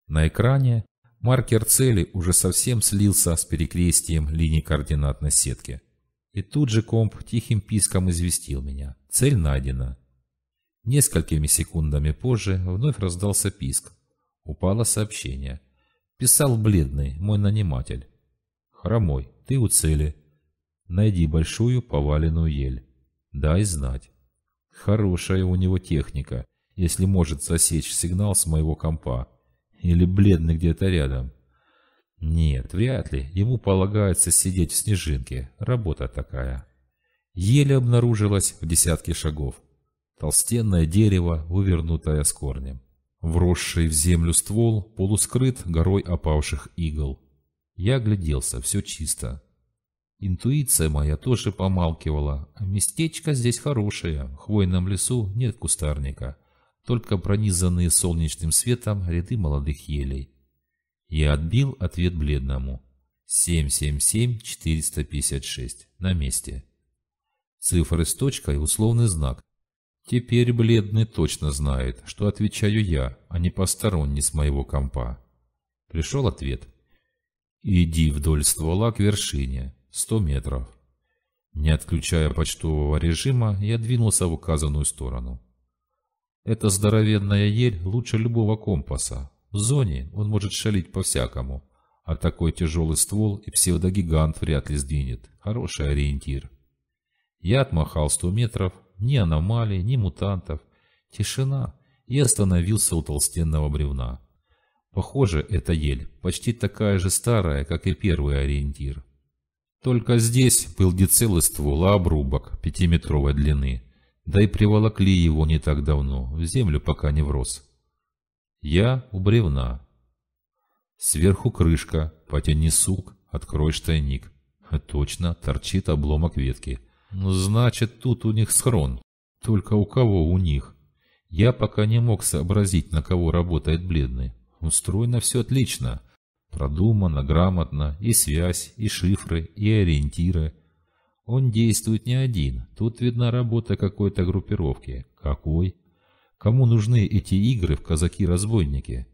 На экране маркер цели уже совсем слился с перекрестием линии координатной сетки. И тут же комп тихим писком известил меня. Цель найдена. Несколькими секундами позже вновь раздался писк. Упало сообщение. Писал бледный, мой наниматель. «Хромой, ты у цели. Найди большую поваленную ель. Дай знать». Хорошая у него техника, если может засечь сигнал с моего компа. Или бледный где-то рядом. Нет, вряд ли. Ему полагается сидеть в снежинке. Работа такая. Еле обнаружилась в десятке шагов. Толстенное дерево, вывернутое с корнем. Вросший в землю ствол полускрыт горой опавших игл. Я огляделся, все чисто. Интуиция моя тоже помалкивала. Местечко здесь хорошее, в хвойном лесу нет кустарника. Только пронизанные солнечным светом ряды молодых елей. Я отбил ответ бледному. 777-456. На месте. Цифры с точкой – условный знак, Теперь бледный точно знает, что отвечаю я, а не посторонний с моего компа. Пришел ответ. Иди вдоль ствола к вершине, сто метров. Не отключая почтового режима, я двинулся в указанную сторону. Эта здоровенная ель лучше любого компаса. В зоне он может шалить по-всякому, а такой тяжелый ствол и псевдогигант вряд ли сдвинет. Хороший ориентир. Я отмахал сто метров ни аномалий, ни мутантов. Тишина. И остановился у толстенного бревна. Похоже, эта ель почти такая же старая, как и первый ориентир. Только здесь был децелый ствол, а обрубок пятиметровой длины. Да и приволокли его не так давно, в землю пока не врос. Я у бревна. Сверху крышка, потяни сук, открой штайник. Точно, торчит обломок ветки. Значит, тут у них схрон. Только у кого у них? Я пока не мог сообразить, на кого работает бледный. Устроено все отлично. Продумано, грамотно. И связь, и шифры, и ориентиры. Он действует не один. Тут видна работа какой-то группировки. Какой? Кому нужны эти игры в казаки-разбойники?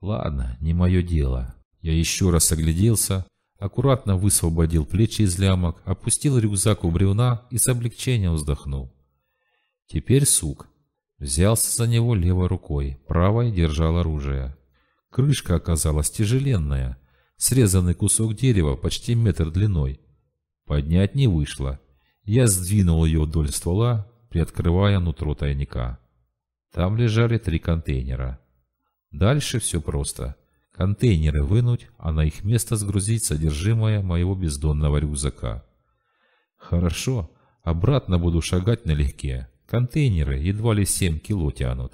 Ладно, не мое дело. Я еще раз огляделся, аккуратно высвободил плечи из лямок, опустил рюкзак у бревна и с облегчением вздохнул. Теперь сук. Взялся за него левой рукой, правой держал оружие. Крышка оказалась тяжеленная, срезанный кусок дерева почти метр длиной. Поднять не вышло. Я сдвинул ее вдоль ствола, приоткрывая нутро тайника. Там лежали три контейнера. Дальше все просто контейнеры вынуть, а на их место сгрузить содержимое моего бездонного рюкзака. Хорошо, обратно буду шагать налегке. Контейнеры едва ли 7 кило тянут.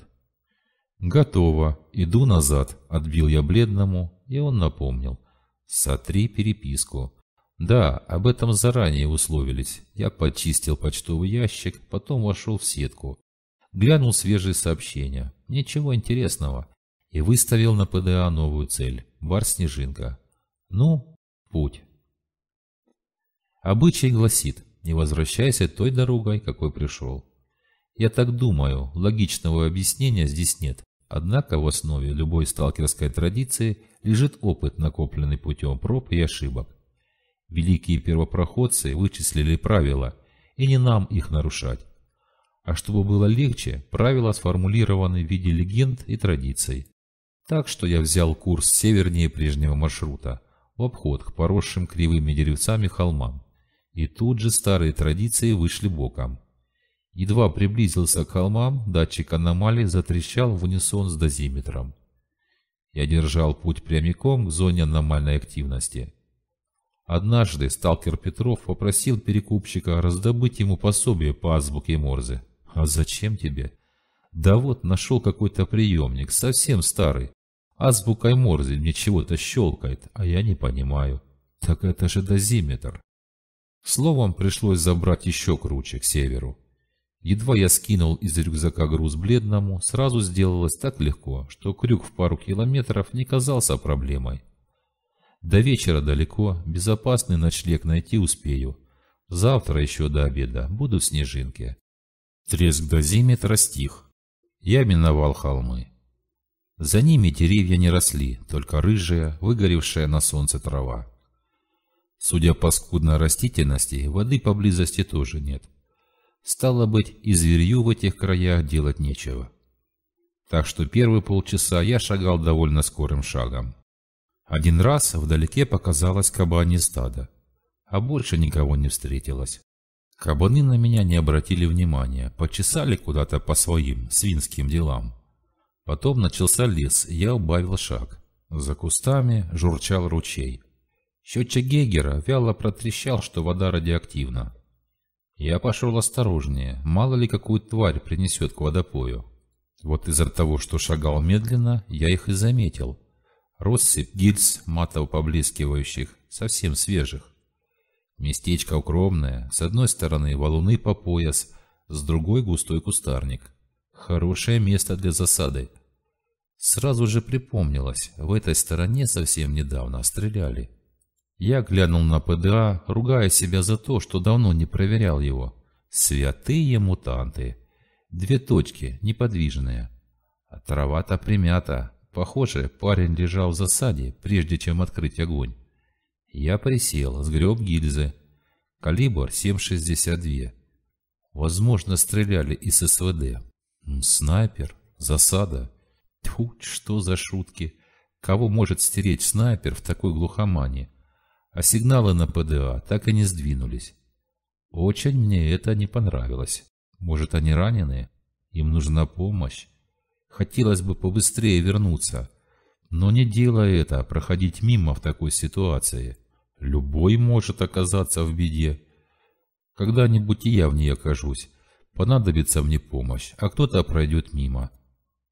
Готово, иду назад, отбил я бледному, и он напомнил. Сотри переписку. Да, об этом заранее условились. Я почистил почтовый ящик, потом вошел в сетку. Глянул свежие сообщения. Ничего интересного и выставил на ПДА новую цель – бар-снежинка. Ну, путь. Обычай гласит, не возвращайся той дорогой, какой пришел. Я так думаю, логичного объяснения здесь нет. Однако в основе любой сталкерской традиции лежит опыт, накопленный путем проб и ошибок. Великие первопроходцы вычислили правила, и не нам их нарушать. А чтобы было легче, правила сформулированы в виде легенд и традиций. Так что я взял курс севернее прежнего маршрута, в обход к поросшим кривыми деревцами холмам. И тут же старые традиции вышли боком. Едва приблизился к холмам, датчик аномалии затрещал в унисон с дозиметром. Я держал путь прямиком к зоне аномальной активности. Однажды сталкер Петров попросил перекупщика раздобыть ему пособие по азбуке Морзе. «А зачем тебе?» «Да вот, нашел какой-то приемник, совсем старый. Азбукой Морзе мне чего-то щелкает, а я не понимаю. Так это же дозиметр. Словом, пришлось забрать еще круче, к северу. Едва я скинул из рюкзака груз бледному, сразу сделалось так легко, что крюк в пару километров не казался проблемой. До вечера далеко, безопасный ночлег найти успею. Завтра еще до обеда буду в снежинке. Треск дозиметра стих. Я миновал холмы. За ними деревья не росли, только рыжая, выгоревшая на солнце трава. Судя по скудной растительности, воды поблизости тоже нет. Стало быть, и зверью в этих краях делать нечего. Так что первые полчаса я шагал довольно скорым шагом. Один раз вдалеке показалось кабанье стадо, а больше никого не встретилось. Кабаны на меня не обратили внимания, почесали куда-то по своим свинским делам. Потом начался лес, я убавил шаг. За кустами журчал ручей. Счетчик Гегера вяло протрещал, что вода радиоактивна. Я пошел осторожнее, мало ли какую тварь принесет к водопою. Вот из-за того, что шагал медленно, я их и заметил. Россыпь гильз, матово поблескивающих, совсем свежих. Местечко укромное, с одной стороны валуны по пояс, с другой густой кустарник. Хорошее место для засады. Сразу же припомнилось, в этой стороне совсем недавно стреляли. Я глянул на ПДА, ругая себя за то, что давно не проверял его. Святые мутанты. Две точки, неподвижные. А трава-то примята. Похоже, парень лежал в засаде, прежде чем открыть огонь. Я присел, сгреб гильзы. Калибр 7,62. Возможно, стреляли из СВД. Снайпер? Засада? Тьфу, что за шутки. Кого может стереть снайпер в такой глухомане? А сигналы на ПДА так и не сдвинулись. Очень мне это не понравилось. Может, они раненые? Им нужна помощь? Хотелось бы побыстрее вернуться. Но не дело это, проходить мимо в такой ситуации. Любой может оказаться в беде. Когда-нибудь и я в ней окажусь. Понадобится мне помощь, а кто-то пройдет мимо.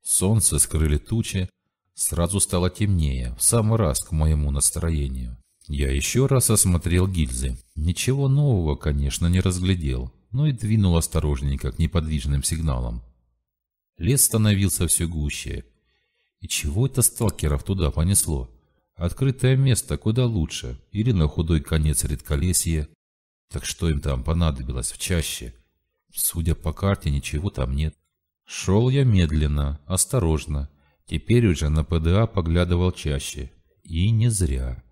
Солнце скрыли тучи, сразу стало темнее, в самый раз к моему настроению. Я еще раз осмотрел гильзы. Ничего нового, конечно, не разглядел, но и двинул осторожненько к неподвижным сигналам. Лес становился все гуще. И чего это сталкеров туда понесло? Открытое место куда лучше, или на худой конец редколесье. Так что им там понадобилось в чаще? Судя по карте, ничего там нет. Шел я медленно, осторожно. Теперь уже на ПДА поглядывал чаще. И не зря.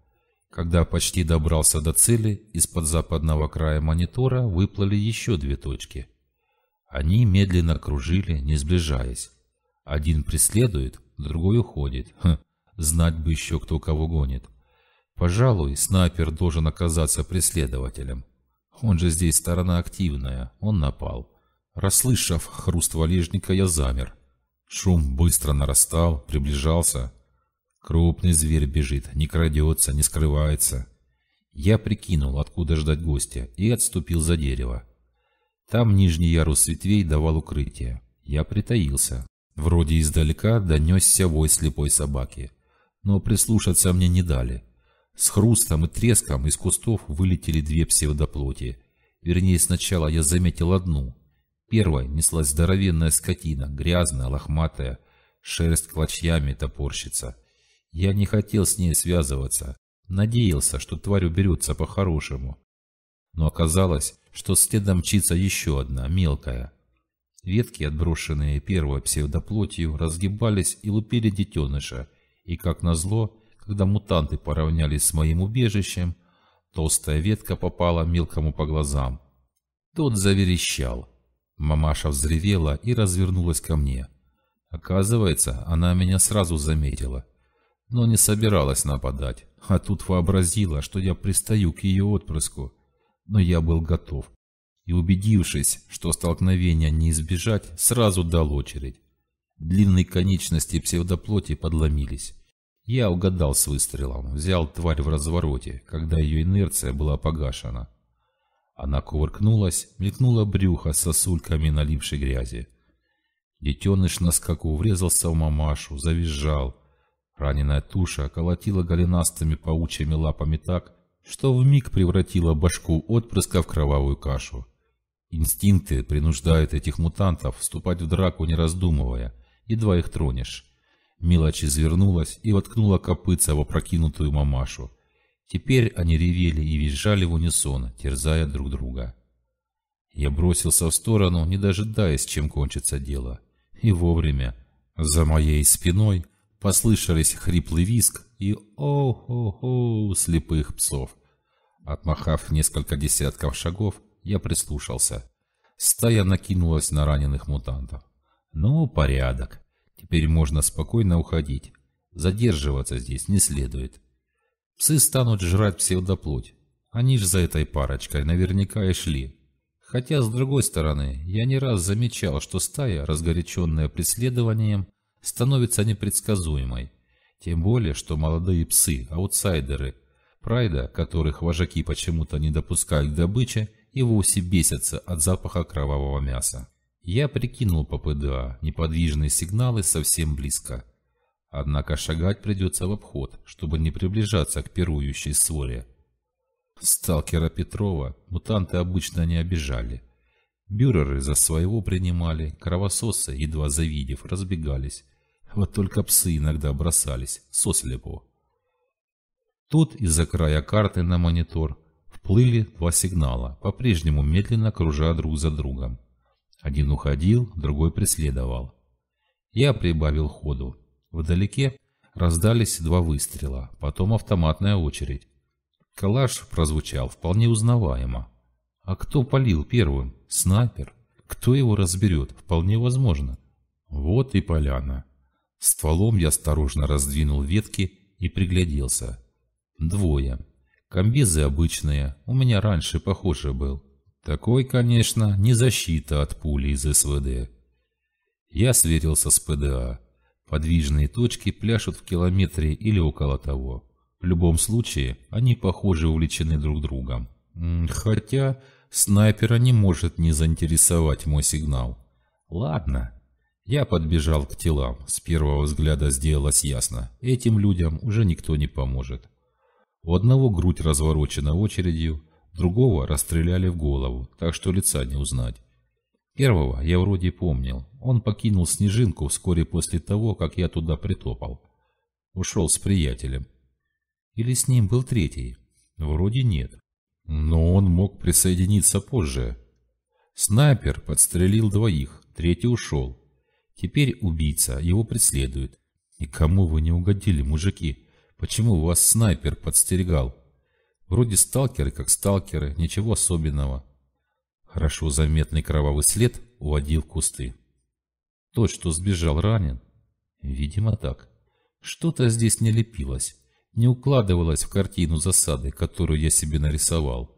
Когда почти добрался до цели, из-под западного края монитора выплыли еще две точки. Они медленно кружили, не сближаясь. Один преследует, другой уходит. Ха, хм, знать бы еще кто кого гонит. Пожалуй, снайпер должен оказаться преследователем. Он же здесь сторона активная, он напал. Расслышав хруст валежника, я замер. Шум быстро нарастал, приближался. Крупный зверь бежит, не крадется, не скрывается. Я прикинул, откуда ждать гостя, и отступил за дерево. Там нижний ярус ветвей давал укрытие. Я притаился. Вроде издалека донесся вой слепой собаки. Но прислушаться мне не дали. С хрустом и треском из кустов вылетели две псевдоплоти. Вернее, сначала я заметил одну. Первой неслась здоровенная скотина, грязная, лохматая, шерсть клочьями топорщица. Я не хотел с ней связываться. Надеялся, что тварь уберется по-хорошему. Но оказалось, что следом мчится еще одна, мелкая. Ветки, отброшенные первой псевдоплотью, разгибались и лупили детеныша. И, как назло, когда мутанты поравнялись с моим убежищем, толстая ветка попала мелкому по глазам. Тот заверещал. Мамаша взревела и развернулась ко мне. Оказывается, она меня сразу заметила. Но не собиралась нападать, а тут вообразила, что я пристаю к ее отпрыску. Но я был готов. И убедившись, что столкновения не избежать, сразу дал очередь. Длинные конечности псевдоплоти подломились. Я угадал с выстрелом, взял тварь в развороте, когда ее инерция была погашена. Она кувыркнулась, мелькнула брюхо с сосульками налившей грязи. Детеныш на скаку врезался в мамашу, завизжал. Раненая туша колотила голенастыми паучьими лапами так, что вмиг превратила башку отпрыска в кровавую кашу. Инстинкты принуждают этих мутантов вступать в драку, не раздумывая, едва их тронешь. Мелочь извернулась и воткнула копытца в опрокинутую мамашу. Теперь они ревели и визжали в унисон, терзая друг друга. Я бросился в сторону, не дожидаясь, чем кончится дело. И вовремя. За моей спиной послышались хриплый виск и о-хо-хо слепых псов. Отмахав несколько десятков шагов, я прислушался. Стая накинулась на раненых мутантов. Ну, порядок. Теперь можно спокойно уходить. Задерживаться здесь не следует. Псы станут жрать псевдоплоть. Они ж за этой парочкой наверняка и шли. Хотя, с другой стороны, я не раз замечал, что стая, разгоряченная преследованием, становится непредсказуемой. Тем более, что молодые псы, аутсайдеры, прайда, которых вожаки почему-то не допускают к добыче, и вовсе бесятся от запаха кровавого мяса. Я прикинул по ПДА неподвижные сигналы совсем близко. Однако шагать придется в обход, чтобы не приближаться к пирующей своре. Сталкера Петрова мутанты обычно не обижали. Бюреры за своего принимали, кровососы, едва завидев, разбегались. Вот только псы иногда бросались, сослепо. Тут из-за края карты на монитор вплыли два сигнала, по-прежнему медленно кружа друг за другом. Один уходил, другой преследовал. Я прибавил ходу. Вдалеке раздались два выстрела, потом автоматная очередь. Калаш прозвучал вполне узнаваемо. А кто палил первым? Снайпер? Кто его разберет? Вполне возможно. Вот и поляна. Стволом я осторожно раздвинул ветки и пригляделся. Двое. Комбезы обычные, у меня раньше похожий был. Такой, конечно, не защита от пули из СВД. Я сверился с ПДА. Подвижные точки пляшут в километре или около того. В любом случае, они, похоже, увлечены друг другом. Хотя снайпера не может не заинтересовать мой сигнал. Ладно. Я подбежал к телам. С первого взгляда сделалось ясно. Этим людям уже никто не поможет. У одного грудь разворочена очередью, Другого расстреляли в голову, так что лица не узнать. Первого я вроде помнил. Он покинул Снежинку вскоре после того, как я туда притопал. Ушел с приятелем. Или с ним был третий? Вроде нет. Но он мог присоединиться позже. Снайпер подстрелил двоих, третий ушел. Теперь убийца его преследует. И кому вы не угодили, мужики? Почему вас снайпер подстерегал? Вроде сталкеры как сталкеры, ничего особенного. Хорошо заметный кровавый след уводил в кусты. Тот, что сбежал ранен, видимо так. Что-то здесь не лепилось, не укладывалось в картину засады, которую я себе нарисовал.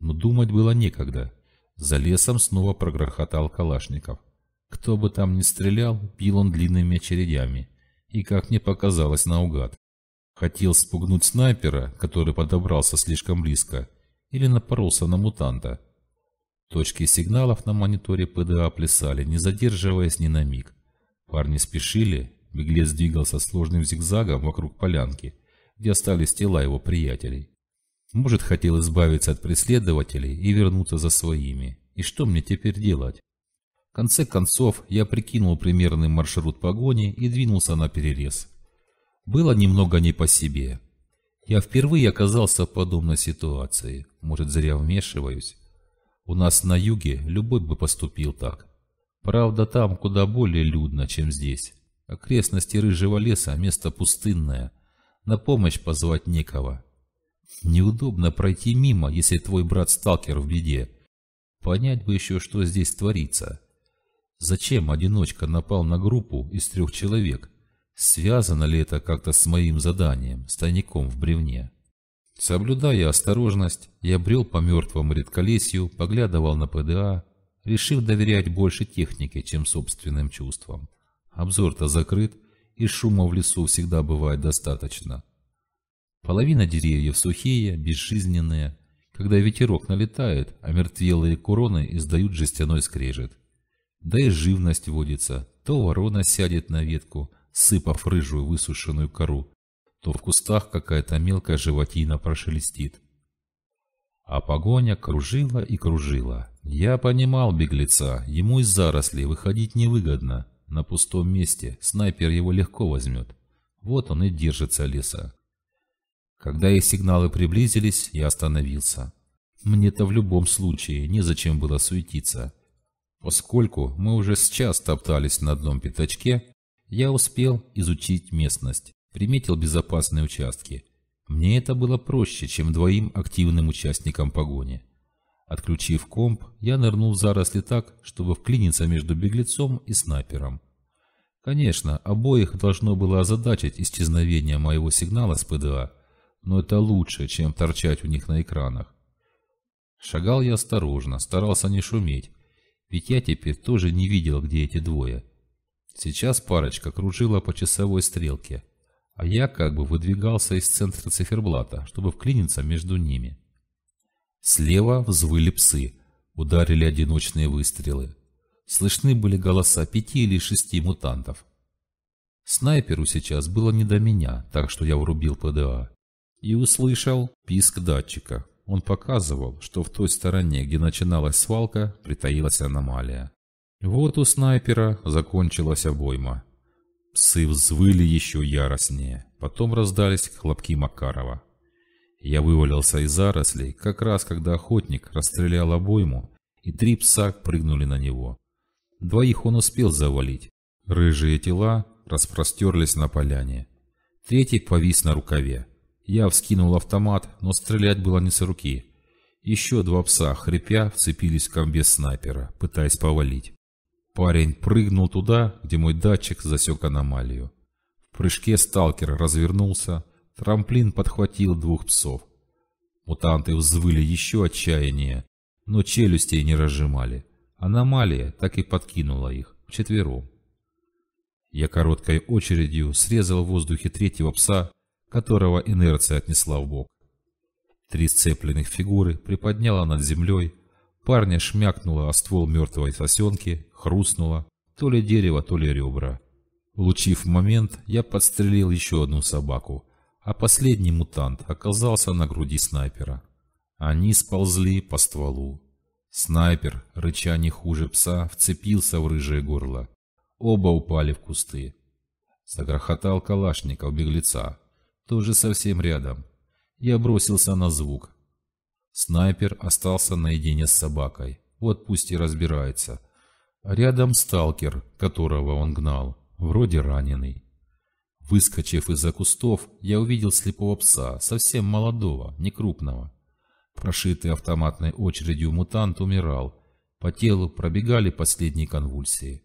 Но думать было некогда. За лесом снова прогрохотал Калашников. Кто бы там ни стрелял, бил он длинными очередями. И, как мне показалось, наугад. Хотел спугнуть снайпера, который подобрался слишком близко, или напоролся на мутанта. Точки сигналов на мониторе ПДА плясали, не задерживаясь ни на миг. Парни спешили, беглец двигался сложным зигзагом вокруг полянки, где остались тела его приятелей. Может, хотел избавиться от преследователей и вернуться за своими. И что мне теперь делать? В конце концов, я прикинул примерный маршрут погони и двинулся на перерез было немного не по себе. Я впервые оказался в подобной ситуации. Может, зря вмешиваюсь. У нас на юге любой бы поступил так. Правда, там куда более людно, чем здесь. Окрестности Рыжего леса – место пустынное. На помощь позвать некого. Неудобно пройти мимо, если твой брат-сталкер в беде. Понять бы еще, что здесь творится. Зачем одиночка напал на группу из трех человек? Связано ли это как-то с моим заданием, с тайником в бревне? Соблюдая осторожность, я брел по мертвому редколесью, поглядывал на ПДА, решив доверять больше технике, чем собственным чувствам. Обзор-то закрыт, и шума в лесу всегда бывает достаточно. Половина деревьев сухие, безжизненные. Когда ветерок налетает, а мертвелые куроны издают жестяной скрежет. Да и живность водится. То ворона сядет на ветку – сыпав рыжую высушенную кору, то в кустах какая-то мелкая животина прошелестит. А погоня кружила и кружила. Я понимал беглеца, ему из зарослей выходить невыгодно. На пустом месте снайпер его легко возьмет. Вот он и держится леса. Когда их сигналы приблизились, я остановился. Мне-то в любом случае незачем было суетиться. Поскольку мы уже сейчас топтались на одном пятачке, я успел изучить местность, приметил безопасные участки. Мне это было проще, чем двоим активным участникам погони. Отключив комп, я нырнул в заросли так, чтобы вклиниться между беглецом и снайпером. Конечно, обоих должно было озадачить исчезновение моего сигнала с ПДА, но это лучше, чем торчать у них на экранах. Шагал я осторожно, старался не шуметь, ведь я теперь тоже не видел, где эти двое – Сейчас парочка кружила по часовой стрелке, а я как бы выдвигался из центра циферблата, чтобы вклиниться между ними. Слева взвыли псы, ударили одиночные выстрелы. Слышны были голоса пяти или шести мутантов. Снайперу сейчас было не до меня, так что я врубил ПДА. И услышал писк датчика. Он показывал, что в той стороне, где начиналась свалка, притаилась аномалия. Вот у снайпера закончилась обойма. Псы взвыли еще яростнее. Потом раздались хлопки Макарова. Я вывалился из зарослей, как раз когда охотник расстрелял обойму, и три пса прыгнули на него. Двоих он успел завалить. Рыжие тела распростерлись на поляне. Третий повис на рукаве. Я вскинул автомат, но стрелять было не с руки. Еще два пса, хрипя, вцепились в комбез снайпера, пытаясь повалить. Парень прыгнул туда, где мой датчик засек аномалию. В прыжке сталкер развернулся, трамплин подхватил двух псов. Мутанты взвыли еще отчаяние, но челюстей не разжимали. Аномалия так и подкинула их, вчетвером. Я короткой очередью срезал в воздухе третьего пса, которого инерция отнесла в бок. Три сцепленных фигуры приподняла над землей, Парня шмякнуло о ствол мертвой сосенки, хрустнуло. То ли дерево, то ли ребра. Лучив момент, я подстрелил еще одну собаку, а последний мутант оказался на груди снайпера. Они сползли по стволу. Снайпер, рыча не хуже пса, вцепился в рыжее горло. Оба упали в кусты. Загрохотал калашников беглеца. Тоже совсем рядом. Я бросился на звук, Снайпер остался наедине с собакой. Вот пусть и разбирается. Рядом сталкер, которого он гнал, вроде раненый. Выскочив из-за кустов, я увидел слепого пса, совсем молодого, некрупного. Прошитый автоматной очередью мутант умирал. По телу пробегали последние конвульсии.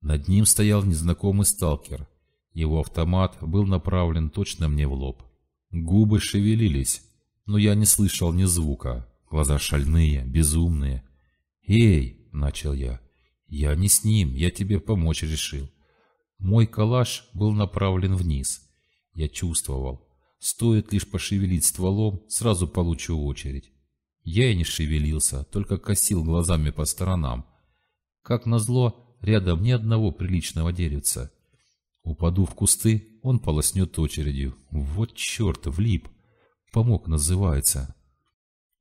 Над ним стоял незнакомый сталкер. Его автомат был направлен точно мне в лоб. Губы шевелились, но я не слышал ни звука. Глаза шальные, безумные. «Эй!» – начал я. «Я не с ним, я тебе помочь решил». Мой калаш был направлен вниз. Я чувствовал. Стоит лишь пошевелить стволом, сразу получу очередь. Я и не шевелился, только косил глазами по сторонам. Как назло, рядом ни одного приличного деревца. Упаду в кусты, он полоснет очередью. Вот черт, влип. Помог, называется.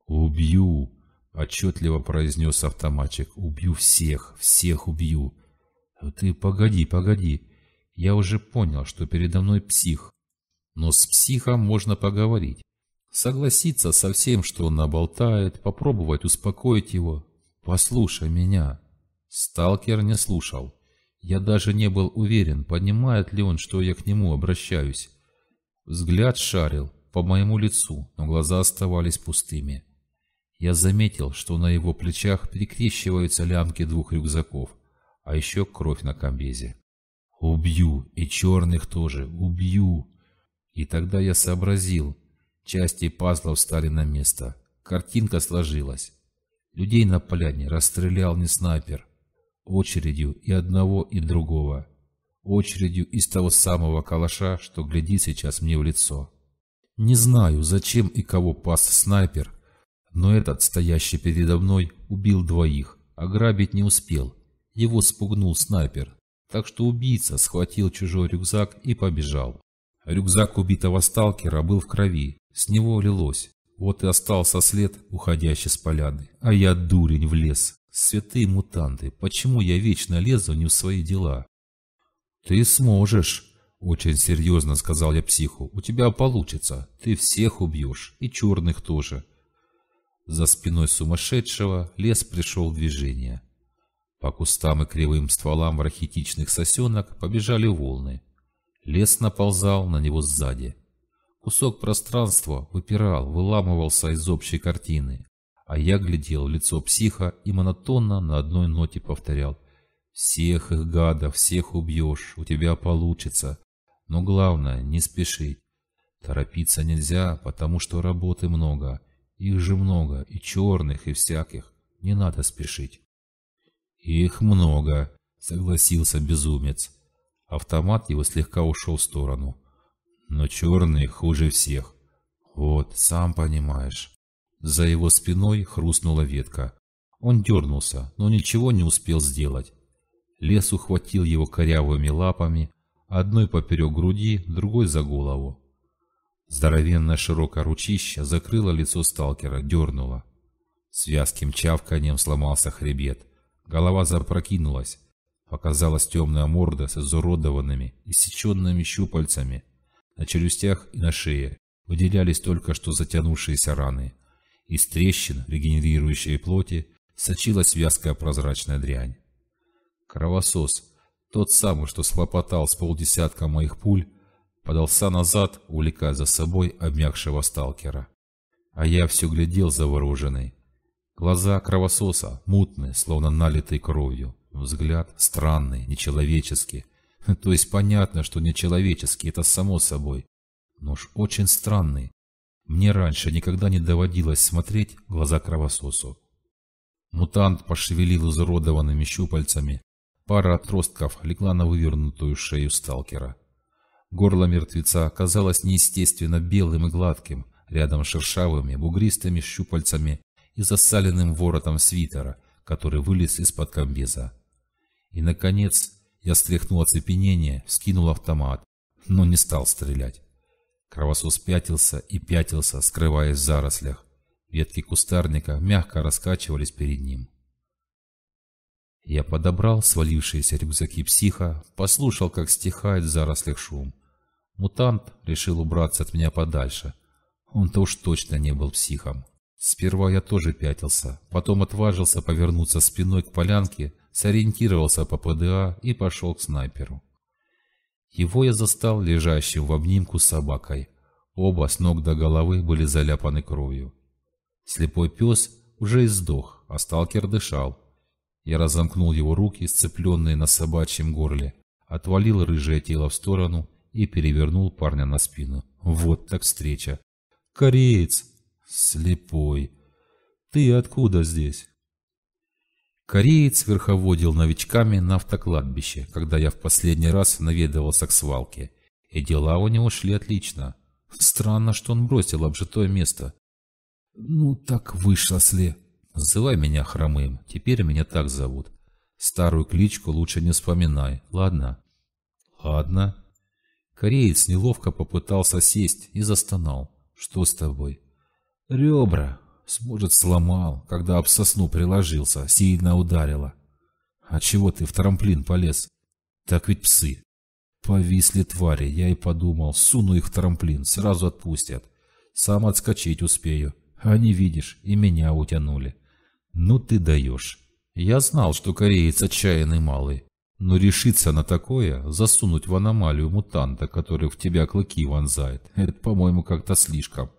«Убью!» — отчетливо произнес автоматчик. «Убью всех! Всех убью!» «Ты погоди, погоди! Я уже понял, что передо мной псих. Но с психом можно поговорить. Согласиться со всем, что он наболтает, попробовать успокоить его. Послушай меня!» Сталкер не слушал. Я даже не был уверен, понимает ли он, что я к нему обращаюсь. Взгляд шарил по моему лицу, но глаза оставались пустыми. Я заметил, что на его плечах перекрещиваются лямки двух рюкзаков, а еще кровь на комбезе. «Убью! И черных тоже! Убью!» И тогда я сообразил. Части пазлов стали на место. Картинка сложилась. Людей на поляне расстрелял не снайпер. Очередью и одного, и другого. Очередью из того самого калаша, что глядит сейчас мне в лицо. Не знаю, зачем и кого пас снайпер, но этот, стоящий передо мной, убил двоих, ограбить а не успел. Его спугнул снайпер, так что убийца схватил чужой рюкзак и побежал. Рюкзак убитого сталкера был в крови, с него лилось. Вот и остался след, уходящий с поляны. А я дурень в лес. Святые мутанты, почему я вечно лезу не в свои дела? «Ты сможешь!» Очень серьезно сказал я психу. У тебя получится. Ты всех убьешь. И черных тоже. За спиной сумасшедшего лес пришел в движение. По кустам и кривым стволам рахитичных сосенок побежали волны. Лес наползал на него сзади. Кусок пространства выпирал, выламывался из общей картины. А я глядел в лицо психа и монотонно на одной ноте повторял. «Всех их гадов, всех убьешь, у тебя получится. Но главное, не спешить. Торопиться нельзя, потому что работы много. Их же много, и черных, и всяких. Не надо спешить. Их много, согласился безумец. Автомат его слегка ушел в сторону. Но черные хуже всех. Вот, сам понимаешь. За его спиной хрустнула ветка. Он дернулся, но ничего не успел сделать. Лес ухватил его корявыми лапами, одной поперек груди, другой за голову. Здоровенная широкая ручища закрыла лицо сталкера, дернула. С вязким чавканием сломался хребет. Голова запрокинулась. Показалась темная морда с изуродованными, иссеченными щупальцами. На челюстях и на шее выделялись только что затянувшиеся раны. Из трещин, регенерирующей плоти, сочилась вязкая прозрачная дрянь. Кровосос тот самый, что схлопотал с полдесятка моих пуль, подался назад, увлекая за собой обмякшего сталкера. А я все глядел завороженный. Глаза кровососа мутные, словно налитые кровью. Взгляд странный, нечеловеческий. [laughs] То есть понятно, что нечеловеческий, это само собой. Но уж очень странный. Мне раньше никогда не доводилось смотреть глаза кровососу. Мутант пошевелил изуродованными щупальцами, Пара отростков легла на вывернутую шею сталкера. Горло мертвеца казалось неестественно белым и гладким, рядом с шершавыми, бугристыми щупальцами и засаленным воротом свитера, который вылез из-под комбеза. И, наконец, я стряхнул оцепенение, скинул автомат, но не стал стрелять. Кровосос пятился и пятился, скрываясь в зарослях. Ветки кустарника мягко раскачивались перед ним. Я подобрал свалившиеся рюкзаки психа, послушал, как стихает в зарослях шум. Мутант решил убраться от меня подальше. Он-то уж точно не был психом. Сперва я тоже пятился, потом отважился повернуться спиной к полянке, сориентировался по ПДА и пошел к снайперу. Его я застал лежащим в обнимку с собакой. Оба с ног до головы были заляпаны кровью. Слепой пес уже издох, а сталкер дышал. Я разомкнул его руки, сцепленные на собачьем горле, отвалил рыжее тело в сторону и перевернул парня на спину. Вот так встреча. «Кореец!» «Слепой!» «Ты откуда здесь?» Кореец верховодил новичками на автокладбище, когда я в последний раз наведывался к свалке. И дела у него шли отлично. Странно, что он бросил обжитое место. «Ну, так вышло, Сле. Называй меня Хромым, теперь меня так зовут. Старую кличку лучше не вспоминай, ладно? Ладно. Кореец неловко попытался сесть и застонал. Что с тобой? Ребра. Сможет, сломал, когда об сосну приложился, сильно ударило. А чего ты в трамплин полез? Так ведь псы. Повисли твари, я и подумал, суну их в трамплин, сразу отпустят. Сам отскочить успею. А не видишь, и меня утянули. «Ну ты даешь. Я знал, что кореец отчаянный малый. Но решиться на такое, засунуть в аномалию мутанта, который в тебя клыки вонзает, [laughs] это, по-моему, как-то слишком.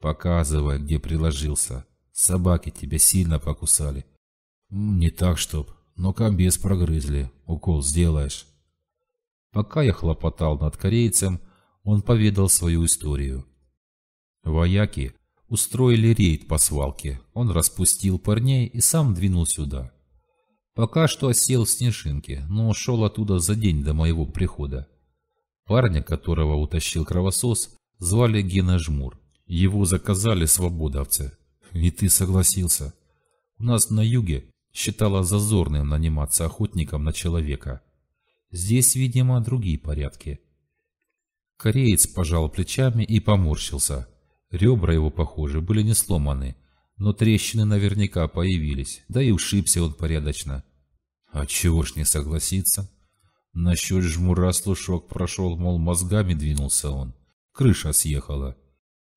Показывай, где приложился. Собаки тебя сильно покусали. Не так, чтоб, но комбез прогрызли. Укол сделаешь. Пока я хлопотал над корейцем, он поведал свою историю. Вояки устроили рейд по свалке. Он распустил парней и сам двинул сюда. Пока что осел в Снежинке, но ушел оттуда за день до моего прихода. Парня, которого утащил кровосос, звали Гена Жмур. Его заказали свободовцы. И ты согласился. У нас на юге считала зазорным наниматься охотником на человека. Здесь, видимо, другие порядки. Кореец пожал плечами и поморщился. Ребра его, похоже, были не сломаны, но трещины наверняка появились, да и ушибся он порядочно. А чего ж не согласиться? Насчет жмура слушок прошел, мол, мозгами двинулся он. Крыша съехала.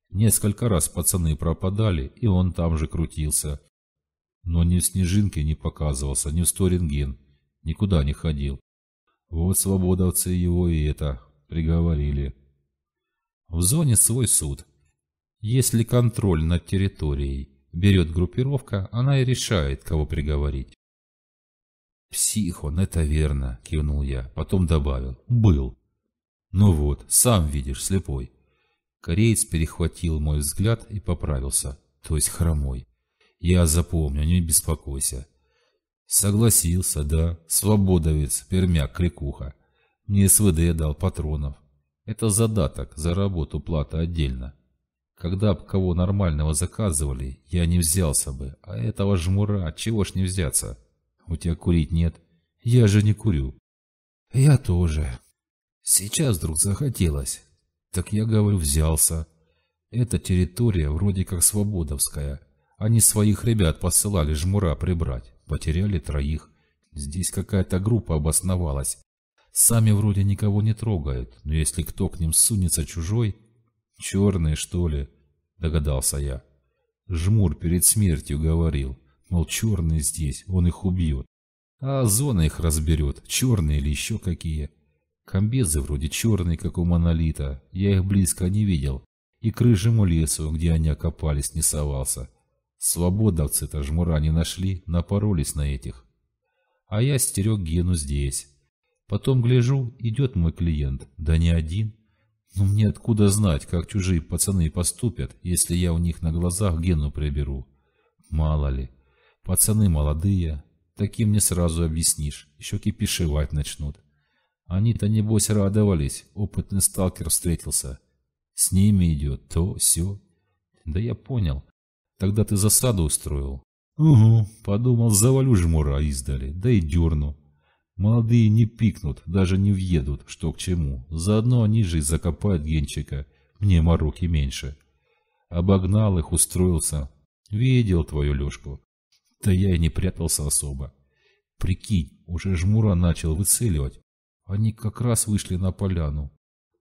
Несколько раз пацаны пропадали, и он там же крутился. Но ни в снежинке не показывался, ни в сто Никуда не ходил. Вот свободовцы его и это приговорили. В зоне свой суд. Если контроль над территорией берет группировка, она и решает, кого приговорить. «Псих он, это верно», — кивнул я, потом добавил. «Был». «Ну вот, сам видишь, слепой». Кореец перехватил мой взгляд и поправился, то есть хромой. «Я запомню, не беспокойся». «Согласился, да, свободовец, пермяк, крикуха. Мне СВД дал патронов. Это задаток, за работу плата отдельно. Когда б кого нормального заказывали, я не взялся бы. А этого жмура, чего ж не взяться? У тебя курить нет? Я же не курю. Я тоже. Сейчас вдруг захотелось. Так я говорю, взялся. Эта территория вроде как свободовская. Они своих ребят посылали жмура прибрать. Потеряли троих. Здесь какая-то группа обосновалась. Сами вроде никого не трогают, но если кто к ним сунется чужой, «Черные, что ли?» – догадался я. Жмур перед смертью говорил, мол, черные здесь, он их убьет. А зона их разберет, черные или еще какие. Комбезы вроде черные, как у монолита, я их близко не видел. И к рыжему лесу, где они окопались, не совался. Свободовцы-то жмура не нашли, напоролись на этих. А я стерег Гену здесь. Потом гляжу, идет мой клиент, да не один, но ну, мне откуда знать, как чужие пацаны поступят, если я у них на глазах Гену приберу? Мало ли. Пацаны молодые. Таким не сразу объяснишь. Еще кипишевать начнут. Они-то, небось, радовались. Опытный сталкер встретился. С ними идет то, все. Да я понял. Тогда ты засаду устроил. Угу. Подумал, завалю жмура издали. Да и дерну. Молодые не пикнут, даже не въедут, что к чему. Заодно они же и закопают Генчика. Мне мороки меньше. Обогнал их, устроился. Видел твою Лешку. Да я и не прятался особо. Прикинь, уже жмура начал выцеливать. Они как раз вышли на поляну.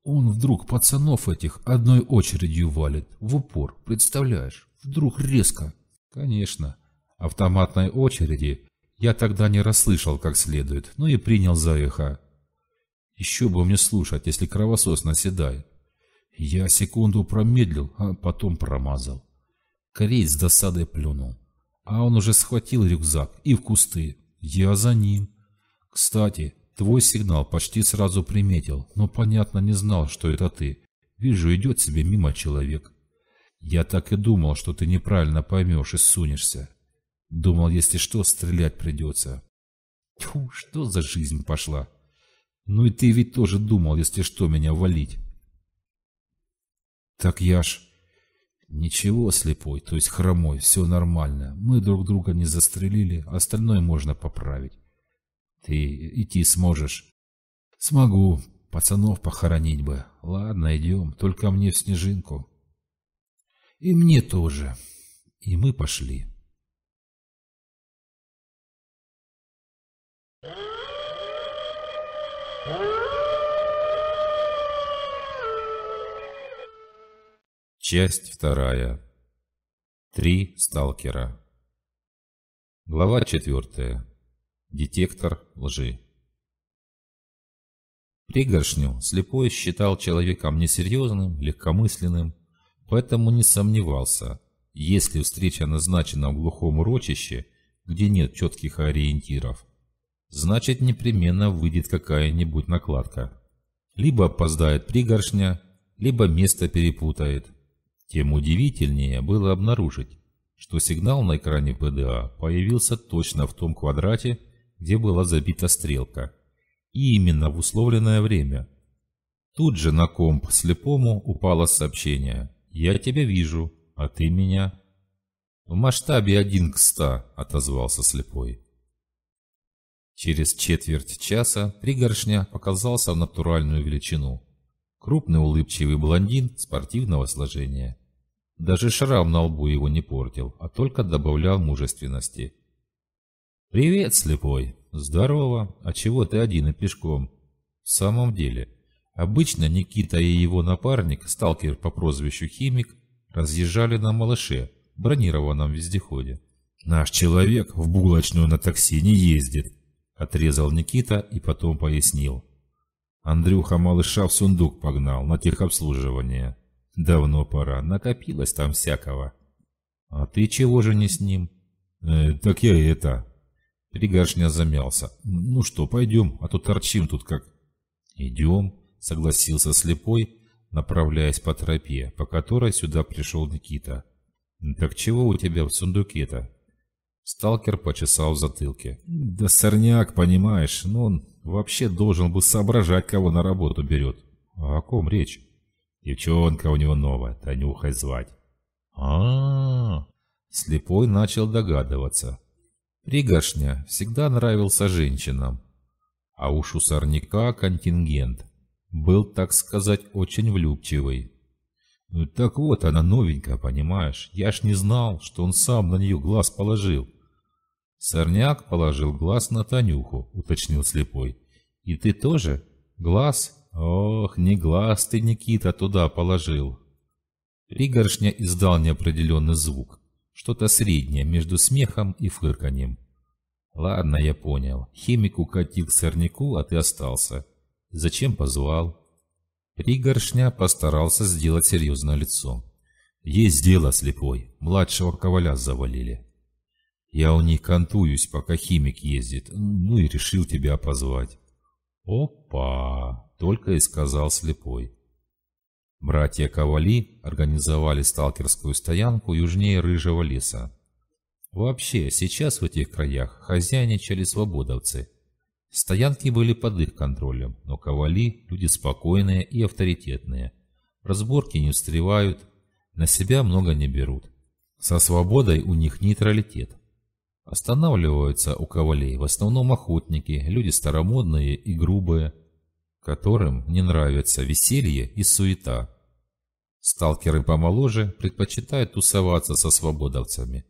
Он вдруг пацанов этих одной очередью валит. В упор, представляешь? Вдруг резко. Конечно. Автоматной очереди я тогда не расслышал как следует, но и принял за эхо. Еще бы мне слушать, если кровосос наседает. Я секунду промедлил, а потом промазал. Кореец с досадой плюнул. А он уже схватил рюкзак и в кусты. Я за ним. Кстати, твой сигнал почти сразу приметил, но, понятно, не знал, что это ты. Вижу, идет себе мимо человек. Я так и думал, что ты неправильно поймешь и сунешься. Думал, если что, стрелять придется. Тьфу, что за жизнь пошла. Ну и ты ведь тоже думал, если что, меня валить. Так я ж... Ничего, слепой, то есть хромой, все нормально. Мы друг друга не застрелили, остальное можно поправить. Ты идти сможешь? Смогу. Пацанов похоронить бы. Ладно, идем, только мне в снежинку. И мне тоже. И мы пошли. Часть вторая. Три сталкера. Глава четвертая. Детектор лжи. Пригоршню слепой считал человеком несерьезным, легкомысленным, поэтому не сомневался, если встреча назначена в глухом урочище, где нет четких ориентиров, значит непременно выйдет какая-нибудь накладка. Либо опоздает пригоршня, либо место перепутает. Тем удивительнее было обнаружить, что сигнал на экране ПДА появился точно в том квадрате, где была забита стрелка, и именно в условленное время. Тут же на комп слепому упало сообщение «Я тебя вижу, а ты меня». «В масштабе один к ста», — отозвался слепой. Через четверть часа пригоршня показался в натуральную величину. Крупный улыбчивый блондин спортивного сложения. Даже шрам на лбу его не портил, а только добавлял мужественности. «Привет, слепой! Здорово! А чего ты один и пешком?» «В самом деле...» Обычно Никита и его напарник, сталкер по прозвищу Химик, разъезжали на малыше, бронированном вездеходе. «Наш человек в булочную на такси не ездит», Отрезал Никита и потом пояснил. Андрюха малыша в сундук погнал на техобслуживание. Давно пора, накопилось там всякого. А ты чего же не с ним? Э, так я это... Пригоршня замялся. Ну что, пойдем, а то торчим тут как... Идем, согласился слепой, направляясь по тропе, по которой сюда пришел Никита. Так чего у тебя в сундуке-то? Сталкер почесал в затылке. «Да сорняк, понимаешь, но ну он вообще должен бы соображать, кого на работу берет. А о ком речь? Девчонка у него новая, Танюхой звать». А -а -а. Слепой начал догадываться. Пригоршня всегда нравился женщинам. А уж у сорняка контингент был, так сказать, очень влюбчивый. «Ну, «Так вот она новенькая, понимаешь? Я ж не знал, что он сам на нее глаз положил». Сорняк положил глаз на Танюху, уточнил слепой. И ты тоже? Глаз? Ох, не глаз ты, Никита, туда положил. Пригоршня издал неопределенный звук. Что-то среднее между смехом и фырканьем. «Ладно, я понял. Химик укатил к сорняку, а ты остался. Зачем позвал?» Пригоршня постарался сделать серьезное лицо. «Есть дело, слепой. Младшего коваля завалили. Я у них контуюсь, пока химик ездит, ну и решил тебя позвать». «Опа!» — только и сказал слепой. Братья Ковали организовали сталкерскую стоянку южнее Рыжего леса. Вообще, сейчас в этих краях хозяйничали свободовцы. Стоянки были под их контролем, но Ковали – люди спокойные и авторитетные. Разборки не встревают, на себя много не берут. Со свободой у них нейтралитет. Останавливаются у ковалей в основном охотники, люди старомодные и грубые, которым не нравятся веселье и суета. Сталкеры помоложе предпочитают тусоваться со свободовцами.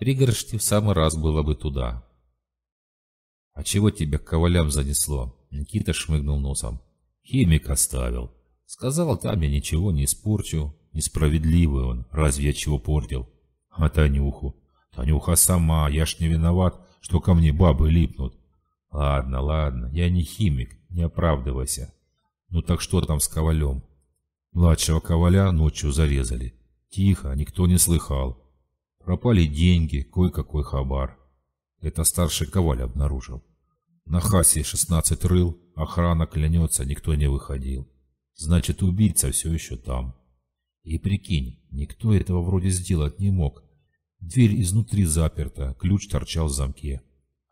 Ригоршти в самый раз было бы туда. «А чего тебя к ковалям занесло?» Никита шмыгнул носом. «Химик оставил. Сказал, там я ничего не испорчу. Несправедливый он. Разве я чего портил?» «А Танюху?» Танюха сама, я ж не виноват, что ко мне бабы липнут. Ладно, ладно, я не химик, не оправдывайся. Ну так что там с Ковалем? Младшего Коваля ночью зарезали. Тихо, никто не слыхал. Пропали деньги, кое-какой хабар. Это старший Коваль обнаружил. На хасе 16 рыл, охрана клянется, никто не выходил. Значит, убийца все еще там. И прикинь, никто этого вроде сделать не мог. Дверь изнутри заперта, ключ торчал в замке.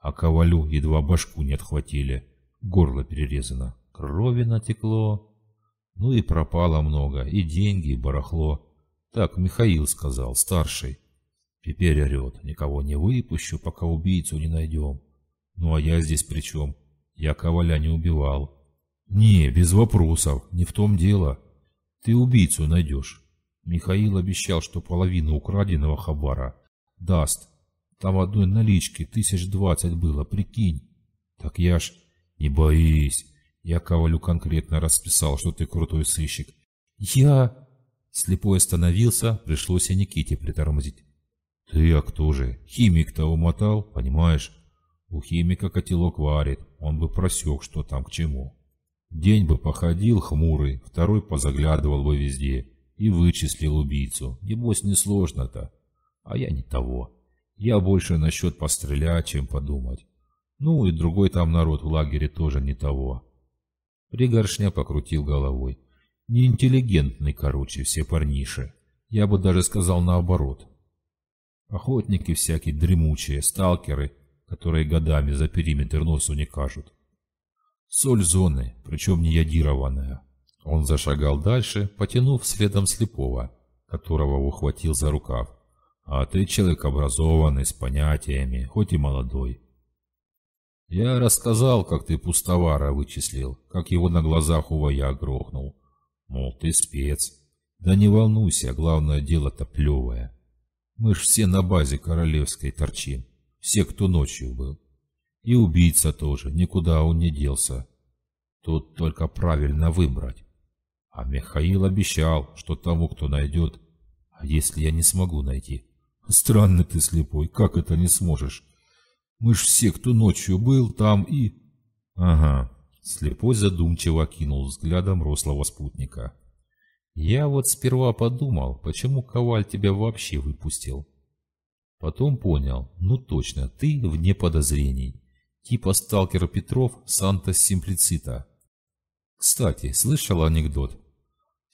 А ковалю едва башку не отхватили. Горло перерезано, крови натекло. Ну и пропало много, и деньги, и барахло. Так Михаил сказал, старший. Теперь орет, никого не выпущу, пока убийцу не найдем. Ну а я здесь при чем? Я коваля не убивал. Не, без вопросов, не в том дело. Ты убийцу найдешь. Михаил обещал, что половину украденного хабара даст. Там одной налички тысяч двадцать было, прикинь. Так я ж... Не боись. Я Ковалю конкретно расписал, что ты крутой сыщик. Я... Слепой остановился, пришлось и Никите притормозить. «Ты, а кто же? Химик-то умотал, понимаешь? У химика котелок варит, он бы просек, что там к чему. День бы походил хмурый, второй позаглядывал бы везде и вычислил убийцу. Небось, несложно-то. А я не того. Я больше насчет пострелять, чем подумать. Ну и другой там народ в лагере тоже не того. Пригоршня покрутил головой. Неинтеллигентный, короче, все парниши. Я бы даже сказал наоборот. Охотники всякие дремучие, сталкеры, которые годами за периметр носу не кажут. Соль зоны, причем не ядированная. Он зашагал дальше, потянув следом слепого, которого ухватил за рукав. А ты человек образованный, с понятиями, хоть и молодой. Я рассказал, как ты пустовара вычислил, как его на глазах у воя грохнул. Мол, ты спец. Да не волнуйся, главное дело-то плевое. Мы ж все на базе королевской торчим, все, кто ночью был. И убийца тоже, никуда он не делся. Тут только правильно выбрать. А Михаил обещал, что тому, кто найдет. А если я не смогу найти? Странно ты слепой, как это не сможешь? Мы ж все, кто ночью был, там и... Ага. Слепой задумчиво окинул взглядом рослого спутника. Я вот сперва подумал, почему Коваль тебя вообще выпустил. Потом понял, ну точно, ты вне подозрений. Типа сталкера Петров Санта Симплицита. Кстати, слышал анекдот?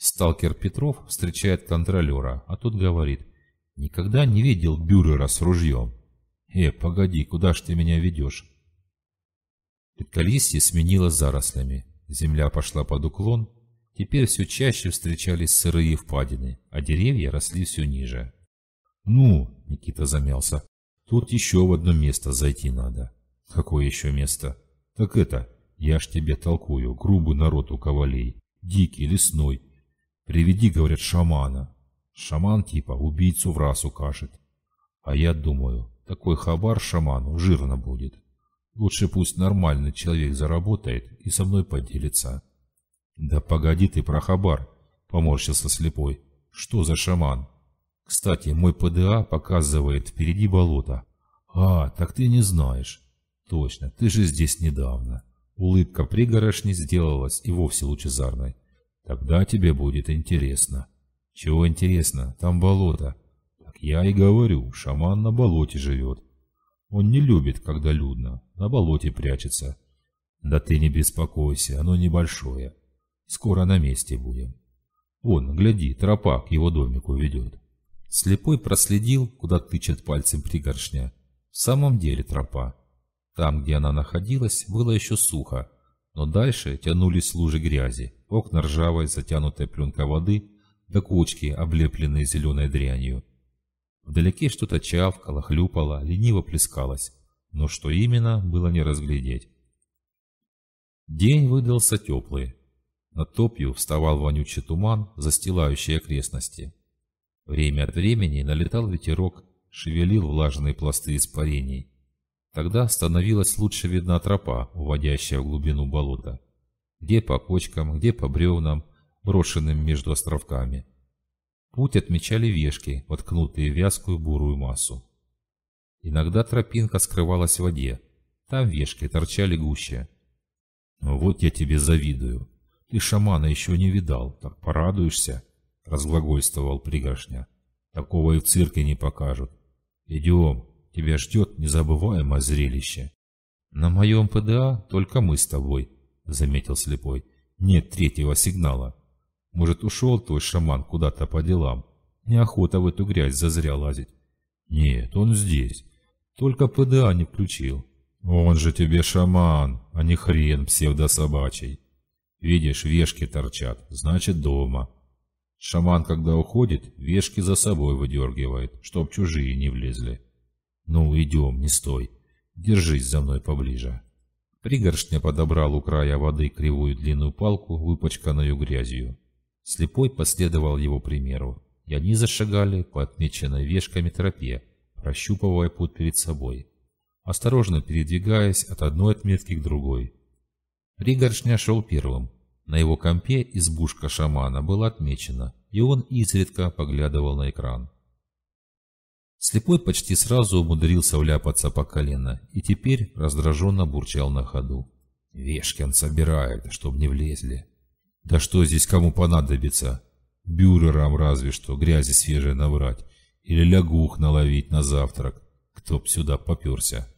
Сталкер Петров встречает контролера, а тот говорит, «Никогда не видел бюрера с ружьем». «Э, погоди, куда ж ты меня ведешь?» Предколесье сменило зарослями. Земля пошла под уклон. Теперь все чаще встречались сырые впадины, а деревья росли все ниже. «Ну!» — Никита замялся. «Тут еще в одно место зайти надо». «Какое еще место?» «Так это, я ж тебе толкую, грубый народ у ковалей. Дикий, лесной, Приведи, говорят, шамана. Шаман типа убийцу в раз укажет. А я думаю, такой хабар шаману жирно будет. Лучше пусть нормальный человек заработает и со мной поделится. Да погоди ты про хабар, поморщился слепой. Что за шаман? Кстати, мой ПДА показывает впереди болото. А, так ты не знаешь. Точно, ты же здесь недавно. Улыбка пригорошни сделалась и вовсе лучезарной. Тогда тебе будет интересно. Чего интересно? Там болото. Так я и говорю, шаман на болоте живет. Он не любит, когда людно, на болоте прячется. Да ты не беспокойся, оно небольшое. Скоро на месте будем. Вон, гляди, тропа к его домику ведет. Слепой проследил, куда тычет пальцем пригоршня. В самом деле тропа. Там, где она находилась, было еще сухо, но дальше тянулись лужи грязи, окна ржавой, затянутая пленка воды, да кочки, облепленные зеленой дрянью. Вдалеке что-то чавкало, хлюпало, лениво плескалось, но что именно, было не разглядеть. День выдался теплый. На топью вставал вонючий туман, застилающий окрестности. Время от времени налетал ветерок, шевелил влажные пласты испарений. Тогда становилась лучше видна тропа, уводящая в глубину болота. Где по кочкам, где по бревнам, брошенным между островками. Путь отмечали вешки, воткнутые в вязкую бурую массу. Иногда тропинка скрывалась в воде. Там вешки торчали гуще. «Вот я тебе завидую. Ты шамана еще не видал. Так порадуешься?» — разглагольствовал пригоршня. «Такого и в цирке не покажут. Идем, Тебя ждет незабываемое зрелище. На моем ПДА только мы с тобой, заметил слепой. Нет третьего сигнала. Может, ушел твой шаман куда-то по делам? Неохота в эту грязь зазря лазить. Нет, он здесь. Только ПДА не включил. Он же тебе шаман, а не хрен псевдособачий. Видишь, вешки торчат, значит дома. Шаман, когда уходит, вешки за собой выдергивает, чтоб чужие не влезли. «Ну, идем, не стой. Держись за мной поближе». Пригоршня подобрал у края воды кривую длинную палку, выпачканную грязью. Слепой последовал его примеру, и они зашагали по отмеченной вешками тропе, прощупывая путь перед собой, осторожно передвигаясь от одной отметки к другой. Пригоршня шел первым. На его компе избушка шамана была отмечена, и он изредка поглядывал на экран. Слепой почти сразу умудрился вляпаться по колено и теперь раздраженно бурчал на ходу. Вешкин собирает, чтоб не влезли. Да что здесь кому понадобится? Бюрерам разве что грязи свежей наврать или лягух наловить на завтрак. Кто б сюда поперся?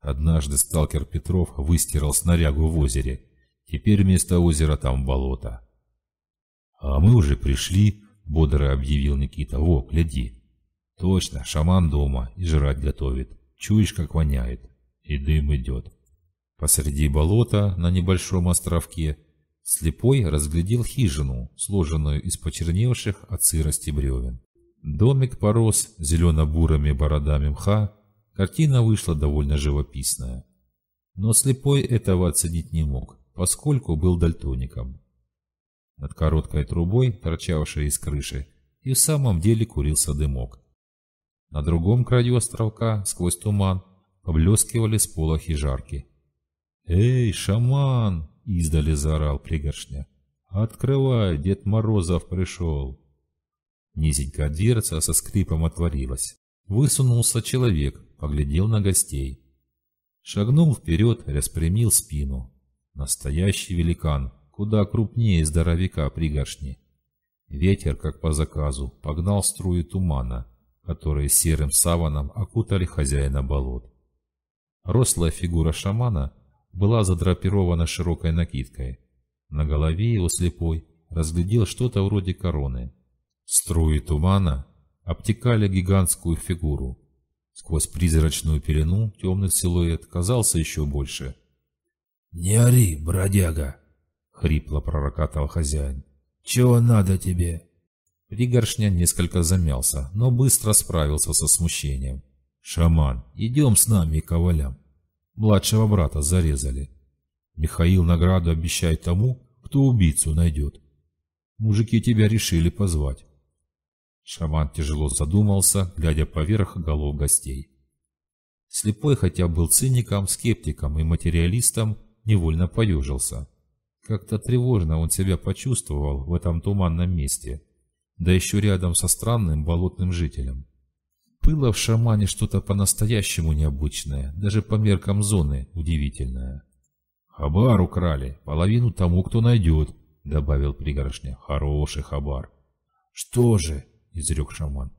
Однажды сталкер Петров выстирал снарягу в озере. Теперь вместо озера там болото. «А мы уже пришли», — бодро объявил Никита. «Во, гляди, Точно, шаман дома и жрать готовит. Чуешь, как воняет. И дым идет. Посреди болота, на небольшом островке, слепой разглядел хижину, сложенную из почерневших от сырости бревен. Домик порос зелено-бурыми бородами мха, картина вышла довольно живописная. Но слепой этого оценить не мог, поскольку был дальтоником. Над короткой трубой, торчавшей из крыши, и в самом деле курился дымок. На другом краю островка, сквозь туман, поблескивали сполохи жарки. «Эй, шаман!» — издали заорал пригоршня. «Открывай, Дед Морозов пришел!» Низенькая дверца со скрипом отворилась. Высунулся человек, поглядел на гостей. Шагнул вперед, распрямил спину. Настоящий великан, куда крупнее здоровяка пригоршни. Ветер, как по заказу, погнал струи тумана — которые серым саваном окутали хозяина болот. Рослая фигура шамана была задрапирована широкой накидкой. На голове его слепой разглядел что-то вроде короны. Струи тумана обтекали гигантскую фигуру. Сквозь призрачную пелену темный силуэт казался еще больше. «Не ори, бродяга!» — хрипло пророкотал хозяин. «Чего надо тебе?» Пригоршня несколько замялся, но быстро справился со смущением. «Шаман, идем с нами к ковалям. Младшего брата зарезали. Михаил награду обещает тому, кто убийцу найдет. Мужики тебя решили позвать». Шаман тяжело задумался, глядя поверх голов гостей. Слепой, хотя был циником, скептиком и материалистом, невольно поежился. Как-то тревожно он себя почувствовал в этом туманном месте – да еще рядом со странным болотным жителем. Было в шамане что-то по-настоящему необычное, даже по меркам зоны удивительное. «Хабар украли, половину тому, кто найдет», — добавил пригоршня. «Хороший хабар». «Что же?» — изрек шаман.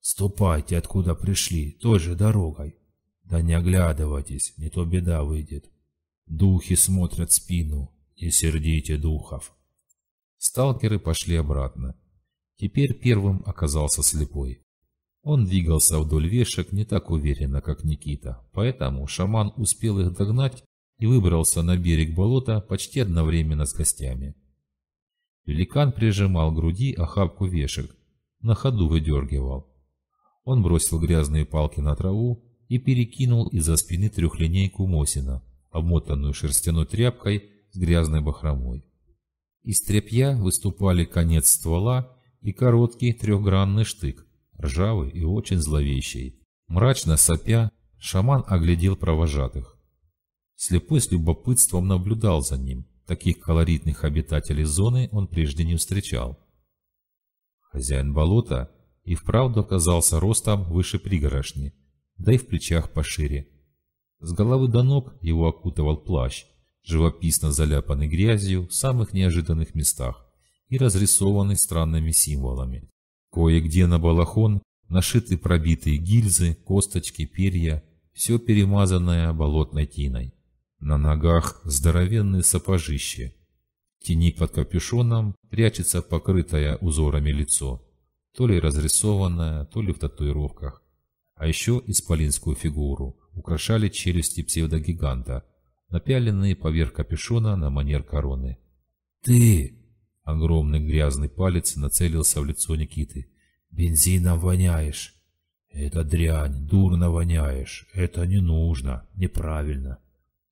«Ступайте, откуда пришли, той же дорогой. Да не оглядывайтесь, не то беда выйдет. Духи смотрят спину, не сердите духов». Сталкеры пошли обратно. Теперь первым оказался слепой. Он двигался вдоль вешек не так уверенно, как Никита, поэтому шаман успел их догнать и выбрался на берег болота почти одновременно с гостями. Великан прижимал к груди охапку вешек, на ходу выдергивал. Он бросил грязные палки на траву и перекинул из-за спины трехлинейку Мосина, обмотанную шерстяной тряпкой с грязной бахромой. Из тряпья выступали конец ствола и короткий трехгранный штык, ржавый и очень зловещий. Мрачно сопя, шаман оглядел провожатых. Слепой с любопытством наблюдал за ним. Таких колоритных обитателей зоны он прежде не встречал. Хозяин болота и вправду оказался ростом выше пригорошни, да и в плечах пошире. С головы до ног его окутывал плащ, живописно заляпанный грязью в самых неожиданных местах и разрисованы странными символами. Кое-где на балахон нашиты пробитые гильзы, косточки, перья, все перемазанное болотной тиной. На ногах здоровенные сапожища. тени под капюшоном прячется покрытое узорами лицо, то ли разрисованное, то ли в татуировках. А еще исполинскую фигуру украшали челюсти псевдогиганта, напяленные поверх капюшона на манер короны. «Ты!» Огромный грязный палец нацелился в лицо Никиты. «Бензином воняешь!» «Это дрянь, дурно воняешь! Это не нужно, неправильно!»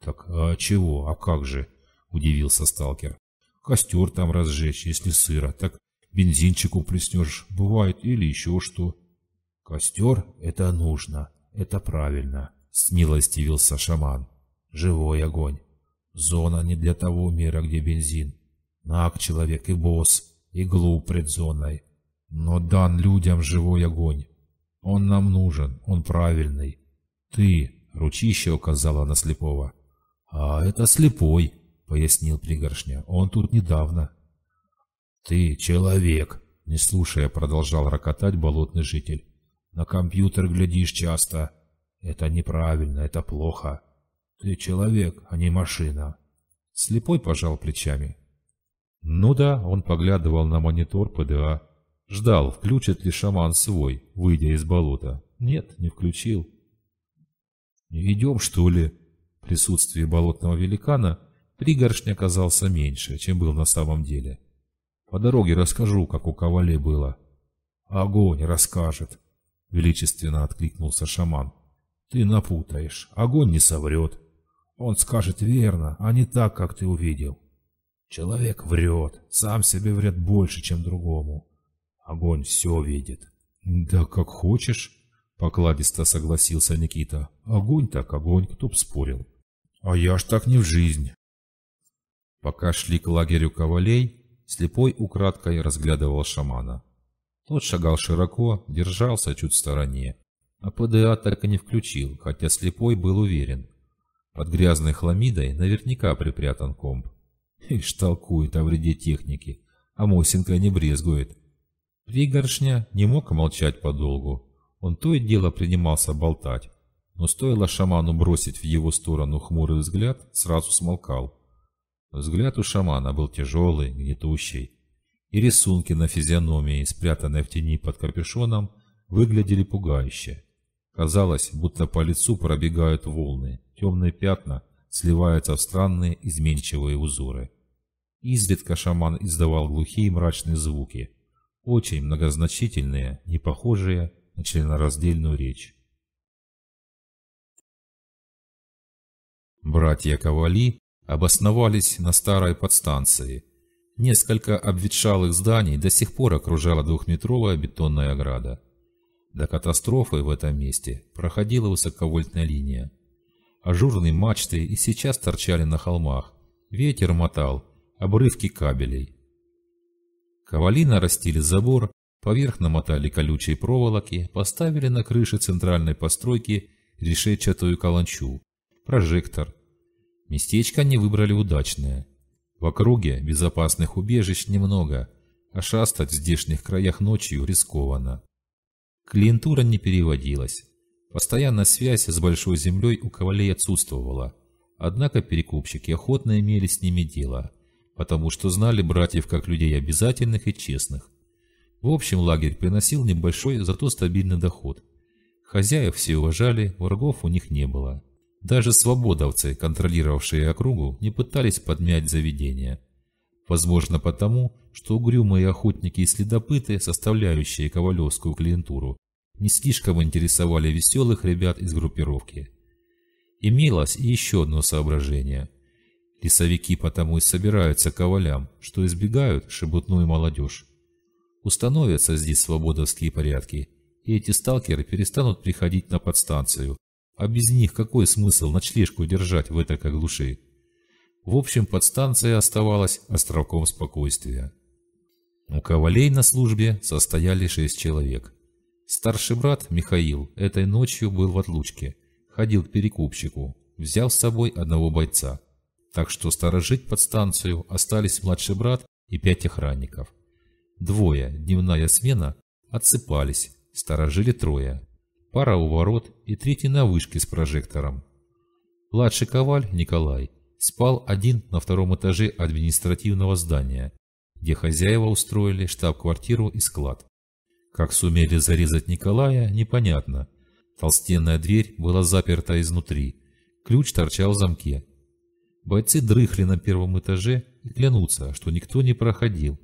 «Так а чего, а как же?» – удивился сталкер. «Костер там разжечь, если сыро, так бензинчику плеснешь, бывает, или еще что». «Костер – это нужно, это правильно», – снилостивился шаман. «Живой огонь. Зона не для того мира, где бензин. Наг человек и босс, иглу пред зоной. Но дан людям живой огонь. Он нам нужен, он правильный. Ты, ручище указала на слепого. А это слепой, пояснил пригоршня. Он тут недавно. Ты человек, не слушая, продолжал ракотать болотный житель. На компьютер глядишь часто. Это неправильно, это плохо. Ты человек, а не машина. Слепой пожал плечами. Ну да, он поглядывал на монитор ПДА. Ждал, включит ли шаман свой, выйдя из болота. Нет, не включил. «Идем, что ли?» В присутствии болотного великана пригоршня оказался меньше, чем был на самом деле. По дороге расскажу, как у Ковале было. «Огонь расскажет», — величественно откликнулся шаман. «Ты напутаешь. Огонь не соврет. Он скажет верно, а не так, как ты увидел». Человек врет, сам себе врет больше, чем другому. Огонь все видит. Да как хочешь, покладисто согласился Никита. Огонь так огонь, кто б спорил. А я ж так не в жизнь. Пока шли к лагерю ковалей, слепой украдкой разглядывал шамана. Тот шагал широко, держался чуть в стороне. А ПДА так и не включил, хотя слепой был уверен. Под грязной хламидой наверняка припрятан комп. Ишь, толкует о вреде техники, а Мосинка не брезгует. Пригоршня не мог молчать подолгу. Он то и дело принимался болтать, но стоило шаману бросить в его сторону хмурый взгляд, сразу смолкал. Взгляд у шамана был тяжелый, гнетущий, и рисунки на физиономии, спрятанные в тени под капюшоном, выглядели пугающе. Казалось, будто по лицу пробегают волны, темные пятна, сливаются в странные изменчивые узоры. Изредка шаман издавал глухие мрачные звуки, очень многозначительные, не похожие на членораздельную речь. Братья Ковали обосновались на старой подстанции. Несколько обветшалых зданий до сих пор окружала двухметровая бетонная ограда. До катастрофы в этом месте проходила высоковольтная линия – ажурные мачты и сейчас торчали на холмах. Ветер мотал, обрывки кабелей. Ковалина растили забор, поверх намотали колючие проволоки, поставили на крыше центральной постройки решетчатую каланчу, прожектор. Местечко они выбрали удачное. В округе безопасных убежищ немного, а шастать в здешних краях ночью рискованно. Клиентура не переводилась. Постоянная связь с Большой Землей у Ковалей отсутствовала. Однако перекупщики охотно имели с ними дело, потому что знали братьев как людей обязательных и честных. В общем, лагерь приносил небольшой, зато стабильный доход. Хозяев все уважали, врагов у них не было. Даже свободовцы, контролировавшие округу, не пытались подмять заведение. Возможно потому, что угрюмые охотники и следопыты, составляющие ковалевскую клиентуру, не слишком интересовали веселых ребят из группировки. Имелось и еще одно соображение. Лесовики потому и собираются к ковалям, что избегают шебутную молодежь. Установятся здесь свободовские порядки, и эти сталкеры перестанут приходить на подстанцию. А без них какой смысл ночлежку держать в этой глуши? В общем, подстанция оставалась островком спокойствия. У ковалей на службе состояли шесть человек – Старший брат, Михаил, этой ночью был в отлучке. Ходил к перекупщику. Взял с собой одного бойца. Так что сторожить под станцию остались младший брат и пять охранников. Двое, дневная смена, отсыпались, сторожили трое. Пара у ворот и третий на вышке с прожектором. Младший коваль, Николай, спал один на втором этаже административного здания, где хозяева устроили штаб-квартиру и склад. Как сумели зарезать Николая, непонятно. Толстенная дверь была заперта изнутри. Ключ торчал в замке. Бойцы дрыхли на первом этаже и клянутся, что никто не проходил.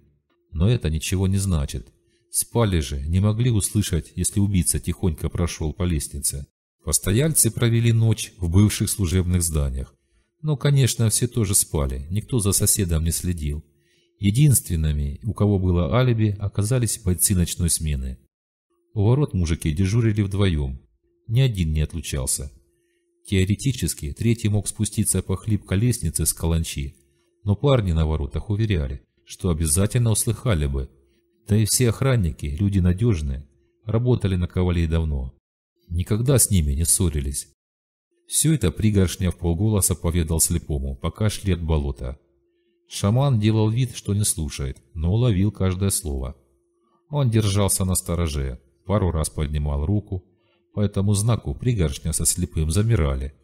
Но это ничего не значит. Спали же, не могли услышать, если убийца тихонько прошел по лестнице. Постояльцы провели ночь в бывших служебных зданиях. Но, конечно, все тоже спали, никто за соседом не следил. Единственными, у кого было алиби, оказались бойцы ночной смены. У ворот мужики дежурили вдвоем. Ни один не отлучался. Теоретически, третий мог спуститься по хлипкой лестнице с каланчи, но парни на воротах уверяли, что обязательно услыхали бы. Да и все охранники, люди надежные, работали на ковалей давно. Никогда с ними не ссорились. Все это пригоршня в полголоса поведал слепому, пока шли от болота. Шаман делал вид, что не слушает, но уловил каждое слово. Он держался на стороже, пару раз поднимал руку, по этому знаку пригоршня со слепым замирали.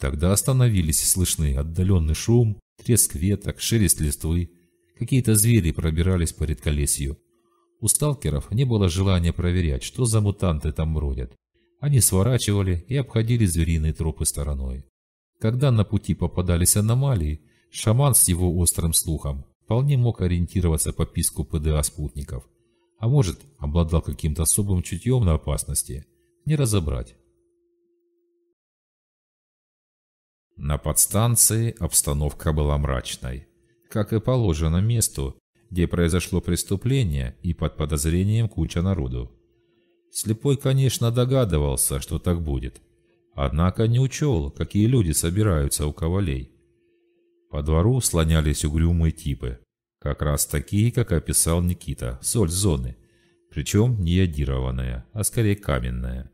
Тогда остановились слышны отдаленный шум, треск веток, шелест листвы. Какие-то звери пробирались по редколесью. У сталкеров не было желания проверять, что за мутанты там бродят. Они сворачивали и обходили звериные тропы стороной. Когда на пути попадались аномалии, Шаман с его острым слухом вполне мог ориентироваться по писку ПДА спутников, а может, обладал каким-то особым чутьем на опасности, не разобрать. На подстанции обстановка была мрачной. Как и положено месту, где произошло преступление и под подозрением куча народу. Слепой, конечно, догадывался, что так будет. Однако не учел, какие люди собираются у ковалей. По двору слонялись угрюмые типы, как раз такие, как описал Никита, соль зоны, причем не ядированная, а скорее каменная.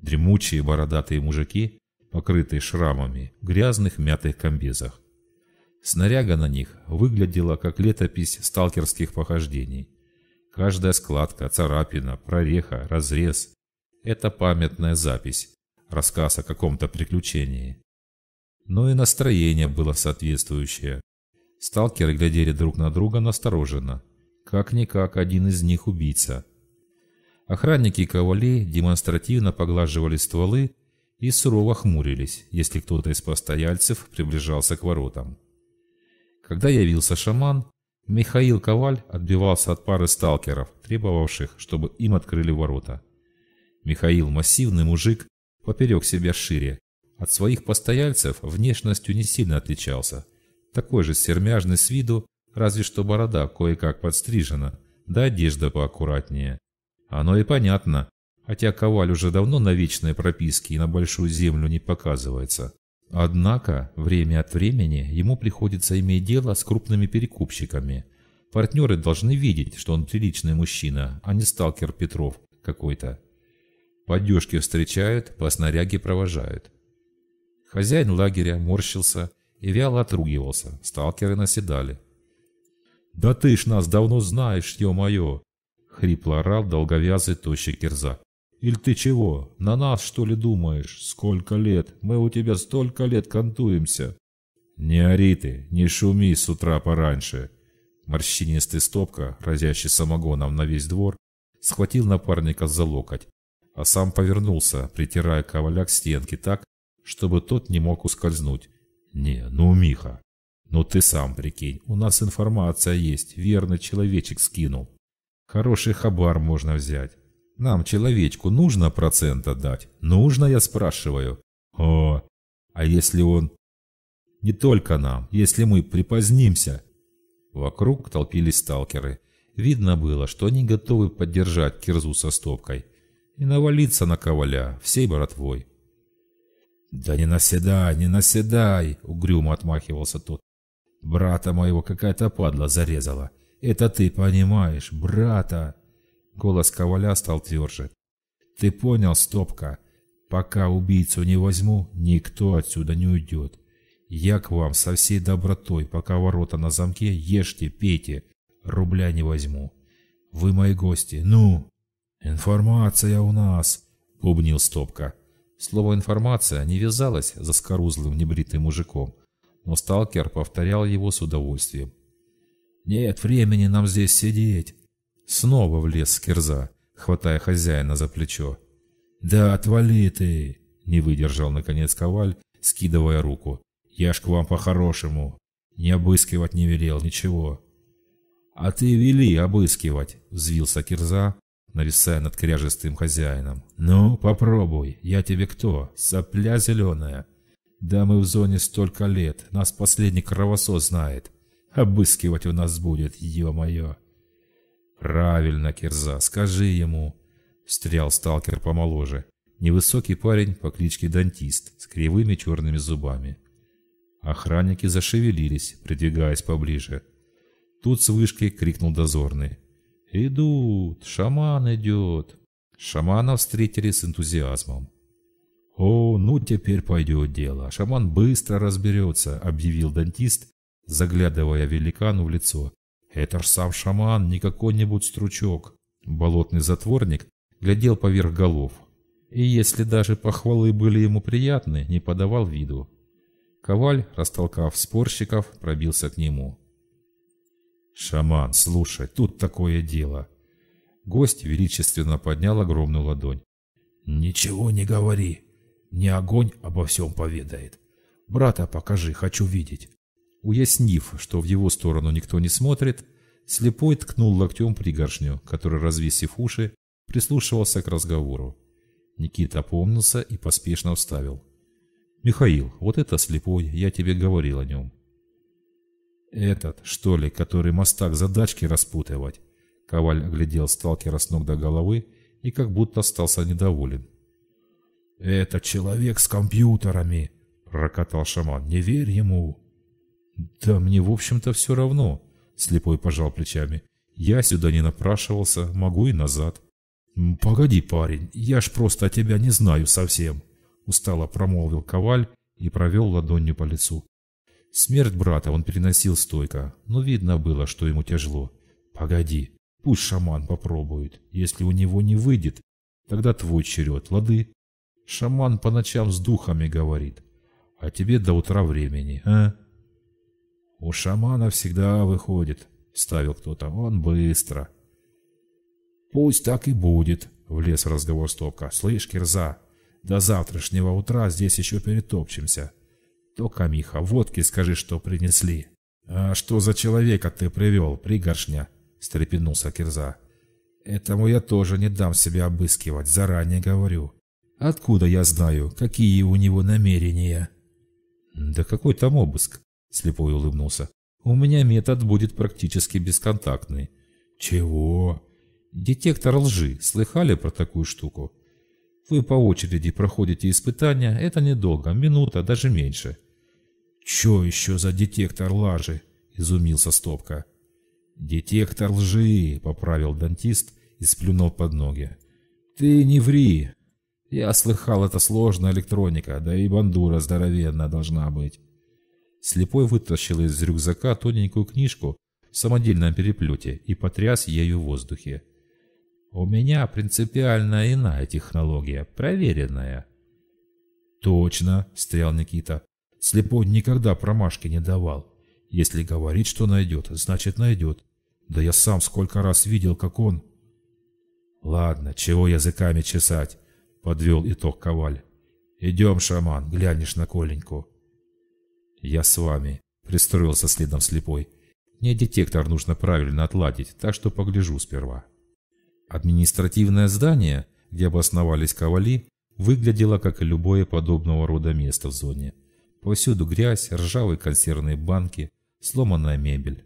Дремучие бородатые мужики, покрытые шрамами, в грязных мятых комбезах. Снаряга на них выглядела как летопись сталкерских похождений. Каждая складка, царапина, прореха, разрез – это памятная запись, рассказ о каком-то приключении но и настроение было соответствующее. Сталкеры глядели друг на друга настороженно. Как-никак один из них убийца. Охранники и ковали демонстративно поглаживали стволы и сурово хмурились, если кто-то из постояльцев приближался к воротам. Когда явился шаман, Михаил Коваль отбивался от пары сталкеров, требовавших, чтобы им открыли ворота. Михаил – массивный мужик, поперек себя шире, от своих постояльцев внешностью не сильно отличался. Такой же сермяжный с виду, разве что борода кое-как подстрижена, да одежда поаккуратнее. Оно и понятно, хотя Коваль уже давно на вечной прописке и на Большую Землю не показывается. Однако, время от времени ему приходится иметь дело с крупными перекупщиками. Партнеры должны видеть, что он приличный мужчина, а не сталкер Петров какой-то. Поддежки встречают, по снаряге провожают. Хозяин лагеря морщился и вяло отругивался, сталкеры наседали. «Да ты ж нас давно знаешь, ё-моё!» — хрипло орал долговязый тощий кирза. «Иль ты чего, на нас, что ли, думаешь? Сколько лет? Мы у тебя столько лет контуемся!» «Не ори ты, не шуми с утра пораньше!» Морщинистый стопка, разящий самогоном на весь двор, схватил напарника за локоть, а сам повернулся, притирая коваля к стенке так, чтобы тот не мог ускользнуть. Не, ну, Миха, ну ты сам прикинь, у нас информация есть, верно, человечек скинул. Хороший хабар можно взять. Нам, человечку, нужно процента дать? Нужно, я спрашиваю. О, а если он... Не только нам, если мы припозднимся. Вокруг толпились сталкеры. Видно было, что они готовы поддержать кирзу со стопкой и навалиться на коваля всей боротвой. «Да не наседай, не наседай!» — угрюмо отмахивался тот. «Брата моего какая-то падла зарезала. Это ты понимаешь, брата!» Голос Коваля стал тверже. «Ты понял, Стопка? Пока убийцу не возьму, никто отсюда не уйдет. Я к вам со всей добротой, пока ворота на замке, ешьте, пейте, рубля не возьму. Вы мои гости, ну!» «Информация у нас!» — бубнил Стопка. Слово «информация» не вязалось за скорузлым небритым мужиком, но сталкер повторял его с удовольствием. «Нет времени нам здесь сидеть!» Снова влез Кирза, хватая хозяина за плечо. «Да отвали ты!» – не выдержал наконец Коваль, скидывая руку. «Я ж к вам по-хорошему. Не обыскивать не велел, ничего». «А ты вели обыскивать!» – взвился Кирза, нависая над кряжестым хозяином. «Ну, попробуй, я тебе кто? Сопля зеленая?» «Да мы в зоне столько лет, нас последний кровосос знает. Обыскивать у нас будет, ё-моё!» «Правильно, Кирза, скажи ему!» Встрял сталкер помоложе. Невысокий парень по кличке Дантист с кривыми черными зубами. Охранники зашевелились, придвигаясь поближе. Тут с вышки крикнул дозорный. «Идут! Шаман идет!» Шамана встретили с энтузиазмом. «О, ну теперь пойдет дело. Шаман быстро разберется», — объявил дантист, заглядывая великану в лицо. «Это ж сам шаман, не какой-нибудь стручок». Болотный затворник глядел поверх голов. И если даже похвалы были ему приятны, не подавал виду. Коваль, растолкав спорщиков, пробился к нему. «Шаман, слушай, тут такое дело!» Гость величественно поднял огромную ладонь. «Ничего не говори! Не огонь обо всем поведает! Брата покажи, хочу видеть!» Уяснив, что в его сторону никто не смотрит, слепой ткнул локтем пригоршню, который, развесив уши, прислушивался к разговору. Никита помнился и поспешно вставил. «Михаил, вот это слепой, я тебе говорил о нем. «Этот, что ли, который мостак задачки распутывать?» Коваль оглядел сталкера с ног до головы и как будто остался недоволен. «Это человек с компьютерами!» – прокатал шаман. «Не верь ему!» «Да мне, в общем-то, все равно!» – слепой пожал плечами. «Я сюда не напрашивался, могу и назад». «Погоди, парень, я ж просто о тебя не знаю совсем!» – устало промолвил Коваль и провел ладонью по лицу. Смерть брата он переносил стойко, но видно было, что ему тяжело. Погоди, пусть шаман попробует. Если у него не выйдет, тогда твой черед, лады? Шаман по ночам с духами говорит. А тебе до утра времени, а? У шамана всегда выходит, ставил кто-то. Он быстро. Пусть так и будет, влез в разговор стопка. Слышь, Кирза, до завтрашнего утра здесь еще перетопчемся. «То, Камиха, водки скажи, что принесли». «А что за человека ты привел, пригоршня?» – стрепенулся Кирза. «Этому я тоже не дам себя обыскивать, заранее говорю. Откуда я знаю, какие у него намерения?» «Да какой там обыск?» – слепой улыбнулся. «У меня метод будет практически бесконтактный». «Чего?» «Детектор лжи. Слыхали про такую штуку?» «Вы по очереди проходите испытания. Это недолго, минута, даже меньше». «Чё еще за детектор лажи?» – изумился Стопка. «Детектор лжи!» – поправил дантист и сплюнул под ноги. «Ты не ври! Я слыхал, это сложная электроника, да и бандура здоровенная должна быть». Слепой вытащил из рюкзака тоненькую книжку в самодельном переплете и потряс ею в воздухе. «У меня принципиально иная технология, проверенная». «Точно!» – стоял Никита. Слепой никогда промашки не давал. Если говорит, что найдет, значит найдет. Да я сам сколько раз видел, как он... Ладно, чего языками чесать, подвел итог Коваль. Идем, шаман, глянешь на Коленьку. Я с вами, пристроился следом слепой. Мне детектор нужно правильно отладить, так что погляжу сперва. Административное здание, где обосновались ковали, выглядело как и любое подобного рода место в зоне. Повсюду грязь, ржавые консервные банки, сломанная мебель.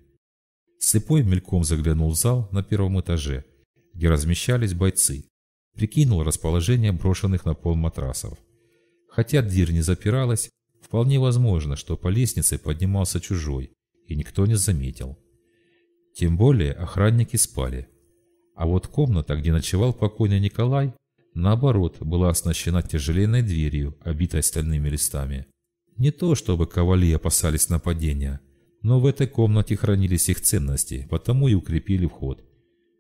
Слепой мельком заглянул в зал на первом этаже, где размещались бойцы. Прикинул расположение брошенных на пол матрасов. Хотя дверь не запиралась, вполне возможно, что по лестнице поднимался чужой, и никто не заметил. Тем более охранники спали. А вот комната, где ночевал покойный Николай, наоборот, была оснащена тяжеленной дверью, обитой стальными листами. Не то, чтобы ковали опасались нападения, но в этой комнате хранились их ценности, потому и укрепили вход.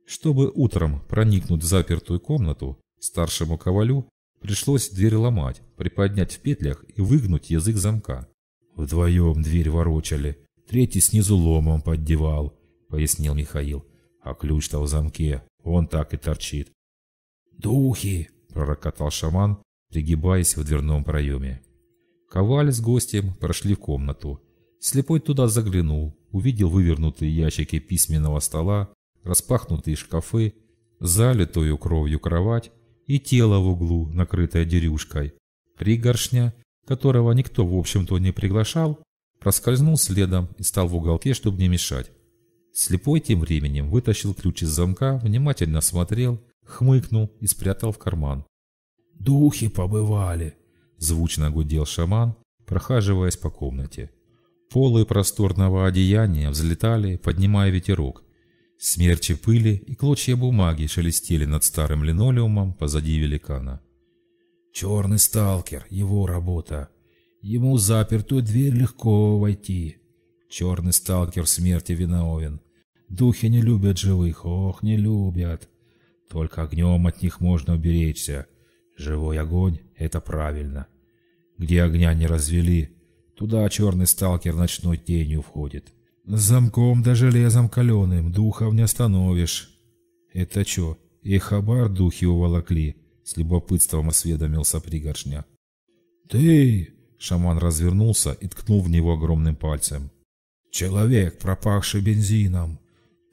Чтобы утром проникнуть в запертую комнату, старшему ковалю пришлось дверь ломать, приподнять в петлях и выгнуть язык замка. «Вдвоем дверь ворочали, третий снизу ломом поддевал», — пояснил Михаил. «А ключ-то в замке, он так и торчит». «Духи!» — пророкотал шаман, пригибаясь в дверном проеме. Коваль с гостем прошли в комнату. Слепой туда заглянул, увидел вывернутые ящики письменного стола, распахнутые шкафы, залитую кровью кровать и тело в углу, накрытое дерюшкой. Пригоршня, которого никто в общем-то не приглашал, проскользнул следом и стал в уголке, чтобы не мешать. Слепой тем временем вытащил ключ из замка, внимательно смотрел, хмыкнул и спрятал в карман. «Духи побывали!» Звучно гудел шаман, прохаживаясь по комнате. Полы просторного одеяния взлетали, поднимая ветерок. Смерчи пыли и клочья бумаги шелестели над старым линолеумом позади великана. «Черный сталкер, его работа. Ему запертую дверь легко войти. Черный сталкер смерти виновен. Духи не любят живых, ох, не любят. Только огнем от них можно уберечься. Живой огонь — это правильно где огня не развели. Туда черный сталкер ночной тенью входит. С замком да железом каленым духов не остановишь. Это чё, и хабар духи уволокли? С любопытством осведомился пригоршня. Ты! Шаман развернулся и ткнул в него огромным пальцем. «Человек, пропавший бензином,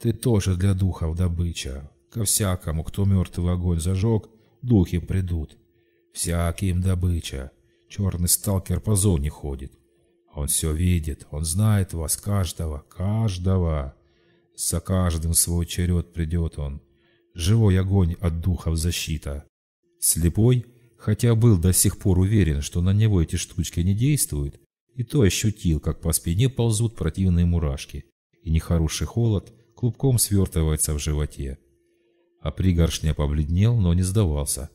ты тоже для духов добыча. Ко всякому, кто мертвый огонь зажег, духи придут. Всяким добыча. Черный сталкер по зоне ходит. Он все видит, он знает вас, каждого, каждого. За каждым свой черед придет он. Живой огонь от духов защита. Слепой, хотя был до сих пор уверен, что на него эти штучки не действуют, и то ощутил, как по спине ползут противные мурашки, и нехороший холод клубком свертывается в животе. А пригоршня побледнел, но не сдавался.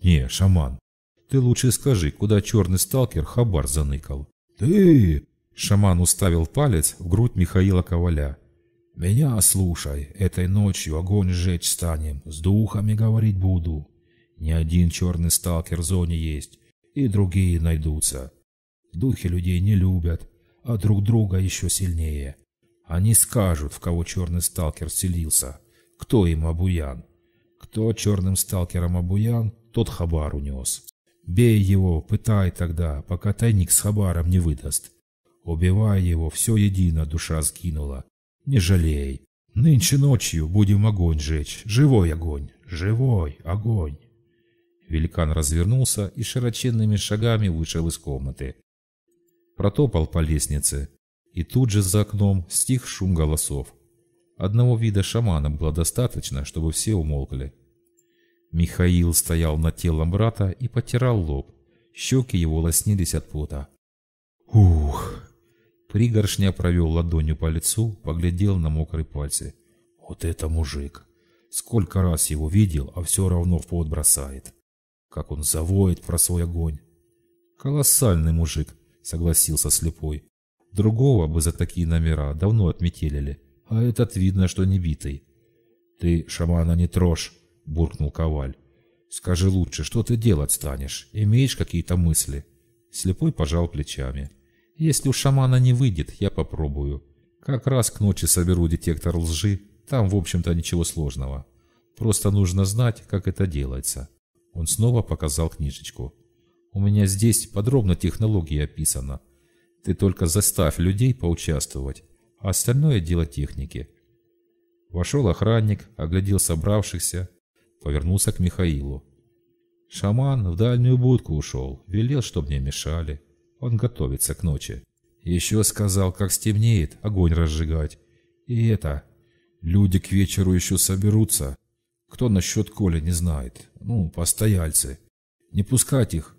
«Не, шаман, ты лучше скажи, куда черный сталкер хабар заныкал?» «Ты!» – шаман уставил палец в грудь Михаила Коваля. «Меня слушай, этой ночью огонь сжечь станем, с духами говорить буду. Не один черный сталкер в зоне есть, и другие найдутся. Духи людей не любят, а друг друга еще сильнее. Они скажут, в кого черный сталкер селился, кто им обуян. Кто черным сталкером обуян, тот хабар унес. Бей его, пытай тогда, пока тайник с хабаром не выдаст. Убивай его, все едино душа сгинула. Не жалей. Нынче ночью будем огонь жечь. Живой огонь, живой огонь. Великан развернулся и широченными шагами вышел из комнаты. Протопал по лестнице. И тут же за окном стих шум голосов. Одного вида шамана было достаточно, чтобы все умолкли. Михаил стоял над телом брата и потирал лоб. Щеки его лоснились от пота. «Ух!» Пригоршня провел ладонью по лицу, поглядел на мокрые пальцы. «Вот это мужик! Сколько раз его видел, а все равно в пот бросает! Как он завоет про свой огонь!» «Колоссальный мужик!» — согласился слепой. «Другого бы за такие номера давно отметелили, а этот видно, что не битый. Ты шамана не трожь!» буркнул Коваль. «Скажи лучше, что ты делать станешь? Имеешь какие-то мысли?» Слепой пожал плечами. «Если у шамана не выйдет, я попробую. Как раз к ночи соберу детектор лжи. Там, в общем-то, ничего сложного. Просто нужно знать, как это делается». Он снова показал книжечку. «У меня здесь подробно технология описана. Ты только заставь людей поучаствовать, а остальное дело техники». Вошел охранник, оглядел собравшихся, Повернулся к Михаилу. Шаман в дальнюю будку ушел, велел, чтоб не мешали. Он готовится к ночи. Еще сказал, как стемнеет, огонь разжигать. И это... Люди к вечеру еще соберутся. Кто насчет Коля не знает? Ну, постояльцы. Не пускать их.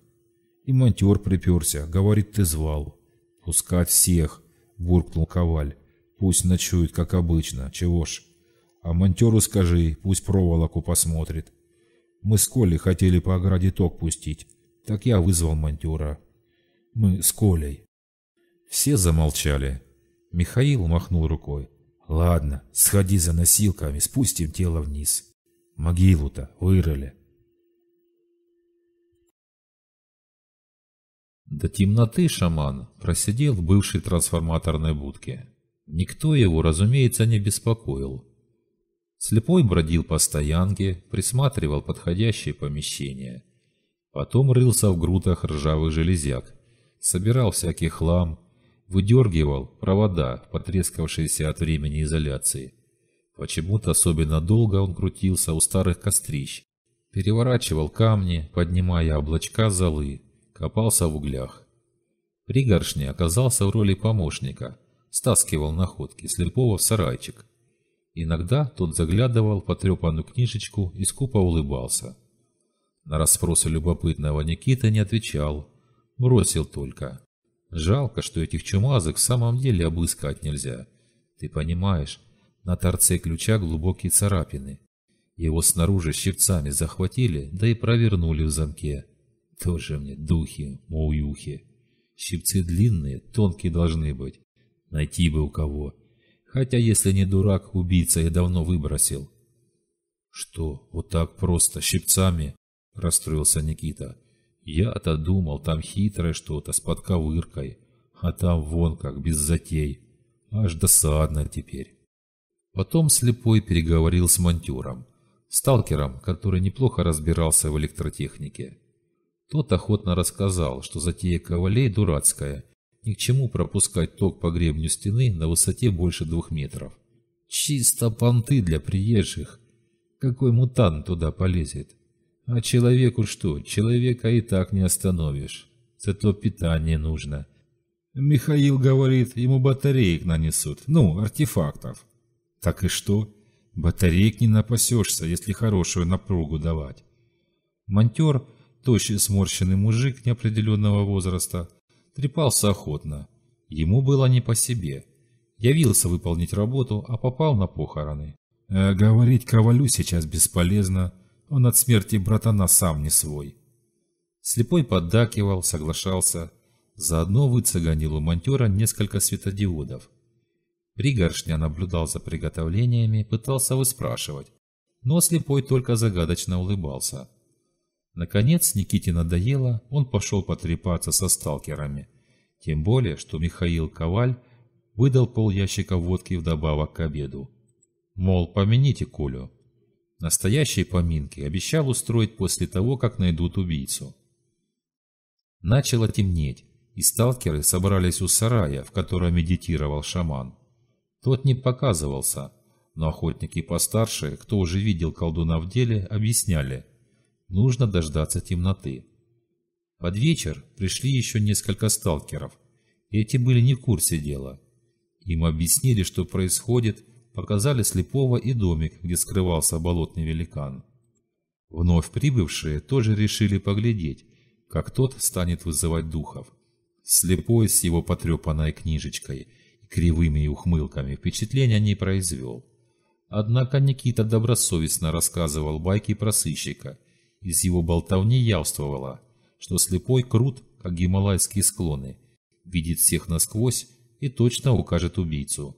И монтер приперся, говорит, ты звал. Пускать всех, буркнул Коваль. Пусть ночуют, как обычно. Чего ж? А монтеру скажи, пусть проволоку посмотрит. Мы с Колей хотели по ограде ток пустить, так я вызвал монтера. Мы с Колей. Все замолчали. Михаил махнул рукой. Ладно, сходи за носилками, спустим тело вниз. Могилу-то вырыли. До темноты шаман просидел в бывшей трансформаторной будке. Никто его, разумеется, не беспокоил. Слепой бродил по стоянке, присматривал подходящее помещение. Потом рылся в грудах ржавых железяк, собирал всякий хлам, выдергивал провода, потрескавшиеся от времени изоляции. Почему-то особенно долго он крутился у старых кострищ, переворачивал камни, поднимая облачка золы, копался в углях. Пригоршня оказался в роли помощника, стаскивал находки слепого в сарайчик, Иногда тот заглядывал в потрепанную книжечку и скупо улыбался. На расспросы любопытного Никита не отвечал, бросил только. Жалко, что этих чумазок в самом деле обыскать нельзя. Ты понимаешь, на торце ключа глубокие царапины. Его снаружи щипцами захватили, да и провернули в замке. Тоже мне духи, моуюхи. Щипцы длинные, тонкие должны быть. Найти бы у кого. Хотя, если не дурак, убийца я давно выбросил. Что, вот так просто, щипцами? Расстроился Никита. Я-то думал, там хитрое что-то с подковыркой. А там вон как, без затей. Аж досадно теперь. Потом слепой переговорил с монтером. Сталкером, который неплохо разбирался в электротехнике. Тот охотно рассказал, что затея Кавалей дурацкая, ни к чему пропускать ток по гребню стены на высоте больше двух метров. Чисто понты для приезжих. Какой мутант туда полезет? А человеку что? Человека и так не остановишь. Зато питание нужно. Михаил говорит, ему батареек нанесут. Ну, артефактов. Так и что? Батареек не напасешься, если хорошую напругу давать. Монтер, тощий сморщенный мужик неопределенного возраста, трепался охотно. Ему было не по себе. Явился выполнить работу, а попал на похороны. А говорить Ковалю сейчас бесполезно, он от смерти братана сам не свой. Слепой поддакивал, соглашался. Заодно выцеганил у монтера несколько светодиодов. Пригоршня наблюдал за приготовлениями, пытался выспрашивать. Но слепой только загадочно улыбался. Наконец Никите надоело, он пошел потрепаться со сталкерами. Тем более, что Михаил Коваль выдал пол ящика водки вдобавок к обеду. Мол, помяните Колю. Настоящие поминки обещал устроить после того, как найдут убийцу. Начало темнеть, и сталкеры собрались у сарая, в котором медитировал шаман. Тот не показывался, но охотники постарше, кто уже видел колдуна в деле, объясняли, Нужно дождаться темноты. Под вечер пришли еще несколько сталкеров. Эти были не в курсе дела. Им объяснили, что происходит, показали слепого и домик, где скрывался болотный великан. Вновь прибывшие тоже решили поглядеть, как тот станет вызывать духов. Слепой с его потрепанной книжечкой и кривыми ухмылками впечатления не произвел. Однако Никита добросовестно рассказывал байки про сыщика – из его болтовни явствовало, что слепой крут, как гималайские склоны, видит всех насквозь и точно укажет убийцу.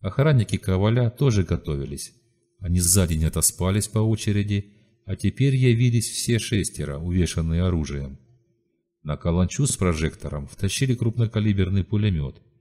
Охранники Коваля тоже готовились. Они за день отоспались по очереди, а теперь явились все шестеро, увешанные оружием. На каланчу с прожектором втащили крупнокалиберный пулемет –